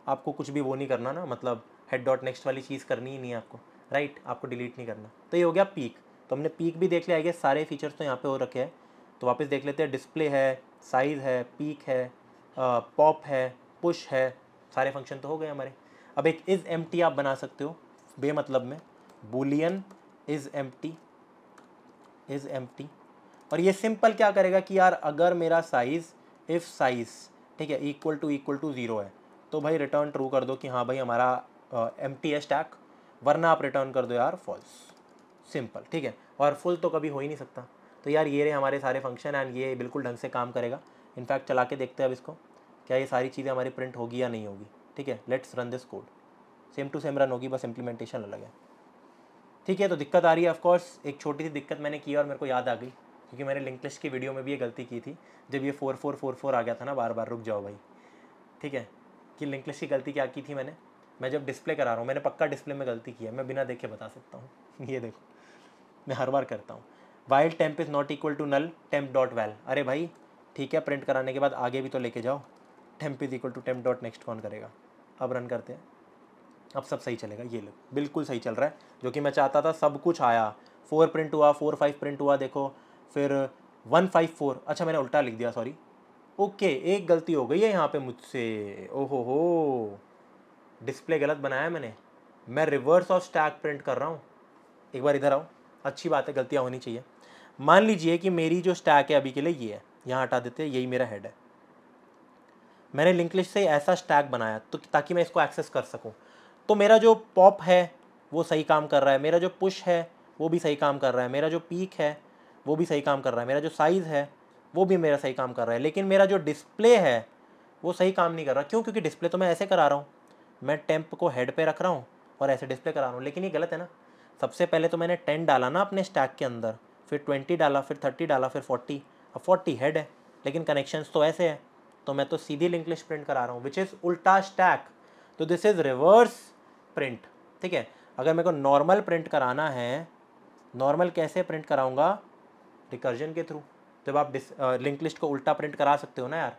आपको कुछ भी वो नहीं करना ना मतलब हेड डॉट नेक्स्ट वाली चीज़ करनी ही नहीं है आपको राइट right? आपको डिलीट नहीं करना तो ये हो गया पीक तो हमने पीक भी देख लिया है सारे फीचर्स तो यहाँ पे हो रखे हैं तो वापस देख लेते हैं डिस्प्ले है साइज़ है पीक है पॉप है पुश है सारे फंक्शन तो हो गए हमारे अब एक इज़ एम आप बना सकते हो बेमतलब में boolean is M is M और ये सिंपल क्या करेगा कि यार अगर मेरा साइज़ इफ़ साइज़ ठीक है equal to equal to zero है तो भाई रिटर्न ट्रू कर दो कि हाँ भाई हमारा एम टी है स्टैक वरना आप रिटर्न कर दो यार फॉल्स सिंपल ठीक है और फुल तो कभी हो ही नहीं सकता तो यार ये रहे हमारे सारे फंक्शन एंड ये बिल्कुल ढंग से काम करेगा इनफैक्ट चला के देखते हैं अब इसको क्या ये सारी चीज़ें हमारी प्रिंट होगी या नहीं होगी ठीक है let's run this code same to same run होगी बस इम्प्लीमेंटेशन अलग है ठीक है तो दिक्कत आ रही है ऑफकोर्स एक छोटी सी दिक्कत मैंने की और मेरे को याद आ गई क्योंकि मैंने लिंक लिस्ट की वीडियो में भी ये गलती की थी जब ये फोर फोर फोर फोर आ गया था ना बार बार रुक जाओ भाई ठीक है कि लिंक लिस्ट की गलती क्या की थी मैंने मैं जब डिस्प्ले करा रहा हूँ मैंने पक्का डिस्प्ले में गलती की है मैं बिना देखे बता सकता हूँ ये देखो मैं हर बार करता हूँ while temp is not equal to null temp dot val अरे भाई ठीक है प्रिंट कराने के बाद आगे भी तो लेके जाओ temp is equal to temp dot next कौन करेगा अब रन करते हैं अब सब सही चलेगा ये लोग बिल्कुल सही चल रहा है जो कि मैं चाहता था सब कुछ आया फोर प्रिंट हुआ फोर फाइव प्रिंट हुआ देखो फिर वन फाइव फोर अच्छा मैंने उल्टा लिख दिया सॉरी ओके एक गलती हो गई है यहाँ पे मुझसे ओहो हो डिस्प्ले गलत बनाया मैंने मैं रिवर्स ऑफ स्टैक प्रिंट कर रहा हूँ एक बार इधर आओ अच्छी बात है गलतियाँ होनी चाहिए मान लीजिए कि मेरी जो स्टैक है अभी के लिए ये है यहाँ हटा देते हैं यही मेरा हेड है मैंने लिंकलिस्ट से ऐसा स्टैक बनाया तो ताकि मैं इसको एक्सेस कर सकूँ तो मेरा जो पॉप है वो सही काम कर रहा है मेरा जो पुश है वो भी सही काम कर रहा है मेरा जो पीक है वो भी सही काम कर रहा है मेरा जो साइज़ है वो भी मेरा सही काम कर रहा है लेकिन मेरा जो डिस्प्ले है वो सही काम नहीं कर रहा क्यों क्योंकि डिस्प्ले तो मैं ऐसे करा रहा हूँ मैं टेम्प को हेड पे रख रहा हूँ और ऐसे डिस्प्ले करा रहा हूँ लेकिन ये गलत है ना सबसे पहले तो मैंने टेन डाला ना अपने स्टैक के अंदर फिर ट्वेंटी डाला फिर थर्टी डाला फिर फोर्टी अब फोर्टी हेड है लेकिन कनेक्शंस तो ऐसे हैं तो मैं तो सीधी लिंक लिस्ट प्रिंट करा रहा हूँ विच इज़ उल्टा स्टैक तो दिस इज़ रिवर्स प्रिंट ठीक है अगर मेरे को नॉर्मल प्रिंट कराना है नॉर्मल कैसे प्रिंट कराऊंगा रिकर्जन के थ्रू जब आप डिस लिंक लिस्ट को उल्टा प्रिंट करा सकते हो ना यार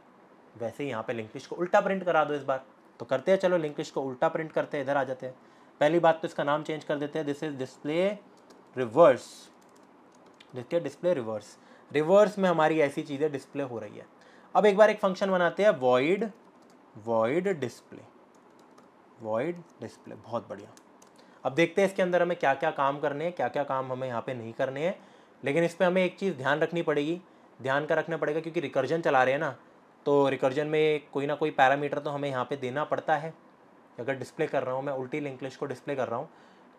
वैसे ही यहाँ पे लिंक लिस्ट को उल्टा प्रिंट करा दो इस बार तो करते हैं चलो लिंक लिस्ट को उल्टा प्रिंट करते हैं इधर आ जाते हैं पहली बात तो इसका नाम चेंज कर देते हैं दिस इज डिस्प्ले रिवर्स देखते हैं डिस्प्ले रिवर्स रिवर्स में हमारी ऐसी चीज़ें डिस्प्ले हो रही है अब एक बार एक फंक्शन बनाते हैं void void display void display बहुत बढ़िया अब देखते हैं इसके अंदर हमें क्या क्या काम करने हैं क्या क्या काम हमें यहाँ पे नहीं करने हैं लेकिन इस पर हमें एक चीज़ ध्यान रखनी पड़ेगी ध्यान का रखना पड़ेगा क्योंकि रिकर्जन चला रहे हैं ना तो रिकर्जन में कोई ना कोई पैरामीटर तो हमें यहाँ पे देना पड़ता है अगर डिस्प्ले कर रहा हूँ मैं उल्टी लिंक लिस्ट को डिस्प्ले कर रहा हूँ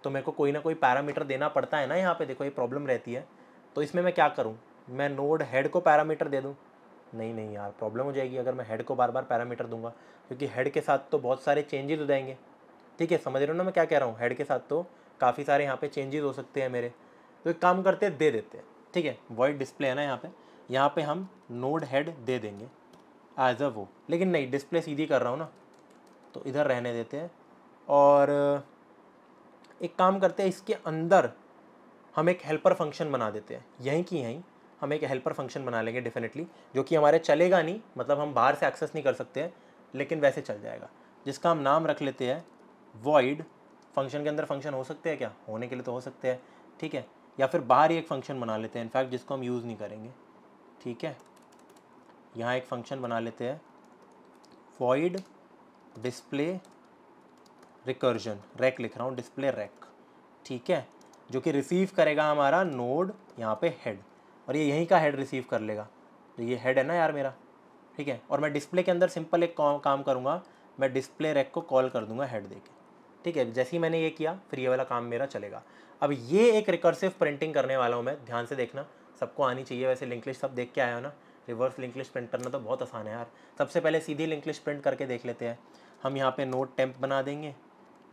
तो मेरे को कोई ना कोई पैरामीटर देना पड़ता है ना यहाँ पे देखो ये प्रॉब्लम रहती है तो इसमें मैं क्या करूँ मैं नोड हेड को पैरामीटर दे दूँ नहीं नहीं यार प्रॉब्लम हो जाएगी अगर मैं हेड को बार बार पैरामीटर दूंगा क्योंकि हेड के साथ तो बहुत सारे चेंजेस हो जाएंगे ठीक है समझ रहे हो ना मैं क्या कह रहा हूँ हेड के साथ तो काफ़ी सारे यहाँ पे चेंजेस हो सकते हैं मेरे तो एक काम करते हैं दे देते हैं ठीक है वर्ड डिस्प्ले है ना यहाँ पे यहाँ पे हम नोड हेड दे देंगे एज अ वो लेकिन नहीं डिस्प्ले सीधी कर रहा हूँ ना तो इधर रहने देते हैं और एक काम करते हैं इसके अंदर हम एक हेल्पर फंक्शन बना देते हैं यहीं की यहीं हम एक हेल्पर फंक्शन बना लेंगे डेफिनेटली जो कि हमारे चलेगा नहीं मतलब हम बाहर से एक्सेस नहीं कर सकते हैं लेकिन वैसे चल जाएगा जिसका हम नाम रख लेते हैं वॉइड फंक्शन के अंदर फंक्शन हो सकते हैं क्या होने के लिए तो हो सकते हैं ठीक है या फिर बाहर ही एक फंक्शन बना लेते हैं इनफैक्ट जिसको हम यूज़ नहीं करेंगे ठीक है यहाँ एक फंक्शन बना लेते हैं वॉइड डिस्प्ले रिकर्जन रैक लिख रहा हूँ डिस्प्ले रैक ठीक है जो कि रिसीव करेगा हमारा नोड यहाँ पे हेड और ये यहीं का हेड रिसीव कर लेगा तो ये हेड है ना यार मेरा ठीक है और मैं डिस्प्ले के अंदर सिंपल एक काम करूँगा मैं डिस्प्ले रैक को कॉल कर दूंगा हेड दे के ठीक है जैसे ही मैंने ये किया फिर ये वाला काम मेरा चलेगा अब ये एक रिकर्सिव प्रिंटिंग करने वाला हूँ मैं ध्यान से देखना सबको आनी चाहिए वैसे लिंकलिश सब देख के आया हो ना रिवर्स लिंकलिश प्रिंट करना तो बहुत आसान है यार सबसे पहले सीधी लिंकलिश प्रिंट करके देख लेते हैं हम यहाँ पे नोट टेम्प बना देंगे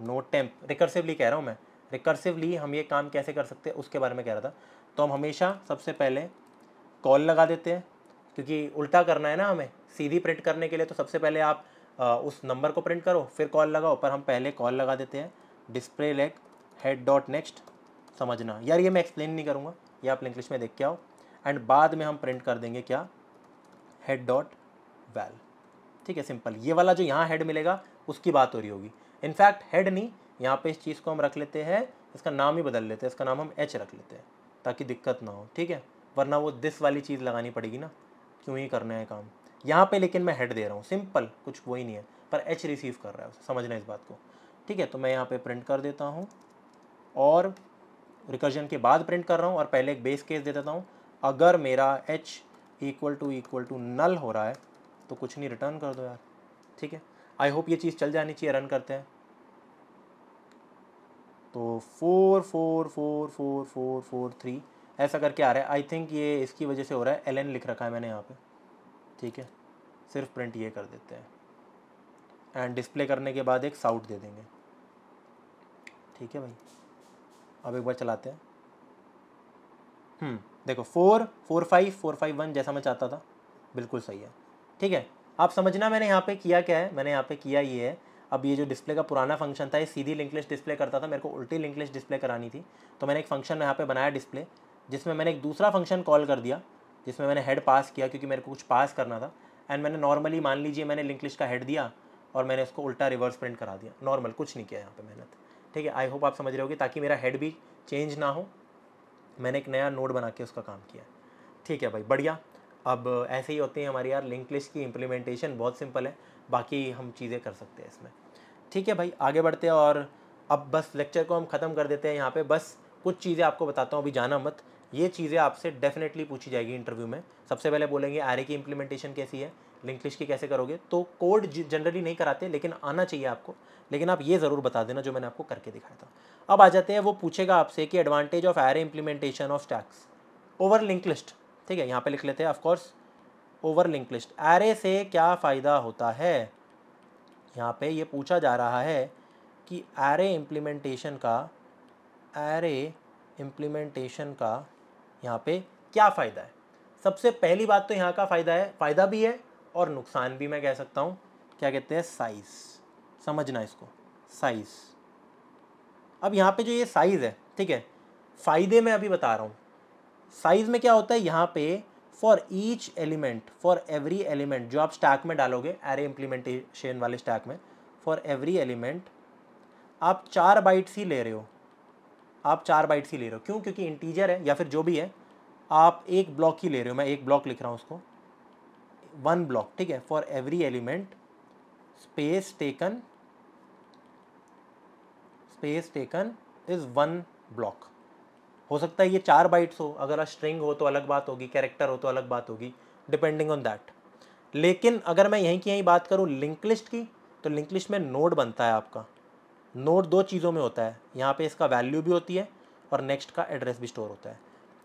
नोट टेम्प रिकर्सिवली कह रहा हूँ मैं रिकर्सिवली हम ये काम कैसे कर सकते हैं उसके बारे में कह रहा था तो हम हमेशा सबसे पहले कॉल लगा देते हैं क्योंकि उल्टा करना है ना हमें सीधी प्रिंट करने के लिए तो सबसे पहले आप आ, उस नंबर को प्रिंट करो फिर कॉल लगाओ पर हम पहले कॉल लगा देते हैं display leg head dot next समझना यार ये मैं एक्सप्लेन नहीं करूँगा ये आप इंग्लिश में देख के आओ एंड बाद में हम प्रिंट कर देंगे क्या हेड डॉट वैल ठीक है सिंपल ये वाला जो यहाँ हेड मिलेगा उसकी बात हो रही होगी इनफैक्ट हेड नहीं यहाँ पे इस चीज़ को हम रख लेते हैं इसका नाम ही बदल लेते हैं इसका नाम हम एच रख लेते हैं ताकि दिक्कत ना हो ठीक है वरना वो दिस वाली चीज़ लगानी पड़ेगी ना क्यों ही करना है काम यहाँ पे लेकिन मैं हेड दे रहा हूँ सिंपल कुछ वही नहीं है पर एच रिसीव कर रहा है उसे समझना इस बात को ठीक है तो मैं यहाँ पे प्रिंट कर देता हूँ और रिकर्जन के बाद प्रिंट कर रहा हूँ और पहले एक बेस केस दे देता हूँ अगर मेरा H equal to equal to null हो रहा है तो कुछ नहीं रिटर्न कर दो यार ठीक है आई होप ये चीज़ चल जानी चाहिए रन करते हैं तो four four four four four four three ऐसा करके आ रहा है आई थिंक ये इसकी वजह से हो रहा है एल एन लिख रखा है मैंने यहाँ पे ठीक है सिर्फ प्रिंट ये कर देते हैं एंड डिस्प्ले करने के बाद एक साउट दे देंगे ठीक है भाई अब एक बार चलाते हैं हम्म देखो four four five four five one जैसा मैं चाहता था बिल्कुल सही है ठीक है आप समझना मैंने यहाँ पे किया क्या है मैंने यहाँ पे किया ये है अब ये जो डिस्प्ले का पुराना फंक्शन था ये सीधी लिंकलेस डिस्प्ले करता था मेरे को उल्टी लिंकलेस डिस्प्ले करानी थी तो मैंने एक फंक्शन यहाँ पे बनाया डिस्प्ले जिसमें मैंने एक दूसरा फंक्शन कॉल कर दिया जिसमें मैंने हेड पास किया क्योंकि मेरे को कुछ पास करना था एंड मैंने नॉर्मली मान लीजिए मैंने लिंकलिश का हेड दिया और मैंने उसको उल्टा रिवर्स प्रिंट करा दिया नॉर्मल कुछ नहीं किया यहाँ पर मेहनत ठीक है आई होप आप समझ रहे होगे ताकि मेरा हेड भी चेंज ना हो मैंने एक नया नोट बना के उसका काम किया ठीक है भाई बढ़िया अब ऐसे ही होते हैं हमारी यार लिंक लिस्ट की इम्प्लीमेंटेशन बहुत सिंपल है बाकी हम चीज़ें कर सकते हैं इसमें ठीक है भाई आगे बढ़ते हैं और अब बस लेक्चर को हम ख़त्म कर देते हैं यहाँ पे बस कुछ चीज़ें आपको बताता हूँ अभी जाना मत ये चीज़ें आपसे डेफिनेटली पूछी जाएगी इंटरव्यू में सबसे पहले बोलेंगे आर की इम्प्लीमेंटेशन कैसी है लिंक लिस्ट की कैसे करोगे तो कोड जनरली नहीं कराते लेकिन आना चाहिए आपको लेकिन आप ये ज़रूर बता देना जो मैंने आपको करके दिखाया था अब आ जाते हैं वो पूछेगा आपसे कि advantage of our implementation of stacks over link list ठीक है यहाँ पे लिख लेते हैं of course over link list array से क्या फ़ायदा होता है यहाँ पे ये पूछा जा रहा है कि एरे इम्प्लीमेंटेशन का एरे इम्प्लीमेंटेशन का यहाँ पे क्या फ़ायदा है सबसे पहली बात तो यहाँ का फ़ायदा है फ़ायदा भी है और नुकसान भी मैं कह सकता हूँ क्या कहते हैं साइज़ समझना इसको साइज़ अब यहाँ पे जो ये साइज़ है ठीक है फ़ायदे मैं अभी बता रहा हूँ साइज़ में क्या होता है यहाँ पे for each element for every element जो आप स्टैक में डालोगे एरे इम्प्लीमेंटेशन वाले स्टैक में फॉर एवरी एलिमेंट आप चार बाइट्स ही ले रहे हो आप चार बाइट्स ही ले रहे हो क्यों क्योंकि इंटीजर है या फिर जो भी है आप एक ब्लॉक ही ले रहे हो मैं एक ब्लॉक लिख रहा हूँ उसको वन ब्लॉक ठीक है for every element space taken space taken is one block हो सकता है ये चार बाइट्स हो अगर स्ट्रिंग हो तो अलग बात होगी कैरेक्टर हो तो अलग बात होगी डिपेंडिंग ऑन दैट लेकिन अगर मैं यहीं की यहीं बात करूँ लिंक लिस्ट की तो लिंक लिस्ट में नोड बनता है आपका नोड दो चीज़ों में होता है यहाँ पे इसका वैल्यू भी होती है और नेक्स्ट का एड्रेस भी स्टोर होता है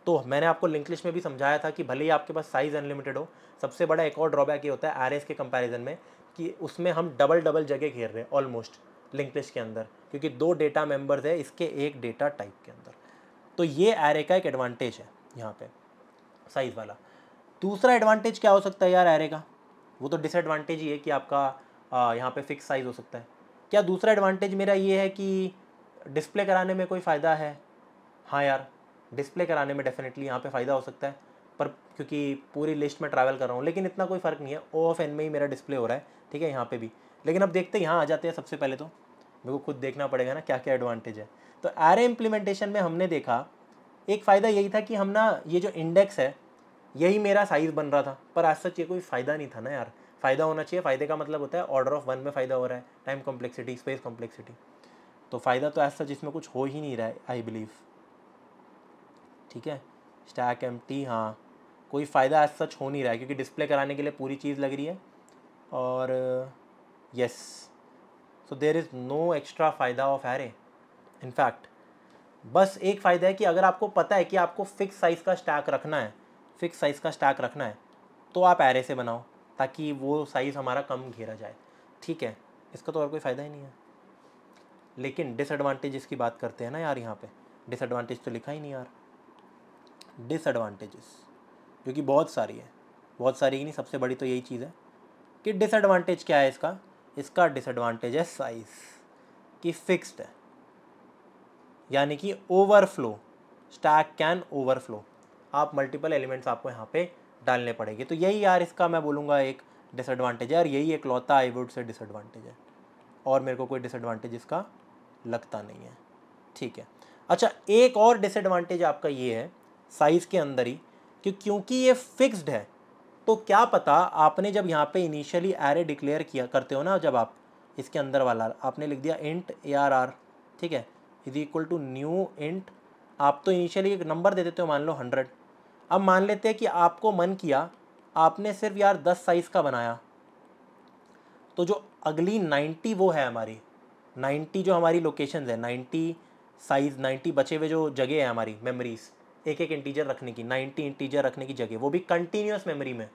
तो मैंने आपको लिंक लिस्ट में भी समझाया था कि भले ही आपके पास साइज़ अनलिमिटेड हो सबसे बड़ा एक और ड्रॉबैक ये होता है आर के कंपैरिजन में कि उसमें हम डबल डबल जगह घेर रहे हैं ऑलमोस्ट लिंक लिस्ट के अंदर क्योंकि दो डेटा मेंबर्स है इसके एक डेटा टाइप के अंदर तो ये एरे का एक एडवांटेज है यहाँ पे साइज़ वाला दूसरा एडवांटेज क्या हो सकता है यार एरे का वो तो डिसएडवांटेज ही है कि आपका आ, यहाँ पे फिक्स साइज़ हो सकता है क्या दूसरा एडवांटेज मेरा ये है कि डिस्प्ले कराने में कोई फ़ायदा है हाँ यार डिस्प्ले कराने में डेफिनेटली यहाँ पे फ़ायदा हो सकता है पर क्योंकि पूरी लिस्ट में ट्रैवल कर रहा हूँ लेकिन इतना कोई फ़र्क नहीं है ओ ऑफ एन में ही मेरा डिस्प्ले हो रहा है ठीक है यहाँ पे भी लेकिन अब देखते हैं यहाँ आ जाते हैं सबसे पहले तो मेरे को खुद देखना पड़ेगा ना क्या क्या एडवांटेज है तो एरे इम्प्लीमेंटेशन में हमने देखा एक फ़ायदा यही था कि हम ना ये जो इंडेक्स है यही मेरा साइज़ बन रहा था पर आज सच ये कोई फ़ायदा नहीं था ना यार फ़ायदा होना चाहिए फ़ायदे का मतलब होता है ऑर्डर ऑफ वन में फ़ायदा हो रहा है टाइम कॉम्प्लेक्सिटी स्पेस कॉम्प्लेक्सिटी तो फ़ायदा तो ऐसा जिसमें कुछ हो ही नहीं रहा है आई बिलीव ठीक है स्टैक एम टी हाँ कोई फ़ायदा ऐसा सच हो नहीं रहा है क्योंकि डिस्प्ले कराने के लिए पूरी चीज़ लग रही है और yes so there is no extra फ़ायदा ऑफ एरे इनफैक्ट बस एक फ़ायदा है कि अगर आपको पता है कि आपको फ़िक्स साइज़ का स्टैक रखना है फ़िक्स साइज़ का स्टैक रखना है तो आप एरे से बनाओ ताकि वो साइज़ हमारा कम घेरा जाए ठीक है इसका तो और कोई फ़ायदा ही नहीं है लेकिन डिसएडवांटेज की बात करते हैं ना यार यहाँ पे डिसएडवांटेज तो लिखा ही नहीं यार डिसएडवांटेजेस जो कि बहुत सारी है बहुत सारी ही नहीं सबसे बड़ी तो यही चीज़ है कि डिसएडवांटेज क्या है इसका इसका डिसएडवांटेज है साइज़ कि फ़िक्स्ड है यानी कि ओवरफ्लो स्टैक कैन ओवरफ्लो आप मल्टीपल एलिमेंट्स आपको यहाँ पे डालने पड़ेंगे तो यही यार इसका मैं बोलूँगा एक डिसएडवांटेज है और यही एक लौता आई वुड से डिसएडवांटेज है और मेरे को कोई डिसएडवांटेज इसका लगता नहीं है ठीक है अच्छा एक और डिसएडवांटेज आपका ये है साइज़ के अंदर ही कि क्योंकि ये फिक्स्ड है तो क्या पता आपने जब यहाँ पे इनिशियली एरे डिक्लेयर किया करते हो ना जब आप इसके अंदर वाला आपने लिख दिया इंट ए आर आर ठीक है is equal to new int आप तो इनिशियली एक नंबर दे देते हो मान लो हंड्रेड अब मान लेते हैं कि आपको मन किया आपने सिर्फ यार दस साइज़ का बनाया तो जो अगली नाइन्टी वो है हमारी नाइन्टी जो हमारी लोकेशन है नाइन्टी साइज़ नाइन्टी बचे हुए जो जगह है हमारी मेमरीज एक एक इंटीजर रखने की नाइन्टी इंटीजर रखने की जगह वो भी कंटिन्यूस मेमोरी में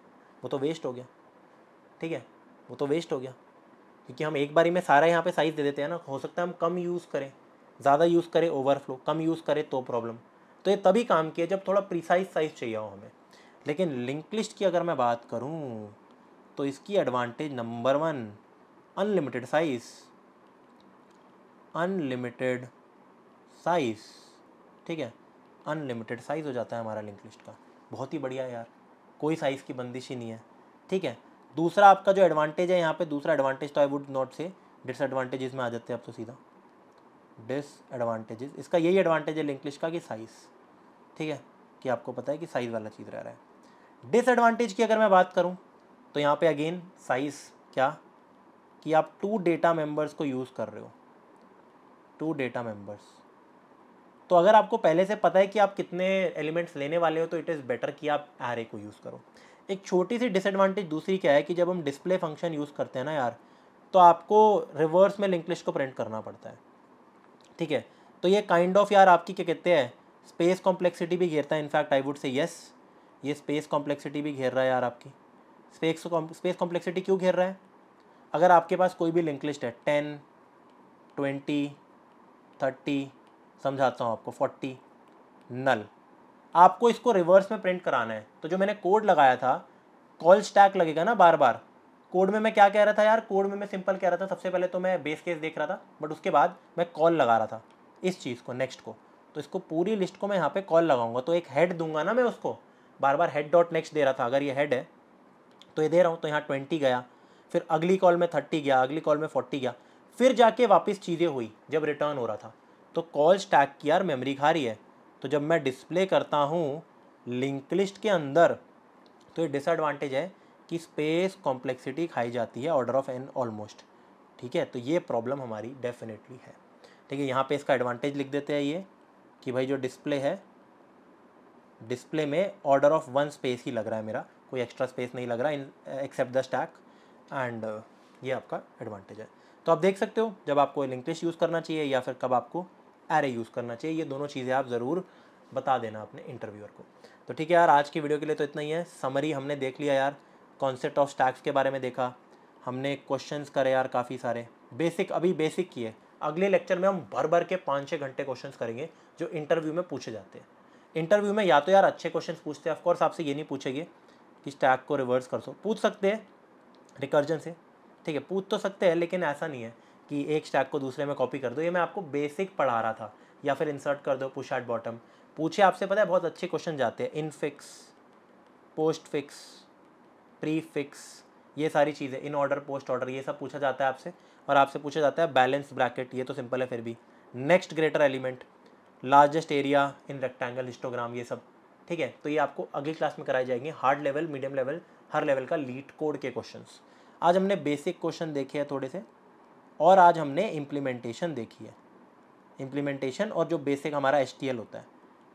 वो तो वेस्ट हो गया ठीक है वो तो वेस्ट हो गया क्योंकि हम एक बारी में सारा यहाँ पे साइज़ दे देते हैं ना हो सकता है हम कम यूज़ करें ज़्यादा यूज़ करें ओवरफ्लो कम यूज़ करें तो प्रॉब्लम तो ये तभी काम किया जब थोड़ा प्रिसाइज साइज चाहिए हो हमें लेकिन लिंक लिस्ट की अगर मैं बात करूँ तो इसकी advantage number one unlimited size unlimited size ठीक है अनलिमिटेड साइज़ हो जाता है हमारा लिंक लिस्ट का बहुत ही बढ़िया यार कोई साइज़ की बंदिश ही नहीं है ठीक है दूसरा आपका जो एडवांटेज है यहाँ पे दूसरा एडवांटेज तो I would not say disadvantage में आ जाते हैं आप तो सीधा डिसएडवांटेजेस इसका यही एडवांटेज है लिंकलिश का कि साइज़ ठीक है कि आपको पता है कि साइज़ वाला चीज़ रह रहा है डिसएडवांटेज की अगर मैं बात करूँ तो यहाँ पे अगेन साइज़ क्या कि आप टू डेटा मेंबर्स को यूज़ कर रहे हो टू डेटा मेंबर्स तो अगर आपको पहले से पता है कि आप कितने एलिमेंट्स लेने वाले हो तो इट इज़ बेटर कि आप एरे को यूज़ करो एक छोटी सी डिसएडवांटेज दूसरी क्या है कि जब हम डिस्प्ले फंक्शन यूज़ करते हैं ना यार तो आपको रिवर्स में लिंकलिश को प्रिंट करना पड़ता है ठीक है तो ये काइंड kind ऑफ of यार आपकी क्या कहते हैं स्पेस कॉम्प्लेक्सिटी भी घेरता है in fact I would say yes ये स्पेस कॉम्प्लेक्सिटी भी घेर रहा है यार आपकी स्पेस स्पेस कॉम्प्लेक्सिटी क्यों घेर रहा है अगर आपके पास कोई भी लिंक लिस्ट है टेन ट्वेंटी थर्टी समझाता हूँ आपको फोर्टी नल आपको इसको रिवर्स में प्रिंट कराना है तो जो मैंने कोड लगाया था कॉल स्टैक लगेगा ना बार बार कोड में मैं क्या कह रहा था यार कोड में मैं सिंपल कह रहा था सबसे पहले तो मैं बेस केस देख रहा था बट उसके बाद मैं कॉल लगा रहा था इस चीज़ को नेक्स्ट को तो इसको पूरी लिस्ट को मैं यहाँ पे कॉल लगाऊंगा तो एक हेड दूंगा ना मैं उसको बार बार हेड डॉट नेक्स्ट दे रहा था अगर ये हेड है तो ये दे रहा हूँ तो यहाँ ट्वेंटी गया फिर अगली कॉल में थर्टी गया अगली कॉल में फोर्टी गया फिर जाके वापस चीज़ें हुई जब रिटर्न हो रहा था तो कॉल स्टैक की यार मेमरी खा रही है तो जब मैं डिस्प्ले करता हूँ लिंक लिस्ट के अंदर तो ये डिसएडवांटेज है कि स्पेस कॉम्प्लेक्सिटी खाई जाती है ऑर्डर ऑफ एन ऑलमोस्ट ठीक है तो ये प्रॉब्लम हमारी डेफिनेटली है ठीक है यहाँ पे इसका एडवांटेज लिख देते हैं ये कि भाई जो डिस्प्ले है डिस्प्ले में ऑर्डर ऑफ वन स्पेस ही लग रहा है मेरा कोई एक्स्ट्रा स्पेस नहीं लग रहा in except the stack and ये आपका एडवांटेज है तो आप देख सकते हो जब आपको लिंक लिस्ट यूज़ करना चाहिए या फिर कब आपको एरे यूज़ करना चाहिए ये दोनों चीज़ें आप ज़रूर बता देना अपने इंटरव्यूअर को तो ठीक है यार आज की वीडियो के लिए तो इतना ही है समरी हमने देख लिया यार कॉन्सेप्ट ऑफ स्टैक्स के बारे में देखा हमने क्वेश्चन करे यार काफ़ी सारे बेसिक अभी बेसिक किए अगले लेक्चर में हम भर भर के पाँच छः घंटे क्वेश्चंस करेंगे जो इंटरव्यू में पूछे जाते हैं इंटरव्यू में या तो यार अच्छे क्वेश्चन पूछते हैं ऑफकोर्स आपसे ये नहीं पूछेंगे कि स्टैक को रिवर्स कर सो पूछ सकते हैं रिकर्जन से ठीक है पूछ तो सकते हैं लेकिन ऐसा नहीं है कि एक स्टैक को दूसरे में कॉपी कर दो ये मैं आपको बेसिक पढ़ा रहा था या फिर इंसर्ट कर दो पुश एट बॉटम पूछे आपसे पता है बहुत अच्छे क्वेश्चन जाते हैं इनफिक्स पोस्ट फिक्स प्रीफिक्स ये सारी चीज़ें इन ऑर्डर पोस्ट ऑर्डर ये सब पूछा जाता है आपसे और आपसे पूछा जाता है बैलेंस ब्रैकेट ये तो सिंपल है फिर भी next greater element largest area in rectangle histogram ये सब ठीक है तो ये आपको अगली क्लास में कराई जाएंगे हार्ड लेवल मीडियम लेवल हर लेवल का लीड कोड के क्वेश्चन आज हमने बेसिक क्वेश्चन देखे हैं थोड़े से और आज हमने इम्प्लीमेंटेशन देखी है इम्प्लीमेंटेशन और जो बेसिक हमारा एस होता है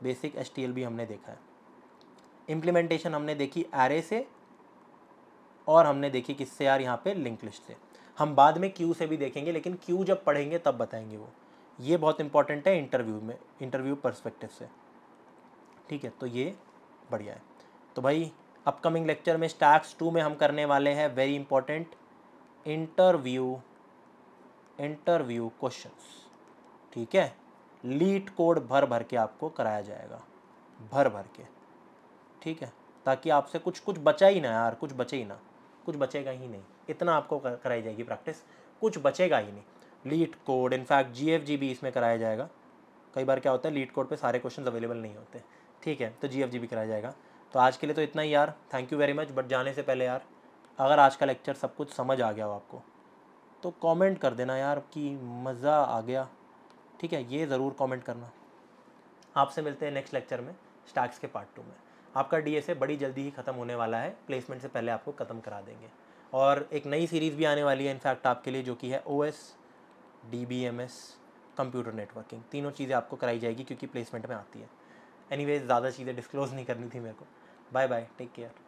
बेसिक एस भी हमने देखा है इम्प्लीमेंटेशन हमने देखी एरे से और हमने देखी किससे यार यहाँ पे लिंक लिस्ट से हम बाद में क्यू से भी देखेंगे लेकिन क्यू जब पढ़ेंगे तब बताएंगे वो ये बहुत इंपॉर्टेंट है इंटरव्यू में इंटरव्यू परस्पेक्टिव से ठीक है तो ये बढ़िया है तो भाई अपकमिंग लेक्चर में स्टैक्स टू में हम करने वाले हैं very important interview interview question ठीक है लीट कोड भर भर के आपको कराया जाएगा भर भर के ठीक है ताकि आपसे कुछ कुछ बचा ही ना यार कुछ बचे ही ना कुछ बचेगा ही नहीं इतना आपको कराई जाएगी प्रैक्टिस कुछ बचेगा ही नहीं leet code in fact G F G भी इसमें कराया जाएगा कई बार क्या होता है लीड कोड पे सारे क्वेश्चन अवेलेबल नहीं होते ठीक है तो जी एफ जी भी कराया जाएगा तो आज के लिए तो इतना ही यार thank you very much but जाने से पहले यार अगर आज का लेक्चर सब कुछ समझ आ गया हो आपको तो कमेंट कर देना यार कि मज़ा आ गया ठीक है ये ज़रूर कमेंट करना आपसे मिलते हैं नेक्स्ट लेक्चर में स्टैक्स के पार्ट टू में आपका डी बड़ी जल्दी ही ख़त्म होने वाला है प्लेसमेंट से पहले आपको ख़त्म करा देंगे और एक नई सीरीज़ भी आने वाली है इनफैक्ट आपके लिए जो कि है O S D B M S computer networking तीनों चीज़ें आपको कराई जाएगी क्योंकि प्लेसमेंट में आती है एनी ज़्यादा चीज़ें डिस्क्लोज़ नहीं करनी थी मेरे को बाय बाय टेक केयर